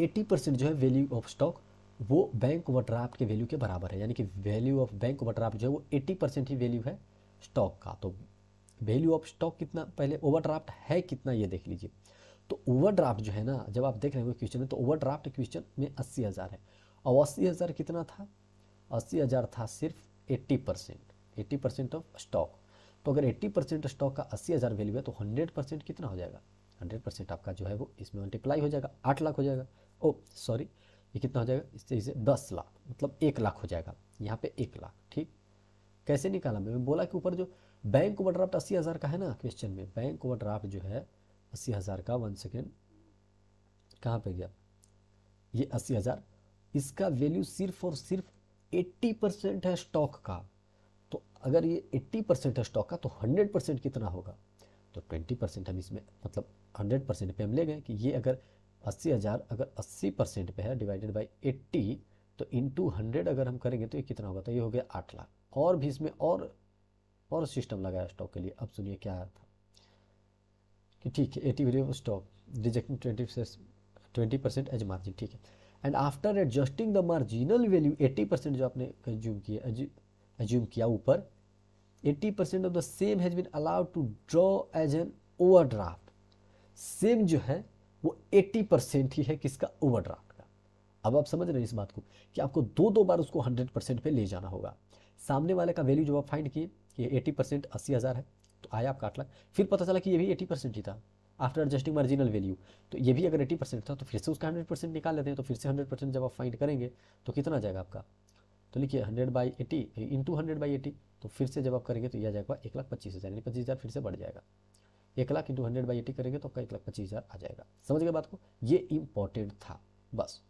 A: 80 परसेंट जो है वैल्यू ऑफ स्टॉक वो बैंक ओवरड्राफ्ट के वैल्यू के बराबर है यानी कि वैल्यू ऑफ बैंक ओवरड्राफ्ट जो है वो 80 परसेंट ही वैल्यू है स्टॉक का तो वैल्यू ऑफ स्टॉक कितना पहले ओवरड्राफ्ट है कितना ये देख लीजिए तो ओवरड्राफ्ट जो है ना जब आप देख रहे हो क्वेश्चन में तो ओवरड्राफ्ट क्वेश्चन में अस्सी हज़ार है और अस्सी हज़ार कितना था अस्सी हज़ार था सिर्फ eighty percent eighty percent of stock तो अगर एट्टी परसेंट स्टॉक का अस्सी हज़ार वैल्यू है तो हंड्रेड परसेंट कितना हो जाएगा हंड्रेड परसेंट आपका जो है वो इसमें मल्टीप्लाई हो जाएगा आठ लाख हो जाएगा ओ सॉरी ये कितना हो जाएगा इससे इसे दस लाख मतलब एक लाख हो जाएगा यहाँ पे एक लाख ठीक कैसे निकाला मैंने बोला कि ऊपर जो बैंक ओवर ड्राफ्ट अस्सी हज़ार का है ना क्वेश्चन में बैंक ओवर ड्राफ्ट जो है अस्सी हज़ार का वन सेकेंड कहाँ पे गया ये अस्सी हज़ार इसका वैल्यू सिर्फ और सिर्फ 80 परसेंट है स्टॉक का तो अगर ये 80 परसेंट है स्टॉक का तो 100 परसेंट कितना होगा तो 20 परसेंट हम इसमें मतलब 100 परसेंट पे हम ले गए कि ये अगर अस्सी हज़ार अगर अस्सी परसेंट पे है डिवाइडेड बाई एट्टी तो इंटू हंड्रेड अगर हम करेंगे तो ये कितना होगा तो ये हो गया आठ लाख और भी इसमें और और सिस्टम लगाया स्टॉक के लिए अब सुनिए क्या आया था कि ठीक है eighty video stock rejecting twenty twenty percent as margin ठीक है and after adjusting the marginal value 80 percent जो आपने कंज्यूम किया एज्यूम किया ऊपर 80 percent of the same has been allowed to draw as an overdraft same जो है वो 80 परसेंट ही है किसका ओवरड्राफ्ट का अब आप समझ रहे हैं इस बात को कि आपको दो दो बार उसको 100 परसेंट पे ले जाना होगा सामने वाले का वैल्यू जब आप फाइंड किए कि एटी परसेंट अस्सी हज़ार है तो आया आपका आठ लाख फिर पता चला कि ये भी एटी परसेंट ही था आफ्टर एडजस्टिंग मार्जिनल वैल्यू तो ये भी अगर एट्टी परसेंट था तो फिर से उसका हंड्रेड परसेंट निकाल लेते हैं तो फिर से हंड्रेड परसेंट जब आप फाइंड करेंगे तो कितना आ जाएगा आपका तो लिखिए hundred by eighty into hundred by eighty तो फिर से जब आप करेंगे तो यह आ जाएगा एक लाख पच्चीस हज़ार यानी पच्चीस हज़ार फिर से बढ़ जाएगा एक lakh into hundred by eighty करेंगे तो आपका एक लाख पच्चीस हज़ार आ जाएगा समझ गए बात को ये इंपॉर्टेंट था बस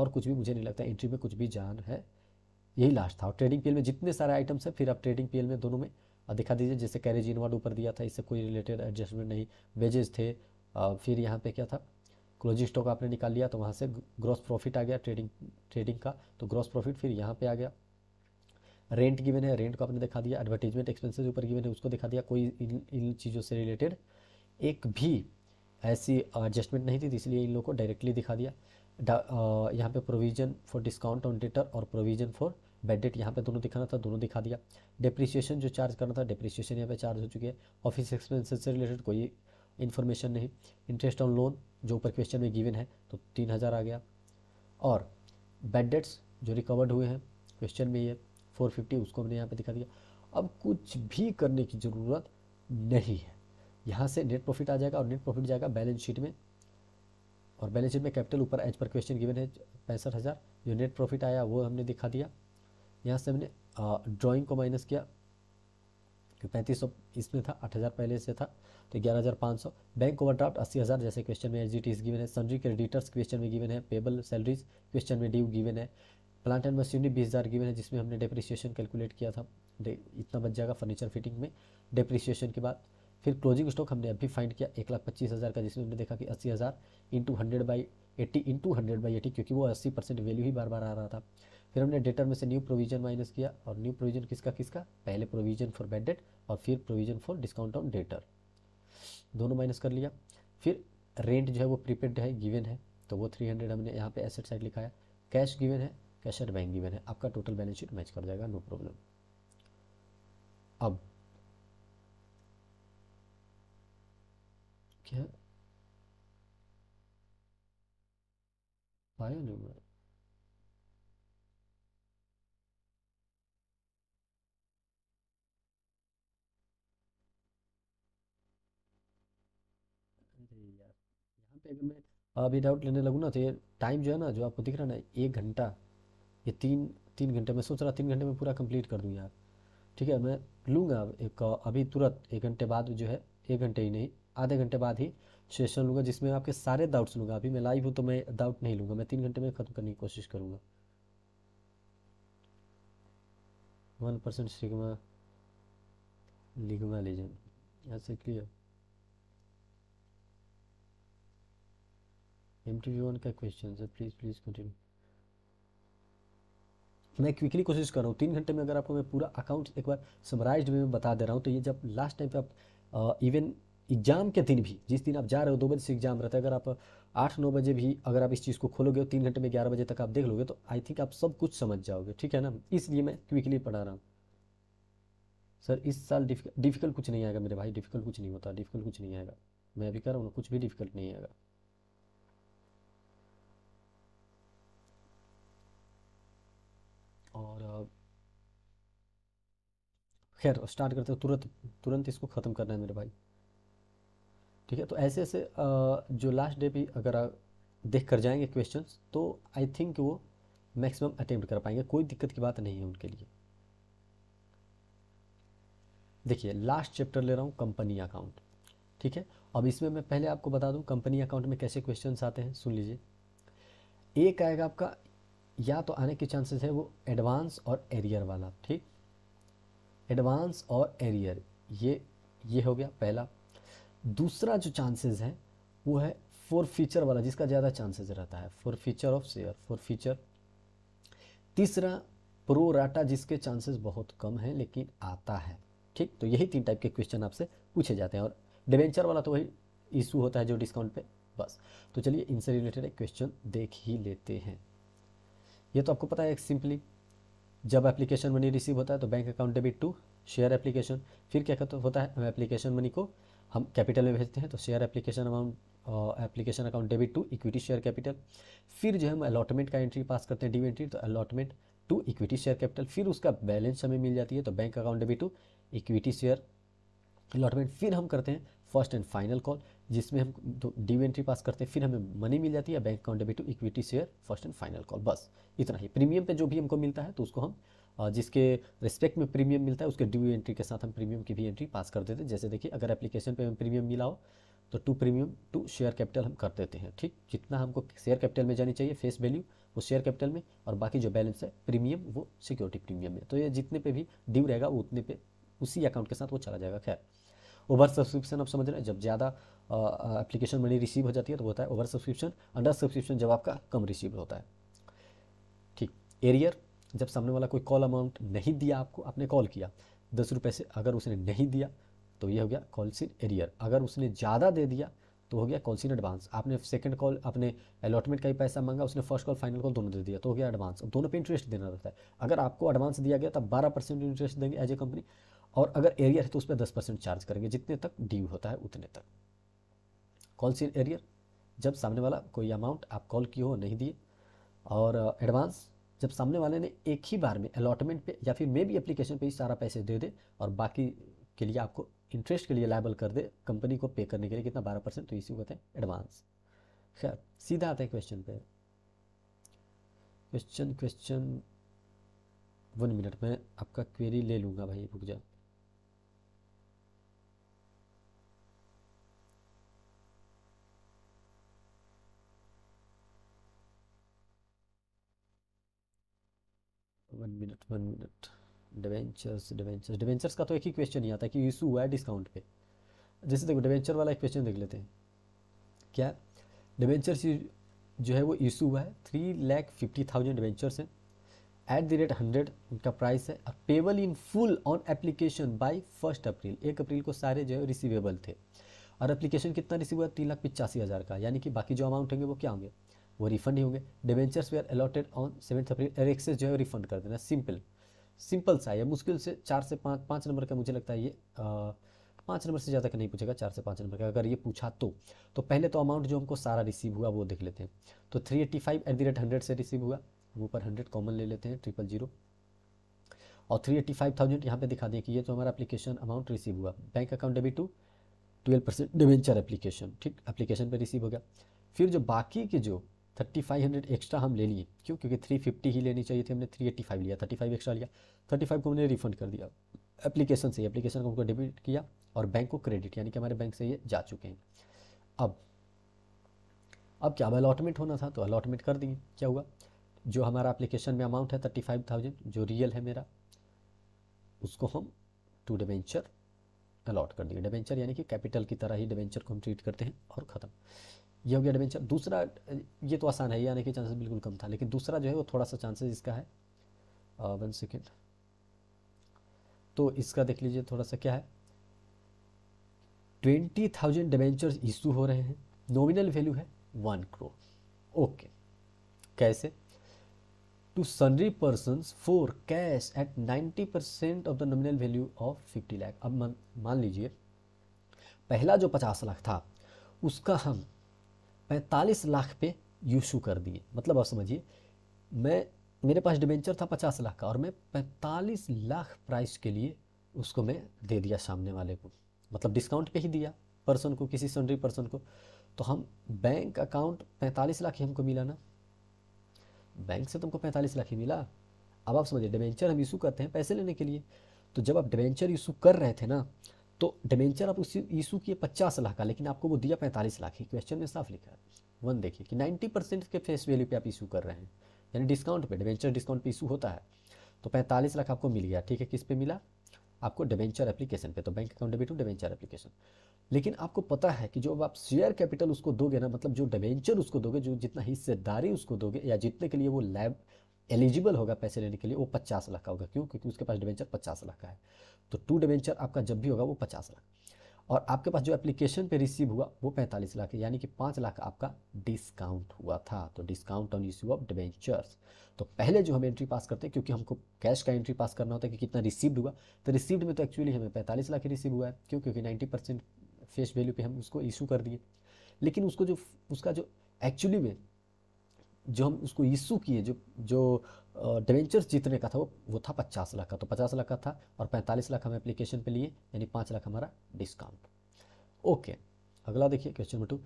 A: और कुछ भी मुझे नहीं लगता एंट्री में कुछ भी जान है यही लास्ट था और ट्रेडिंग पीएल में जितने सारे आइटम्स हैं फिर आप ट्रेडिंग पीएल में दोनों में दिखा दीजिए जैसे कैरेज इनवर्ड ऊपर दिया था इससे कोई रिलेटेड एडजस्टमेंट नहीं वेजेस थे फिर यहाँ पे क्या था क्लोजिंग स्टॉक आपने निकाल लिया तो वहाँ से ग्रॉस प्रॉफिट आ गया ट्रेडिंग ट्रेडिंग का तो ग्रॉस प्रॉफिट फिर यहाँ पे आ गया रेंट गिवन है रेंट को आपने दिखा दिया एडवर्टीजमेंट एक्सपेंसिस ऊपर गिवन है उसको दिखा दिया कोई इन इन चीज़ों से रिलेटेड एक भी ऐसी एडजस्टमेंट नहीं थी तो इसलिए इन लोगों को डायरेक्टली दिखा दिया यहाँ पे provision for discount on debtor और प्रोविज़न फॉर बेड यहाँ पे दोनों दिखाना था दोनों दिखा दिया डिप्रिसिएशन जो चार्ज करना था डिप्रिसिएशन यहाँ पे चार्ज हो चुकी है ऑफिस एक्सपेंसेस से रिलेटेड कोई इन्फॉर्मेशन नहीं इंटरेस्ट ऑन लोन जो ऊपर क्वेश्चन में गिवन है तो तीन हज़ार आ गया और बेड डेट्स जो रिकवर्ड हुए हैं क्वेश्चन में ये फोर फिफ्टी उसको हमने यहाँ पर दिखा दिया अब कुछ भी करने की ज़रूरत नहीं है यहाँ से नेट प्रॉफिट आ जाएगा और नेट प्रॉफिट जाएगा बैलेंस शीट में और बैलेंस शीट में कैपिटल ऊपर एज पर क्वेश्चन गिवन है पैंसठ हज़ार जो नेट प्रॉफिट आया वो हमने दिखा दिया यहाँ से हमने ड्राइंग को माइनस किया कि पैंतीस सौ इसमें था आठ हज़ार पहले से था तो ग्यारह हज़ार पाँच सौ बैंक ओवर ड्राफ्ट अस्सी हज़ार जैसे क्वेश्चन में एच जी टीज गिवन है सन्ड्री क्रेडिटर्स क्वेश्चन में गिवन है पेबल सैलरीज क्वेश्चन में ड्यू गिवन है प्लांट एंड मशीनरी बीस हज़ार गिवन है जिसमें हमने डेप्रिसिएशन कैलकुलेट किया था इतना बच जाएगा फर्नीचर फिटिंग में डेप्रिसिएशन के बाद फिर क्लोजिंग स्टॉक हमने अभी फाइंड किया एक लाख पच्चीस हज़ार का जिसमें हमने देखा कि अस्सी हज़ार into hundred by eighty into hundred by eighty क्योंकि वो अस्सी परसेंट वैल्यू ही बार बार आ रहा था फिर हमने डेटर में से न्यू प्रोविजन माइनस किया और न्यू प्रोविजन किसका किसका पहले प्रोविजन फॉर बैड डेट और फिर provision for discount on debtor दोनों माइनस कर लिया फिर रेंट जो है वो प्रीपेड है गिवन है तो वो थ्री हंड्रेड हमने यहाँ पे एसेट साइड लिखा है कैश गिवन है कैश एट बैंक गिवन है आपका टोटल बैलेंस शीट मैच कर जाएगा नो प्रॉब्लम अब क्या पाया नहीं अगर मैं अब डाउट लेने लगूँ ना तो ये टाइम जो है ना जो आपको दिख रहा है ना एक घंटा ये तीन तीन घंटे मैं सोच रहा तीन घंटे में पूरा कंप्लीट कर दूँ यार ठीक है मैं लूँगा एक अभी तुरंत एक घंटे बाद जो है एक घंटे ही नहीं आधे घंटे बाद ही सेशन लूँगा जिसमें आपके सारे डाउट्स लूँगा अभी मैं लाइव हूँ तो मैं डाउट नहीं लूँगा मैं तीन घंटे में ख़त्म करने की कोशिश करूँगा one percent sigma ligma legend ऐसे क्लियर एम का question sir please please continue मैं क्विकली कोशिश कर रहा हूँ तीन घंटे में अगर आपको मैं पूरा अकाउंट एक बार समराइज में, बता दे रहा हूँ तो ये जब लास्ट टाइम पे आप इवन एग्जाम के दिन भी जिस दिन आप जा रहे हो दो बजे से एग्जाम रहता है अगर आप आठ नौ बजे भी अगर आप इस चीज़ को खोलोगे तीन घंटे में ग्यारह बजे तक आप देख लोगे तो आई थिंक आप सब कुछ समझ जाओगे ठीक है ना इसलिए मैं क्विकली पढ़ा रहा हूँ सर इस साल डिफिकल्ट कुछ नहीं आएगा मेरे भाई डिफिकल्ट कुछ नहीं होता डिफिकल्ट कुछ नहीं आएगा मैं अभी कर रहा हूँ कुछ भी डिफिकल्ट नहीं आएगा और खैर स्टार्ट करते तुरंत तुरंत इसको ख़त्म करना है मेरे भाई ठीक है तो ऐसे ऐसे जो लास्ट डे भी अगर आप देख कर जाएंगे क्वेश्चन तो आई थिंक वो मैक्सिमम अटेम्प्ट कर पाएंगे कोई दिक्कत की बात नहीं है उनके लिए देखिए लास्ट चैप्टर ले रहा हूँ कंपनी अकाउंट ठीक है अब इसमें मैं पहले आपको बता दूं कंपनी अकाउंट में कैसे क्वेश्चन आते हैं सुन लीजिए एक आएगा आपका या तो आने के चांसेस है वो एडवांस और एरियर वाला ठीक एडवांस और एरियर ये ये हो गया पहला दूसरा जो चांसेस है वो है फोर फीचर वाला जिसका ज़्यादा चांसेस रहता है forfeiture of share forfeiture तीसरा प्रो राटा जिसके चांसेस बहुत कम हैं लेकिन आता है ठीक तो यही तीन टाइप के क्वेश्चन आपसे पूछे जाते हैं और डिवेंचर वाला तो वही इशू होता है जो डिस्काउंट पे बस तो चलिए इनसे रिलेटेड एक क्वेश्चन देख ही लेते हैं ये तो आपको पता है सिंपली जब एप्लीकेशन मनी रिसीव होता है तो bank account debit to share application फिर क्या कहते होता है एप्लीकेशन मनी को हम कैपिटल में भेजते हैं तो share application amount application account debit to equity share capital फिर जो है हम अलॉटमेंट का एंट्री पास करते हैं डी एंट्री तो allotment to equity share capital फिर उसका बैलेंस हमें मिल जाती है तो bank account debit to equity share allotment फिर हम करते हैं फर्स्ट एंड फाइनल कॉल जिसमें हम डी एंट्री पास करते हैं फिर हमें मनी मिल जाती है bank account debit to equity share first and final call बस इतना ही प्रीमियम पे जो भी हमको मिलता है तो उसको हम जिसके रिस्पेक्ट में प्रीमियम मिलता है उसके ड्यू एंट्री के साथ हम प्रीमियम की भी एंट्री पास कर देते हैं जैसे देखिए अगर एप्लीकेशन पे हमें प्रीमियम मिला हो तो to premium to share capital हम कर देते हैं ठीक जितना हमको शेयर कैपिटल में जानी चाहिए फेस वैल्यू वो शेयर कैपिटल में और बाकी जो बैलेंस है प्रीमियम वो सिक्योरिटी प्रीमियम में तो ये जितने पे भी ड्यू रहेगा वो उतने पे उसी अकाउंट के साथ वो चला जाएगा खैर ओवर सब्सक्रिप्शन आप समझ रहे हैं जब ज़्यादा एप्लीकेशन मनी रिसीव हो जाती है तो होता है ओवर सब्सक्रिप्शन अंडर सब्सक्रिप्शन जब आपका कम रिसीव होता है ठीक एरियर जब सामने वाला कोई कॉल अमाउंट नहीं दिया आपको आपने कॉल किया दस रुपये से अगर उसने नहीं दिया तो ये हो गया कॉल इन एरियर अगर उसने ज़्यादा दे दिया तो हो गया कॉल इन एडवांस आपने सेकंड कॉल अपने अलॉटमेंट का ही पैसा मांगा उसने फर्स्ट कॉल फाइनल कॉल दोनों दे दिया तो हो गया एडवांस दोनों पे इंटरेस्ट देना रहता है अगर आपको एडवांस दिया गया तब तो बारह परसेंट इंटरेस्ट देंगे एज ए कंपनी और अगर एरियर है तो उस पर दस परसेंट चार्ज करेंगे जितने तक ड्यू होता है उतने तक कॉल सी एरियर जब सामने वाला कोई अमाउंट आप कॉल किए हो नहीं दिए और एडवांस uh, जब सामने वाले ने एक ही बार में अलॉटमेंट पे या फिर मे भी एप्लीकेशन पे ही सारा पैसे दे दे और बाकी के लिए आपको इंटरेस्ट के लिए लाइबल कर दे कंपनी को पे करने के लिए कितना बारह परसेंट तो इसी को कहते हैं एडवांस खैर सीधा आता है क्वेश्चन पे क्वेश्चन क्वेश्चन वन मिनट में आपका क्वेरी ले लूँगा भाई रुक जा one minute one minute debentures debentures debentures का तो एक ही क्वेश्चन ही आता है कि इशू हुआ है डिस्काउंट पे जैसे देखो डिवेंचर वाला एक क्वेश्चन देख लेते हैं क्या डिवेंचर्स जो है वो इशू हुआ है three lakh fifty thousand debentures हैं एट द रेट हंड्रेड उनका प्राइस है और payable in full on application by first April एक अप्रैल को सारे जो है रिसीवेबल थे और एप्लीकेशन कितना रिसीव हुआ तीन लाख पिचासी हज़ार का यानी कि बाकी जो अमाउंट होंगे वो क्या होंगे वो रिफंड ही होंगे debentures were allotted on seventh April excess जो है रिफंड कर देना सिंपल सिंपल सा है मुश्किल से चार से पाँच पाँच नंबर का मुझे लगता है ये पाँच नंबर से ज़्यादा का नहीं पूछेगा चार से पाँच नंबर का अगर ये पूछा तो तो पहले तो अमाउंट जो हमको सारा रिसीव हुआ वो देख लेते हैं तो three eighty five at the rate hundred से रिसीव हुआ हम ऊपर हंड्रेड कॉमन ले लेते हैं ट्रिपल जीरो और थ्री एट्टी फाइव थाउजेंड यहाँ पर दिखा दें कि ये तो हमारा अपलीकेशन अमाउंट रिसीव हुआ bank account debit to twelve percent debenture application ठीक एप्लीकेशन पर रिसीव हो गया फिर जो बाकी के जो थर्टी फाइव हंड्रेड एक्स्ट्रा हम ले लिए क्यों क्योंकि थ्री फिफ्टी ही लेनी चाहिए थी हमने थ्री एट्टी फाइव लिया थर्टी फाइव एक्स्ट्रा लिया थर्टी फाइव को हमने रिफंड कर दिया एप्लीकेशन से एप्लीकेशन को हमको डेबिट किया और बैंक को क्रेडिट यानी कि हमारे बैंक से ये जा चुके हैं अब अब क्या अब अलॉटमेंट होना था तो अलॉटमेंट कर दिए क्या हुआ जो हमारा एप्लीकेशन में अमाउंट है थर्टी फाइव थाउजेंड जो रियल है मेरा उसको हम टू डिवेंचर अलॉट कर दिए डिवेंचर यानी कि कैपिटल की तरह ही डिवेंचर को हम ट्रीट करते हैं और ख़त्म ये हो गया एडवेंचर दूसरा ये तो आसान है ये आने के चांसेस बिल्कुल कम था लेकिन दूसरा जो है वो थोड़ा सा चांसेस इसका है वन सेकेंड तो इसका देख लीजिए थोड़ा सा क्या है ट्वेंटी थाउजेंड डिवेंचर इशू हो रहे हैं नॉमिनल वैल्यू है वन करोड़ ओके कैसे to sundry person for cash at ninety percent of the nominal value of fifty lakh अब मान लीजिए पहला जो पचास लाख था उसका हम पैंतालीस लाख पे यूशू कर दिए मतलब आप समझिए मैं मेरे पास डिबेंचर था पचास लाख का और मैं पैंतालीस लाख प्राइस के लिए उसको मैं दे दिया सामने वाले को मतलब डिस्काउंट पे ही दिया पर्सन को किसी सन्ड्री पर्सन को तो हम बैंक अकाउंट पैंतालीस लाख ही हमको मिला ना बैंक से तुमको पैंतालीस लाख ही मिला अब आप समझिए डिबेंचर हम इशू करते हैं पैसे लेने के लिए तो जब आप डिबेंचर इशू कर रहे थे ना तो डिमेंचर आप उस इशू किए पचास लाख का लेकिन आपको वो दिया पैंतालीस लाख ही क्वेश्चन में साफ लिखा है वन देखिए कि नाइन्टी परसेंट के फेस वैल्यू पे आप इशू कर रहे हैं यानी डिस्काउंट पे डिवेंचर डिस्काउंट पे इशू होता है तो पैंतालीस लाख आपको मिल गया ठीक है किस पे मिला आपको डिवेंचर एप्लीकेशन पे तो bank account debit to debenture application लेकिन आपको पता है कि जो आप शेयर कैपिटल उसको दोगे ना मतलब जो डिवेंचर उसको दोगे जो जितना हिस्सेदारी उसको दोगे या जितने के लिए वो लैब एलिजिबल होगा पैसे लेने के लिए वो पचास लाख का होगा क्यों क्योंकि उसके पास डिवेंचर पचास लाख का है तो टू डिवेंचर आपका जब भी होगा वो पचास लाख और आपके पास जो एप्लीकेशन पे रिसीव हुआ वो पैंतालीस लाख यानी कि पाँच लाख आपका डिस्काउंट हुआ था तो discount on issue of debentures तो पहले जो हम एंट्री पास करते हैं क्योंकि हमको कैश का एंट्री पास करना होता है कि कितना रिसीव्ड हुआ तो रिसीव्ड में तो एक्चुअली हमें पैंतालीस लाख ही रिसीव हुआ है क्यों क्योंकि नाइन्टी परसेंट फेस वैल्यू पर हम उसको इशू कर दिए लेकिन उसको जो उसका जो एक्चुअली में जो हम उसको इशू किए जो जो डिवेंचर्स जीतने का था वो वो था पचास लाख का तो पचास लाख का था और पैंतालीस लाख हम एप्लीकेशन पे लिए यानी पाँच लाख हमारा डिस्काउंट ओके अगला देखिए क्वेश्चन नंबर टू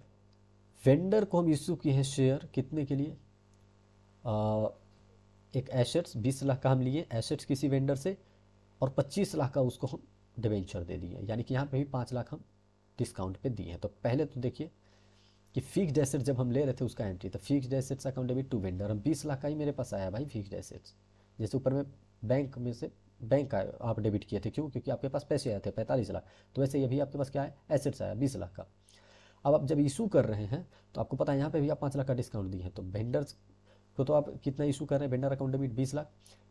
A: वेंडर को हम इशू किए हैं शेयर कितने के लिए आ, एक एसेट्स बीस लाख का हम लिए एसेट्स किसी वेंडर से और पच्चीस लाख का उसको हम डिवेंचर दे दिए यानी कि यहाँ पे भी पाँच लाख हम डिस्काउंट पे दिए हैं तो पहले तो देखिए कि फिक्स्ड एसेट जब हम ले रहे थे उसका एंट्री तो fixed assets account debit to vendor हम बीस लाख का ही मेरे पास आया भाई फिक्स्ड एसेट्स जैसे ऊपर में बैंक में से बैंक का आप डेबिट किए थे क्यों क्योंकि आपके पास पैसे आए थे पैंतालीस लाख तो वैसे ये भी आपके पास क्या है एसेट्स आया बीस लाख का अब आप जब इशू कर रहे हैं तो आपको पता है यहाँ पे भी आप पाँच लाख का डिस्काउंट दिए हैं तो वेंडर्स को तो आप कितना इशू कर रहे हैं वेंडर अकाउंट डेबिट बीस लाख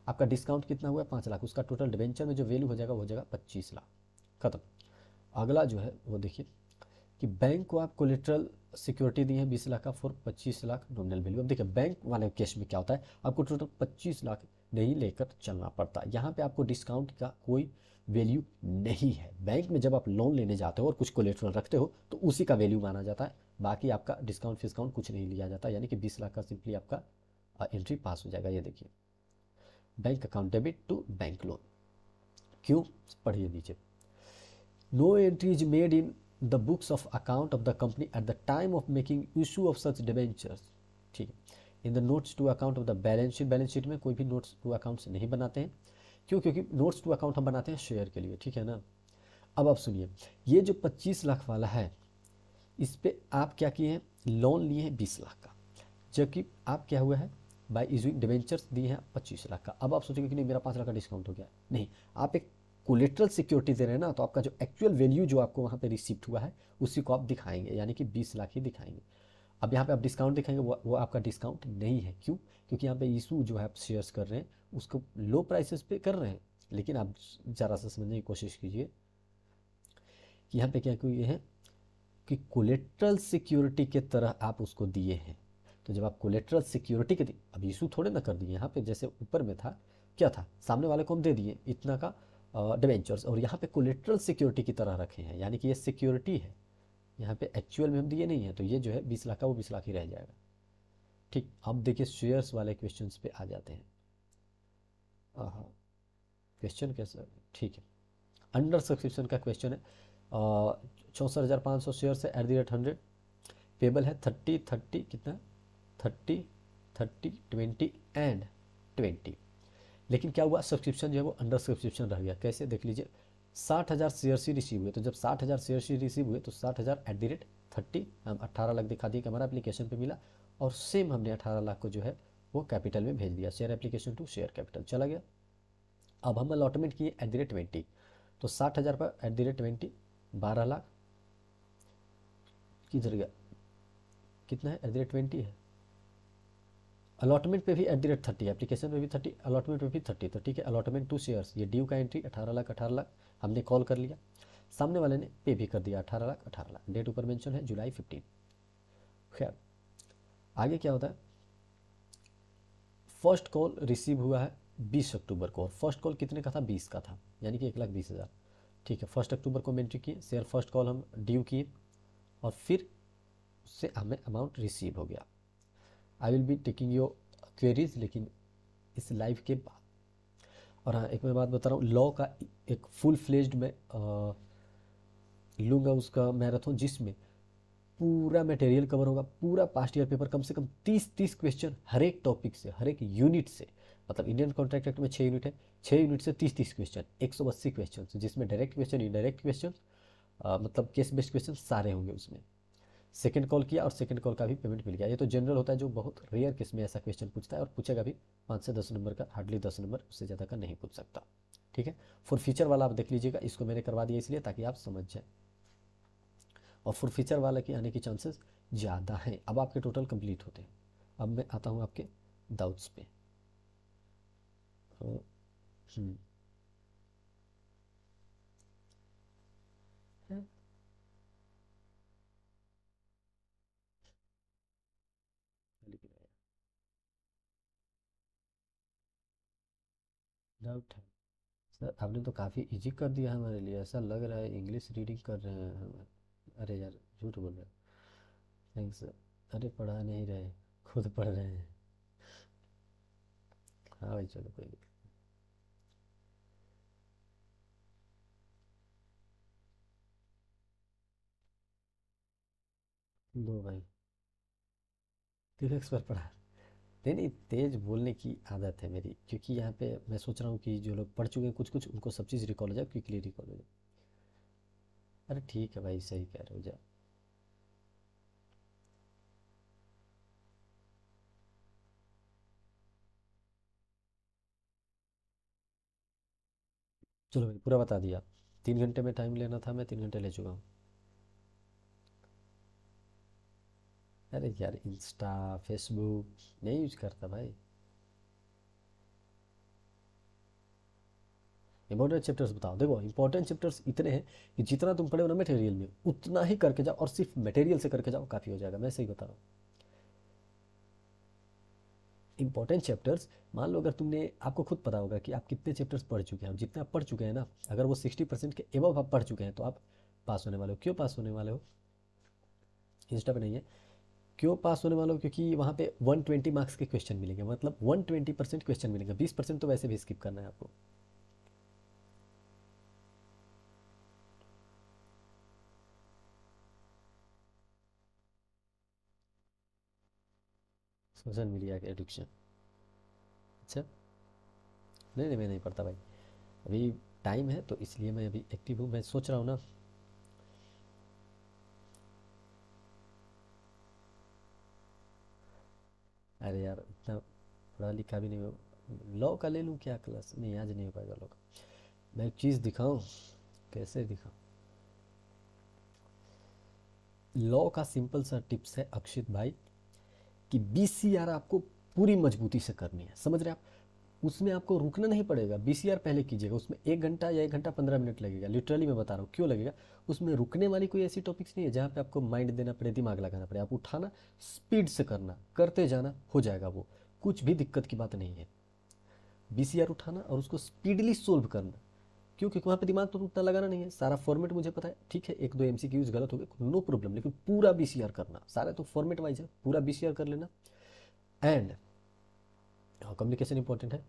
A: आपका डिस्काउंट कितना हुआ है पाँच लाख उसका टोटल डिवेंचर में जो वैल्यू हो जाएगा वो हो जाएगा पच्चीस लाख खत्म अगला जो है वो देखिए कि बैंक को आप कोलेट्रल सिक्योरिटी दी है बीस लाख का फॉर पच्चीस लाख नॉमिनल वैल्यू अब देखिए बैंक वाले केस में क्या होता है आपको टोटल तो पच्चीस लाख नहीं लेकर चलना पड़ता यहाँ पे आपको डिस्काउंट का कोई वैल्यू नहीं है बैंक में जब आप लोन लेने जाते हो और कुछ कोलेट्रल रखते हो तो उसी का वैल्यू माना जाता है बाकी आपका डिस्काउंट फिस्काउंट कुछ नहीं लिया जाता यानी कि बीस लाख का सिंपली आपका एंट्री पास हो जाएगा ये देखिए bank account debit to bank loan क्यों पढ़िए नीचे no entry is made in the books of account of the company at the time of making issue of such debentures ठीक है in the notes to account of the balance sheet balance sheet में कोई भी notes to accounts नहीं बनाते हैं क्यों क्योंकि नोट्स टू अकाउंट हम बनाते हैं शेयर के लिए ठीक है ना अब आप सुनिए ये जो पच्चीस लाख वाला है इस पर आप क्या किए हैं लोन लिए हैं बीस लाख का जबकि आप क्या हुआ है बाई इजूइंग डिवेंचर्स दिए हैं पच्चीस लाख का अब आप सोचेंगे कि नहीं मेरा पाँच लाख का डिस्काउंट हो गया नहीं आप एक कोलेट्रल सिक्योरिटी दे रहे हैं ना तो आपका जो एक्चुअल वैल्यू जो आपको वहाँ पे रिसिप्ट हुआ है उसी को आप दिखाएंगे यानी कि बीस लाख ही दिखाएंगे अब यहाँ पे आप डिस्काउंट दिखाएंगे वो वो आपका डिस्काउंट नहीं है क्यों क्योंकि यहाँ पे इशू जो है आप शेयर्स कर रहे हैं उसको लो प्राइसेस पे कर रहे हैं लेकिन आप ज़रा सा समझने की कोशिश कीजिए कि यहाँ पे क्या ये है कि कोलेट्रल सिक्योरिटी के तरह आप उसको दिए हैं तो जब आप कोलेट्रल सिक्योरिटी के अब इशू थोड़े ना कर दिए यहाँ पे जैसे ऊपर में था क्या था सामने वाले को हम दे दिए इतना का डिवेंचर्स और यहाँ पे कोलेट्रल सिक्योरिटी की तरह रखे हैं यानी कि ये सिक्योरिटी है यहाँ पे एक्चुअल में हम दिए नहीं है तो ये जो है बीस लाख का वो बीस लाख ही रह जाएगा ठीक अब देखिए शेयर्स वाले क्वेश्चन पे आ जाते हैं क्वेश्चन कैसे ठीक है अंडर सब्सक्रिप्शन का क्वेश्चन है चौंसठ हज़ार पाँच सौ शेयर्स है at the rate hundred payable है थर्टी थर्टी कितना thirty thirty twenty and twenty लेकिन क्या हुआ सब्सक्रिप्शन जो है वो अंडर सब्सक्रिप्शन रह गया कैसे देख लीजिए साठ हज़ार शेयर सी रिसीव हुए तो जब साठ हज़ार शेयर सी रिसीव हुए तो साठ हज़ार एट द रेट थर्टी हम अट्ठारह लाख दिखा दिए कि हमारा एप्लीकेशन पे मिला और सेम हमने अठारह लाख को जो है वो कैपिटल में भेज दिया share application to share capital चला गया अब हम अलॉटमेंट किए एट द रेट ट्वेंटी तो साठ हज़ार पर एट द रेट ट्वेंटी बारह लाख किधर गया कितना है एट द रेट ट्वेंटी है अलॉटमेंट पे भी at the rate thirty application पे भी थर्टी अलॉटमेंट पे भी थर्टी तो ठीक है अलॉटमेंट टू शेयर्स ये ड्यू का एंट्री अठारह लाख अठारह लाख हमने कॉल कर लिया सामने वाले ने पे भी कर दिया अठारह लाख अठारह लाख डेट ऊपर मेंशन है जुलाई फिफ्टीन खैर आगे क्या होता है फर्स्ट कॉल रिसीव हुआ है बीस अक्टूबर को और फर्स्ट कॉल कितने का था बीस का था यानी कि एक लाख बीस हज़ार ठीक है फर्स्ट अक्टूबर को हम एंट्री किए शेयर फर्स्ट कॉल हम ड्यू किए और फिर उससे हमें अमाउंट रिसीव हो गया I will be taking your queries लेकिन इस लाइव के बाद और हाँ एक मैं बात बता रहा हूँ लॉ का एक फुल फ्लेज्ड मैं लूँगा उसका मैराथन जिसमें पूरा मटेरियल कवर होगा पूरा पास्ट ईयर पेपर कम से कम तीस तीस क्वेश्चन हर एक टॉपिक से हर एक यूनिट से मतलब इंडियन कॉन्ट्रैक्ट एक्ट में छः यूनिट है छः यूनिट से तीस तीस क्वेश्चन एक सौ अस्सी क्वेश्चन जिसमें डायरेक्ट क्वेश्चन इनडायरेक्ट क्वेश्चन मतलब केस बेस्ड क्वेश्चन सारे होंगे उसमें सेकंड कॉल किया और सेकंड कॉल का भी पेमेंट मिल गया ये तो जनरल होता है जो बहुत रेयर केस में ऐसा क्वेश्चन पूछता है और पूछेगा भी पाँच से दस नंबर का हार्डली दस नंबर उससे ज़्यादा का नहीं पूछ सकता ठीक है फुल फ्यूचर वाला आप देख लीजिएगा इसको मैंने करवा दिया इसलिए ताकि आप समझ जाए और फुल फ्यूचर वाला की आने के चांसेस ज़्यादा हैं अब आपके टोटल कंप्लीट होते हैं अब मैं आता हूँ आपके डाउट्स पे तो, हम्म, डाउट है सर आपने तो काफ़ी इजी कर दिया हमारे लिए ऐसा लग रहा है इंग्लिश रीडिंग कर रहे हैं हम अरे यार झूठ बोल रहे थैंक्स अरे पढ़ा नहीं रहे खुद पढ़ रहे हैं हाँ भाई चलो कोई नहीं दो भाई तीन पर पढ़ा नहीं नहीं तेज़ बोलने की आदत है मेरी क्योंकि यहाँ पे मैं सोच रहा हूँ कि जो लोग पढ़ चुके हैं कुछ कुछ उनको सब चीज़ रिकॉल हो जाए क्विकली रिकॉल हो जाए अरे ठीक है भाई सही कह रहे हो जा चलो भाई पूरा बता दिया तीन घंटे में टाइम लेना था मैं तीन घंटे ले चुका हूँ अरे यार इंस्टा फेसबुक नहीं यूज करता भाई इंपॉर्टेंट चैप्टर्स बताओ देखो इंपॉर्टेंट चैप्टर्स इतने हैं कि जितना तुम पढ़े हो ना मटेरियल में उतना ही करके जाओ और सिर्फ मटेरियल से करके जाओ काफ़ी हो जाएगा मैं सही बता रहा हूँ इंपॉर्टेंट चैप्टर्स मान लो अगर तुमने आपको खुद पता होगा कि आप कितने चैप्टर्स पढ़ चुके हैं जितने आप पढ़ चुके हैं ना अगर वो सिक्सटी परसेंट के एवब आप पढ़ चुके हैं तो आप पास होने वाले हो क्यों पास होने वाले हो इंस्टा पे नहीं है क्यों पास होने वाला हूँ क्योंकि वहाँ पे 120 मार्क्स के क्वेश्चन मिलेंगे मतलब 120 परसेंट क्वेश्चन मिलेंगे 20 परसेंट तो वैसे भी स्किप करना है आपको सोशल मीडिया के एडिक्शन अच्छा नहीं नहीं मैं नहीं पढ़ता भाई अभी टाइम है तो इसलिए मैं अभी एक्टिव हूँ मैं सोच रहा हूँ ना अरे यार इतना पढ़ा लिखा भी नहीं हो लॉ का ले लूँ क्या क्लास नहीं आज नहीं हो पाएगा लॉ का मैं एक चीज़ दिखाऊँ कैसे दिखाऊँ लॉ का सिंपल सा टिप्स है अक्षित भाई कि बी आपको पूरी मजबूती से करनी है समझ रहे आप उसमें आपको रुकना नहीं पड़ेगा बी पहले कीजिएगा उसमें एक घंटा या एक घंटा पंद्रह मिनट लगेगा लिटरली मैं बता रहा हूँ क्यों लगेगा उसमें रुकने वाली कोई ऐसी टॉपिक्स नहीं है जहाँ पे आपको माइंड देना पड़े दिमाग लगाना पड़े आप उठाना स्पीड से करना करते जाना हो जाएगा वो कुछ भी दिक्कत की बात नहीं है बी उठाना और उसको स्पीडली सोल्व करना क्यों क्योंकि वहाँ पर दिमाग तो उतना लगाना नहीं है सारा फॉर्मेट मुझे पता है ठीक है एक दो एम गलत हो गए नो प्रॉब्लम लेकिन पूरा बी करना सारा तो फॉर्मेट वाइज है पूरा बी कर लेना एंड हाँ कम्युनिकेशन इंपॉर्टेंट है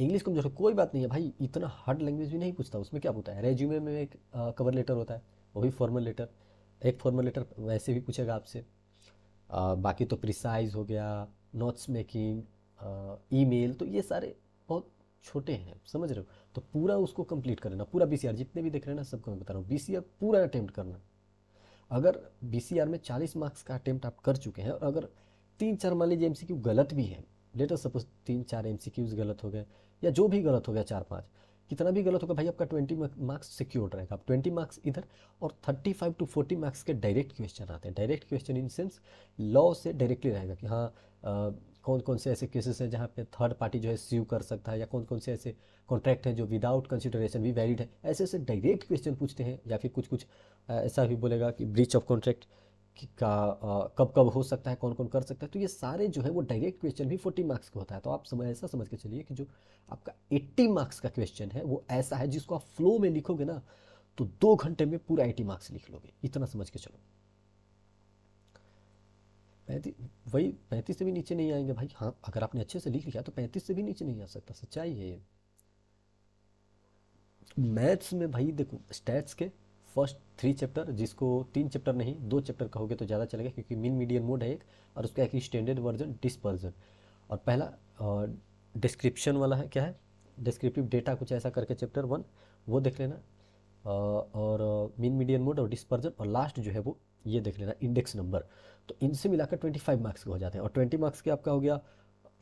A: इंग्लिश कमजोर है कोई बात नहीं है भाई इतना हार्ड लैंग्वेज भी नहीं पूछता उसमें क्या होता है रेज्यूमे में एक कवर लेटर होता है वो भी फॉर्मल लेटर एक फॉर्मल लेटर वैसे भी पूछेगा आपसे बाकी तो प्रिसाइज हो गया नोट्स मेकिंग मेल तो ये सारे बहुत छोटे हैं समझ रहे हो तो पूरा उसको कंप्लीट करना पूरा बी जितने भी देख रहे हैं ना सबको मैं बता रहा हूँ बी पूरा अटैम्प्ट करना अगर बी में चालीस मार्क्स का अटैम्प्ट आप कर चुके हैं और अगर तीन चार मान लीजिए एम गलत भी है लेटर सपोज तीन चार एम गलत हो गए या जो भी गलत हो गया चार पाँच कितना भी गलत होगा भाई आपका ट्वेंटी मार्क्स सिक्योर्ड रहेगा आप ट्वेंटी मार्क्स इधर और thirty five to forty marks के डायरेक्ट क्वेश्चन आते हैं direct question in sense law से डायरेक्टली रहेगा कि हाँ आ, कौन कौन से ऐसे केसेस हैं जहाँ पे थर्ड पार्टी जो है सीव कर सकता है या कौन कौन से ऐसे कॉन्ट्रैक्ट हैं जो विदाउट कंसिडरेशन भी वैलिड है ऐसे ऐसे डायरेक्ट क्वेश्चन पूछते हैं या फिर कुछ कुछ ऐसा भी बोलेगा कि ब्रीच ऑफ कॉन्ट्रैक्ट का कब कब हो सकता है कौन कौन कर सकता है तो ये सारे जो है वो डायरेक्ट क्वेश्चन भी फोर्टी मार्क्स का होता है तो आप समझ ऐसा समझ के चलिए कि जो आपका एट्टी मार्क्स का क्वेश्चन है वो ऐसा है जिसको आप फ्लो में लिखोगे ना तो दो घंटे में पूरा एटी मार्क्स लिख लोगे इतना समझ के चलो पैंतीस वही पैंतीस से भी नीचे नहीं आएंगे भाई हाँ अगर आपने अच्छे से लिख लिखा तो पैंतीस से भी नीचे नहीं आ सकता सच्चाई है ये मैथ्स में भाई देखो स्टैट्स के फर्स्ट थ्री चैप्टर जिसको तीन चैप्टर नहीं दो चैप्टर कहोगे तो ज़्यादा चलेगा क्योंकि मिन मीडियन मोड है एक और उसका एक स्टैंडर्ड वर्जन डिस्पर्जन और पहला डिस्क्रिप्शन वाला है क्या है डिस्क्रिप्टिव डेटा कुछ ऐसा करके चैप्टर वन वो देख लेना और मिन मीडियन मोड और डिस्पर्जन और लास्ट जो है वो ये देख लेना इंडेक्स नंबर तो इनसे मिलाकर ट्वेंटी फाइव मार्क्स के हो जाते हैं और ट्वेंटी मार्क्स के आपका हो गया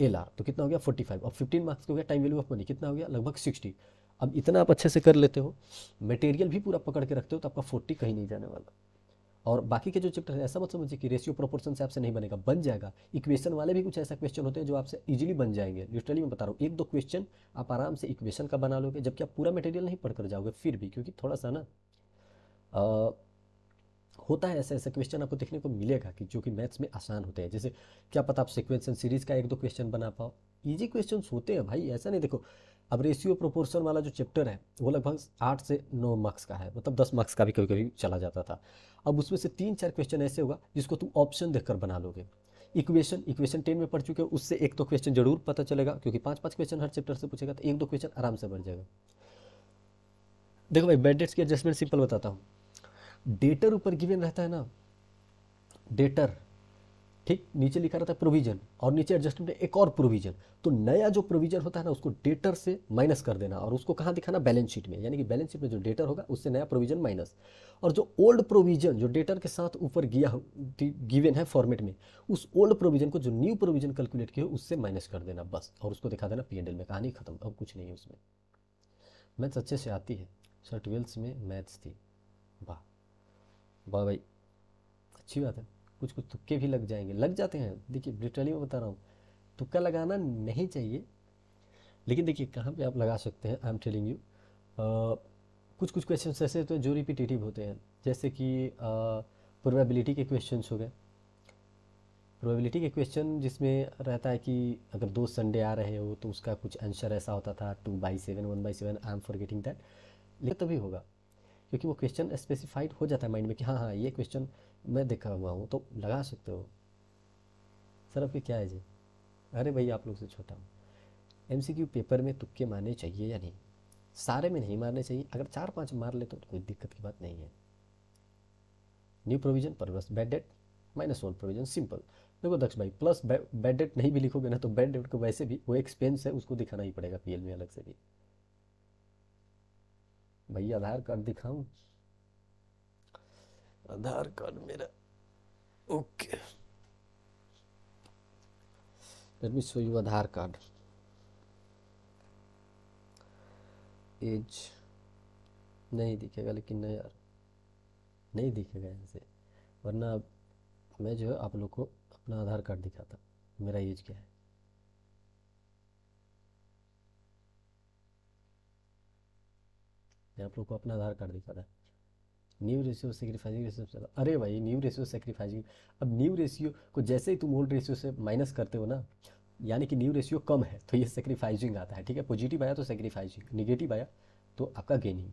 A: एल आर तो कितना हो गया फोर्टी फाइव और फिफ्टीन मार्क्स का हो गया टाइम वैल्यू ऑफ मनी कितना हो गया लगभग सिक्सटी अब इतना आप अच्छे से कर लेते हो मटेरियल भी पूरा पकड़ के रखते हो तो आपका फोर्टी कहीं नहीं जाने वाला और बाकी के जो चैप्टर है ऐसा मत समझिए कि रेशियो प्रोपोर्शन से आपसे नहीं बनेगा बन जाएगा इक्वेशन वाले भी कुछ ऐसा क्वेश्चन होते हैं जो आपसे इजीली बन जाएंगे लिटरली मैं बता रहा हूँ एक दो क्वेश्चन आप आराम से इक्वेशन का बना लोगे जबकि आप पूरा मटेरियल नहीं पढ़कर जाओगे फिर भी क्योंकि थोड़ा सा ना आ, होता है ऐसा ऐसा क्वेश्चन आपको देखने को मिलेगा कि जो कि मैथ्स में आसान होते हैं जैसे क्या पता आप सिक्वेंस एंड सीरीज का एक दो क्वेश्चन बना पाओ ईजी क्वेश्चन होते हैं भाई ऐसा नहीं देखो अब रेशियो प्रोपोर्शन वाला जो चैप्टर है वो लगभग आठ से नौ मार्क्स का है मतलब दस मार्क्स का भी कभी कभी चला जाता था अब उसमें से तीन चार क्वेश्चन ऐसे होगा जिसको तुम ऑप्शन देखकर बना लोगे इक्वेशन इक्वेशन टेन में पढ़ चुके हो उससे एक तो क्वेश्चन जरूर पता चलेगा क्योंकि पाँच पाँच क्वेश्चन हर चैप्टर से पूछेगा तो एक दो क्वेश्चन आराम से बढ़ जाएगा देखो भाई बैडेट्स की एडजस्टमेंट सिंपल बताता हूँ डेटर ऊपर गिवन रहता है ना डेटर ठीक नीचे लिखा रहता है प्रोविजन और नीचे एडजस्टमेंट एक और प्रोविजन तो नया जो प्रोविजन होता है ना उसको डेटर से माइनस कर देना और उसको कहाँ दिखाना बैलेंस शीट में यानी कि बैलेंस शीट में जो डेटर होगा उससे नया प्रोविजन माइनस और जो ओल्ड प्रोविजन जो डेटर के साथ ऊपर गया गिवेन है फॉर्मेट में उस ओल्ड प्रोविजन को जो न्यू प्रोविजन कैलकुलेट किया उससे माइनस कर देना बस और उसको दिखा देना पी में कहानी खत्म अब कुछ नहीं है उसमें मैथ्स अच्छे से आती है सर ट्वेल्थ में मैथ्स थी वाह वाह भाई अच्छी बात है कुछ कुछ तुक्के भी लग जाएंगे लग जाते हैं देखिए ब्रिटली मैं बता रहा हूँ तुक्का लगाना नहीं चाहिए लेकिन देखिए कहाँ पे आप लगा सकते हैं आई एम टेलिंग यू कुछ कुछ क्वेश्चन ऐसे होते हैं जो रिपीटेटिव होते हैं जैसे कि प्रोबेबिलिटी के क्वेश्चन हो गए प्रोबेबिलिटी के क्वेश्चन जिसमें रहता है कि अगर दो संडे आ रहे हो तो उसका कुछ आंसर ऐसा होता था two by seven one by seven I am forgetting that लेकिन तभी होगा क्योंकि वो क्वेश्चन स्पेसिफाइड हो जाता है माइंड में कि हाँ हाँ ये क्वेश्चन मैं देखा हुआ हूँ तो लगा सकते हो सर आपकी क्या है जी अरे भाई आप लोग से छोटा हूँ एम पेपर में तुक्के मारने चाहिए या नहीं सारे में नहीं मारने चाहिए अगर चार पाँच मार ले तो कोई दिक्कत की बात नहीं है न्यू प्रोविजन पर bad debt minus one provision simple देखो दक्ष भाई प्लस बैड डेट नहीं भी लिखोगे ना तो बैड डेट को वैसे भी वो एक्सपेंस है उसको दिखाना ही पड़ेगा पीएल में अलग से भी भैया आधार कार्ड दिखाऊँ आधार कार्ड मेरा okay let me show you Aadhaar card age नहीं दिखेगा लेकिन नहीं यार नहीं दिखेगा ऐसे वरना मैं जो है आप लोग को अपना आधार कार्ड दिखाता मेरा एज क्या है मैं आप लोग को अपना आधार कार्ड दिखाता न्यू रेशियो सेक्रीफाइजिंग रेशियो अरे भाई न्यू रेशियो सेक्रीफाइजिंग अब न्यू रेशियो को जैसे ही तुम ओल्ड रेशियो से माइनस करते हो ना यानी कि न्यू रेशियो कम है तो ये सेक्रीफाइजिंग आता है ठीक है पॉजिटिव आया तो सेक्रीफाइजिंग निगेटिव आया तो आपका गेनिंग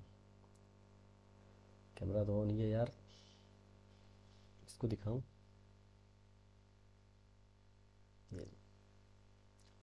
A: कैमरा तो ऑन ही है यार इसको दिखाऊँ